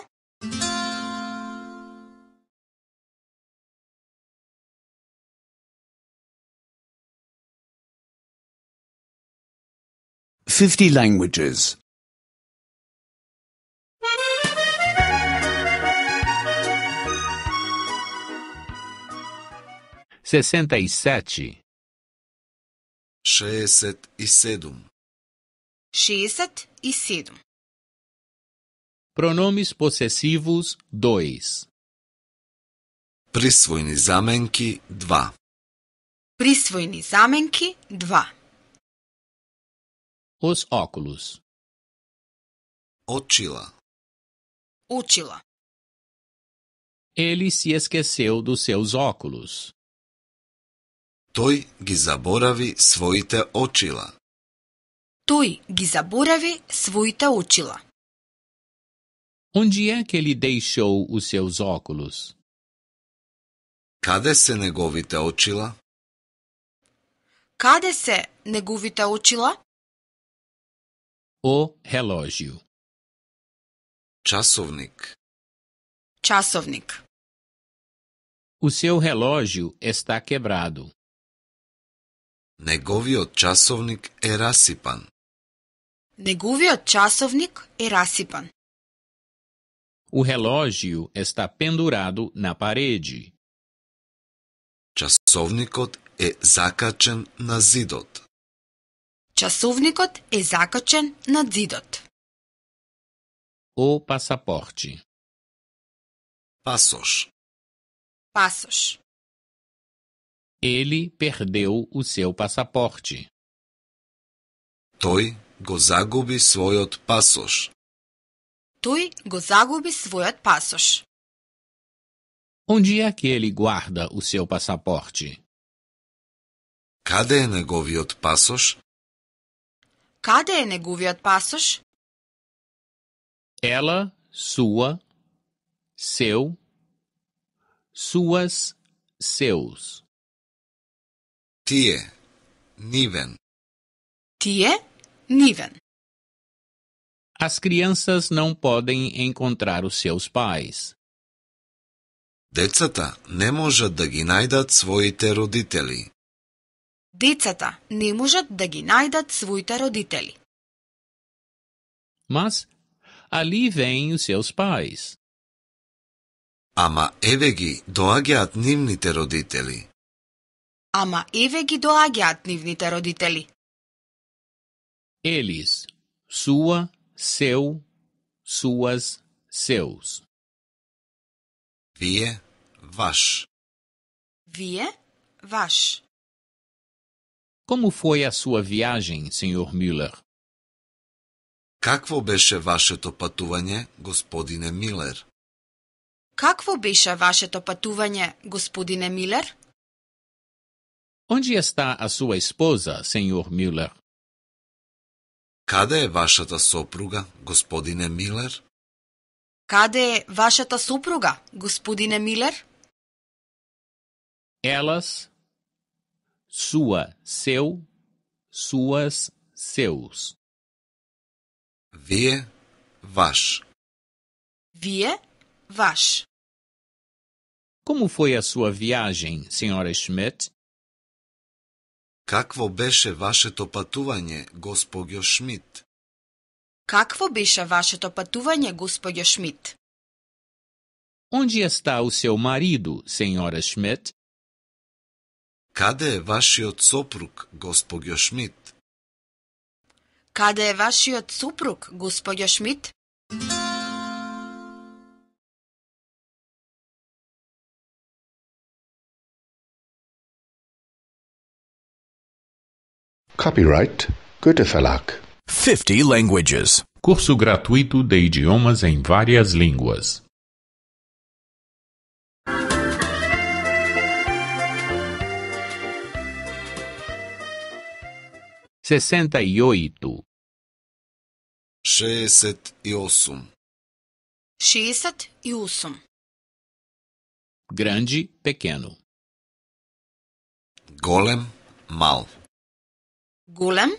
Fifty languages. 67 e 67 Pronomes possessivos dois. Prisvojni zamenki dva. Prisvojni zamenki dva. Os óculos Očila Očila Ele se esqueceu dos seus óculos. Toj gi zaboravi svojite očila. Toj gi zaboravi svojita očila. Onde é que ele deixou os seus óculos? Kade se negovite očila? Kade se negovite očila? O relógio. Časovnik. Časovnik. O seu relógio está quebrado. Неговиот часовник е расипан. Неговиот часовник е расипан. O е está pendurado на пареди. Часовникот е закачен на зидот. Часовникот е закачен на зидот. О пасапорти. Пасош. Пасош. ele perdeu o seu passaporte. Toi go zagubi svojot pasoš. Toi go zagubi svojot pasoš. Onde é que ele guarda o seu passaporte? Cadê je negoviot pasoš? Kade je negoviot pasoš? Ela, sua, seu, suas, seus. Tje, niven. Tje, niven. As crianças não podem encontrar os seus pais. Децата не можат да ги најдат своите родители. Децата не можат да ги најдат своите родители. Mas ali vêm os seus pais. Ама еве ги доаѓаат нивните родители. ама еве ги доаѓаат нивните родители. Елис, суа, сеу, суас, сеус. Вие, ваш. Вие, ваш. Como foi a sua viagem, Sr. Müller? Какво беше вашето патување, господине Милер? Какво беше вашето патување, господине Милер? Onde está a sua esposa, Sr. Müller? Cadê vossa sopruga, gospodine Müller? Cadê vossa sopruga, gospodine Miller? Elas, sua, seu, suas, seus. Vie, vas. Vie, vas. Como foi a sua viagem, senhora Schmidt? Какво беше вашето патување, господјо Шмидт? Какво беше вашето патување, господјо Шмидт? е está o seu мариду, сеньора Schmidt? Каде е вашиот сопруг, господјо Шмидт? Каде е вашиот сопруг, господјо Шмидт? Copyright Goethe Verlag. 50 languages. Curso gratuito de idiomas em várias línguas. Sessenta e oito. Šestet i osam. Šestet i osam. Grande, pequeno. Golem, mal. Голем,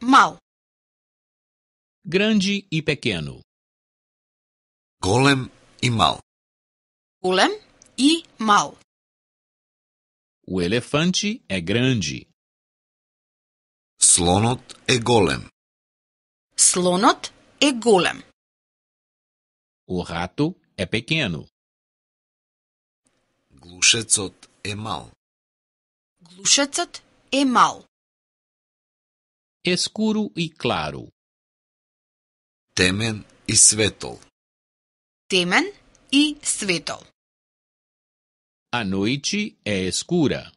мал. Grande и pequeno. Голем и мал. Голем и мал. У elefante е grande. Слонот е голем. Слонот е голем. У рату е pequeno. Глушецот е мал. Глушецот е мал. escuro e claro. Temen e светол. Temen e светол. A noite é escura.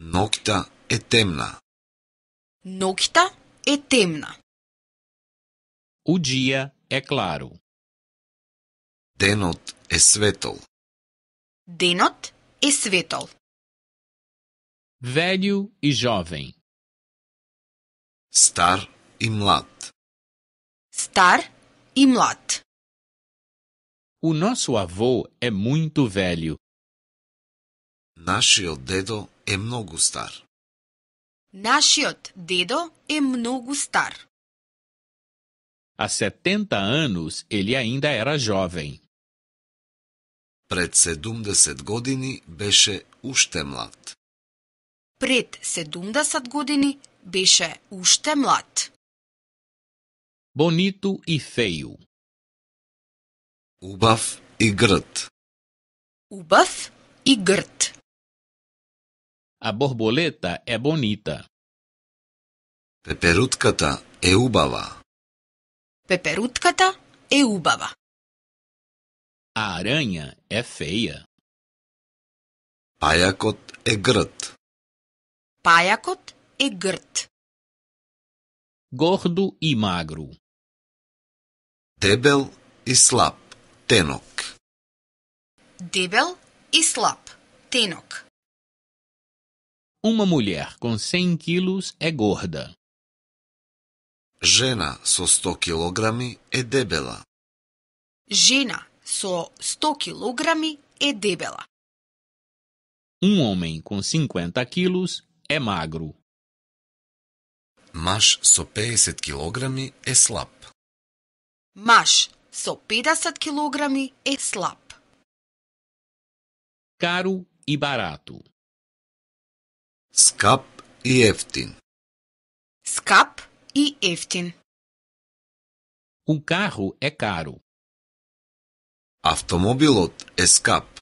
Nocta é temna. Nocta é temna. O dia é claro. Denot e светол. Denot e светол. Velho e jovem. Star i Star i O nosso avô é muito velho. Našiot dedo je mnogo star. Našiot dedo je mnogo star. Há 70 anos ele ainda era jovem. Pred 70 godini beše ušte mlad. Pred 70 godini беше уште млад. Bonito и feio. Убав и грд. Убав и грд. A borboleta é bonita. Пеперутката е убава. Пеперутката е убава. A aranha é feia. Паякот е грд. Паякот e grd. Gordo e magro. Debel e slab, tenok. Debel e slab, tenok. Uma mulher com 100 quilos é gorda. Žena so 100 kilogrami je debela. Žena so 100 kilogrami je debela. Um homem com 50 quilos é magro. Маш со 50 килограми е слаб. Маш со 50 килограми е слаб. Кару и барату. Скап и ефтин. Скап и ефтин. Un carro é caro. Автомобилот е скап.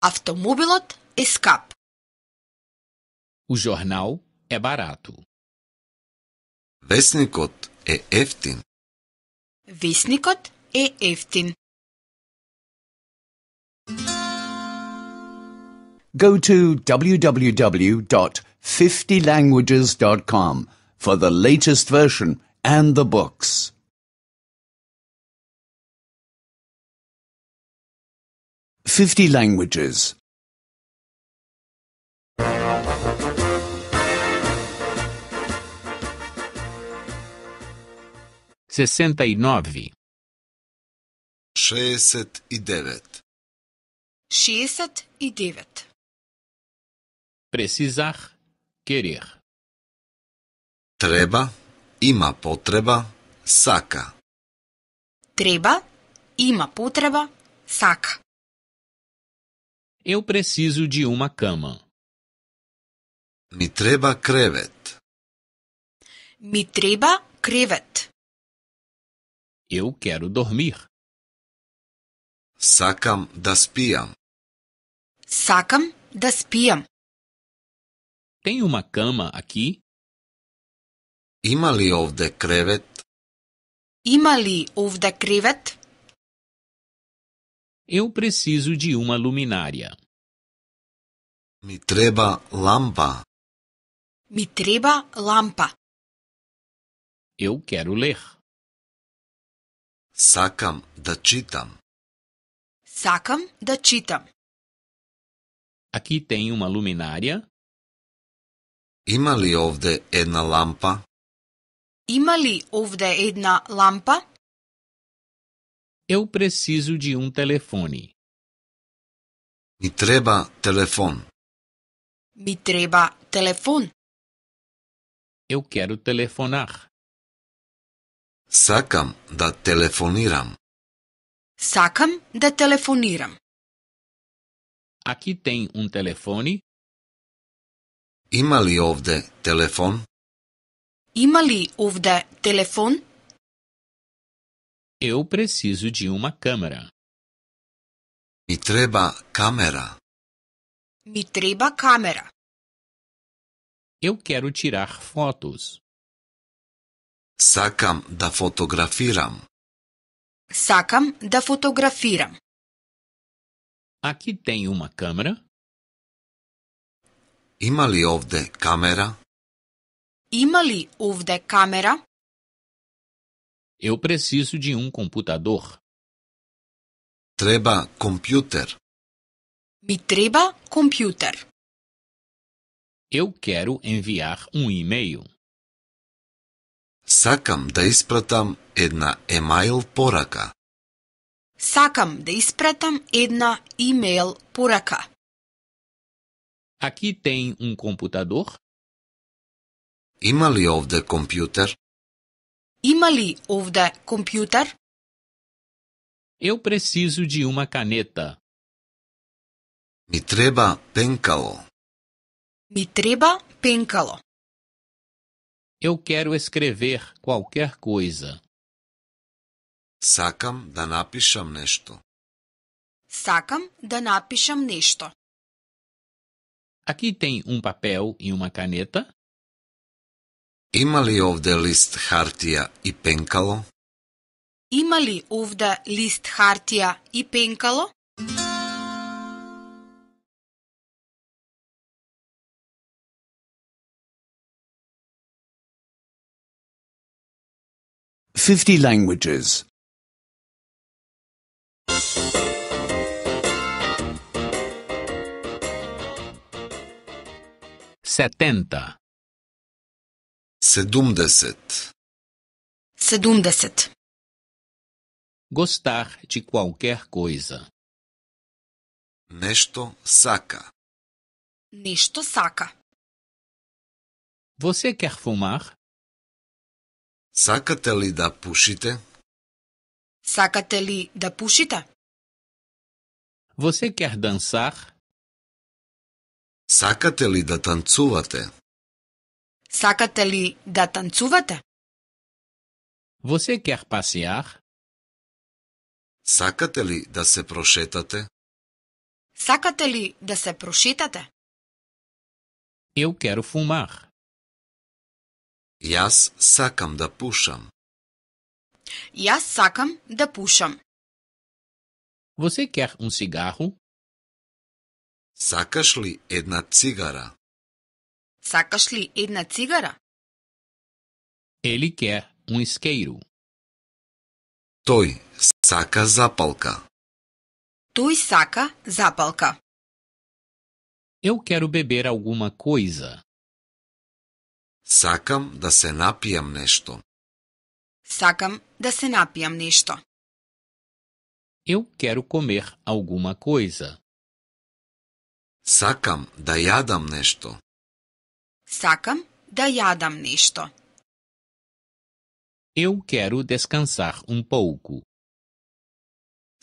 Автомобилот е скап. O jornal é barato. Вестникът е ефтин. Вестникът е ефтин. Go to www.50languages.com for the latest version and the books. Fifty languages. sessenta e e nove, 69 e 69 Precisar, querer. Treba, ima potreba, saka. Treba, ima potreba, saka. Eu preciso de uma cama. Mi treba crevet. Mi treba crevet. Eu quero dormir. Sakam daspiam. spiam. Sakam da Tem uma cama aqui? Imali li ovde krevet? Imali ovde krevet? Eu preciso de uma luminária. Mi treba lampa. Mi treba lampa. Eu quero ler. Сакам да читам. Сакам да читам. Aqui tem uma luminária. Има ли овде една лампа? Има ли овде една лампа? Eu preciso de um telefone. Ми треба телефон. Ми треба телефон. Eu quero telefonar. Sakam da telefoniram. Sakam da telefoniram. Aqui tem um telefone. Imali ovde telefone? Imali ovde telefone? Eu preciso de uma câmera. Mi treba câmera. Mi treba câmera. Eu quero tirar fotos sacam da fotografiram. sacam da fotografiram. Aqui tem uma câmera. imali li ovde câmera? imali li ovde câmera? Eu preciso de um computador. Treba computer. me treba computer. Eu quero enviar um e-mail. Сакам да испратам една емайл порака. Сакам да испратам една имейл порака. Aqui tem um computador? Има ли овде компјутер? Има ли овде компјутер? Eu preciso de uma caneta. Ми треба пенкало. Ми треба пенкало. Eu quero escrever qualquer coisa. Sacam da napišam nešto. Sakam da napišam nešto. Aqui tem um papel e uma caneta. Imali li ovde list hartia i penkalo? Ima li ovde list hartia i penkalo? 50 languages. 70. 70. 70. Gostar de qualquer coisa. Nešto saca. Nešto saca. Você quer fumar? Сакате ли да пушите? Сакате ли да пушите? Você quer dançar? Сакате ли да танцувате? Сакате ли да танцувате? Você quer passear? Сакате ли да се прошетате? Сакате ли да се прошетате? Eu quero fumar. Jaz sakam da pušam. Jaz sakam da pušam. Você quer um cigarro? Sakaš li jedna cigara? Sakaš li Ele quer um isqueiro. Toj saca zapalka. Toj saka zapalka. Eu quero beber alguma coisa. Сакам да се напијам нешто. Сакам да се напијам нешто. Eu quero comer alguma coisa. Сакам да јадам нешто. Сакам да јадам нешто. Eu quero descansar um pouco.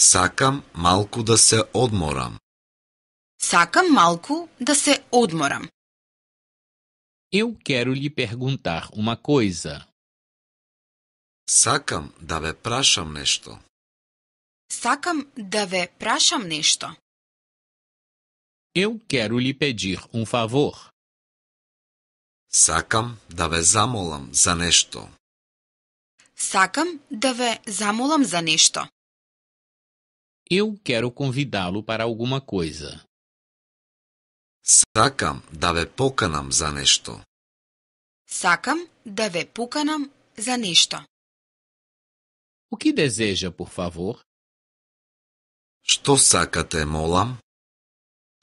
Сакам малку да се одморам. Сакам малку да се одморам. Eu quero lhe perguntar uma coisa. Sacam dave prasham prašam Sacam dave prasham ve Eu quero lhe pedir um favor. Sacam dave zamolam za nešto. Sakam da zamolam za nešto. Eu quero convidá-lo para alguma coisa. Сакам да ве поканам за нешто. Сакам да ве поканам за нешто. O que deseja, por favor? Што сакате, молам?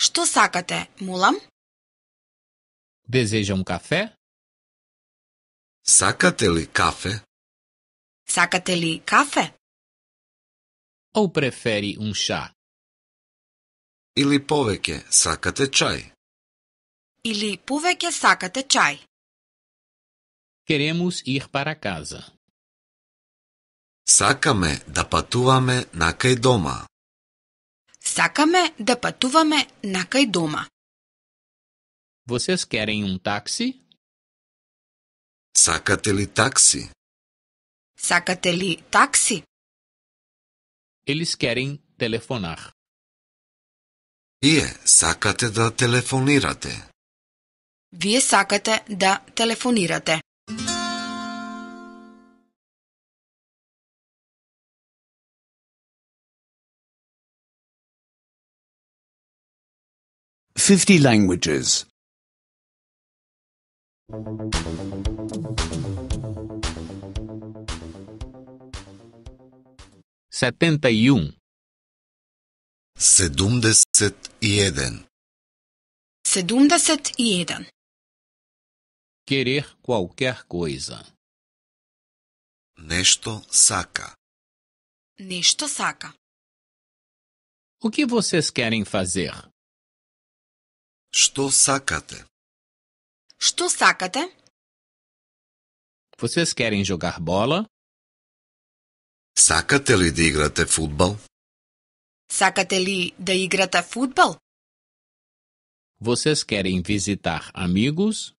Што сакате, молам? Deseja um café? Сакате ли кафе? Сакате ли кафе? Ou prefere um chá? Или повеќе, сакате чај? Или повеќе сакате чај? Queremos ir para casa. Сакаме да патуваме накај дома. Сакаме да патуваме накај дома. Vocês querem um táxi? Сакате ли такси? Сакате ли такси? Eles querem telefonar. Ие, сакате да телефонирате. Вие сакате да телефонирате. Fifty languages. Setenta y un. Um. Sedumdeset y eden. Sedumdeset y eden. Querer qualquer coisa. nesto saca. nesto saca. O que vocês querem fazer? Estou sacate Estou sacate Vocês querem jogar bola? sacate ли да futebol футбол? Сакате ли de играте futebol? Vocês querem visitar amigos?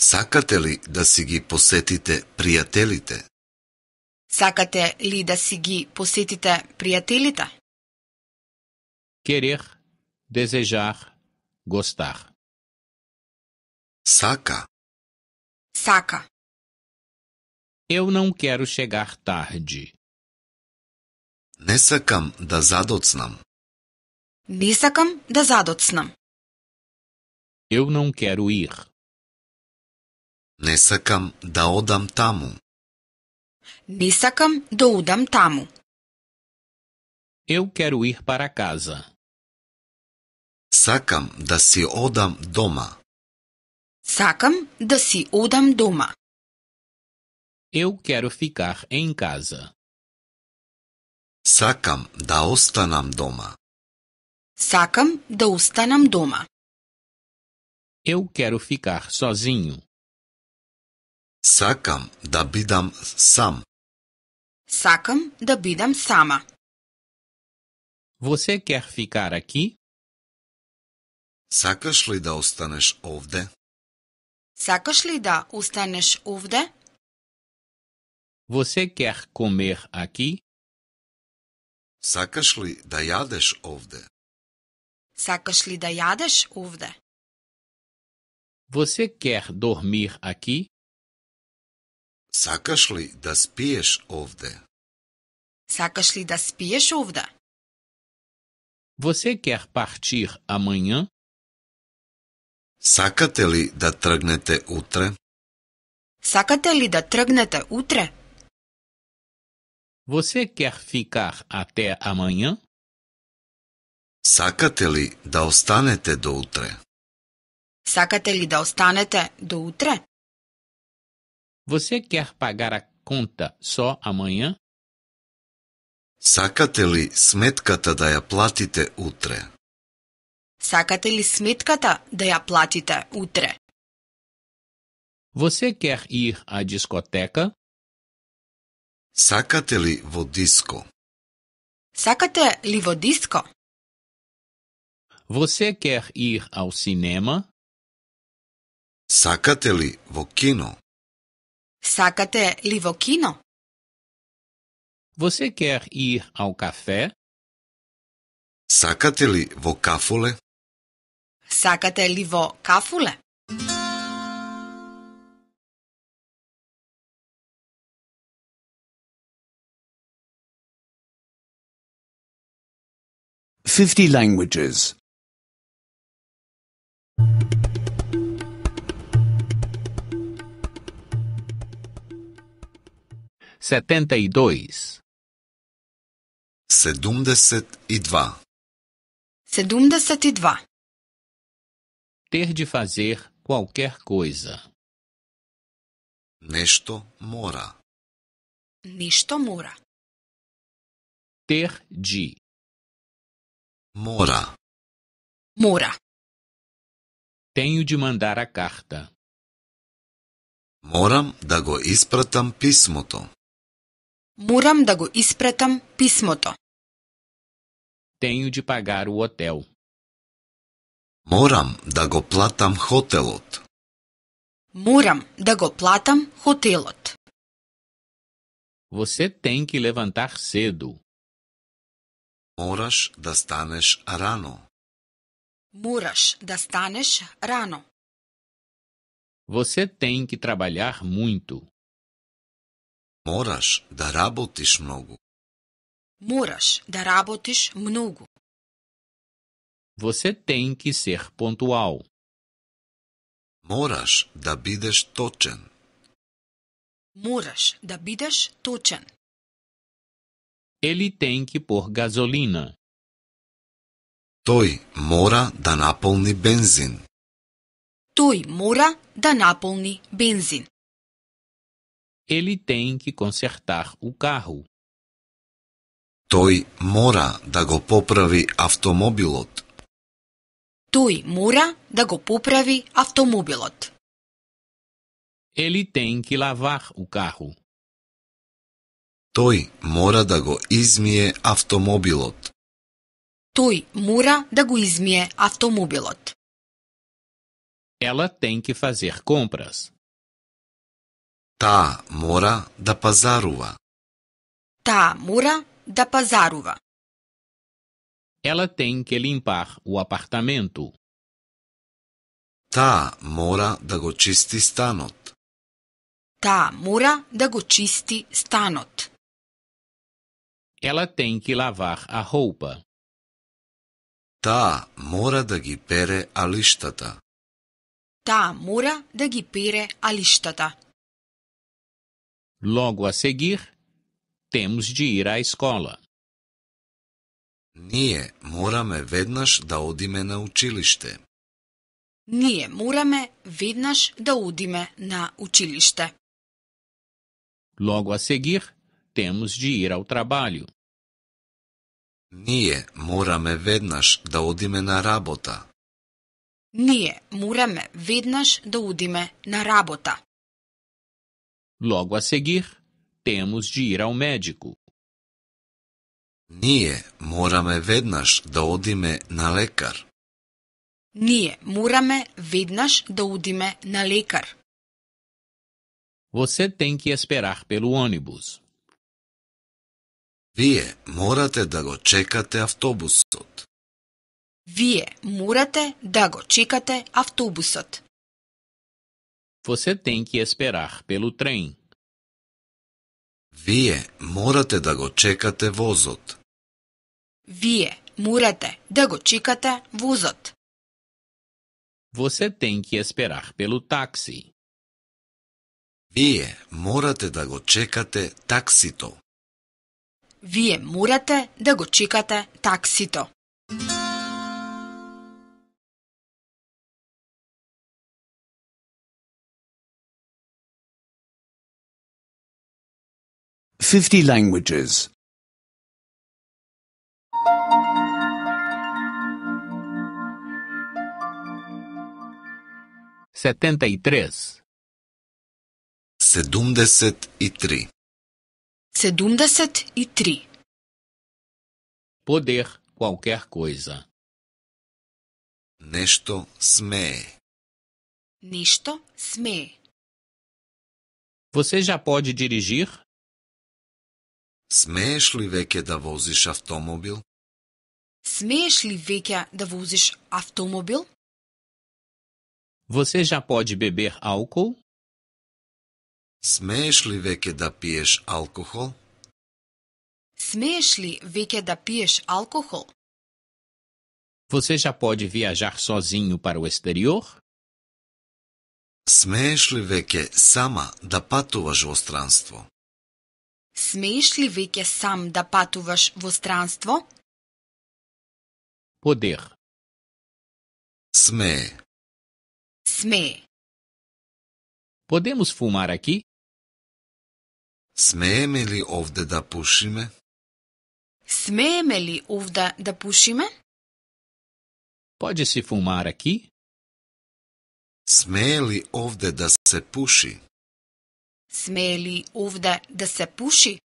Сакате ли да си ги посетите пријателите? Сакате ли да си ги посетите пријателите? Querer, desejar, gostar. Сака. Сака. Eu não quero chegar tarde. Не сакам да задоцнам. Не сакам да задоцнам. Eu não quero ir. Не сакам да одам таму. Не сакам да одам таму. Eu quero ir para casa. Сакам да си одам дома. Сакам да си одам дома. Eu quero ficar em casa. Сакам да останам дома. Сакам да останам дома. Eu quero ficar sozinho. Сакам да бидам сам. Сакам да бидам сама. Você quer ficar aqui? Сакаш ли да останеш овде? Сакаш ли да останеш овде? Você quer comer aqui? Сакаш ли да јадеш овде? Сакаш ли да јадеш овде? Você quer dormir aqui? Сакаш ли да спиеш овде? Сакаш ли да спиеш овде? Você quer partir amanhã? Сакате ли да тргнете утре? Сакате ли да тргнете утре? Você quer ficar até amanhã? Сакате ли да останете до утре? Сакате ли да останете до утре? Você quer pagar a conta só amanhã? Сакате ли сметката да ја платите утре? Сакате ли сметката да ја платите утре? Você quer ir à discoteca? Сакате ли во диско? Сакате ли во диско? Você quer ir ao cinema? Сакате ли во кино? Sácate livoquino. Você quer ir ao café? Sácate livocáfule. Sácate livocáfule. Fifty languages. setenta e dois 72 e 72 Ter de fazer qualquer coisa. Nešto mora. Nisto mora. Ter de. Mora. Mora. Tenho de mandar a carta. Moram da go ispratam pismoto. Moram da go ispratam pismoto. Tenho de pagar o hotel. Moram da go platam hotelot. Moram da go platam hotelot. Você tem que levantar cedo. Moras da stanes rano. Moras da stanes rano. Você tem que trabalhar muito. Moraš da rabotiš mnogo. Moraš da rabotiš mnogo. Você tem que ser pontual. Moraš da bideš točen. Moraš da bideš točen. Ele tem que pôr gasolina. Toi mora da наполни benzin. Toi mora da наполни benzin ele tem que consertar o carro. Toi mora da go popravi automobilot. Toi mora da go popravi automobilot. Ele tem que lavar o carro. Toi mora da go izmie automobilot. Toi mora da go izmie automobilot. Ela tem que fazer compras. Та мора да пазарува. Та мора да пазарува. Ела тен ке limpar у апартаменту. Та мора да го чисти станот. Та мора да го чисти станот. Ела тен ке лавар а roupa. Та мора да ги пере алиштата. Та мора да ги пере алиштата. Logo a seguir, temos de ir à escola. Ние мораме веднаш да одиме на училиште. Ние мораме веднаш да одиме на училиште. Logo a seguir, temos de ir ao trabalho. Ние мораме веднаш да одиме на работа. Ние мораме веднаш да одиме на работа. Logo a seguir, temos de ir ao médico. Ние мораме веднаш да одиме на лекар. Ние мораме веднаш да одиме на лекар. Você tem que esperar pelo ônibus. Вие морате да го чекате автобусот. Вие морате да го чекате автобусот. Você tem que esperar pelo trem. Вие морате да го чекате возот. Вие морате да го чекате возот. Você tem que esperar pelo táxi. Вие морате да го чекате таксито. Вие морате да го чекате таксито. 50 languages. 73. 73. 73. Poder qualquer coisa. Nesto sme. Nisto sme. Você já pode dirigir? Смееш ли веќе да возиш автомобил? Смееш ли веќе да возиш автомобил? Você já pode beber álcool? Смееш ли веќе да пиеш алкохол? Смееш ли веќе да пиеш алкохол? Você já pode viajar sozinho para o exterior? Смееш ли веќе сама да патуваш во странство? Смееш ли веќе сам да патуваш во странство? Подех. Сме. Сме. Подемус фумараки? Смееме ли овде да пушиме? Смееме ли овде да пушиме? Pode se fumar aqui? Смее ли овде да се пуши? Smeli uvda ovda da se puši?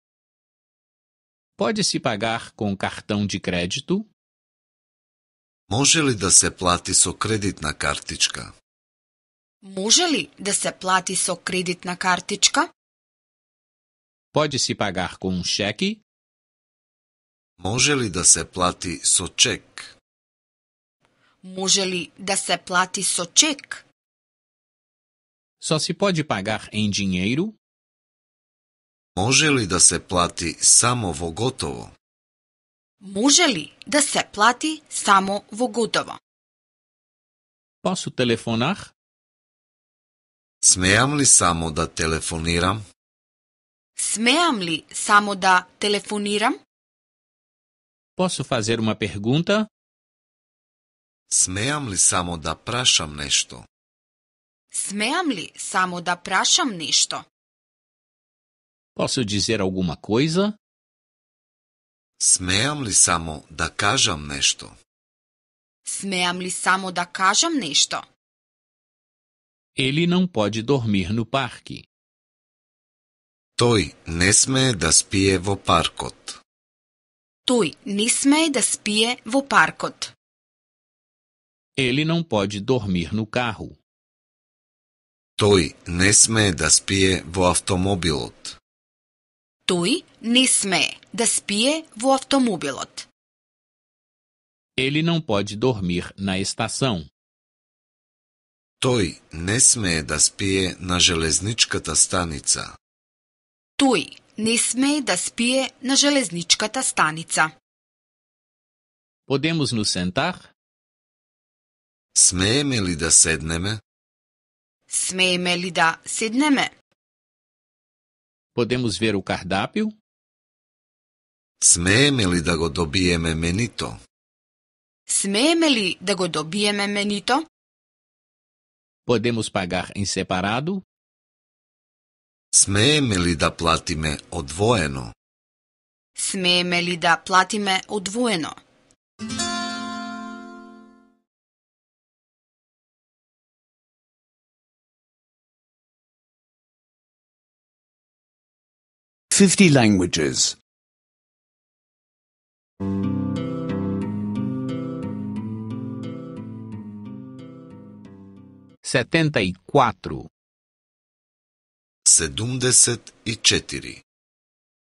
Pode-se pagar com cartão de crédito? Može li da se plati so kreditna kartička? Može li da se plati so kreditna kartička? Pode-se pagar com um cheque? Može li da se plati so ček? Može li da se plati so ček? Só se pode pagar em dinheiro? Može li da se plati samo vo gotovo? Može li da se plati samo vo gotovo? Posso telefonar? Smejam li samo da telefoniram? Smejam li samo da telefoniram? Posso fazer uma pergunta? Smejam li samo da prašam nešto? Smejam li samo da prašam nešto? Posso dizer alguma coisa? Smejam li samo da kažem nešto? Smejam li samo da kažem nešto? Ele não pode dormir no parque. Той не смее да спие во паркот. Той не смее да спие во паркот. Ele não pode dormir no carro. Тој не смее да спие во автомобилот. Тој не смее да спие во автомобилот. не може да dormir на estação. Тој не смее да спие на железничката станица. Тој не смее да спие на железничката станица. Podemos nos sentar? Смееме ли да седнеме? Smejme li da sedneme? Podemos ver o cardápio? Sme li da go dobijeme menito? Sme li da go dobijeme menito? Podemos pagar em separado? Sme li da platime odvoeno. Sme li da platime odvoeno. 50 languages. 74 74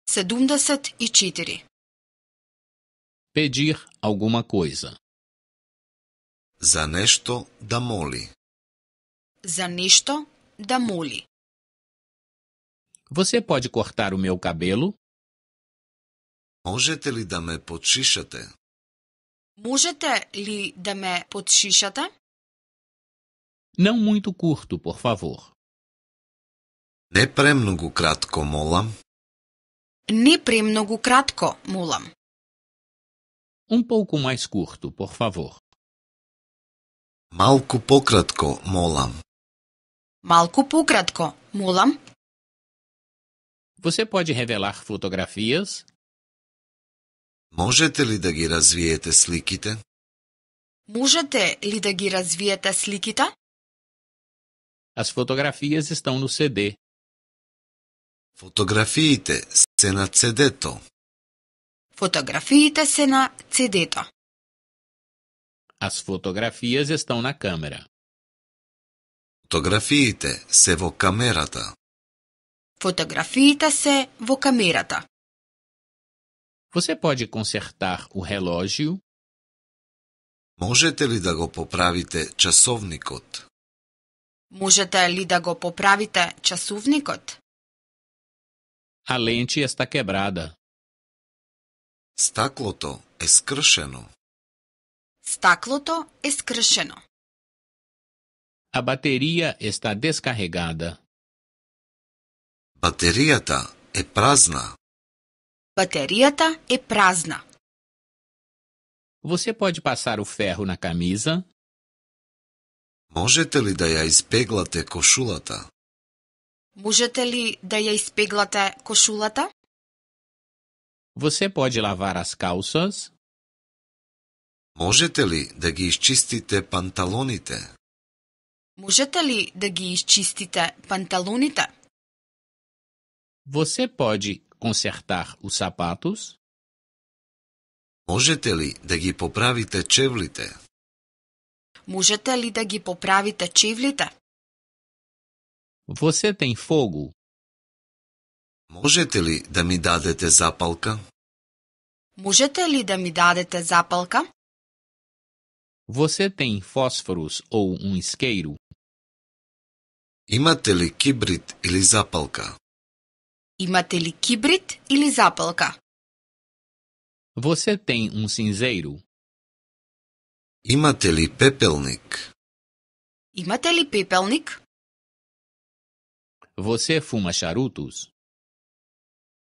74 Pedir alguma coisa. За da да zanisto da нещо você pode cortar o meu cabelo? Можете ли да ме подшишате? Можете ли да ме подшишате? Não muito curto, por favor. Не премногу кратко, молам. Не премногу кратко, молам. Um pouco mais curto, por favor. Малку пократко, молам. Малку пократко, молам. Você pode revelar fotografias? Можете ли да ги развиете сликите? Можете ли да ги развиете сликите? As fotografias estão no CD. Фотографиите се на CD-то. Фотографиите се на CD-то. As fotografias estão na câmera. Фотографиите се во камерата. Фотографиите се во камерата. Você pode consertar o relógio? Можете ли да го поправите часовникот? Можете ли да го поправите часовникот? A lente está quebrada. Стаклото е скршено. Стаклото е скршено. A bateria está descarregada. Батеријата е празна. Батеријата е празна. Você pode passar o ferro na camisa? Можете ли да ја испеглате кошулата? Можете ли да ја испеглате кошулата? Você pode lavar as calças? Можете ли да ги изчистите панталоните? Можете ли да ги изчистите панталоните? Você pode consertar os sapatos? Можете ли да ги поправите чевлите? Можете ли да ги поправите чевлите? Você tem fogo? Можете ли да ми дадете запалка? Можете ли да ми дадете запалка? Você tem fósforos ou um isqueiro? Имате ли кибрит или запалка? Imate li kibrit или запалка? Você tem um cinzeiro? Имате ли пепелник? Имате ли пепелник? Você fuma charutos?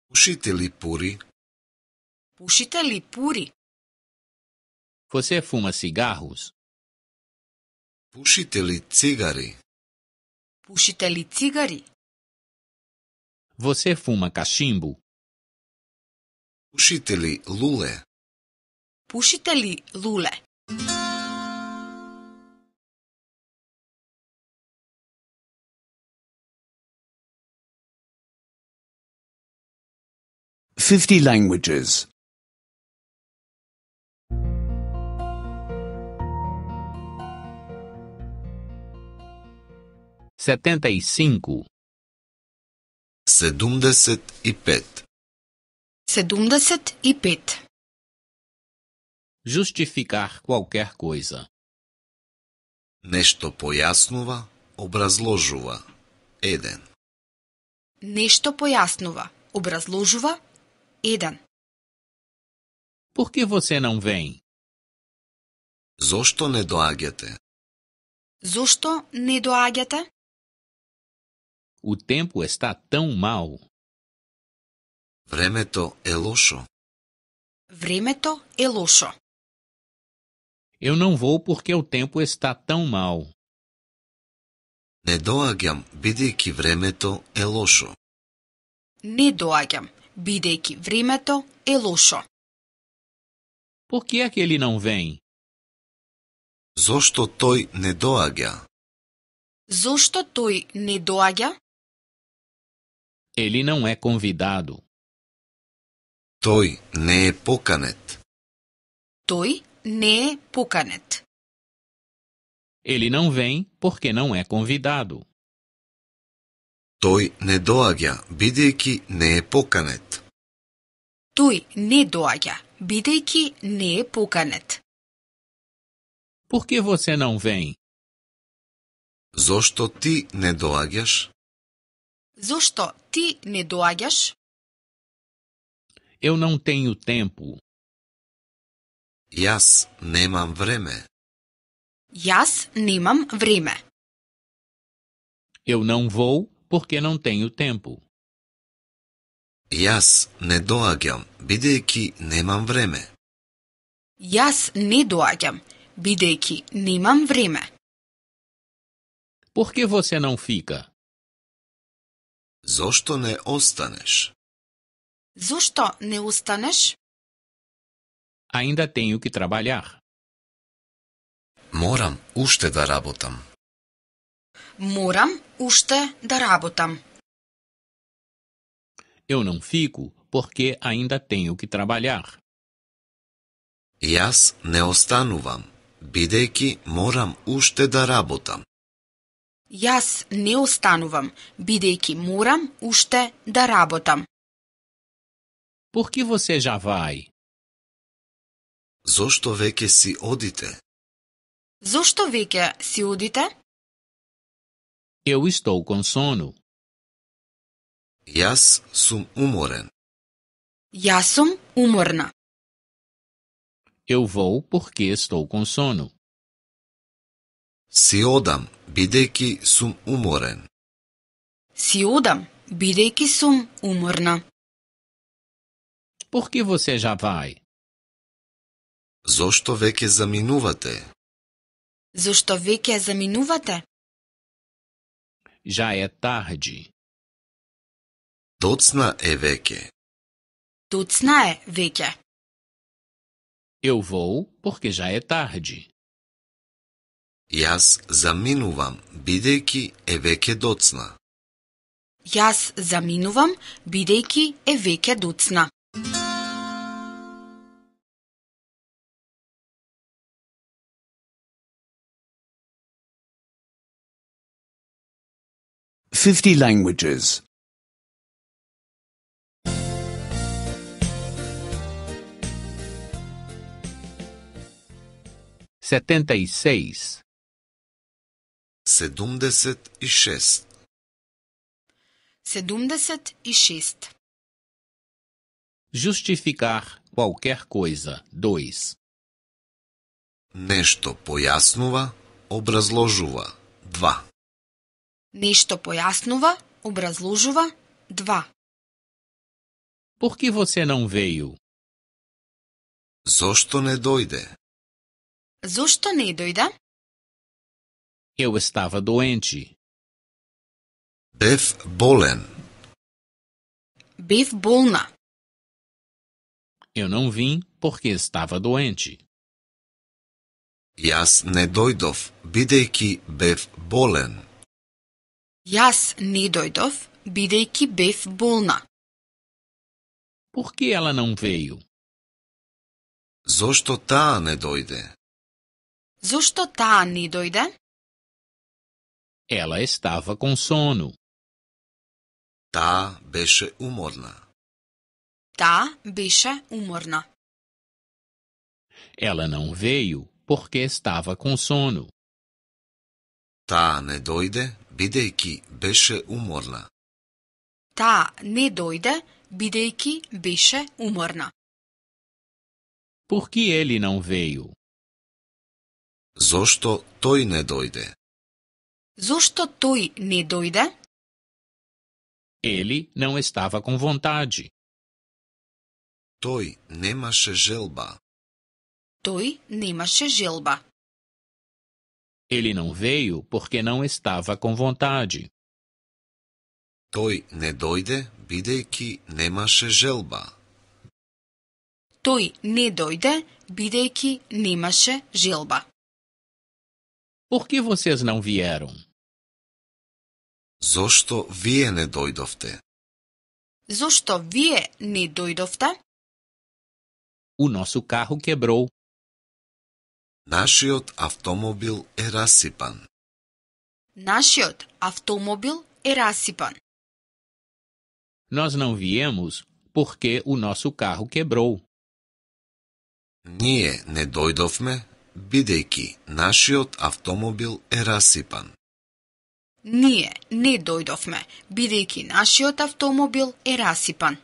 Пушите ли пури? Пушите ли пури? Você fuma cigarros? Пушите ли цигари? Пушите ли цигари? Você fuma cachimbo? Pušite li lule? Pušite lule? Fifty languages. Setenta e cinco. Седумдесет и пет. Седумдесет и пет. Жустификах квалкер койза. Нешто појаснува, образложува. Еден. Нешто појаснува, образложува. Еден. Порке восе нам вен? Зошто не доаѓате? Зошто не доаѓате? o tempo está tão mal. Времето е лошо. Времето Eu não vou porque o tempo está tão mal. Не доаѓам бидејќи времето е лошо. Не доаѓам Por que é que ele não vem? Zosto toi ne doaga. Ele não é convidado. Toi ne pukanet. Toi ne pukanet. Ele não vem porque não é convidado. Toi ne doagia, bideki ne pukanet. Toi ne doagia, bideki ne pukanet. Por que você não vem? Zosto ti ne doagias? Зошто ти не доаѓаш? Eu não tenho tempo. Јас немам време. Јас немам време. Eu não vou porque não tenho tempo. Јас не доаѓам бидејќи немам време. Јас не доаѓам бидејќи немам време. Por que você não fica? Zašto ne ostaneš? Zašto ne ostaneš? Ainda tenho que trabalhar. Moram ušte da rabotam. Moram ušte da rabotam. Eu não fico porque ainda tenho que trabalhar. Јас ne ostanuvam, бидејќи moram ušte da rabotam. Јас не останувам, бидејќи морам уште да работам. Por que você já vai? Зошто веќе си одите? Зошто веќе си одите? Eu estou com sono. Јас сум уморен. Јас сум уморна. Eu vou porque estou com sono. Си одам, бидејќи сум уморен. Си одам, бидејќи сум уморна. Por que você já Зошто веќе заминувате? Зошто веќе заминувате? Já е tarde. Доцна е веќе. Доцна е веќе. Eu vou porque já é tarde. Јас заминувам, бидејќи е веќе доцна. Јас заминувам, бидејќи е веќе доцна. Fifty languages. Setenta e seis. 76 76 Justificar qualquer coisa. 2. Нешто појаснува, образложува. 2. Нешто појаснува, образложува. 2. Por que você não veio? Зошто не дојде? Зошто не дојде? Eu estava doente. Bif bolen. Bif bolna. Eu não vim porque estava doente. Jas nedoidov bideki bif bolen. Jas nedoidov bideki bif bolna. Por que ela não veio? Zosto ta nedoide. Zosto ta nedoide? Ela estava com sono. Ta беше umorna. Ta беше umorna. Ela não veio porque estava com sono. Ta не дойде бидејќи беше umorna. Ta не дойде бидејќи беше umorna. Por que ele não veio? Zosto toi ne doide. Zusto tui ne dojde? Ele não estava com vontade. Toj nemaše želba. Toj nemaše želba. Ele não veio porque não estava com vontade. Той ne doide бидејќи немаше желба. Той ne doide бидејќи немаше желба. Por que vocês não vieram? Зошто вие не дојдовте? Зошто вие не дојдовте? У nosso carro quebrou. Нашиот автомобил е расипан. Нашиот автомобил е расипан. Nós não viemos porque у nosso carro quebrou. Ние не дојдовме бидејќи нашиот автомобил е расипан. Ние не дојдовме, бидејќи нашиот автомобил е расипан.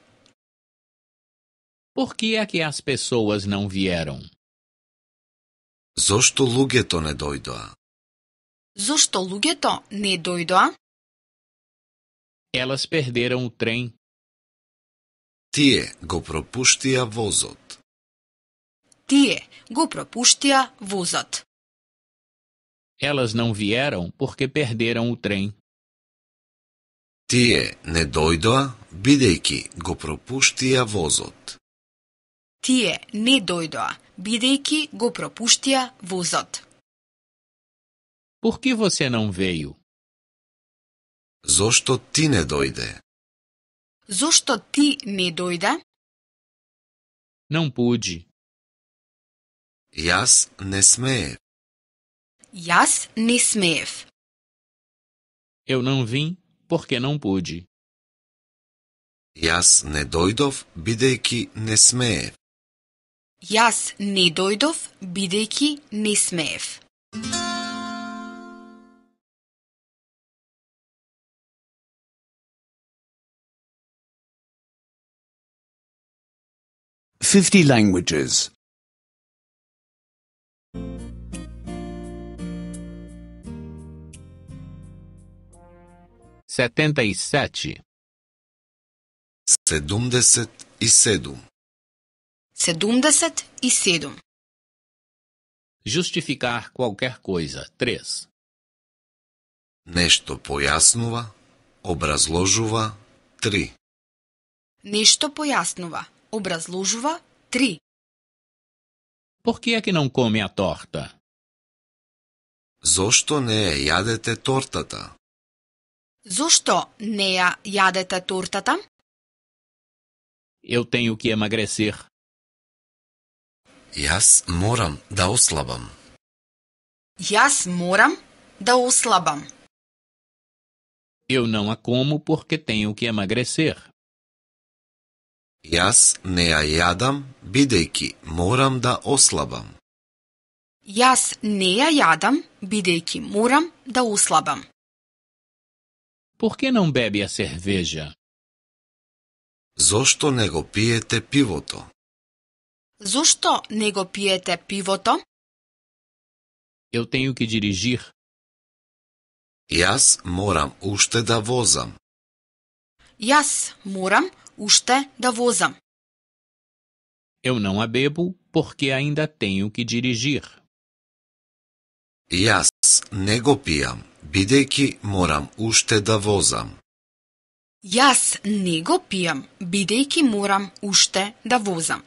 Por que é que as pessoas não vieram? Зошто луѓето не дојдоа? Зошто луѓето не дојдоа? Elas perderam o trem. Тие го пропуштија возот. Тие го пропуштија возот. elas não vieram porque perderam o trem. Tie ne dojdoa, bideki go propustia vozot. Tie ne dojdoa, bideki go propustia vozot. Por que você não veio? Zosto ti ne dojde? Zosto ti ne dojda? Não pude. Yas ne smejev. Yas nismev. Eu não vim porque não pude. Yas ne doidov bideki nesmev. Yas ne doidov bideki nesmev. Fifty languages. 77 77 77 Justificar qualquer coisa 3 Nešto pojasnuva, obrazložuva 3 Nešto pojasnuva, obrazložuva 3 Por que é que não come a torta? Zosto ne jadete tortata? Зошто не ја јадете тортата? Eu tenho que emagrecer. Јас морам да ослабам. Јас морам да ослабам. Eu não a como porque tenho que emagrecer. Јас не ја јадам бидејќи морам да ослабам. Јас не ја јадам бидејќи морам да ослабам. Por que não bebe a cerveja? Zosto nego pijete pivoto? Zosto nego pivoto? Eu tenho que dirigir. Jas moram uste da vozam. Jas moram uste da vozam. Eu não a bebo porque ainda tenho que dirigir. Jas negopiam. бидејќи морам уште да возам. Јас не го пијам, бидејќи морам уште да возам.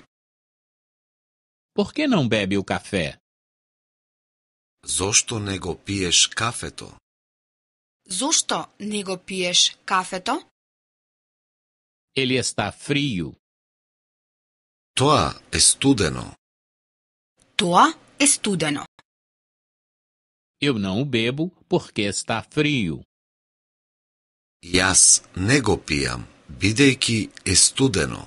Por não bebe o café? Зошто не го пиеш кафето? Зошто не го пиеш кафето? Ele está frio. Тоа е студено. Тоа е студено. Eu não o bebo porque está frio. Yas negopiam, pijam, estudeno.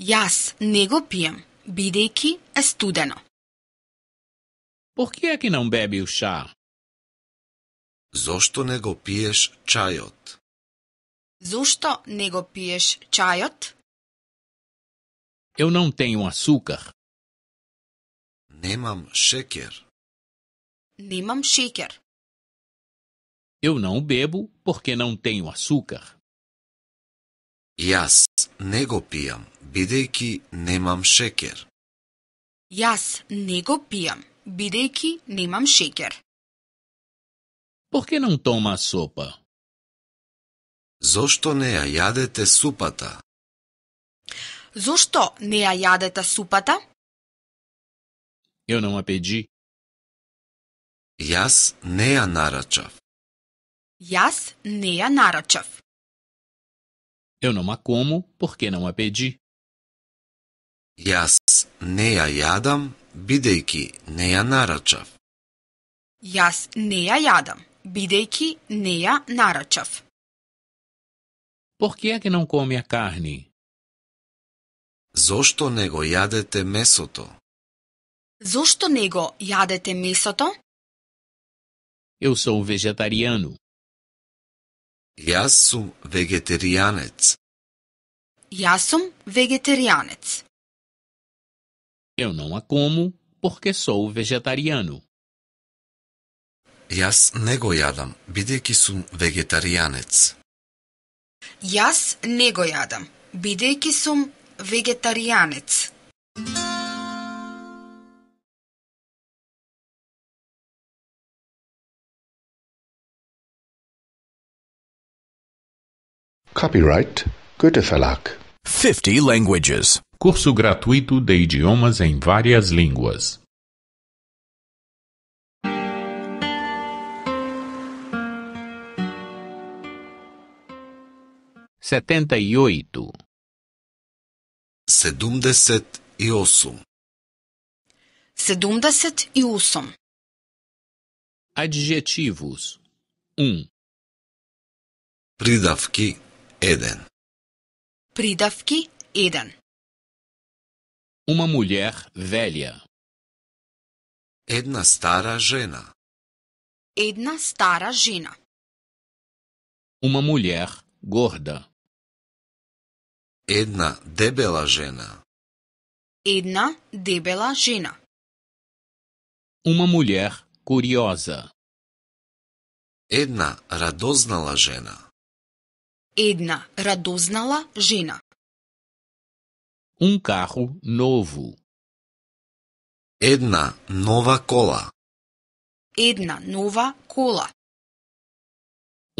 Yas negopiam, pijam, estudeno. Por que é que não bebe o chá? Zosto negopies piješ čajot? Zosto nego piješ Eu não tenho açúcar. Nemam šeker nemam shikar. Eu não bebo porque não tenho açúcar. Jas nego piam, bideki nemam shaker. Jas nego piam, bideki nemam shaker. Por que não toma a sopa? Zosto ne jadete supata? Zosto ne jadete supata? Eu não a pedi. Jas nea naročav. Jas nea naročav. Eu não a como porque não a pedi. Jas neja jadam bidejki neja naročav. Jas neja jadam bidejki neja naročav. Por que é que não come a carne? Zosto nego jadete mesoto? Zosto nego jadete mesoto? Eu sou vegetariano. Ja sam vegetarijanec. Ja Eu não a como porque sou vegetariano. Јас не го јадам, бидејќи сум вегетаријанец. Јас не го јадам, бидејќи Copyright Goethe Verlag. 50 languages. Curso gratuito de idiomas em várias línguas. Setenta e oito. Sedumdeset e osum. Sedumdeset e osum. Adjetivos. Um. Pridavki Eden. Pridavki Eden. Uma mulher velha. Edna stara žena. Edna stara žena. Uma mulher gorda. Edna debela žena. Edna debela žena. Uma mulher curiosa. Edna radoznala žena. Една радознала жена. Um carro novo. Една нова кола. Една нова кола.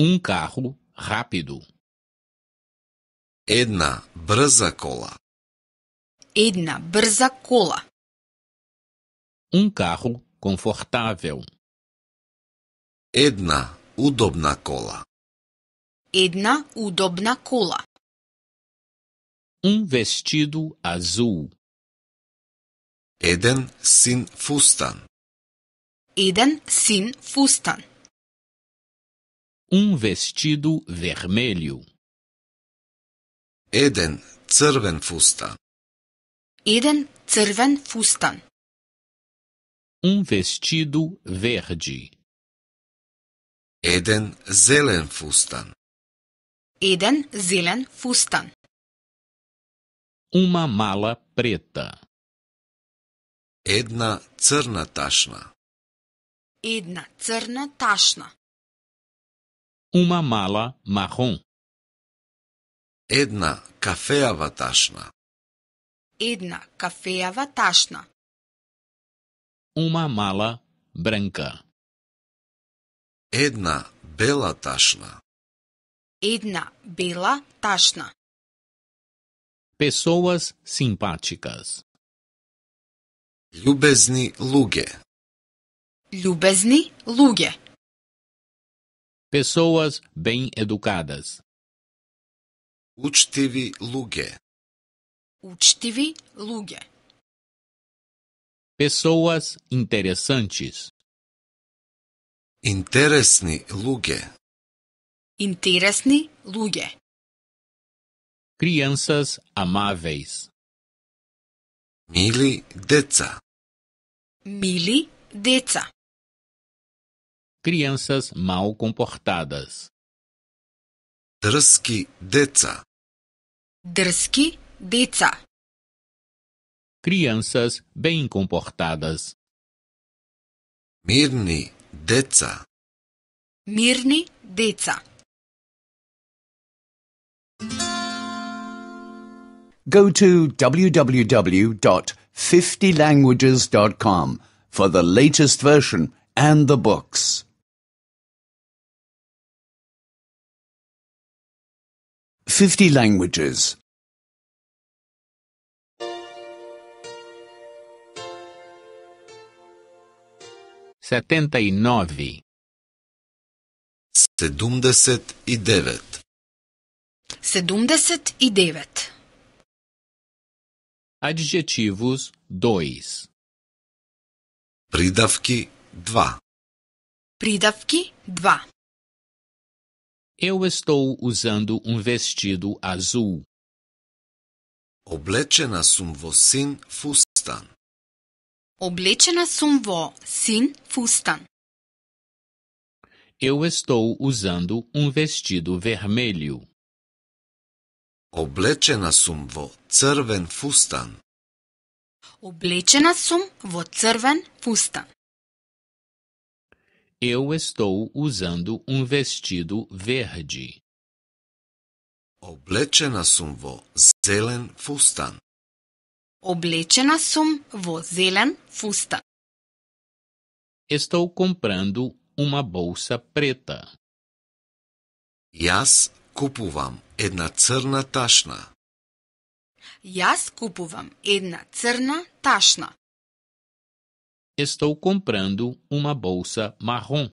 Um carro rápido. Една брза кола. Една брза кола. Um carro confortável. Една удобна кола. Edna udobna kula. Um vestido azul. Eden sin fustan. Eden sin fustan. Um vestido vermelho. Eden crven fustan. Eden crven fustan. Um vestido verde. Eden zelen fustan. Еден зелен фустан. Ума мала прета. Една црна ташна. Една црна ташна. Ума мала махон. Една кафеава ташна. Една кафеава ташна. Ума мала бренка. Една бела ташна. Edna била tashna. Pessoas simpáticas. Ljubezni luge. Ljubezni luge. Pessoas bem educadas. Учтиви луге. Учтиви луге. Pessoas interessantes. Interesni луге. Interesni luge. Crianças amáveis. Mili deca. Mili deca. Crianças mal comportadas. Drski deca. Drski deca. Crianças bem comportadas. Mirni deca. Mirni deca. Go to www.50languages.com for the latest version and the books. 50 languages. e 79 79 Adjetivos 2 Pridavki 2 Pridavki 2 Eu estou usando um vestido azul. Oblečena sum vo sin fustan. Oblečena sum vo sin fustan. Eu estou usando um vestido vermelho. Oblečena sem v fustan. Oblečena sem v fustan. Eu estou usando um vestido verde. Oblečena sem zelen fustan. Oblečena sem zelen fustan. Estou comprando uma bolsa preta. Jaz купувам една црна ташна. Јас купувам една црна ташна. Estou comprando uma bolsa marrom.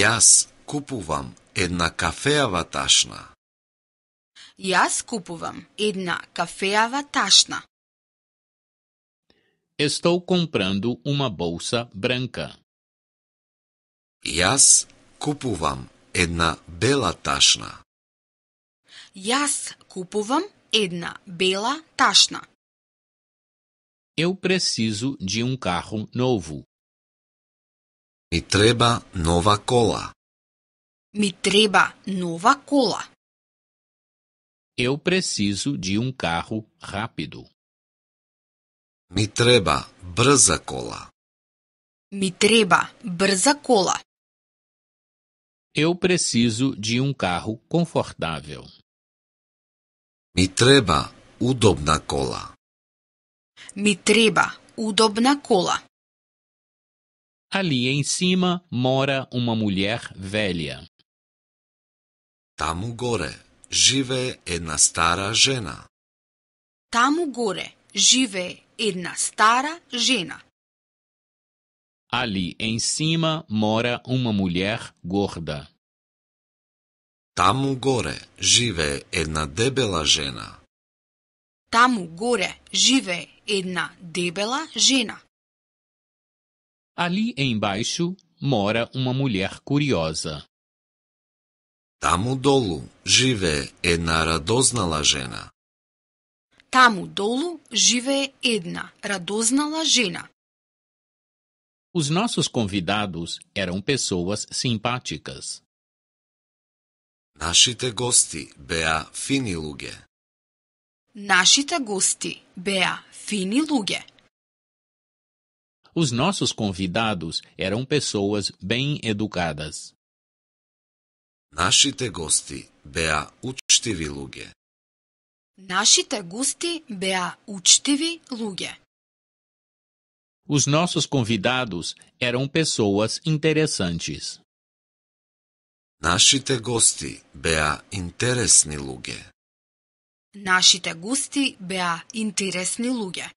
Јас купувам една кафеава ташна. Јас купувам една кафеава ташна. Estou comprando uma bolsa branca. Јас купувам една бела ташна. Јас купувам една бела ташна. Eu preciso de um carro novo. Mi treba nova cola. Mi treba nova cola. Eu preciso de um carro rápido. Mi treba brza cola. Mi treba brza cola. Eu preciso de um carro confortável. Mi treba udobna kola. Mi treba udobna kola. Ali em cima mora uma mulher velha. Tamugore, gore žive jedna stara žena. Tamu gore žive jedna stara žena. Ali em cima mora uma mulher gorda. Tamo gore žive jedna debela žena. Tamo gore žive jedna debela žena. Ali embaixo mora uma mulher curiosa. Tamo dolu žive jedna radoznala žena. Tamo dolu žive jedna radoznala žena. Os nossos convidados eram pessoas simpáticas. Нашите гости беа фини луѓе. Нашите гости беа фини луѓе. Os nossos convidados eram pessoas bem educadas. Нашите гости беа учтиви луѓе. Нашите гости беа учтиви луѓе. Os nossos convidados eram pessoas interessantes. Нашите гости беа интересни луѓе. Нашите гости беа интересни луѓе.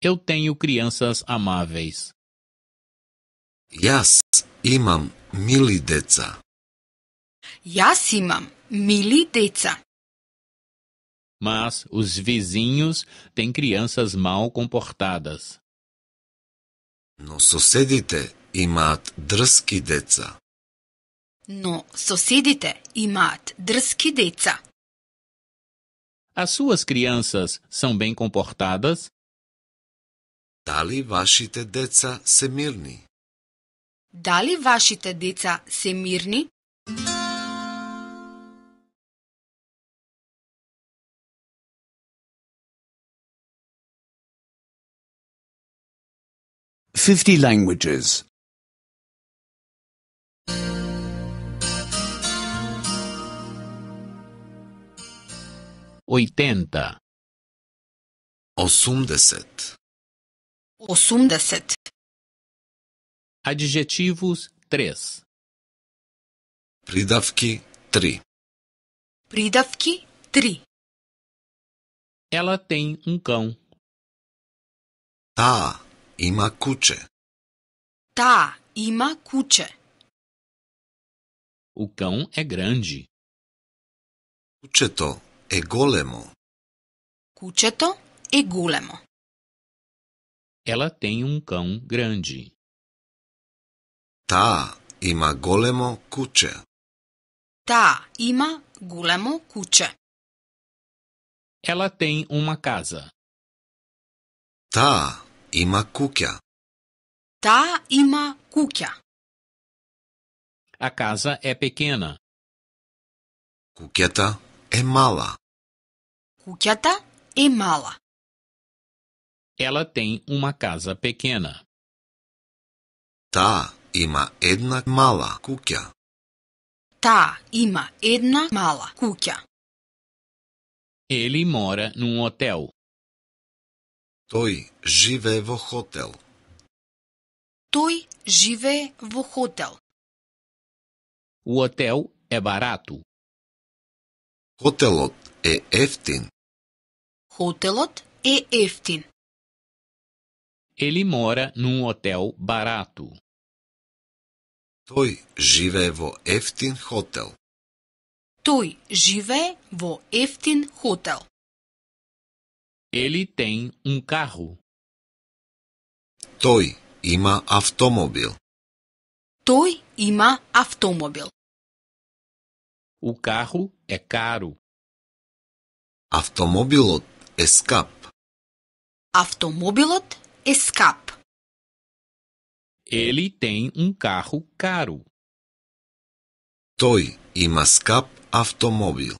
Eu tenho crianças amáveis. Јас имам мили деца. Јас имам мили деца mas os vizinhos têm crianças mal comportadas. No sosedite imat drskideza. deca. No sosedite imat drski deca. As suas crianças são bem comportadas? Dali vašite deca semirni. Dali vašite deca semirni? 50 languages. Oitenta. 80 80 Adjetivos três Придавки tri. Придавки tri. Ela tem um cão. Tá. Ima Ta ima kuće. O cão é grande. Kućeto e golemo. Kućeto e golemo. Ela tem um cão grande. Ta ima golemo kuće. Ta ima golemo kuće. Ela tem uma casa. Ta ima kukia. Ta ima kukia. A casa é pequena. Kukieta é mala. Kukieta é mala. Ela tem uma casa pequena. Ta ima edna mala kukia. Ta ima edna mala kukia. Ele mora num hotel. Тој живе во хотел. Тој живе во хотел. У отел е барату. Хотелот е ефтин. Хотелот е ефтин. Ели мора num отел барату. Тој живе во ефтин хотел. Тој живе во ефтин хотел. Ele tem um carro. Той има автомобил. Той има автомобил. O carro é caro. Автомобилот е скап. Автомобилот е скап. Ele tem um carro caro. Той има скап автомобил.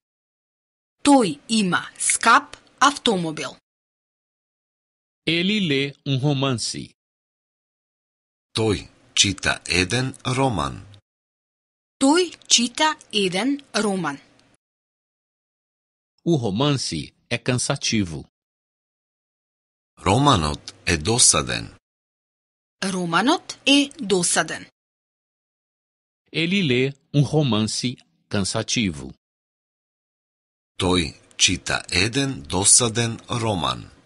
Той има скап автомобил. Ele lê um romance. Toi cita eden roman. Toi cita eden roman. O romance é cansativo. Romanot é dosaden. Romanot é dosaden. Ele lê um romance cansativo. Toi cita eden dosaden roman.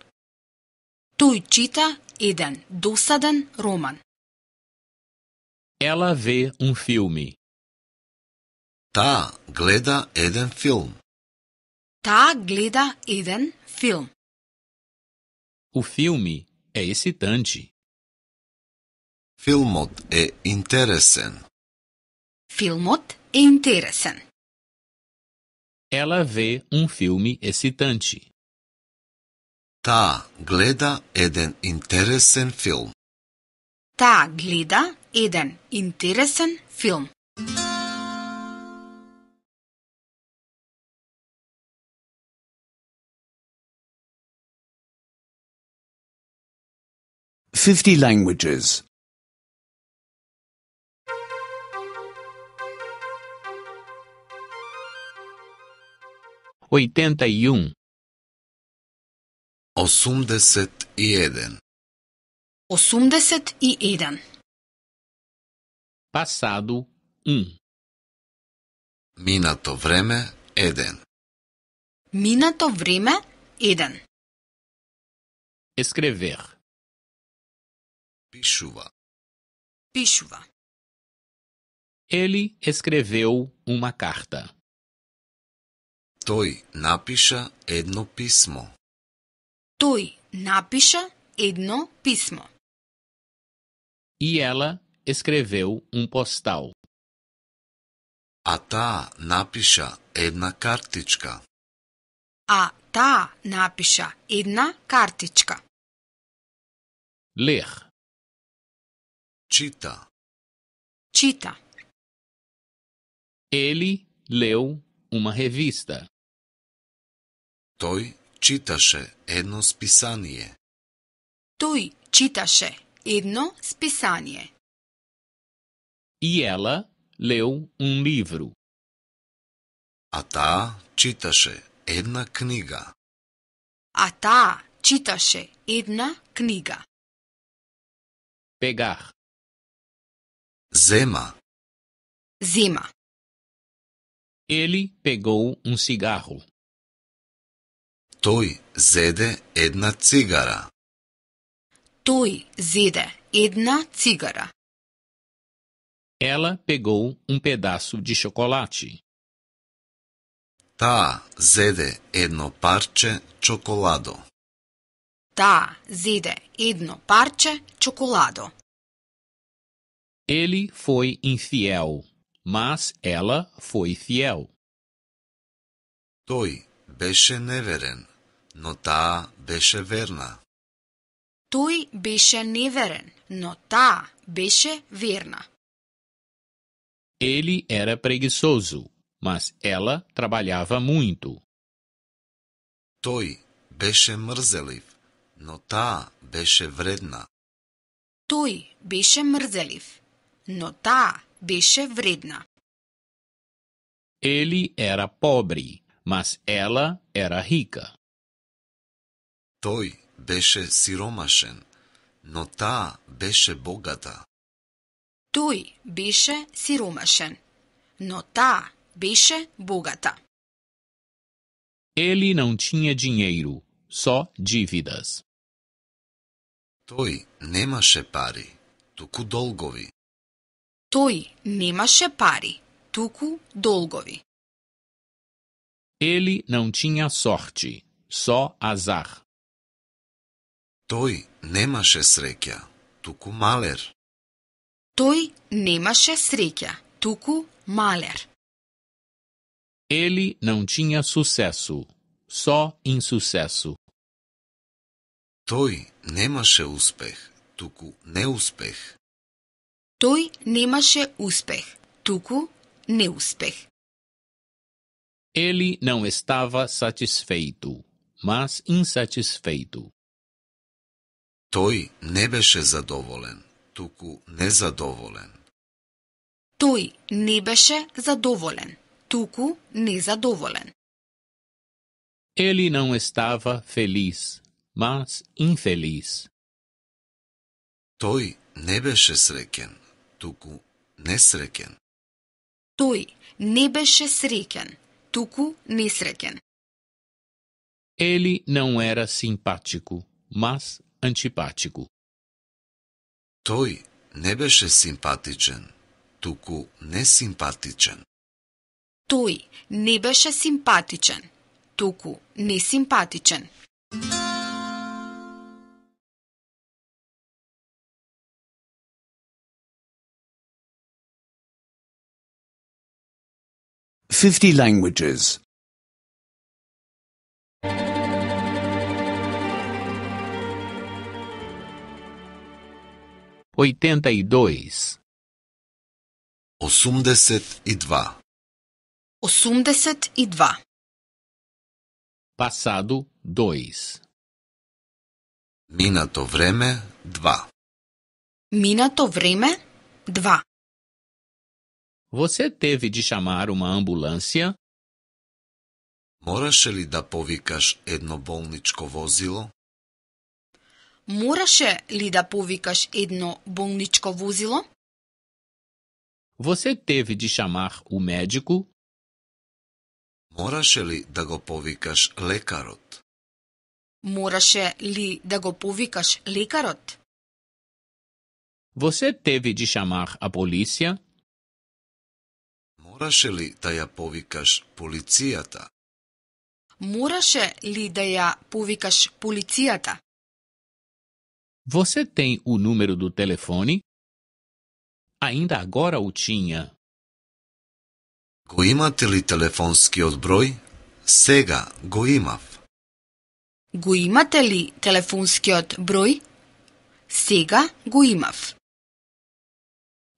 Тој чита еден досаден роман. Ela vê um filme. Та gleda еден филм. Та gleda еден филм. O filme é excitante. Filmot é interessante. Filmot é interessante. Ela vê um filme excitante. Ta gleda eden interesen film. Ta gleda eden interesen film. Fifty languages. Oitenta e um. Осумдесет и еден. Осумдесет и еден. Пасаду ин. Минато време еден. Минато време еден. Ескревер. Пишува. Пишува. Ели ескревеу ума карта. Тој напиша едно писмо. Той напиша едно писмо. E ela escreveu um postal. А та напиша една картичка. А та напиша една картичка. Ler. Чита. Чита. Ele leu uma revista. Той читаше едно списание. Той читаше едно списание. E ela leu um livro. А та читаше една книга. А та читаше една книга. Pegar. Zema. Zima. Ele pegou um cigarro. Той зеде една цигара. Той зеде една цигара. Ela pegou um pedaço de chocolate. Та зеде едно парче чоколадо. Та зеде едно парче чоколадо. Ele foi infiel, mas ela foi fiel. Той беше неверен, но та беше верна. Той беше неверен, но та беше верна. Ele era preguiçoso, mas ela trabalhava muito. Той беше мързелив, но та беше вредна. Той беше мързелив, но та беше вредна. Ele era pobre, mas ela era rica. Той беше сиромашен, но та беше богата. Той беше сиромашен, но та беше bogata. Ele não tinha dinheiro, só dívidas. Той немаше пари, туку долгови. Той немаше пари, туку долгови. Ele não tinha sorte, só azar. Той немаше среќа, туку малер. Той немаше среќа, tucu Mahler. Ele não tinha sucesso, só insucesso. Той немаше успех, туку неуспех. Той немаше успех, туку неуспех. Ele não estava satisfeito, mas insatisfeito. Той не беше задоволен, туку незадоволен. Тој не беше задоволен, туку незадоволен. Ele não estava feliz, mas infeliz. Той не беше среќен, туку несреќен. Тој не беше среќен, туку несреќен. Ele não era simpático, mas antipático. Той не беше симпатичен, туку несимпатичен. Той не беше симпатичен, туку несимпатичен. Fifty languages. 82 e 82 Passado 2 Minato vreme 2 Minato vreme 2 Você teve de chamar uma ambulância? Morаше li da повикаш едно bolničko vozilo мораше ли да повикаш едно болничко возило? Você teve de chamar o médico? Мораше ли да го повикаш лекарот? Мораше ли да го повикаш лекарот? Você teve de chamar a polícia? Мораше ли да ја повикаш полицијата? Мораше ли да ја повикаш полицијата? Você tem o número do telefone? Ainda agora o tinha. Goimate li telefonski odbroj? Sega goimav. Goimate li telefonski odbroj? Sega goimav.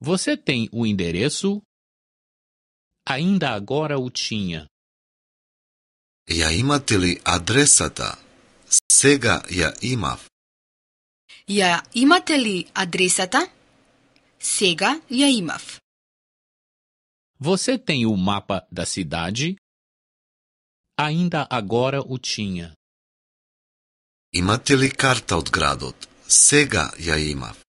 Você tem o endereço? Ainda agora o tinha. Ja imate li Sega ja Я имате ли адресата? Сега я имав. Você tem o mapa da cidade? Ainda agora o tinha. Имате ли карта от градот? Сега я имав.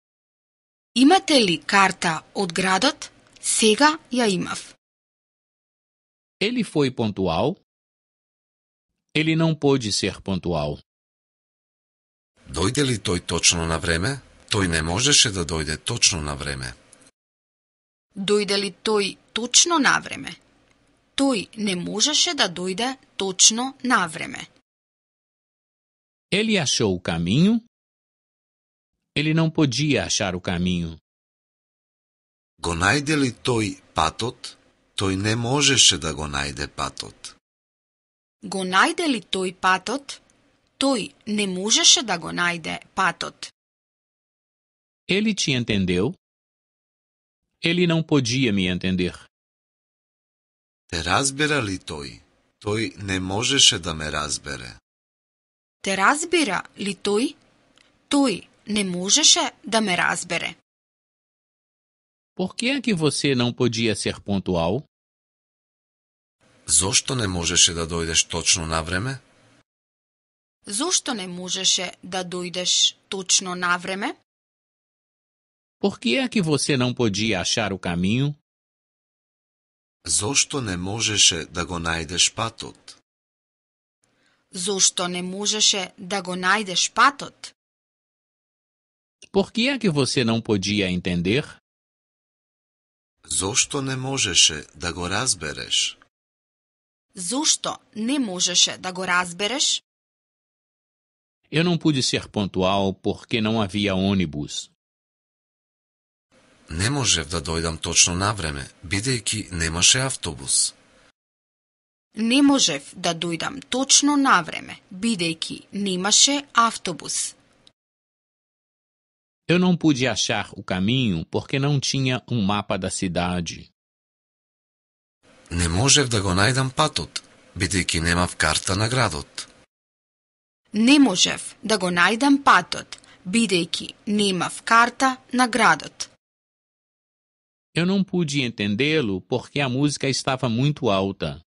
Имате ли карта от градот? Сега я имав. Ele foi pontual? Ele não pôde ser pontual. Дојде ли тој точно на време? Тој не можеше да дојде точно на време. Дојде ли тој точно на време? Тој не можеше да дојде точно на време. Ели ашо у caminho? Ели não podia ашар у caminho. Го најде ли тој патот? Тој не можеше да го најде патот. Го најде ли тој патот? Той не можеше да го најде патот. Ele te entendeu? Ele não podia me entender. Те разбира ли тој? Тој не можеше да ме разбере. Те разбира ли тој? Тој не можеше да ме разбере. Por que é que você não podia ser pontual? Зошто не можеше да дојдеш точно на време? Зошто не можеше да дојдеш точно на време? Por que é que você não podia achar o caminho? Зошто не можеше да го најдеш патот? Зошто не можеше да го најдеш патот? Por que é que você não podia entender? Зошто не можеше да го разбереш? Зошто не можеше да го разбереш? Eu não pude ser pontual porque não havia ônibus. Не можев да дојдам точно на време, бидејќи немаше автобус. Не можев да дојдам точно на време, бидејќи немаше автобус. Eu não pude achar o caminho porque não tinha um mapa da cidade. Не можев да го најдам патот, бидејќи немав карта на градот. Не можев да го најдам патот, бидејќи немав карта на градот. Eu não pude entendê-lo porque a música estava muito alta.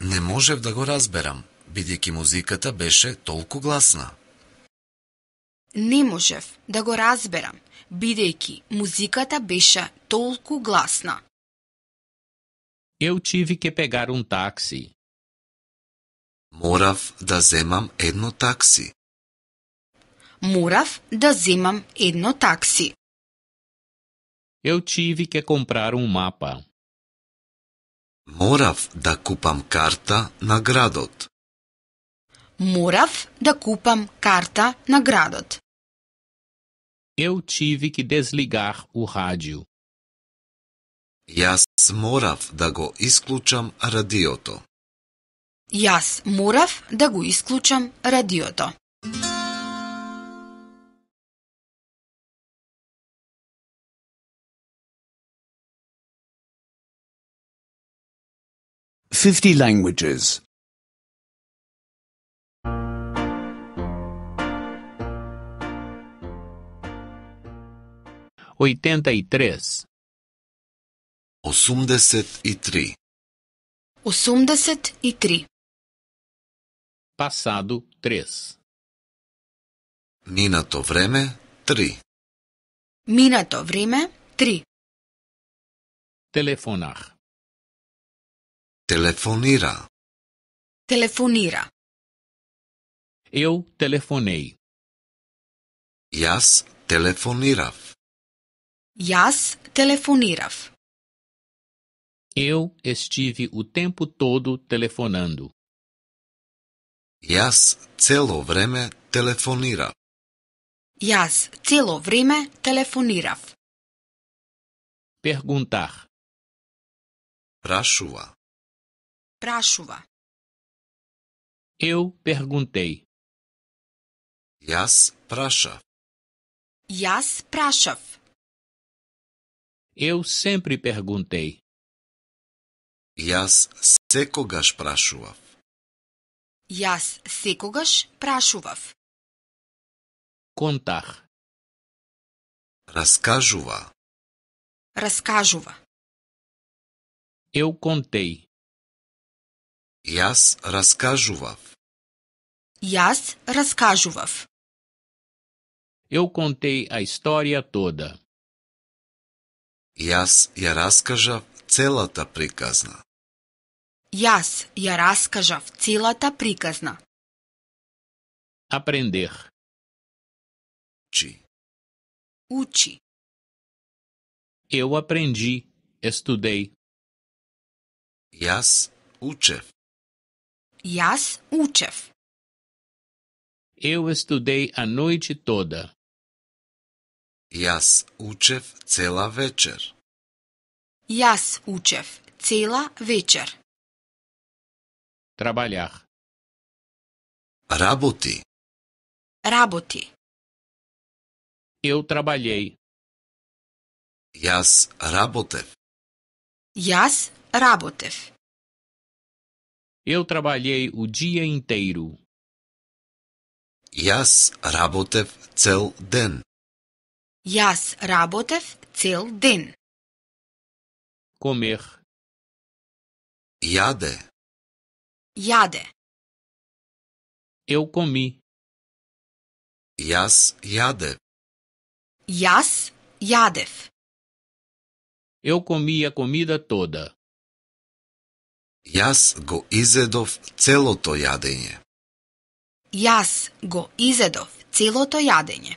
Не можев да го разберам, бидејќи музиката беше толку гласна. Не можев да го разберам, бидејќи музиката беше толку гласна. Eu tive que pegar um táxi. Морав да земам едно такси. Морав да земам едно такси. Eu tive que comprar um mapa. Морав да купам карта на градот. Морав да купам карта на градот. Eu tive que desligar o rádio. Јас морав да го исклучам радиото. Јас морав да го исклучам радиото. Fifty languages. Oitenta e três. Osumdeset и e три. Osumdeset и e три. Passado 3. Минато време 3. Минато vreme 3. Telefonar. Telefonira. Telefonira. Eu telefonei. jas telefonirav jas telefonirav Eu estive o tempo todo telefonando. Јас цело време телефонирав. Јас цело време телефонирав. Пергунтах. Прашува. Прашува. Еу пергунтеј. Јас прашав. Јас прашав. Eu sempre perguntei. Јас секогаш прашував. Јас секогаш прашував. Контах. Раскажува. Раскажува. Eu контеј. Јас раскажував. Јас раскажував. Eu контеј а историја тода. Јас ја раскажав целата приказна. Јас ја раскажав целата приказна. Апрендер. Чи. Учи. Eu aprendi, estudei. Јас учев. Јас учев. Eu estudei a noite toda. Јас учев цела вечер. Јас учев цела вечер. Trabalhar. Работи. Работи. Eu trabalhei. Јас работев. Јас работев. Eu trabalhei o dia inteiro. Јас работев цел ден. Јас работев цел ден. Comer. Јаде. Јаде. Eu comi. Јас јаде. Јас јадев. Eu comi a comida toda. Јас го изедов целото јадење. Јас го изедов целото јадење.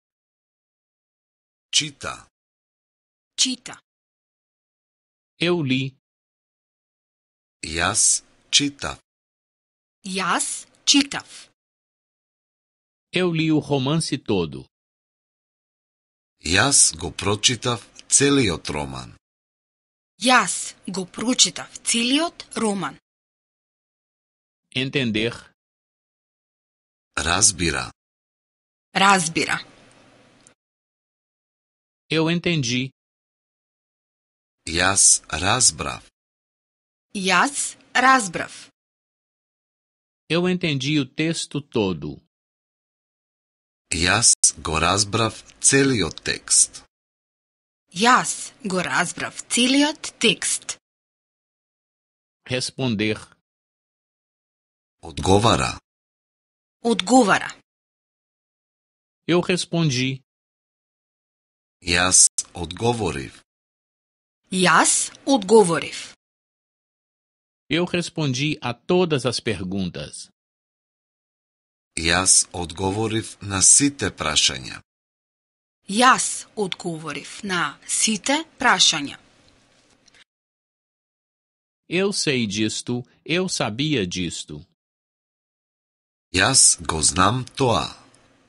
Чита. Чита. Eu Јас читав. Јас читав. Eu у o romance Јас го прочитав целиот роман. Јас го прочитав целиот роман. Ентендех. Разбира. Разбира. Eu entendi. Yas razbrav. Yas razbrav. Eu entendi o texto todo. Yas go razbrav celiot tekst. Yas go razbrav celiot tekst. Responder. Odgovara. Odgovara. Eu respondi. Jas odgovoriv. Jas odgovoriv. Eu respondi a todas as perguntas. Jas odgovoriv na site prašanja. Jas odgovoriv na site prašanja. Eu sei disto, eu sabia disto. Jas go znam toa.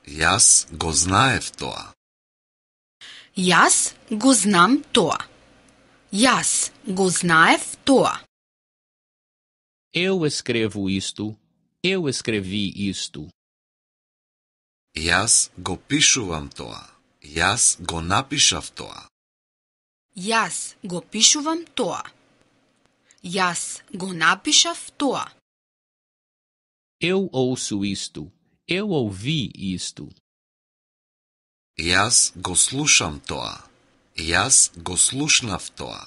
Jas go znaev toa. Јас го знам тоа. Јас го знаев тоа. Eu escrevo isto. Eu escrevi isto. Јас го пишувам тоа. Јас го напишав тоа. Јас го пишувам тоа. Јас го напишав тоа. Eu ouço isto. Eu ouvi isto. Јас го слушам тоа. Јас го слушнав тоа.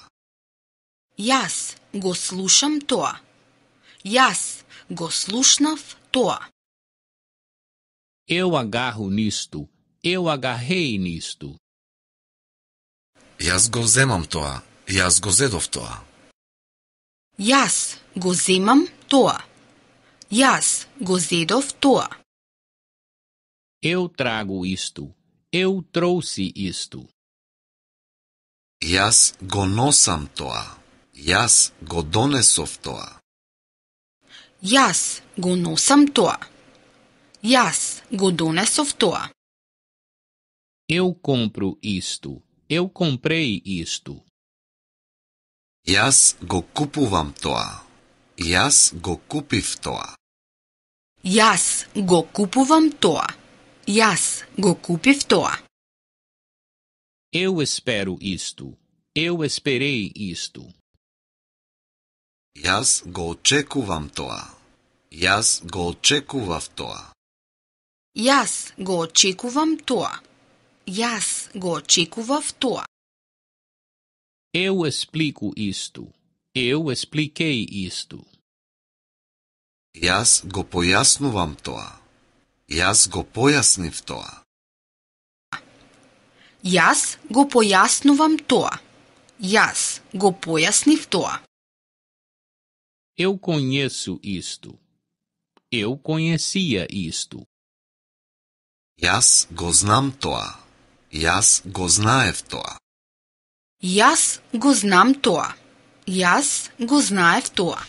Јас го слушам тоа. Јас го слушнав тоа. Eu agarro nisto. Eu agarrei nisto. Јас го земам тоа. Јас го зедов тоа. Јас го земам тоа. Јас го зедов тоа. Eu trago isto. Eu trouxe isto. Јас го носам тоа. Јас го донесов тоа. Јас го носам тоа. Јас го донесов тоа. Eu compro isto. Eu comprei isto. Јас го купувам тоа. Јас го купив тоа. Јас го купувам тоа. Јас го купив тоа. Eu espero isto. Eu esperei isto. Јас го очекувам тоа. Јас го очекував тоа. Јас го очекувам тоа. Јас го очекував тоа. Eu explico isto. Eu expliquei isto. Јас го појаснувам тоа. Јас го појаснив тоа. Јас го појаснувам тоа. Јас го појаснив тоа. Eu conheço isto. Eu conhecia isto. Јас го знам тоа. Јас го знаев тоа. Јас го знам тоа. Јас го знаев тоа.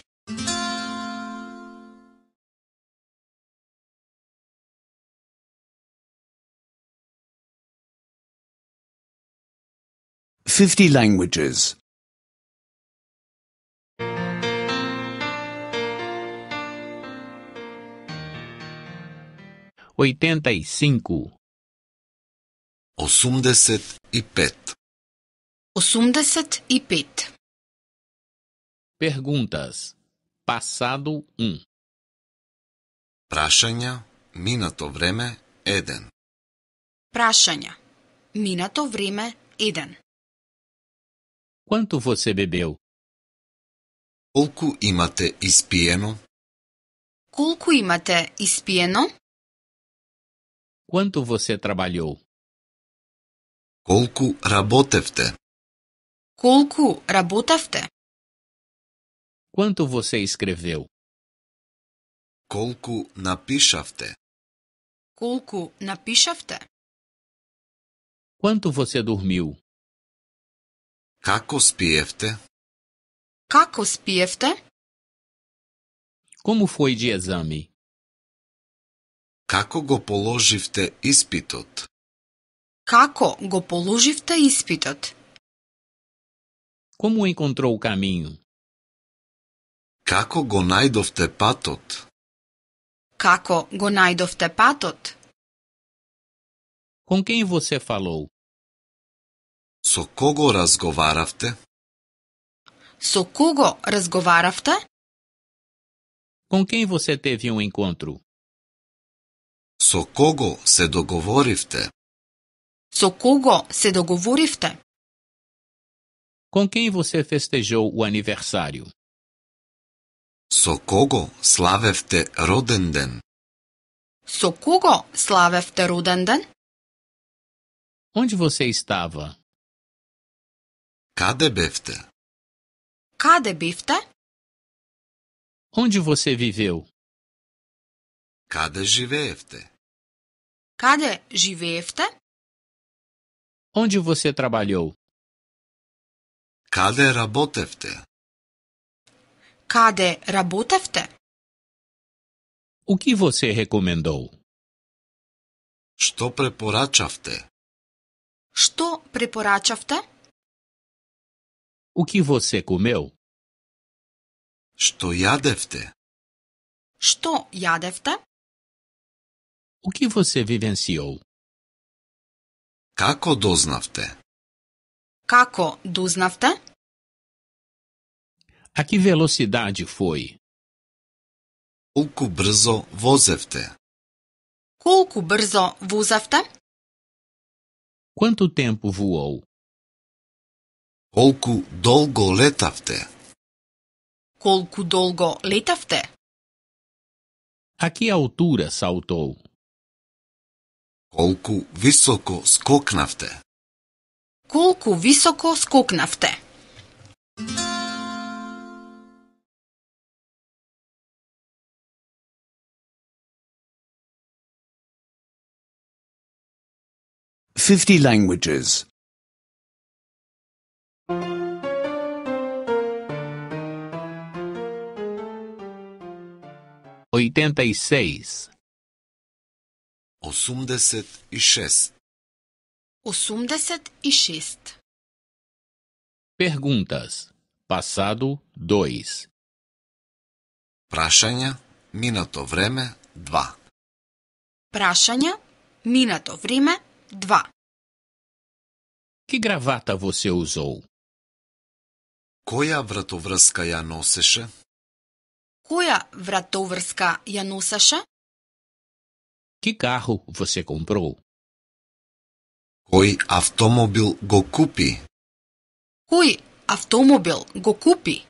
50 languages. 85 e pet Perguntas. Passado um. Prašanja, minato vreme eden. Prašanja, minato vreme eden. Quanto você bebeu? Koliko imate ispieno? Koliko imate ispieno? Quanto você trabalhou? Koliko работевте? Koliko работевте? Quanto você escreveu? Koliko napišavte? Koliko napišavte? Quanto você dormiu? Kako spijevte? Kako spijevte? Como foi de exame? Kako go položivte ispitot? Kako go položivte ispitot? Como encontrou o caminho? Kako go najdovte patot? Kako go najdovte patot? Com quem você falou? So kogo razgovaravte? So Com quem você teve um encontro? So kogo se dogovorivte? Com quem você festejou o aniversário? So kogo slavevte rodenden? So slavevte rodenden? Onde você estava Къде бевте? Къде бивте? Onde você viveu? Къде живеевте? Къде живеевте? Onde você trabalhou? Къде работевте? Къде работевте? O que você recomendou? Што препорачавте? Што препорачавте? O que você comeu? Что ядевте? Что ядевте? O que você vivenciou? Како дознавте? Како дознавте? A que velocidade foi? Колку брзо возевте? Колку брзо возевте? Quanto tempo voou? Колку долго летавте? Колку долго летавте? A que altura saltou? Колку високо скокнавте? Колку високо скокнавте? Fifty languages. 86 86 86 Perguntas Passado 2 Prašanja Minato vreme 2 Prašanja Minato vreme 2 Que gravata você usou? Koja vratovrska ja noseše Која вратоврска ја носеше? Que carro você comprou? Кој автомобил го купи? Кој автомобил го купи?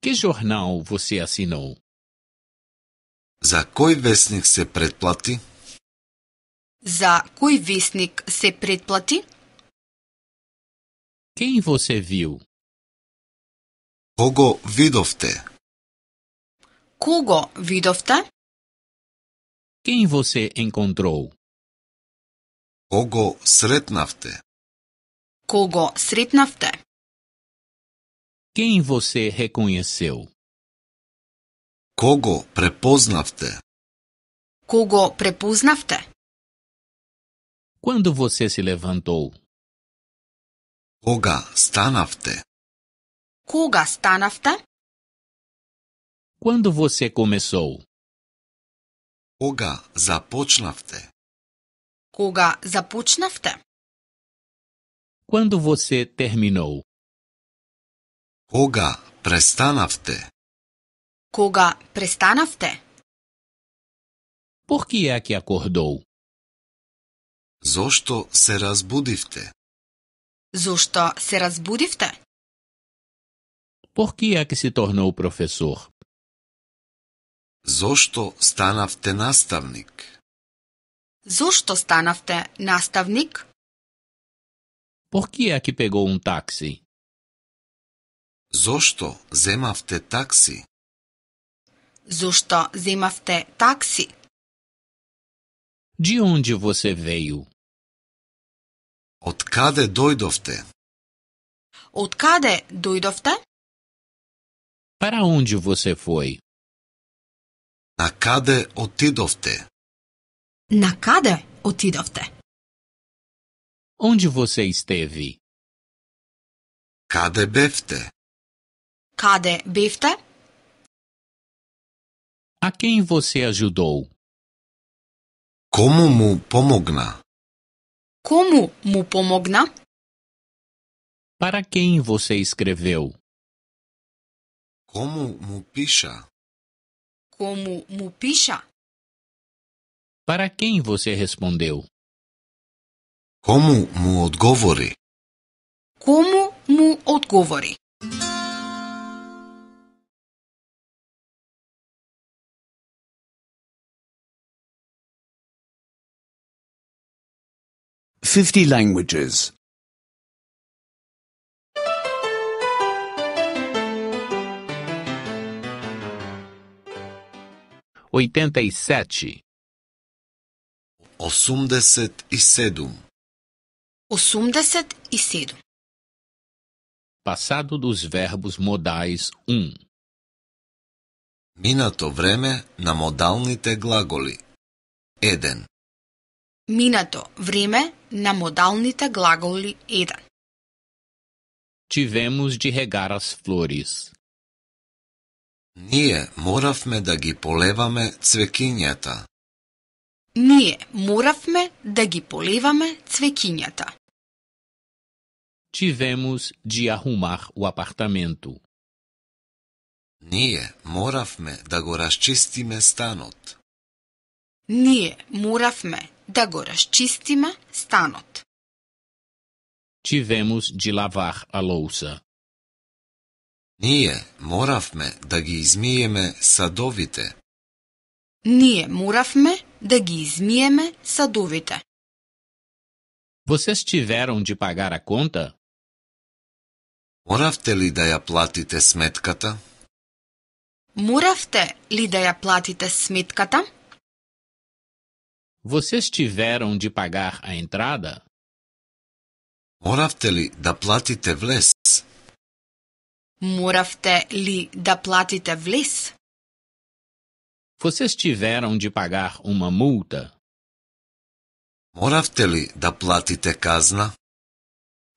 Que jornal você assinou? За кој вестник се предплати? За кој вестник се предплати? Quem você viu? Кого видовте? Kugo vidovte? Quem você encontrou? Kogo sretnavte? Kogo sretnavte? Quem você reconheceu? Kogo prepoznavte? Kogo prepoznavte? Quando você se levantou? Koga stanavte? Koga stanavte? quando você começou? Koga zapochnafte. Koga zapochnafte. Quando você terminou? Koga prestanafte? Koga prestanafte? Por que é que acordou? Zosto se razbudivte? Zosto se razbudivte? Por que é que se tornou professor? Зошто станавте наставник? Зошто станавте наставник? Por que é que pegou um táxi? Зошто земавте такси? Зошто земавте такси? De onde você veio? Од каде дојдовте? Од каде дојдовте? Para onde você foi? Накаде отидовте? Накаде отидовте? Onde você esteve? Каде бевте? Каде бевте? A quem você ajudou? Como mu pomogna? Como mu pomogna? Para quem você escreveu? Como mu picha? como mupisha? Para quem você respondeu? Como mu odgovori? Como mu odgovori? Fifty languages. 87 87 87 Passado dos verbos modais 1 Minato vreme na modalnite glagoli eden Minato vreme na modalnite glagoli eden Tivemos de regar as flores Ние моравме да ги полеваме цвекињата. Ние моравме да ги полеваме цвекињата. Tivemos de arrumar o apartamento. Ние моравме да го расчистиме станот. Ние моравме да го расчистиме станот. Tivemos de lavar a louça. Ние моравме да ги измиеме садовите. Ние моравме да ги измиеме садовите. Vocês tiveram de pagar a conta? Моравте ли да ја платите сметката? Моравте ли да ја платите сметката? Vocês tiveram de pagar a entrada? Моравте ли да платите влез? Moravte li da platite vlis? Vocês tiveram de pagar uma multa? Moravte li da platite kazna?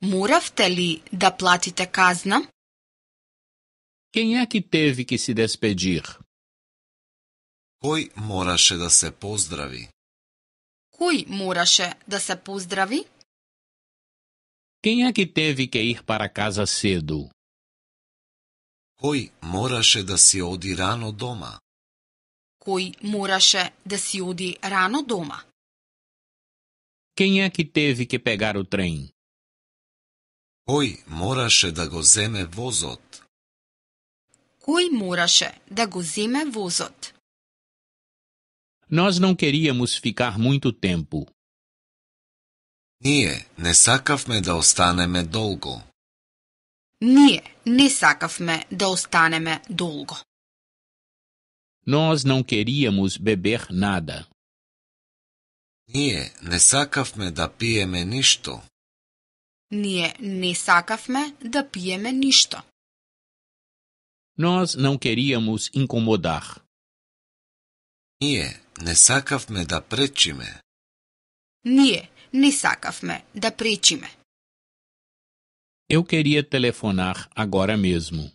Moravte li da platite kazna? Quem é que teve que se despedir? Кој мораше da se поздрави? Кој мораше da se поздрави? Quem é que teve que ir para casa cedo? Кој мораше да си оди рано дома? Кој мораше да си оди рано дома? Quem é que teve que pegar o trem? Кој мораше да го земе возот? Кој мораше да го земе возот? Nós não queríamos ficar muito tempo. Ние не сакавме да останеме долго. Ние не сакавме да останеме долго. Nós não queríamos beber nada. Ние не сакавме да пиеме ништо. Ние не сакавме да пиеме ништо. Nós não queríamos incomodar. Ние не сакавме да пречиме. Ние не сакавме да пречиме. Eu queria telefonar agora mesmo.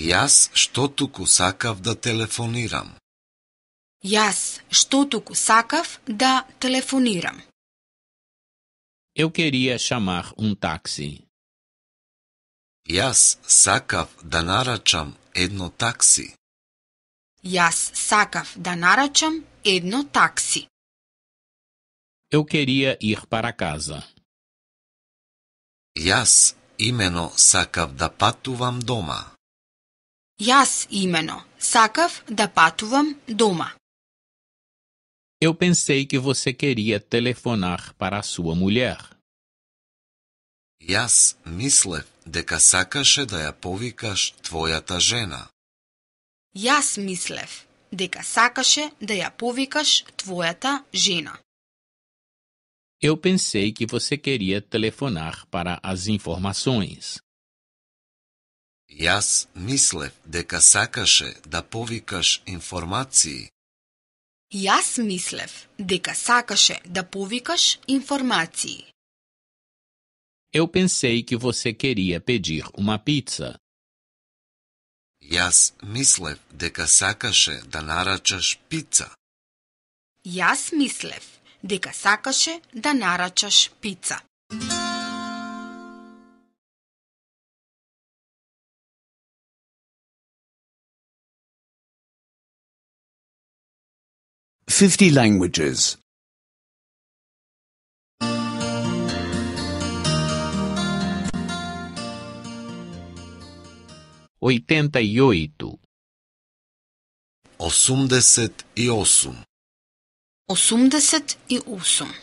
Yas estou tuku sakav da telefoniram. Yas estou tuku sakav da telefoniram. Eu queria chamar um táxi. Yas sakav da naracham edno táxi. Yas sakav da naracham edno táxi. Eu queria ir para casa. Јас имено сакав да патувам дома. Јас имено сакав да патувам дома. Eu pensei que você queria telefonar para a sua mulher. Јас мислев дека сакаше да ја повикаш твојата жена. Јас мислев дека сакаше да ја повикаш твојата жена. Eu pensei que você queria telefonar para as informações. Jas mislev deka sakashe da povikas informacii. Jas mislev deka sakashe da povikas informacii. Eu pensei que você queria pedir uma pizza. Jas mislev deka sakashe da narachas pizza. Jas mislev дека сакаше да нарачаш пица. Fifty languages. Oitenta e oito. Osumdeset e osum. O 88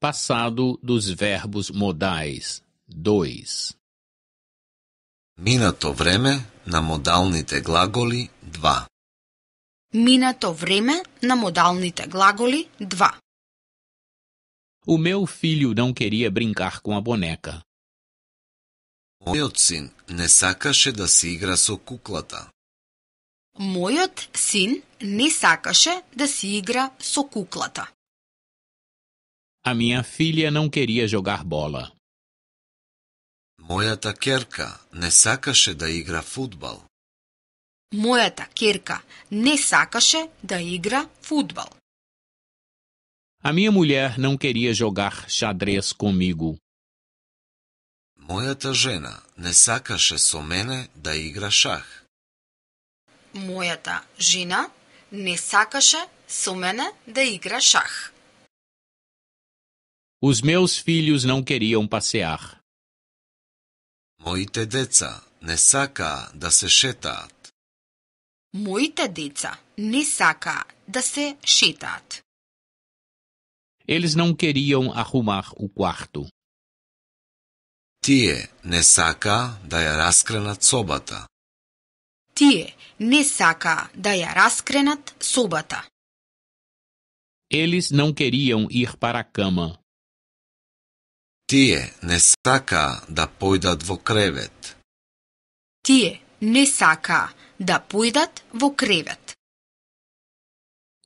Passado dos verbos modais 2 Minato vreme na modalnite glagoli 2 Minato vreme na modalnite glagoli 2 O meu filho não queria brincar com a boneca. Мојот син не сакаше да се игра со Мојот син не сакаше да се игра со куклата. A minha filha não queria jogar bola. Мојата керка не сакаше да игра фудбал. Мојата керка не сакаше да игра фудбал. A minha mulher não queria jogar xadrez comigo. Мојата жена не сакаше со мене да игра шах. Мојата жена не сакаше со мене да игра шах. Os meus filhos não queriam passear. Моите деца не сакаа да се шетаат. Моите деца не сакаа да се шетаат. Eles não queriam arrumar o quarto. Тие не сакаа да ја раскранат собата. Тие Nessaka Dayaраскренат Субата. Eles não queriam ir para a cama. Тие не сака да појдат во кревет. Тие не сака да појдат во кревет.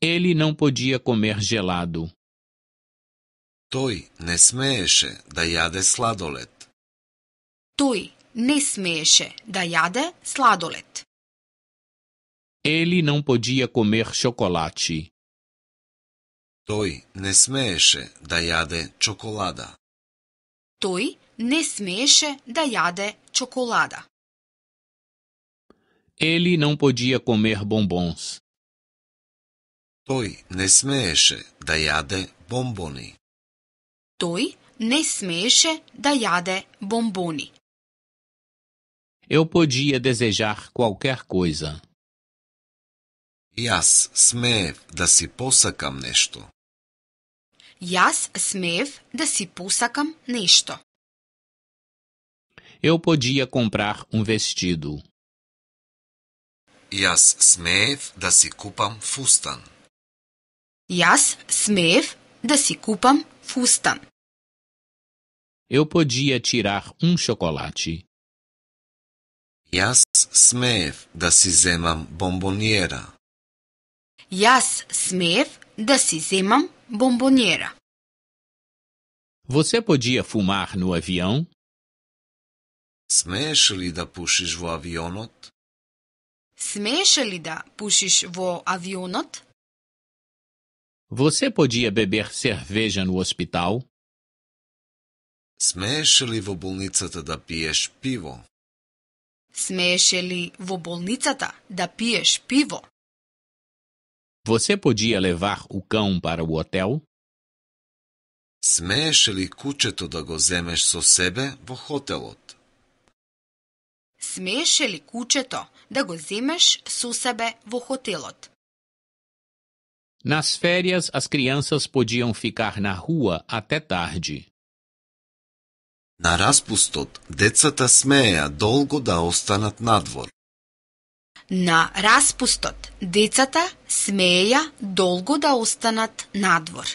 Ele não podia comer gelado. Тој не смееше да јаде сладолет. Тој не смееше да јаде сладолет. Ele não podia comer chocolate. Toi ne da jade čokolada. Toi ne da jade čokolada. Ele não podia comer bombons. Toi ne da jade bomboni. Toi ne da jade bomboni. Eu podia desejar qualquer coisa. И аз смеев да си посакам нещо. Јас смеев да си посакам нешто. Eu podia comprar um vestido. Јас смеев да си купам фустан. Јас смеев да си купам фустан. Eu podia tirar um chocolate. Јас смеев да си земам бомбониера. Јас смев да си земам бомбонјера. Você podia fumar no avião? Смееш ли да пушиш во авионот? Смееш ли да пушиш во авионот? Você podia beber cerveja no hospital? Смееш ли во болницата да пиеш пиво? Смееш ли во болницата да пиеш пиво? Você podia levar o cão para o hotel? Смееш ли кучето да го земеш со себе во хотелот? Смееше ли кучето да го земеш со себе во хотелот? Nas férias, as crianças podiam ficar na rua até tarde. На распустот, децата смееа долго да останат надвор на распустот, децата смеја долго да останат надвор.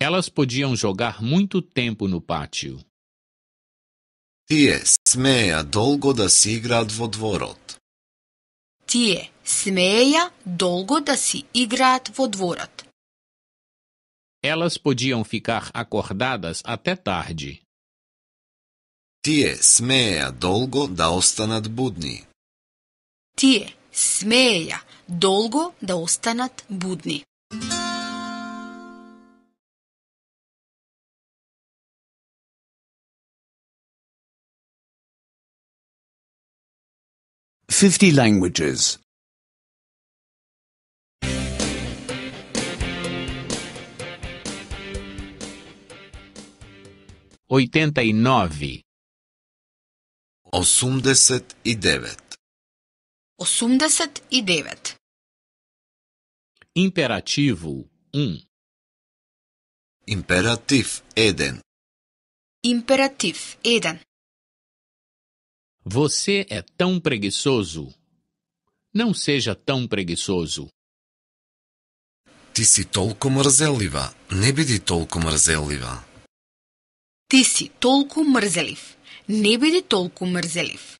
Elas podiam jogar muito tempo no pátio. Тие смеја долго да си играат во дворот. Тие смеја долго да си играат во дворот. Elas podiam ficar acordadas até tarde. Тие смеја долго да останат будни. Тие смееја долго да останат будни. Fifty languages. Oitenta e nove. Osumdeset e devet. 89. Imperativo 1 Imperativ 1 Imperativ 1 Você é tão preguiçoso. Não seja tão preguiçoso. Ti si toliko mrzeljiva. Ne bidi toliko mrzeljiva. Ti si toliko mrzeliv. Ne bidi toliko mrzeliv.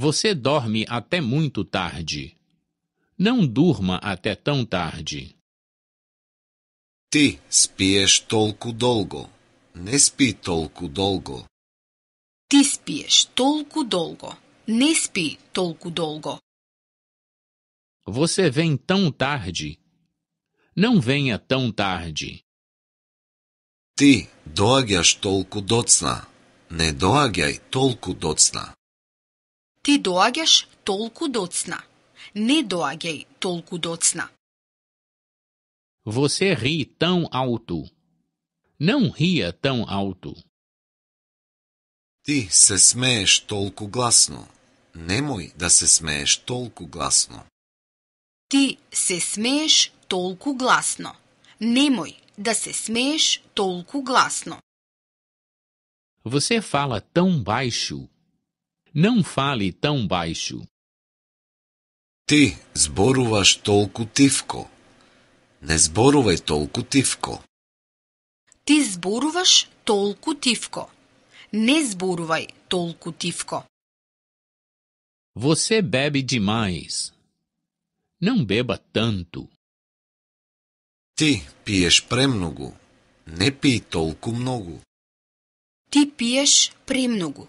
Você dorme até muito tarde. Não durma até tão tarde. Ti spiješ tolku dolgo. Ne spi dolgo. Ti spiješ tolku dolgo. Ne spi dolgo. Você vem tão tarde. Não venha tão tarde. Ti dođaš tolku docna. Ne dođaj tolku docna. Ти доаѓаш толку доцна. Не доаѓај толку доцна. Você ri tão alto. Não ria tão alto. Ти се смееш толку гласно. Немој да се смееш толку гласно. Ти се смееш толку гласно. Немој да се смееш толку гласно. Você fala tão baixo. Não fale tão baixo. Ti zboruvas tolku tifko. Ne zboruvaj tolku tifko. Ti zboruvaš tolku tifko. Ne zboruvaj tolku tifko. Você bebe demais. Não beba tanto. Ti piješ premnogu. Ne pij tolku mnogu. Ti piješ premnogu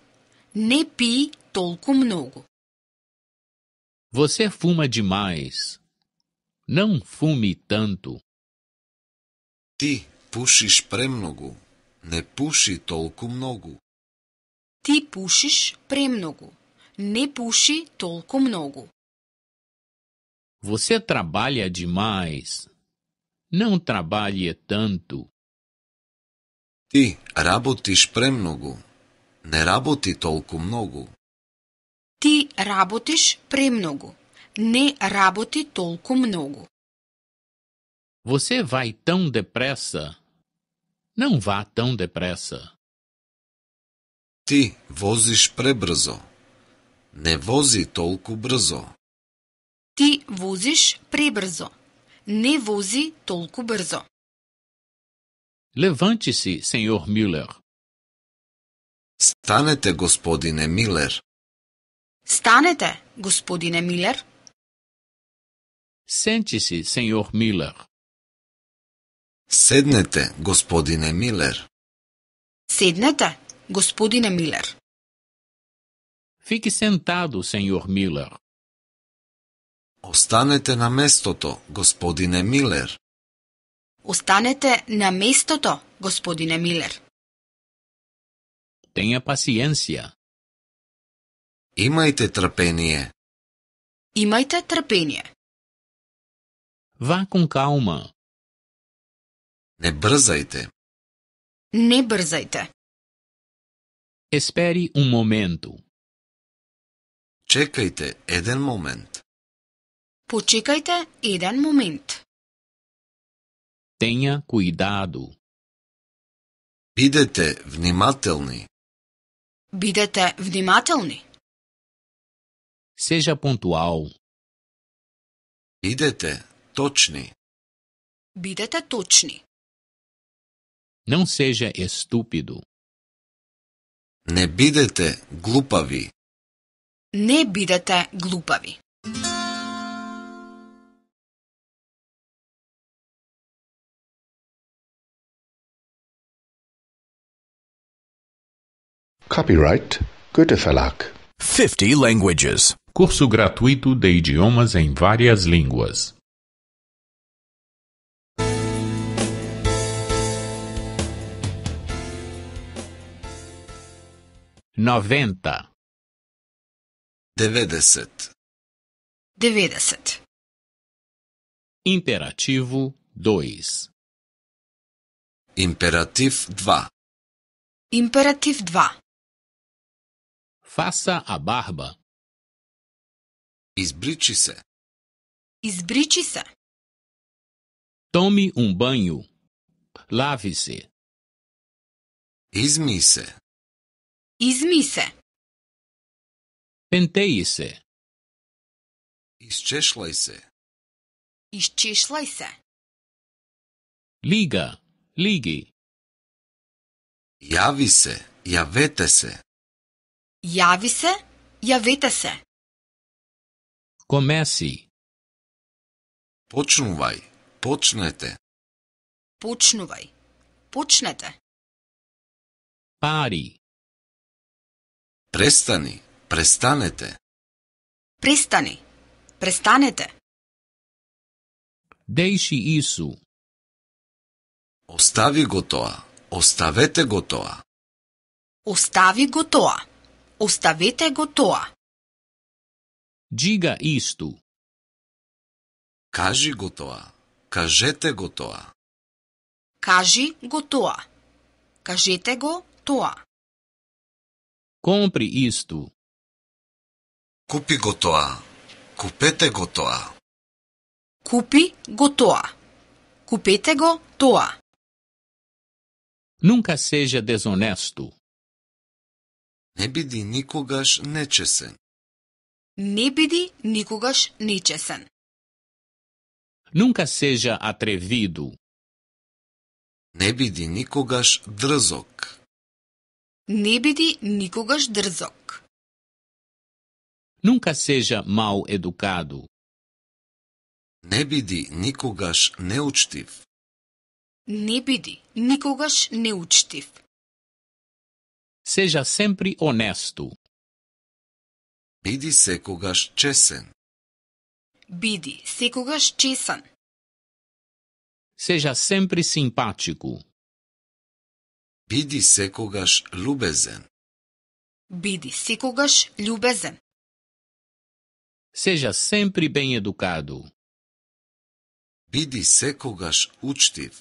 не пи толку много. Você fuma demais. Não fume tanto. Ти пушиш премногу. Не пуши толку многу. Ти пушиш премногу. Не пуши толку многу. Você trabalha demais. Não trabalhe tanto. Ти работиш премногу не работи толку многу. Ти работиш премногу. Не работи толку многу. Você vai tão depressa? Não vá tão depressa. Ти возиш пребрзо. Не вози толку брзо. Ти возиш пребрзо. Не вози толку брзо. Levante-se, Sr. Müller. Станете, господине Милер. Станете, господине Милер. Sente-se, Милер. Седнете, господине Милер. Седнете, господине Милер. Fique sentado, senhor Милер. Останете на местото, господине Милер. Останете на местото, господине Милер. Tenha paciência. Imajte trpenie. Imajte trpenie. Vá com calma. Ne brzajte. Ne brzajte. Espere um momento. Čekajte eden moment. Počekajte eden moment. Tenha cuidado. Bidete vnimatelni. Бидете внимателни. Сежа пунктуал. Бидете точни. Бидете точни. сежа е ступиду. Не бидете глупави. Не бидете глупави. Copyright Goethe Verlag. 50 languages. Curso gratuito de idiomas em várias línguas. Noventa. Devedeset. Devedeset. Imperativo 2. imperativo 2. imperativo 2. Faça a barba. Esbrite se. Esbrite se. Tome um banho. Lave-se. Izmi se. Penteie-se. Isčešlaj se. se. Liga, Ligue. Javi se, javete se. Јави се, јавете се. Комеси. Почнувај, почнете. Почнувај, почнете. Пари. Престани, престанете. Престани, престанете. Дејши Ису. Остави го тоа, оставете го тоа. Остави го тоа. Ustavite gotoa. Diga isto. Кажи готова. Кажете готова. Кажи готова. Кажете го тоа. Compre isto. Купи го тоа. Купете го тоа. Купи го тоа. Купете го тоа. Nunca seja desonesto. Не биди никогаш нечесен. Не биди никогаш нечесен. Nunca seja atrevido. Не биди никогаш дрзок. Не биди никогаш дрзок. Nunca seja mal educado. Не биди никогаш неучтив. Не биди никогаш неучтив. Seja sempre honesto. Bidi sekugash chesen. Bidi sekugash chesen. Seja sempre simpático. Bidi sekugash lubezen. Bidi sekugash lubezen. Seja sempre bem educado. Bidi sekugash uctiv.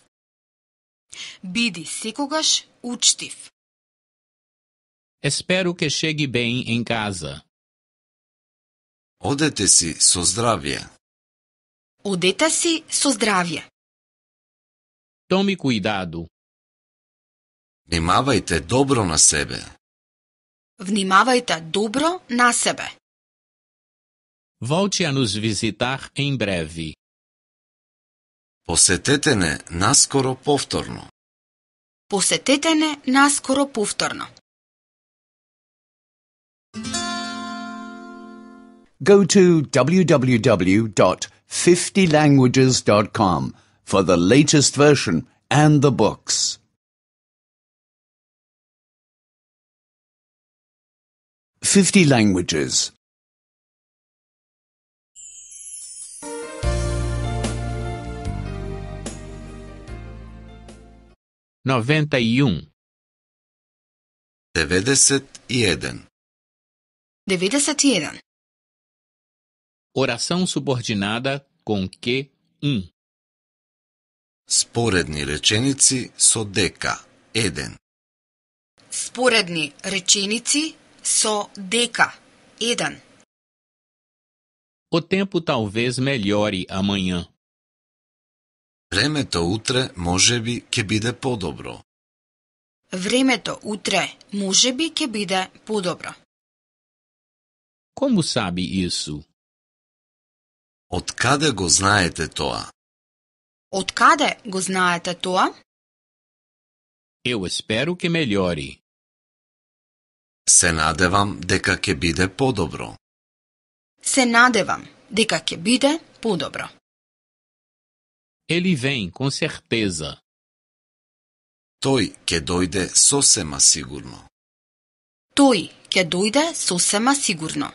Bidi sekugash uctiv. Espero que chegue bem em casa. Odete si so zdravje. Odete si so zdravje. Tome cuidado. Vnimavajte dobro na sebe. Vnimavajte dobro na sebe. Volte a nos visitar em breve. Posetete ne naskoro povtorno. Posetete ne naskoro povtorno. Go to www.50languages.com for the latest version and the books. 50 languages. 91 um. 91 91. Oração subordinada com que um. Sporedni rečenici so deca, 1. Sporedni rečenici so deca, 1. O tempo talvez melhore amanhã. Времето утре може би ќе биде подобро. Времето утре може би ќе Кому саби isso? Од каде го знаете тоа? Од каде го знаете тоа? Eu espero que melhore. Се надевам дека ќе биде подобро. Се надевам дека ќе биде подобро. Ele vem com certeza. Тој ќе дојде сосема сигурно. Тој ќе дојде сосема сигурно.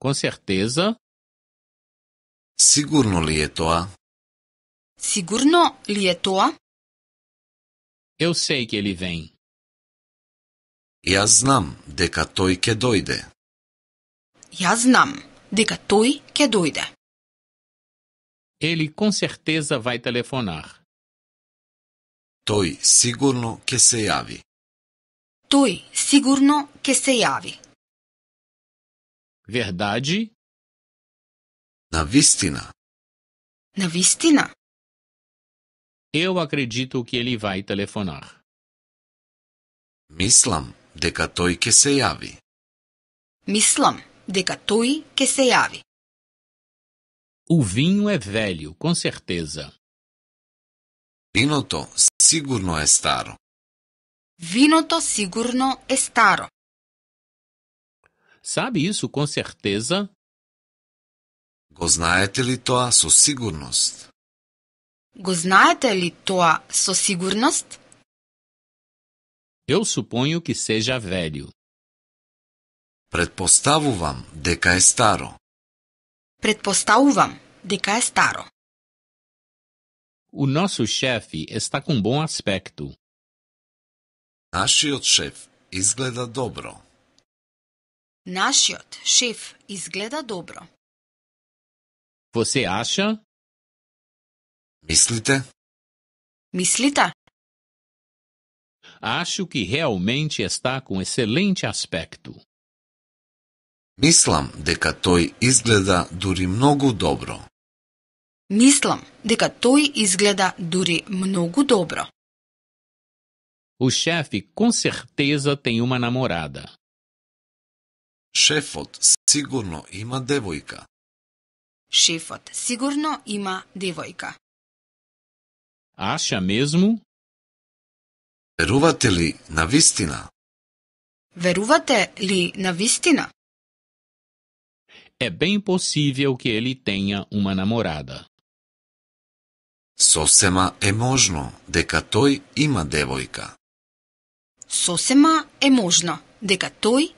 Com certeza. Sigurno li Sigurno li Eu sei que ele vem. Ja znam deka que ke dojde. Ja znam que toj Ele com certeza vai telefonar. Toj sigurno que se javi. Toj sigurno que se javi. Verdade? Navistina. Navistina. Eu acredito que ele vai telefonar. Mislam дека que se се Mislam Мислам que se ќе O vinho é velho, com certeza. Vinoto, sigurno е старо. Виното сигурно Sabe isso com certeza? Goznaete li toa sosigurnost. sigurnost? li toa sosigurnost? Eu suponho que seja velho. Predpostavuvam deka je staro. Predpostavuvam deka staro. O nosso chefe está com bom aspecto. Našiot šef izgleda dobro. Nashot, šef izgleda dobro. Você acha? Mislita. Mislita. Acho que realmente está com excelente aspecto. Мислам дека тој изгледа дури многу добро. Мислам дека тој изгледа дури многу добро. O chefe com certeza tem uma namorada. Шефот сигурно има девојка. Шефот сигурно има девојка. Аша мезму? Верувате ли на вистина? Верувате ли на вистина? Е bem possível ке ели тенја ума наморада. Сосема е можно дека тој има девојка. Сосема е можно дека тој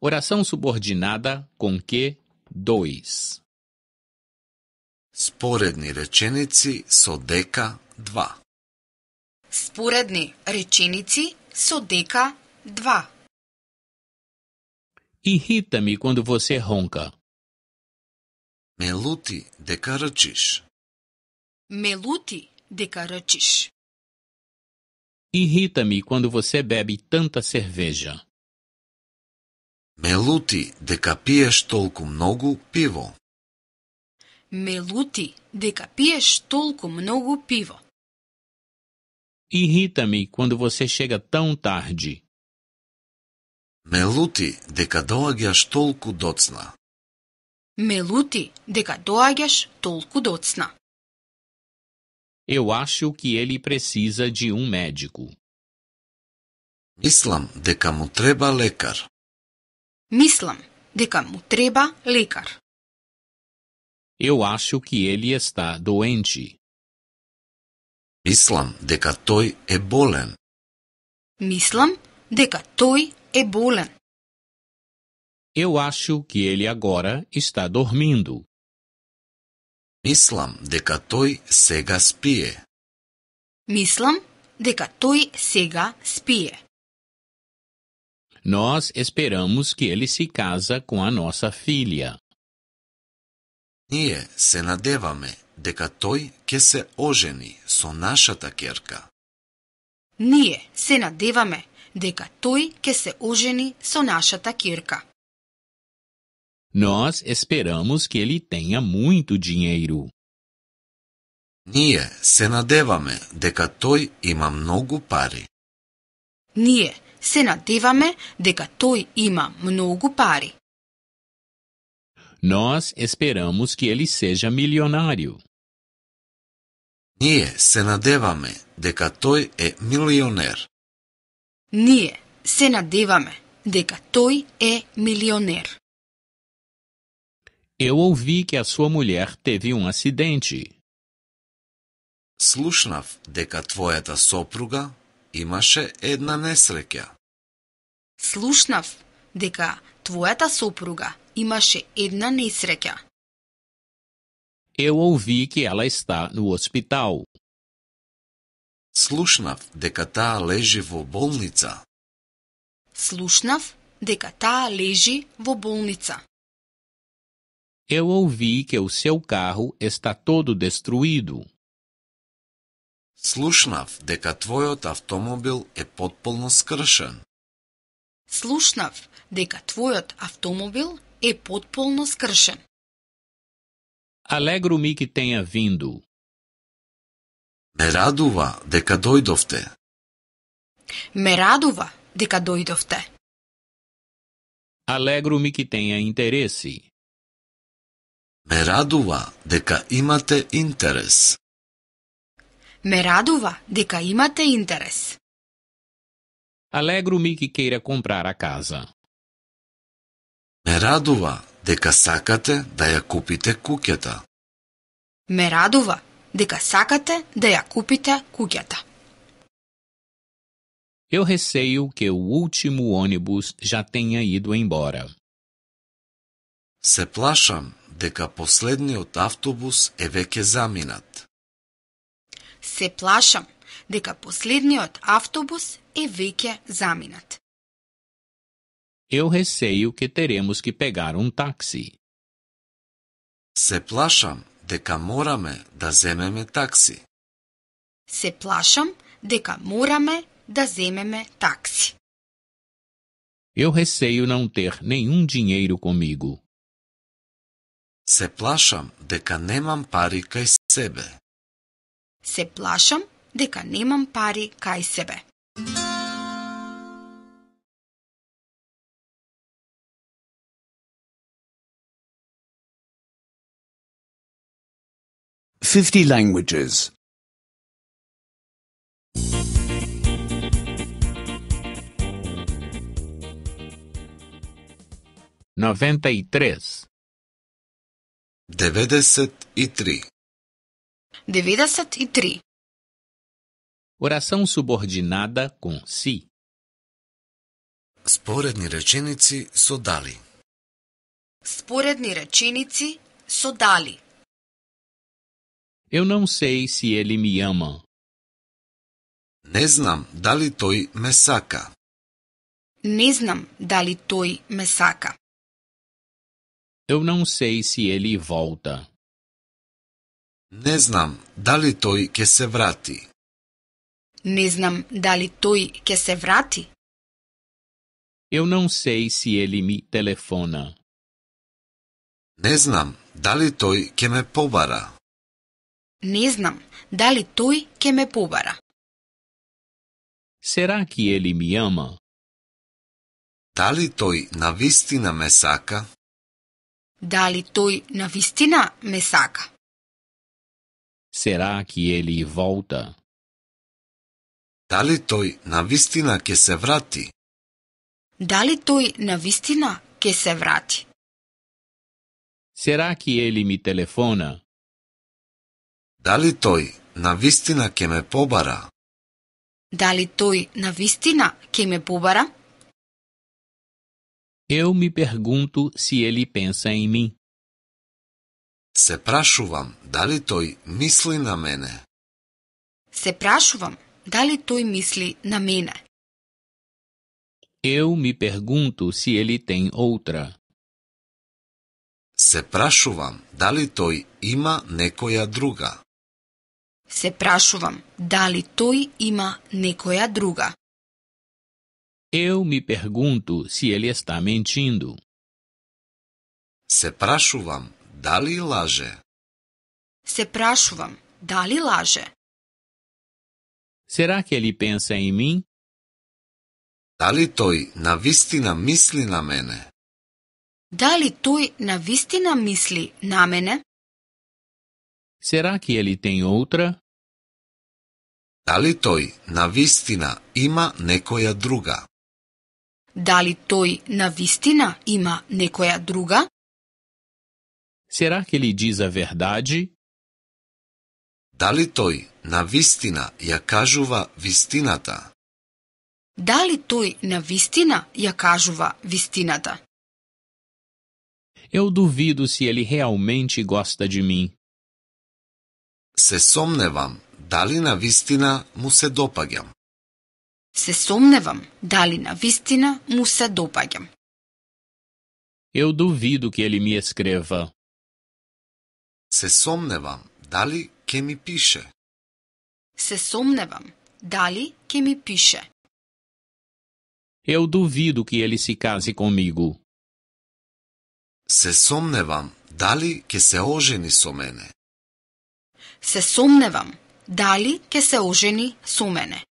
Oração subordinada com que 2. Споредни реченици со deka 2. Споредни реченици со deka 2. Irrita-me quando você ronca. Meluti lute дека Meluti Me lute Irrita-me quando você bebe tanta cerveja. Ме лути дека пиеш толку многу пиво. Ме лути дека пиеш толку многу пиво. Irrita-me quando você chega tão tarde. Ме лути дека доаѓаш толку доцна. Ме лути дека доаѓаш толку доцна. Eu acho que ele precisa de um médico. Мислам дека му треба лекар. Mislam, deka mu treba lekar. Eu acho que ele está doente. Mislam, deka toi e bolen. Mislam, deka toi e bolen. Eu acho que ele agora está dormindo. Mislam, deka toi sega spie. Mislam, deka toi sega spie. Nós esperamos que ele se casa com a nossa filha. Ние се надеваме дека тој ќе се ожени со нашата керка. Ние се надеваме дека тој ќе се ожени со нашата керка. Nós esperamos que ele tenha muito dinheiro. Ние се надеваме дека тој има многу пари. Ние се надеваме дека тој има многу пари. Nós esperamos que ele seja milionário. Ние се надеваме дека тој е милионер. Ние се надеваме дека тој е милионер. Eu ouvi que a sua mulher teve um acidente. Слушнав дека твојата сопруга имаше една несреќа. Слушнав дека твојата сопруга имаше една несреќа. Eu ouvi que ela está no hospital. Слушнав дека таа лежи во болница. Слушнав дека таа лежи во болница. Eu ouvi que o seu carro está todo destruído. Слушнав дека твојот автомобил е потполно скршен. Слушнав дека твојот автомобил е потполно скршен. Алегру ми ки теја винду. Ме радува дека дојдовте. Ме радува дека дојдовте. Alegro-me que tenha интереси. Ме радува дека имате интерес. Ме радува дека имате интерес. alegro ми ки queira comprar a casa. Ме радува дека сакате да ја купите куќата. Ме радува дека сакате да ја купите куќата. Eu receio que o último ônibus já tenha ido embora. Се плашам дека последниот автобус е веќе заминат. се плашам дека последниот автобус е веќе Eu receio que teremos que pegar um táxi. Se plašam deka morame da zememe táxi. Se plašam deka morame da zememe táxi. Eu receio não ter nenhum dinheiro comigo. Se plašam deka nemam pari kaj sebe. Се плашам дека немам пари кај себе. Fifty languages. Noventa y tres. Devedeset y tres. e 93. Oração subordinada com si. Sporedni rečenici so dali. Sporedni rečenici so dali. Eu não sei se ele me ama. Ne dali da li toj me saka. Ne znam da me saka. Eu não sei se ele volta. Не знам дали тој ќе се врати. Не знам дали тој ќе се врати. Eu não sei se ele me telefona. Не знам дали тој ќе ме побара. Не знам дали тој ќе ме побара. Será que ele me ama? Дали тој навистина ме сака? Дали тој навистина ме сака? Será que ele volta? Dali toi na vistina que se vrati? Dali toi na vistina que se vrati? Será que ele me telefona? Dali toi na vistina que me pobara? Dali toi na vistina que me pobara? Eu me pergunto se ele pensa em mim. Се прашувам дали тој мисли на мене. Се прашувам дали тој мисли Eu me pergunto se ele tem outra. Se prašuvam, da ima nekoja druga? Se prašuvam, da ima nekoja druga? Eu me pergunto se ele está mentindo. Se Дали лаже? Се прашувам, дали лаже? Será que ele pensa em mim? Дали тој на вистина мисли на мене? Дали тој на вистина мисли на мене? Será que ele tem outra? Дали тој на вистина има некоја друга? Дали тој на вистина има некоја друга? Será que ele diz a verdade? Dali toi na vistina jakažuva vistinata. Dali toi na vistina jakažuva vistinata. Eu duvido se ele realmente gosta de mim. Se somnevam, dali na vistina mu se dopagam. Se somnevam, dali na vistina mu se dopagam. Eu duvido que ele me escreva. Se somnevam dali ke mi piše. Se somnevam dali ke mi piše. Eu duvido que ele se case comigo. Se somnevam dali ke se oženi so mene. Se somnevam dali ke se oženi so mene.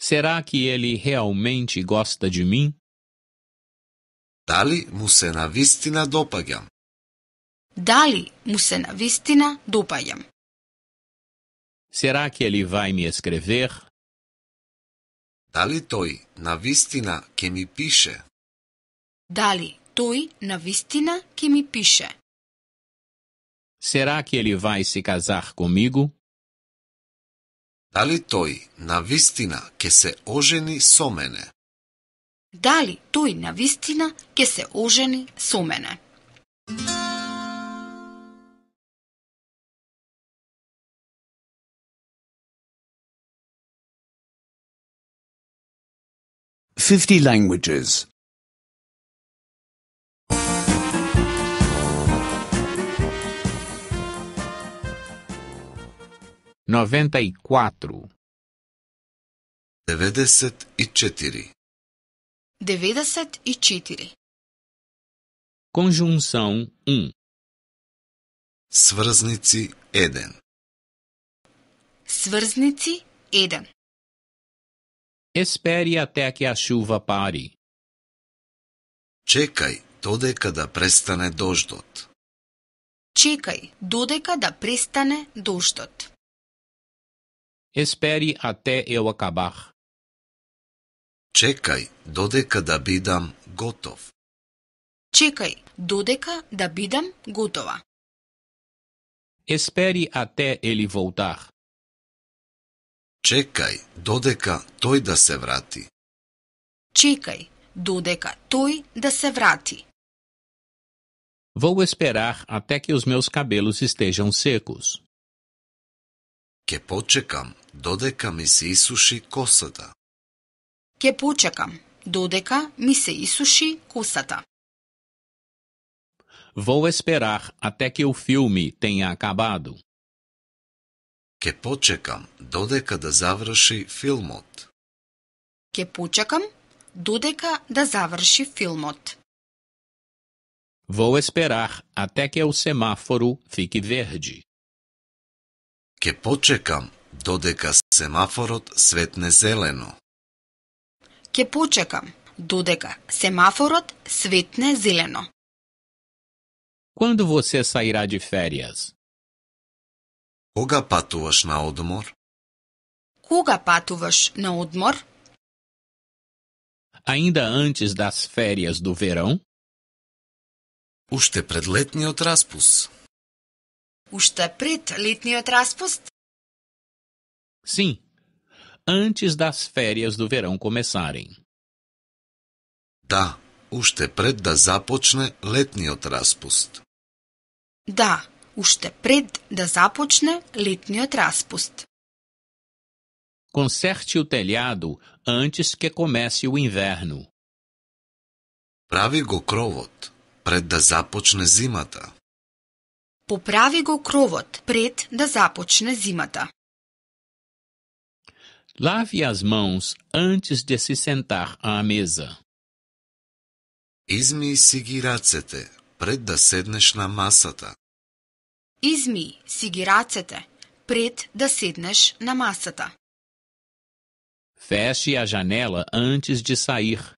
Será que ele realmente gosta de mim? Dali mu se na vistina dopagjam? дали му се навистина допаѓам. Será que ele vai me escrever? Дали тој навистина ќе ми пише? Дали тој навистина ќе ми пише? Será que ele vai se casar comigo? Дали тој навистина ќе се ожени со мене? Дали тој навистина ќе се ожени со мене? 50 languages. 94 94 94 Conjunção 1 Свързници 1 Свързници 1 Espere até que a chuva pare. Чекај додека да престане дождот. Чекај додека да престане дождот. Espere até eu acabar. Чекај додека да бидам готов. Чекај додека да бидам готова. Espere até ele voltar. Čekaj dodeka toj da se vrati. Čekaj dodeka toj da se vrati. Vou esperar até que os meus cabelos estejam secos. Que почекам dodeka ми се исуши косата. Ке почекам додека ми се исуши косата. Vou esperar até que o filme tenha acabado. Ке почекам додека да заврши филмот. Ке почекам додека да заврши филмот. Vou esperar até que o semáforo fique verde. Ке почекам додека семафорот светне зелено. Ке почекам додека семафорот светне зелено. Quando você sairá de férias? Кога патуваш на одмор? Кога патуваш на одмор? Ainda antes das férias do verão? Уште пред летниот распуст. Уште пред летниот распуст? Sim, antes das férias do verão começarem. Да, уште пред да започне летниот распуст. Да, уште пред да започне летниот распуст. Conserte o telhado antes que comece o inverno. Прави го кровот пред да започне зимата. Поправи го кровот пред да започне зимата. Лави as mãos antes de се sentar à mesa. Изми си ги рацете пред да седнеш на масата. Изми си ги ръцете, пред да седнеш на масата. Feche a janela antes de sair.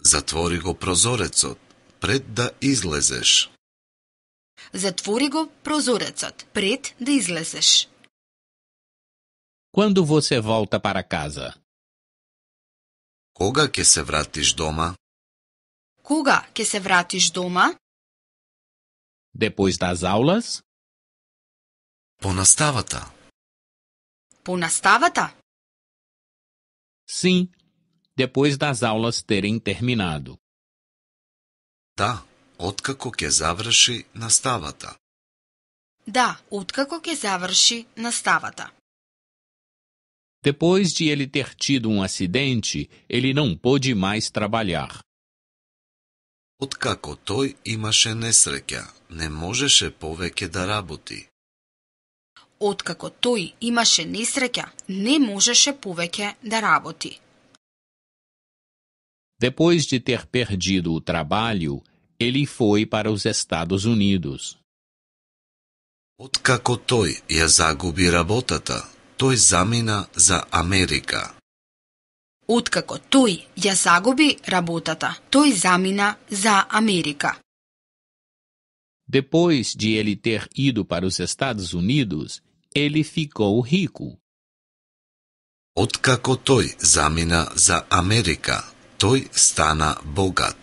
Затвори го прозорецот пред да излезеш. Затвори го прозорецот пред да излезеш. Quando você volta para casa? Кога ќе се вратиш дома? Кога ќе се вратиш дома? Depois das aulas? По наставата. Sim, depois das aulas terem terminado. Да, откако ќе заврши наставата. Да, откако ќе заврши наставата. Depois de ele ter tido um acidente, ele não pôde mais trabalhar. Откако тој имаше несреќа, не можеше повеќе да работи. Откако тој имаше несреќа, не можеше повеќе да работи. Depois de ter perdido o trabalho, ele foi para os Estados Unidos. Откако тој ја загуби работата, тој замина за Америка. Откако тој ја загуби работата, тој замина за Америка. Depois de ele ter ido para os Estados Unidos, ele ficou rico. Откако тој замина за Америка, тој стана богат.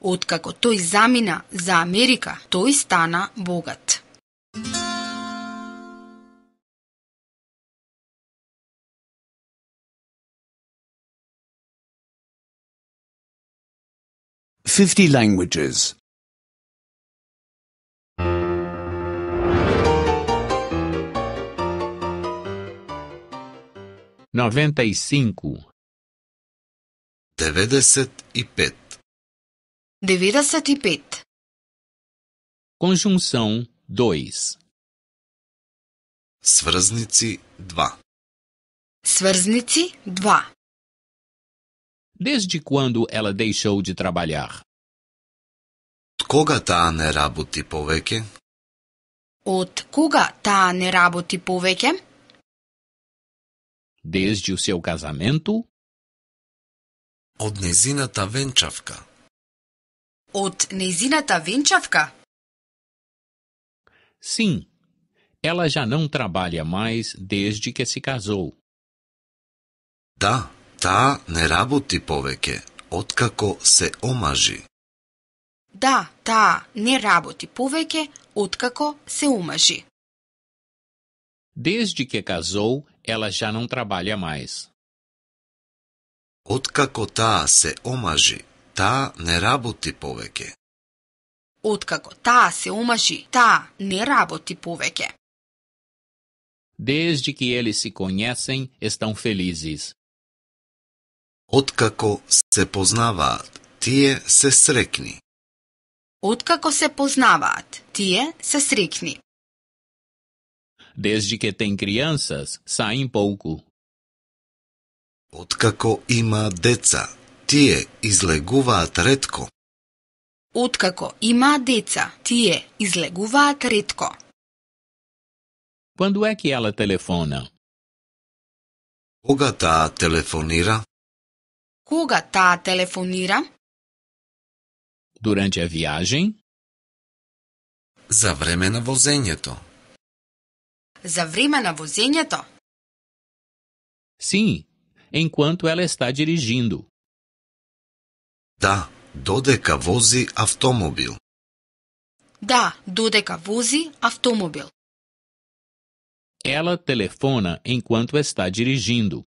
Откако тој замина за Америка, тој стана богат. 50 languages. 95 e pet Conjunção dois. Свързници 2 Свързници 2 Desde quando ela deixou de trabalhar? кога таа не работи повеќе? Од кога таа не работи повеќе? Desde o seu casamento? Од незината венчавка. Од незината венчавка? Sim, ela já não trabalha mais desde que se casou. Да, таа не работи повеќе, откако се омажи. Да, таа да, не работи повеќе откако се омажи. Desde que casou, ela já não trabalha mais. Откако таа се омажи, таа не работи повеќе. Откако таа се омажи, таа не работи повеќе. Desde que eles se conhecem, estão felizes. Откако се познаваат, тие се срекни. Откако се познаваат, тие се срекни. Desde que tem crianças, saem pouco. Откако има деца, тие излегуваат ретко. Откако има деца, тие излегуваат ретко. Quando é que ela telefona? Кога таа телефонира? Кога таа телефонира? durante a viagem? Za vreme vozenjeto. Za vozenjeto. Sim, enquanto ela está dirigindo. Da, dodeka vozi automobil. Da, dodeka vozi automobil. Ela telefona enquanto está dirigindo.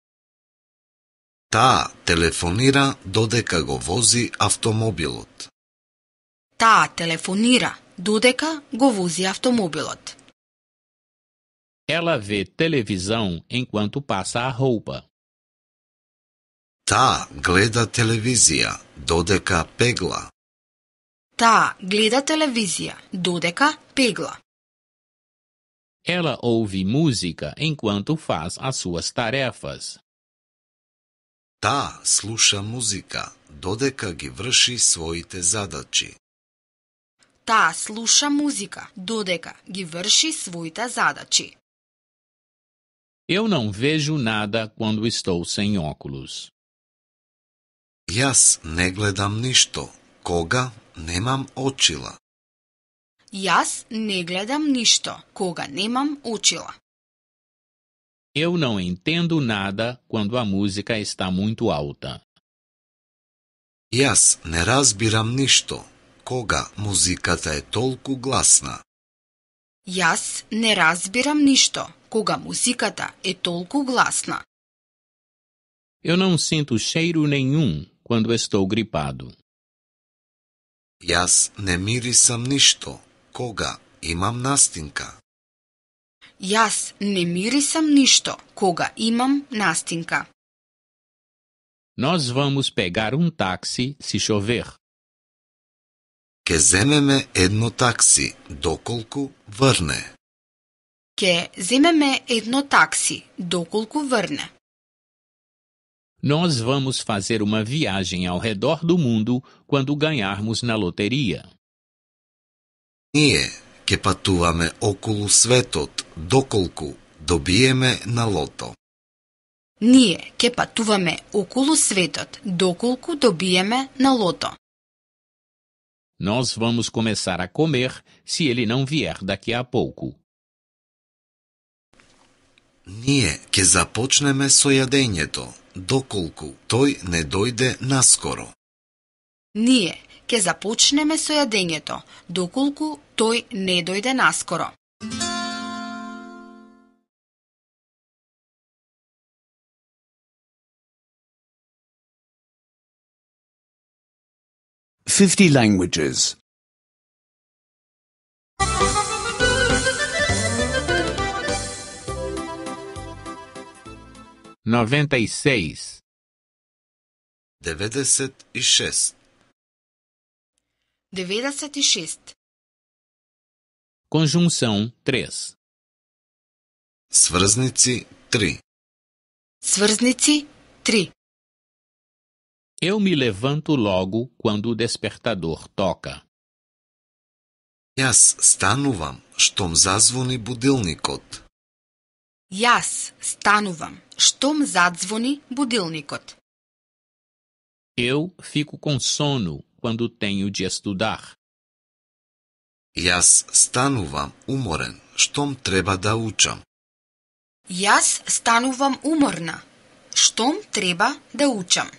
Ta telefonira dodeka go vozi automobilot. Таа телефонира додека го вози автомобилот. Ela vê televisão enquanto passa a roupa. Та гледа телевизија додека пегла. Та гледа телевизија додека пегла. Ela ouve música enquanto faz as suas tarefas. Та слуша музика додека ги врши своите задачи. Таа слуша музика додека ги врши своите задачи. Eu não vejo nada quando estou sem óculos. Јас не гледам ништо кога немам очила. Јас не гледам ништо кога немам очила. Eu não entendo nada quando a música está muito alta. Јас не разбирам ништо кога музиката е толку гласна. Јас не разбирам ништо кога музиката е толку гласна. Eu não sinto cheiro nenhum quando estou gripado. Јас не мирисам ништо кога имам настинка. Јас не мирисам ништо кога имам настинка. Nós vamos pegar um táxi se chover. Ке земеме едно такси, доколку врне. Ке земеме едно такси доколку врне. Nós vamos fazer uma viagem ao redor do mundo quando ganharmos na loteria. Ние ке патуваме околу светот доколку добиеме на лото. Ние ке патуваме околу светот доколку добиеме на лото. Nós vamos começar a comer se ele não vier daqui a pouco. Ние ќе започнеме со јадењето, доколку тој не дојде наскоро. Ние ќе започнеме со јадењето, доколку тој не дојде наскоро. 50 languages. 96 96 96 Conjunção 3 Свръзници 3 Свръзници 3 Eu me levanto logo quando o despertador toca. Јас станувам штом зазвони будилникот. Јас станувам штом задзвони будилникот. Eu fico com sono quando tenho de estudar. Јас станувам уморен штом треба да учам. Јас станувам уморна штом треба да учам.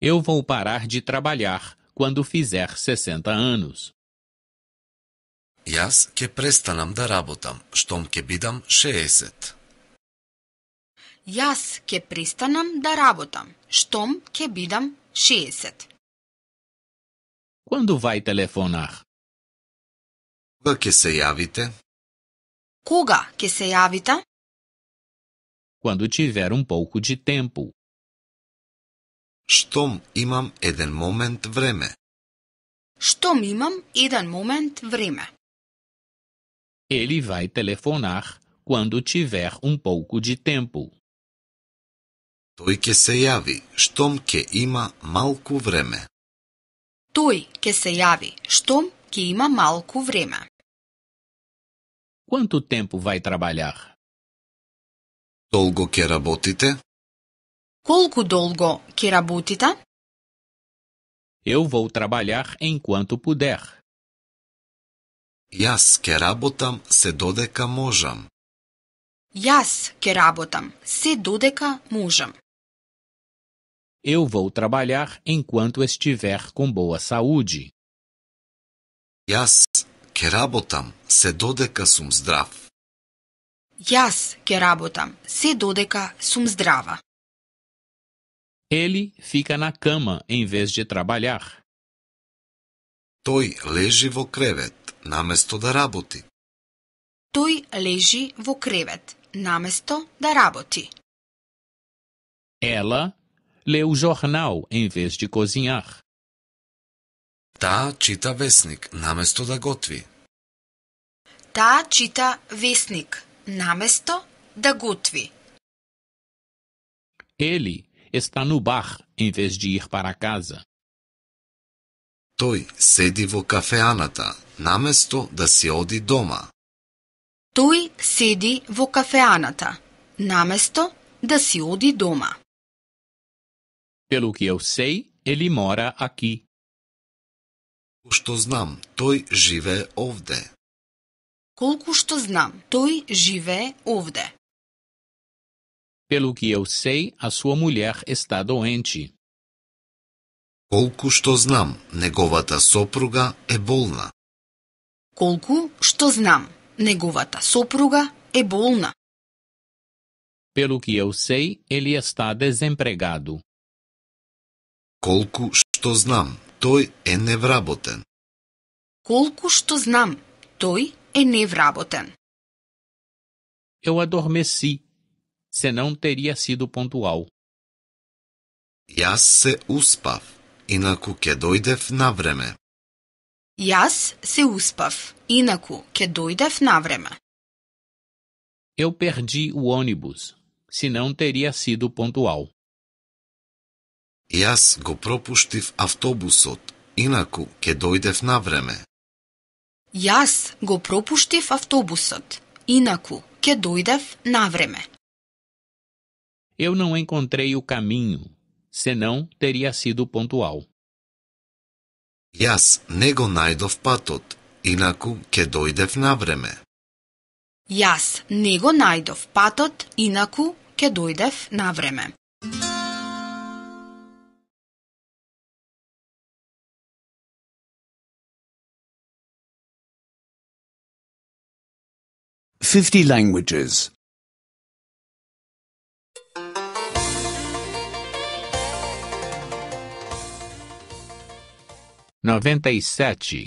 Eu vou parar de trabalhar quando fizer 60 anos. Jas que prestanam da rabotam, shtom ke bidam 60. Jas que prestanam da rabotam, shtom ke bidam 60. Quando vai telefonar? Koga que se avita? Koga que se avita? Quando tiver um pouco de tempo. Штом имам еден момент време? Штом имам еден момент време? Ele vai telefonar quando tiver um pouco de tempo. Той ке се јави штом ке има малку време. Тој ке се јави штом ке има малку време. Quanto tempo vai trabalhar? Долго ке работите? Колку долго ки работите? Eu vou trabalhar enquanto puder. Јас ке работам се додека можам. Јас ке работам се додека можам. Eu vou trabalhar enquanto estiver com boa saúde. Јас ке работам се додека сум здрав. Јас ке работам се додека сум здрава. Ele fica na cama em vez de trabalhar. Toi leži vo krevet namesto da raboti. Toi leži vo krevet namesto da raboti. Ela lê o jornal em vez de cozinhar. Ta čita vesnik namesto da gotvi. Ta čita vesnik namesto da gotvi. Ele está no bar em vez de ir para casa. Toi sedi vo namesto da se odi doma. Toi sedi vo kafeanata namesto da se odi doma. Pelo que eu sei, ele mora aqui. Što znam, toi žive ovde. Колку што знам, тој живее овде. Pelo que eu sei, a sua mulher está doente. Колку што знам, неговата сопруга е болна. Колку што знам, неговата сопруга е болна. Pelo que eu sei, ele está desempregado. Колку што знам, тој е невработен. Колку што знам, тој е невработен. Eu adormeci se não teria sido pontual. Jas se uspav, inaku ke dojdev na se uspav, inaku ke dojdev Eu perdi o ônibus, Se não teria sido pontual. Jas go propustiv autobusot, inaku ke dojdev na go propustiv autobusot, inaku ke dojdev eu não encontrei o caminho, senão teria sido pontual. Jas nego najdov patot, inacu que dojdev na vreme. Jas nego najdov patot, inacu que dojdev na vreme. Fifty languages. noventa e sete.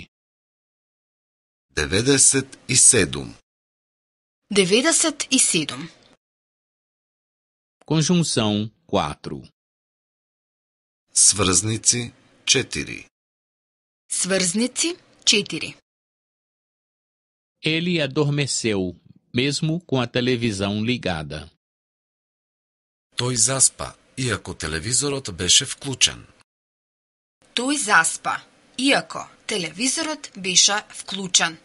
Devedeset e sedum. Devedeset e sedum. Conjunção quatro. Svrznici četiri. Svrznici četiri. Ele adormeceu, mesmo com a televisão ligada. Той заспа, иако телевизорот беше вклучен. Той заспа, iako televizorът беше включен.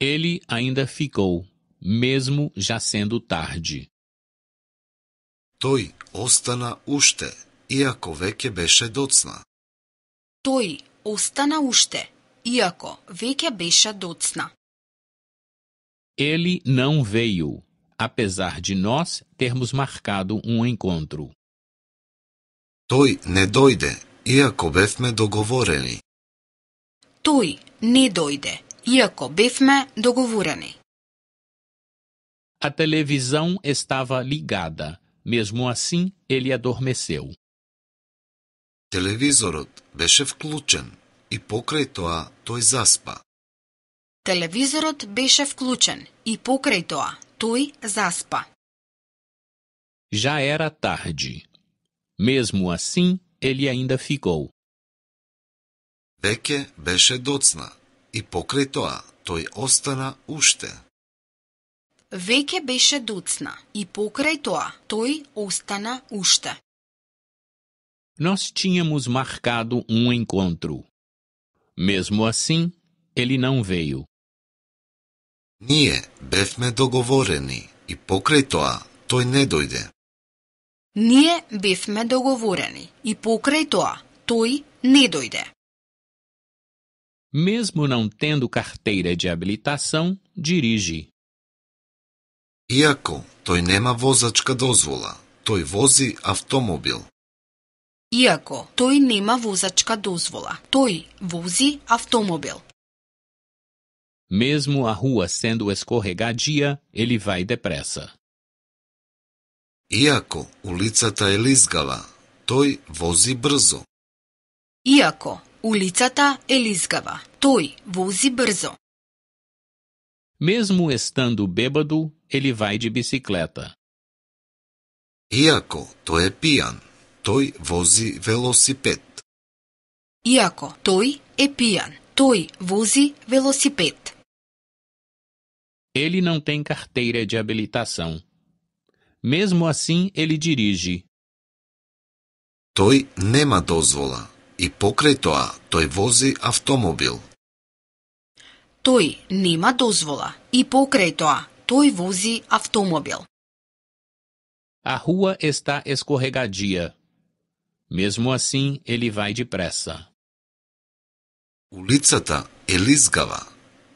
Ele ainda ficou, mesmo já sendo tarde. Той остана уште, иако веќе беше доцна. Той остана уште, иако веќе беше доцна. Ele não veio, apesar de nós termos marcado um encontro. Той не дојде, iako bevme dogovoreni. Tuj ne dojde, iako bevme dogovoreni. A televisão estava ligada. Mesmo assim, ele adormeceu. Televisorot беше включен и покрай тоа той заспа. Телевизорот беше включен и покрај тоа Já era tarde. Mesmo assim, ele ainda ficou. Веќе беше доцна и покрај тоа тој остана уште. Веќе беше доцна и покрај тоа тој остана уште. Nós tínhamos marcado um encontro. Mesmo assim, ele não veio. Ние бевме договорени и покрај тоа тој не дојде. Ние бевме договорени и покрај тоа тој не дојде. Mesmo não tendo carteira de habilitação, dirige. Iako, toj nema vozačka dozvola, toj vozi automobil. Iako, toj nema vozačka dozvola, toj vozi automobil. Mesmo a rua sendo escorregadia, ele vai depressa. Iako ulicata je lizgava, toj vozi brzo. Iako ulicata je lizgava, toj vozi brzo. Mesmo estando bêbado, ele vai de bicicleta. Iako to je pijan, toj vozi velosiped. Iako toj je pijan, toj vozi velosiped. Ele não tem carteira de habilitação. Mesmo assim, ele dirige. Toi nema dozvola i pokraj toa toj vozi automobil. Toj nema dozvola i pokraj toa toj vozi automobil. A rua está escorregadia. Mesmo assim, ele vai depressa. Ulicata e lizgava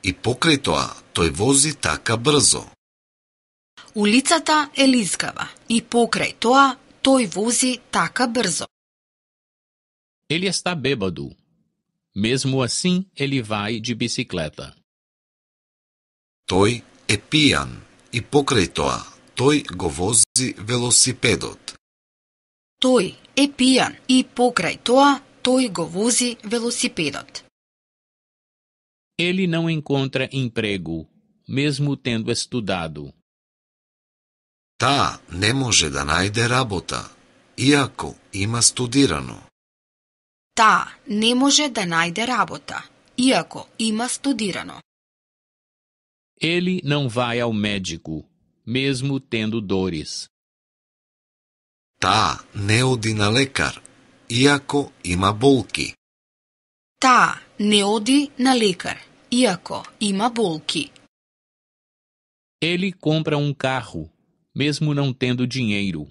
i pokraj toa vozi taka brzo. Улицата е лизгава и покрај тоа тој вози така брзо. Ele está bêbado. Mesmo assim, ele vai de bicicleta. Той е пијан и покрај тоа тој го вози велосипедот. Тој е пијан и покрај тоа тој го вози велосипедот. Ele não encontra emprego, mesmo tendo estudado. Ta ne može da najde rabota, iako ima studirano. Ta ne može da najde rabota, iako ima studirano. Ele não vai ao médico, mesmo tendo dores. Ta ne odi na lekar, iako ima bolki. Ta ne odi na lekar, iako ima bolki. Ele compra um carro, mesmo não tendo dinheiro.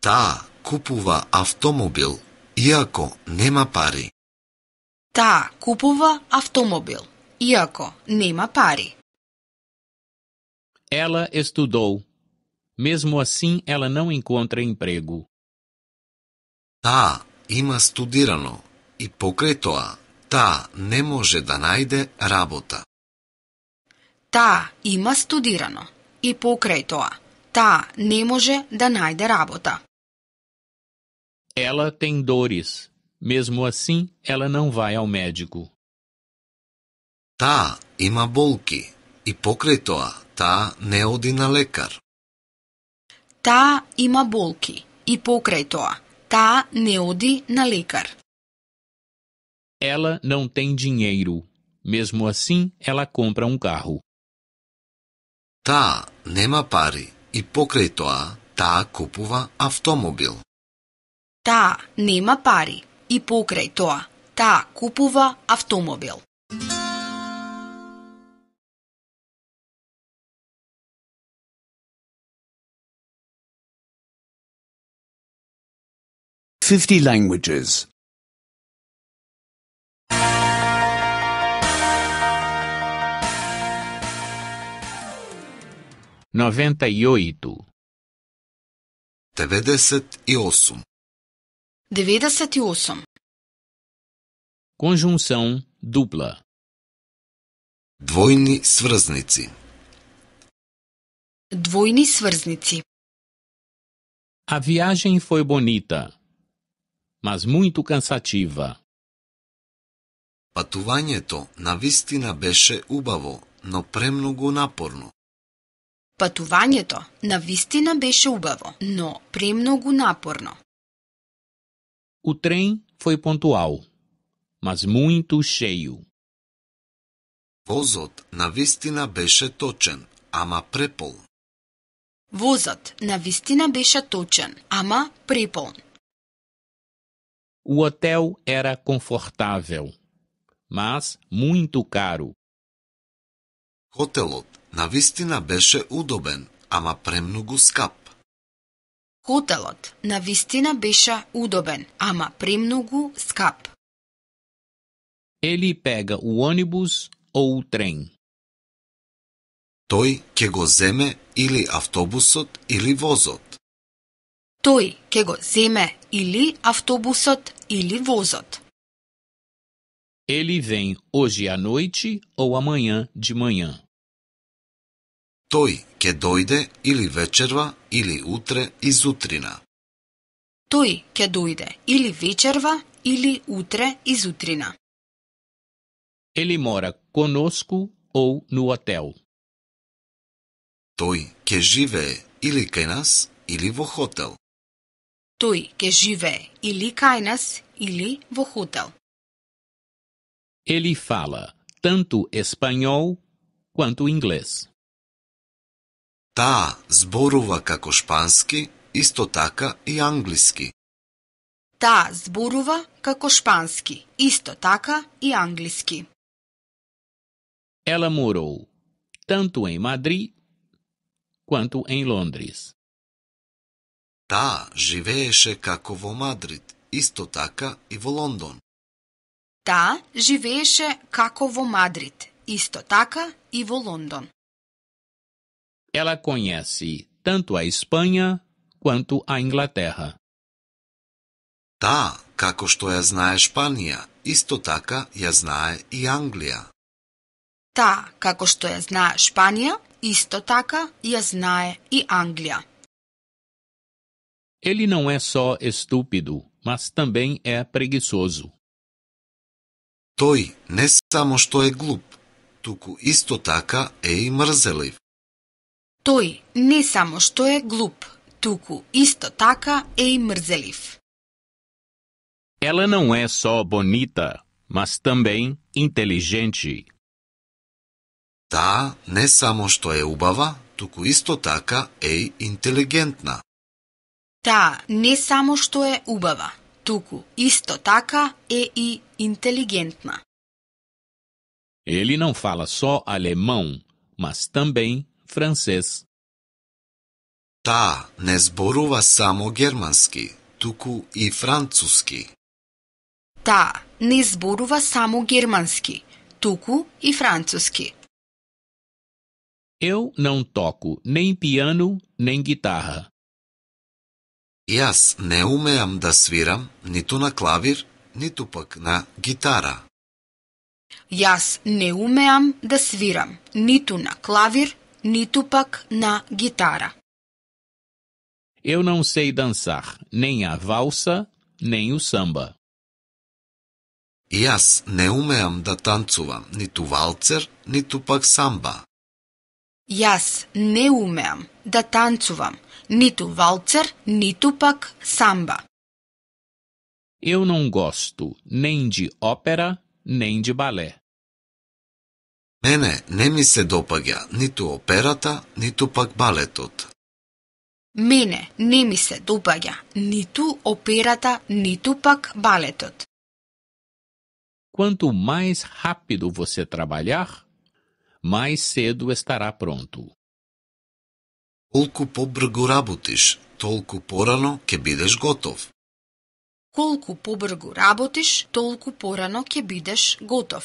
tá, kupuva automobil, iako nema pari. tá, kupuva automobil, iako nema pari. Ela estudou. Mesmo assim, ela não encontra emprego. tá, ima studirano i tá, toa ta ne može da najde rabota. tá, ima studirano и покрај тоа, таа не може да најде работа. Ela tem dores. Mesmo assim, ela não vai ao médico. Та има болки и покрај тоа таа не оди на лекар. Таа има болки и покрај тоа таа не оди на лекар. Ela não tem dinheiro. Mesmo assim, ela compra um carro. Таа нема пари и покрај тоа таа купува автомобил. Таа нема пари и покрај тоа таа купува автомобил. Fifty languages. 98 98 98 Conjunção dupla Двојни сврзници Двојни сврзници А viagem foi бонита, mas muito кансатива. Патувањето на вистина беше убаво, но премногу напорно. Патувањето на вистина беше убаво, но премногу напорно. У трен фој понтуал, mas муинту шеју. Возот на вистина беше точен, ама препол. Возот на вистина беше точен, ама препол. У отел ера confortável, mas муинту кару. Хотелот вистина беше удобен, ама премногу скап. Хотелот вистина беше удобен, ама премногу скап. Ели пега у онибус ou o Тој ќе го земе или автобусот или возот. Тој ќе го земе или автобусот или возот. Ели вен ожи а noite ou amanhã de manhã. Toj que doide, ili večerva ili utre isutrina. utrina. que doide, dojde ili večerva ili utre isutrina. Ele mora conosco ou no hotel. Toj que žive ili kaj nas ili vo hotel. Toj ke žive ili kaj nas ili vo hotel. Ele fala tanto espanhol quanto inglês. Таа зборува како шпански, исто така и англиски. Таа зборува како шпански, исто така и англиски. Ела морол, танто em Мадри, quanto em Londres. Та живееше како во Мадрид, исто така и во Лондон. Та живееше како во Мадрид, исто така и во Лондон. Ela conhece tanto a Espanha quanto a Inglaterra. Tá, kako što je zna Španija, isto tako je zna i Anglija. Tá, kako što je zna Španija, isto tako je zna i Anglija. Ele não é só estúpido, mas também é preguiçoso. Toi ne samo што je глуп, tuku isto tako je и мрзелив. Тој не само што е глуп, туку исто така е и мрзелив. Ela não é só bonita, mas também inteligente. Та не само што е убава, туку исто така е и интелигентна. Та не само што е убава, туку исто така е и интелигентна. Ele não fala só alemão, mas também францез. Та не зборува само германски, туку и француски. Та не зборува само германски, туку и француски. Eu não toco nem piano nem guitarra. Јас не умеам да свирам ниту на клавир, ниту пак на гитара. Јас не умеам да свирам ниту на клавир, ni Tupac na guitarra. Eu não sei dançar nem a valsa, nem o samba. Jaz ne umeam da tancuvam nitu valcer, nitu pak samba. Jaz ne umeam da tancuvam nitu valcer, nitu pak samba. Eu não gosto nem de ópera, nem de balé. Мене не ми се допаѓа ниту операта, ниту пак балетот. Мене не ми се допаѓа ниту операта, ниту пак балетот. Quanto mais rápido você trabalhar, mais cedo estará pronto. Колку побрзо работиш, толку порано ќе бидеш готов. Колку побрзо работиш, толку порано ќе бидеш готов.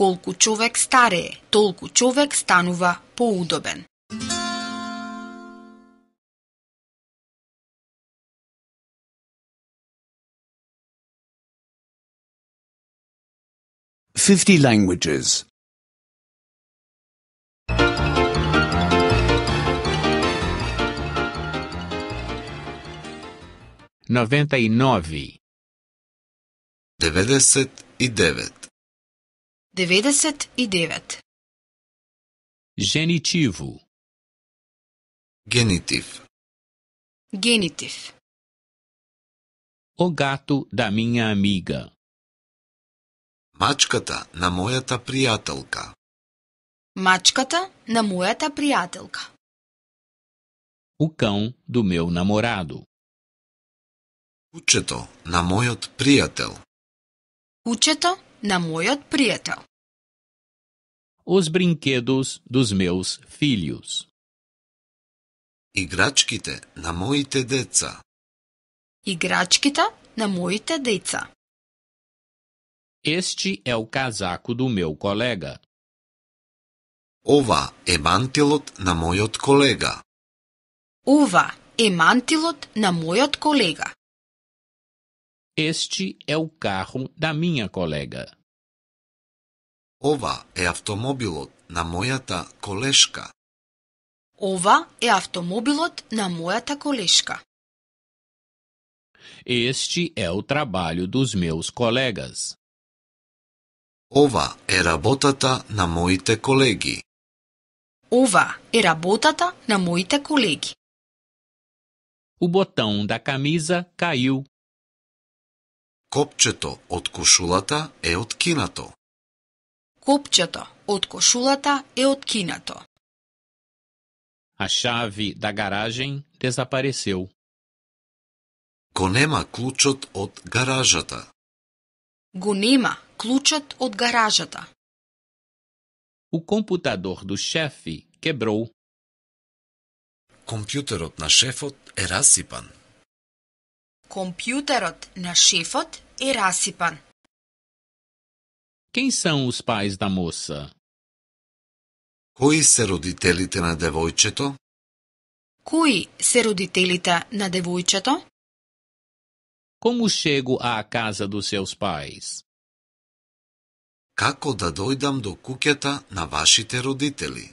Колку човек старее, толку човек станува поудобен. Fifty languages. Noventa e nove. Devedeset e devet. 99 Genitivo Genitiv Genitiv O gato da minha amiga Мачката на мојата пријателка Мачката на мојата пријателка O cão do meu namorado Кучето на мојот пријател Кучето На мојот пријател. Os brinquedos dos meus filhos. Играчките на моите деца. Играчките на моите деца. Este é o casaco do meu colega. Ова е мантилот на мојот колега. Ова е мантилот на мојот колега. Este é o carro da minha colega. Ova é automobilot na mojata koleška. Ova é automobilot na mojata koleška. Este é o trabalho dos meus colegas. Ova é работата na моите колеги. Ova é работата na моите колеги. O botão da camisa caiu Копчето од кошулата е откинато. Копчето од кошулата е откинато. A chave da garagem desapareceu. Го нема клучот од гаражата. Го нема клучот од гаражата. O computador do chefe quebrou. Компјутерот на шефот е расипан. Компјутерот на шефот Irassipan. Quem são os pais da moça? Кои се родителите на девојчето? Кои се родителите на девојчето? Como chego à casa dos seus pais? Како да дојдам до куќата на вашите родители?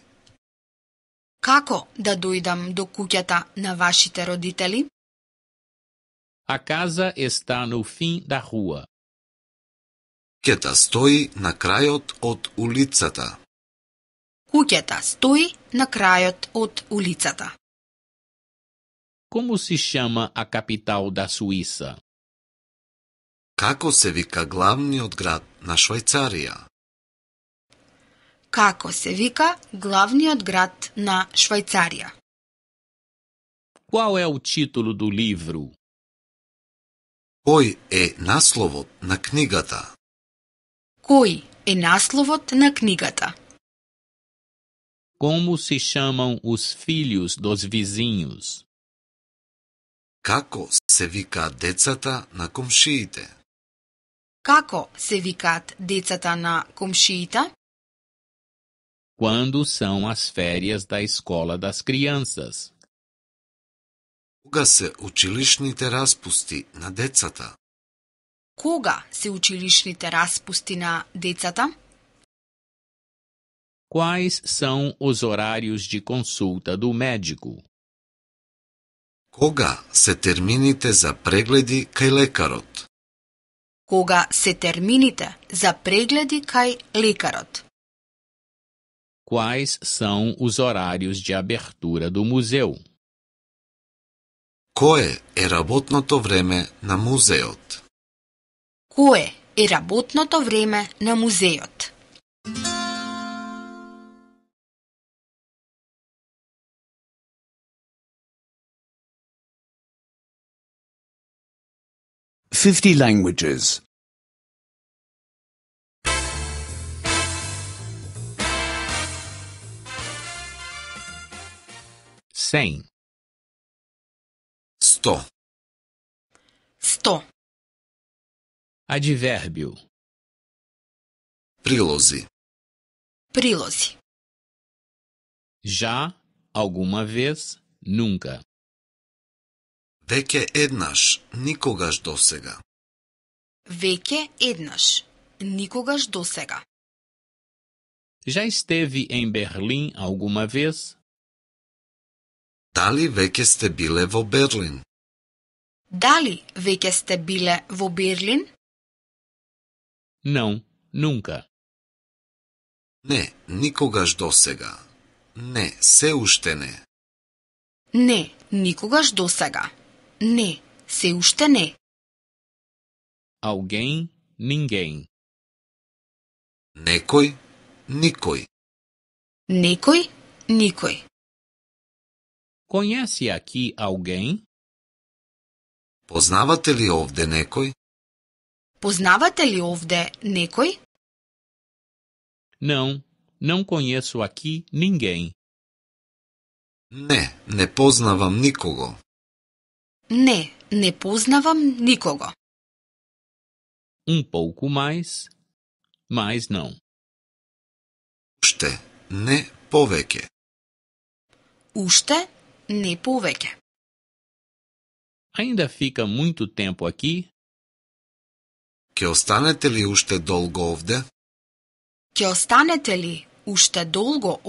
Како да дојдам до куќата на вашите родители? A casa está no fim da rua. Куќата стои на крајот од улицата. Куќата стои на крајот од улицата. Como se chama a capital da Suíça? Како се вика главниот град на Швајцарија? Како се вика главниот град на Швајцарија? Qual é o título do livro? Кой е насловот на книгата? Кой е насловот на книгата? Como se chamam os filhos dos vizinhos? Како се викаат децата на комшиите? Како се викаат децата на комшиите? Quando são as férias da escola das crianças? Кога се училишните распусти на децата? Кога се училишните распусти на децата? Quais são os horários de consulta do médico? Кога се термините за прегледи кај лекарот? Кога се термините за прегледи кај лекарот? Quais são os horários de abertura do museu? Кое е работното време на музеот? Кое е работното време на музеот? Fifty languages. Cem. Sto. Sto. Advérbio. Prilozi. Prilozi. Já, alguma vez, nunca. Veke ednas, nikogas dosega. Veke ednas, nikogas dosega. Já esteve em Berlim alguma vez? Tali veke ste bile Berlim. Dali vê que ste bile v Berlim? Não, nunca. Не, никогаш досега. Не, се уште не. Не, никогаш досега. Не, се уште не. Alguém, ninguém. Некој, никој. Некој, никој. Conhece aqui alguém? Познавате ли овде некој? Познавате ли овде некој? Не, não конјесу аки ninguém. Не, не познавам никого. Не, не познавам никого. Um pouco mais, mas não. Уште не повеќе. Уште не повеќе. ainda fica muito tempo aqui? Que ostanete li ušte dolgo Que ostanete li ušte dolgo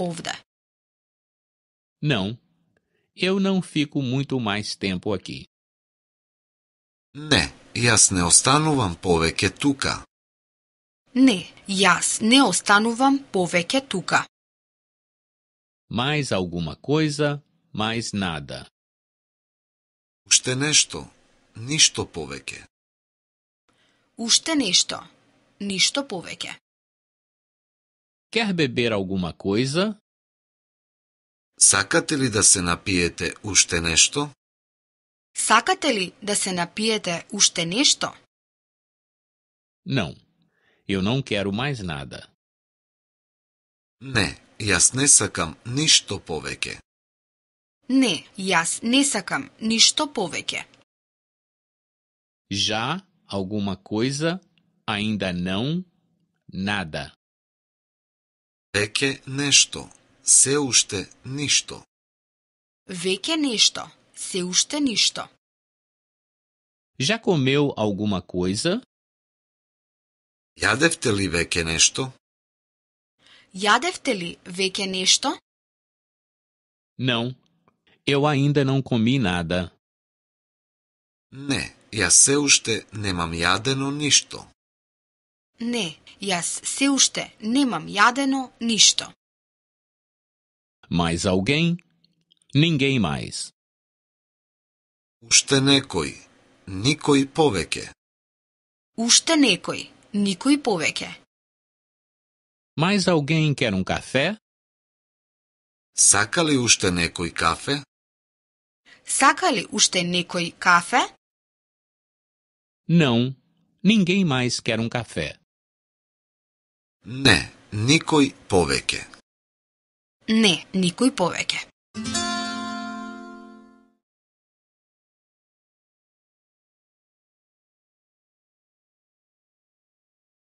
Não, eu não fico muito mais tempo aqui. Ne, jas ne ostanuvam poveke tuka. Ne, jas ne ostanuvam poveke tuka. Mais alguma coisa, mais nada. Уште нешто, ништо повеќе. Уште нешто, ништо повеќе. Кер бебер алгума коиза? Сакате ли да се напиете уште нешто? Сакате ли да се напиете уште нешто? Não. Eu não quero mais nada. Не, јас не сакам ништо повеќе. Не, јас не сакам ништо повеќе. Já alguma coisa, ainda não, nada. Веќе нешто, се уште ништо. Веќе нешто, се уште ништо. Já comeu alguma coisa? Јадевте ли веќе нешто? Јадевте ли веќе нешто? Não, eu ainda não comi nada. Ne, ja sve ušte nemam jadeno ništo. Ne, ja sve ušte nemam jadeno ništo. Mais alguém? Ninguém mais. Ušte nekoj, nikoj poveke. Ušte nekoj, nikoj poveke. Mais alguém quer um café? Saca lhe ušte café? Сака ли уште некој кафе? Não, ninguém mais quer um café. Не, никој повеќе. Не, никој повеќе.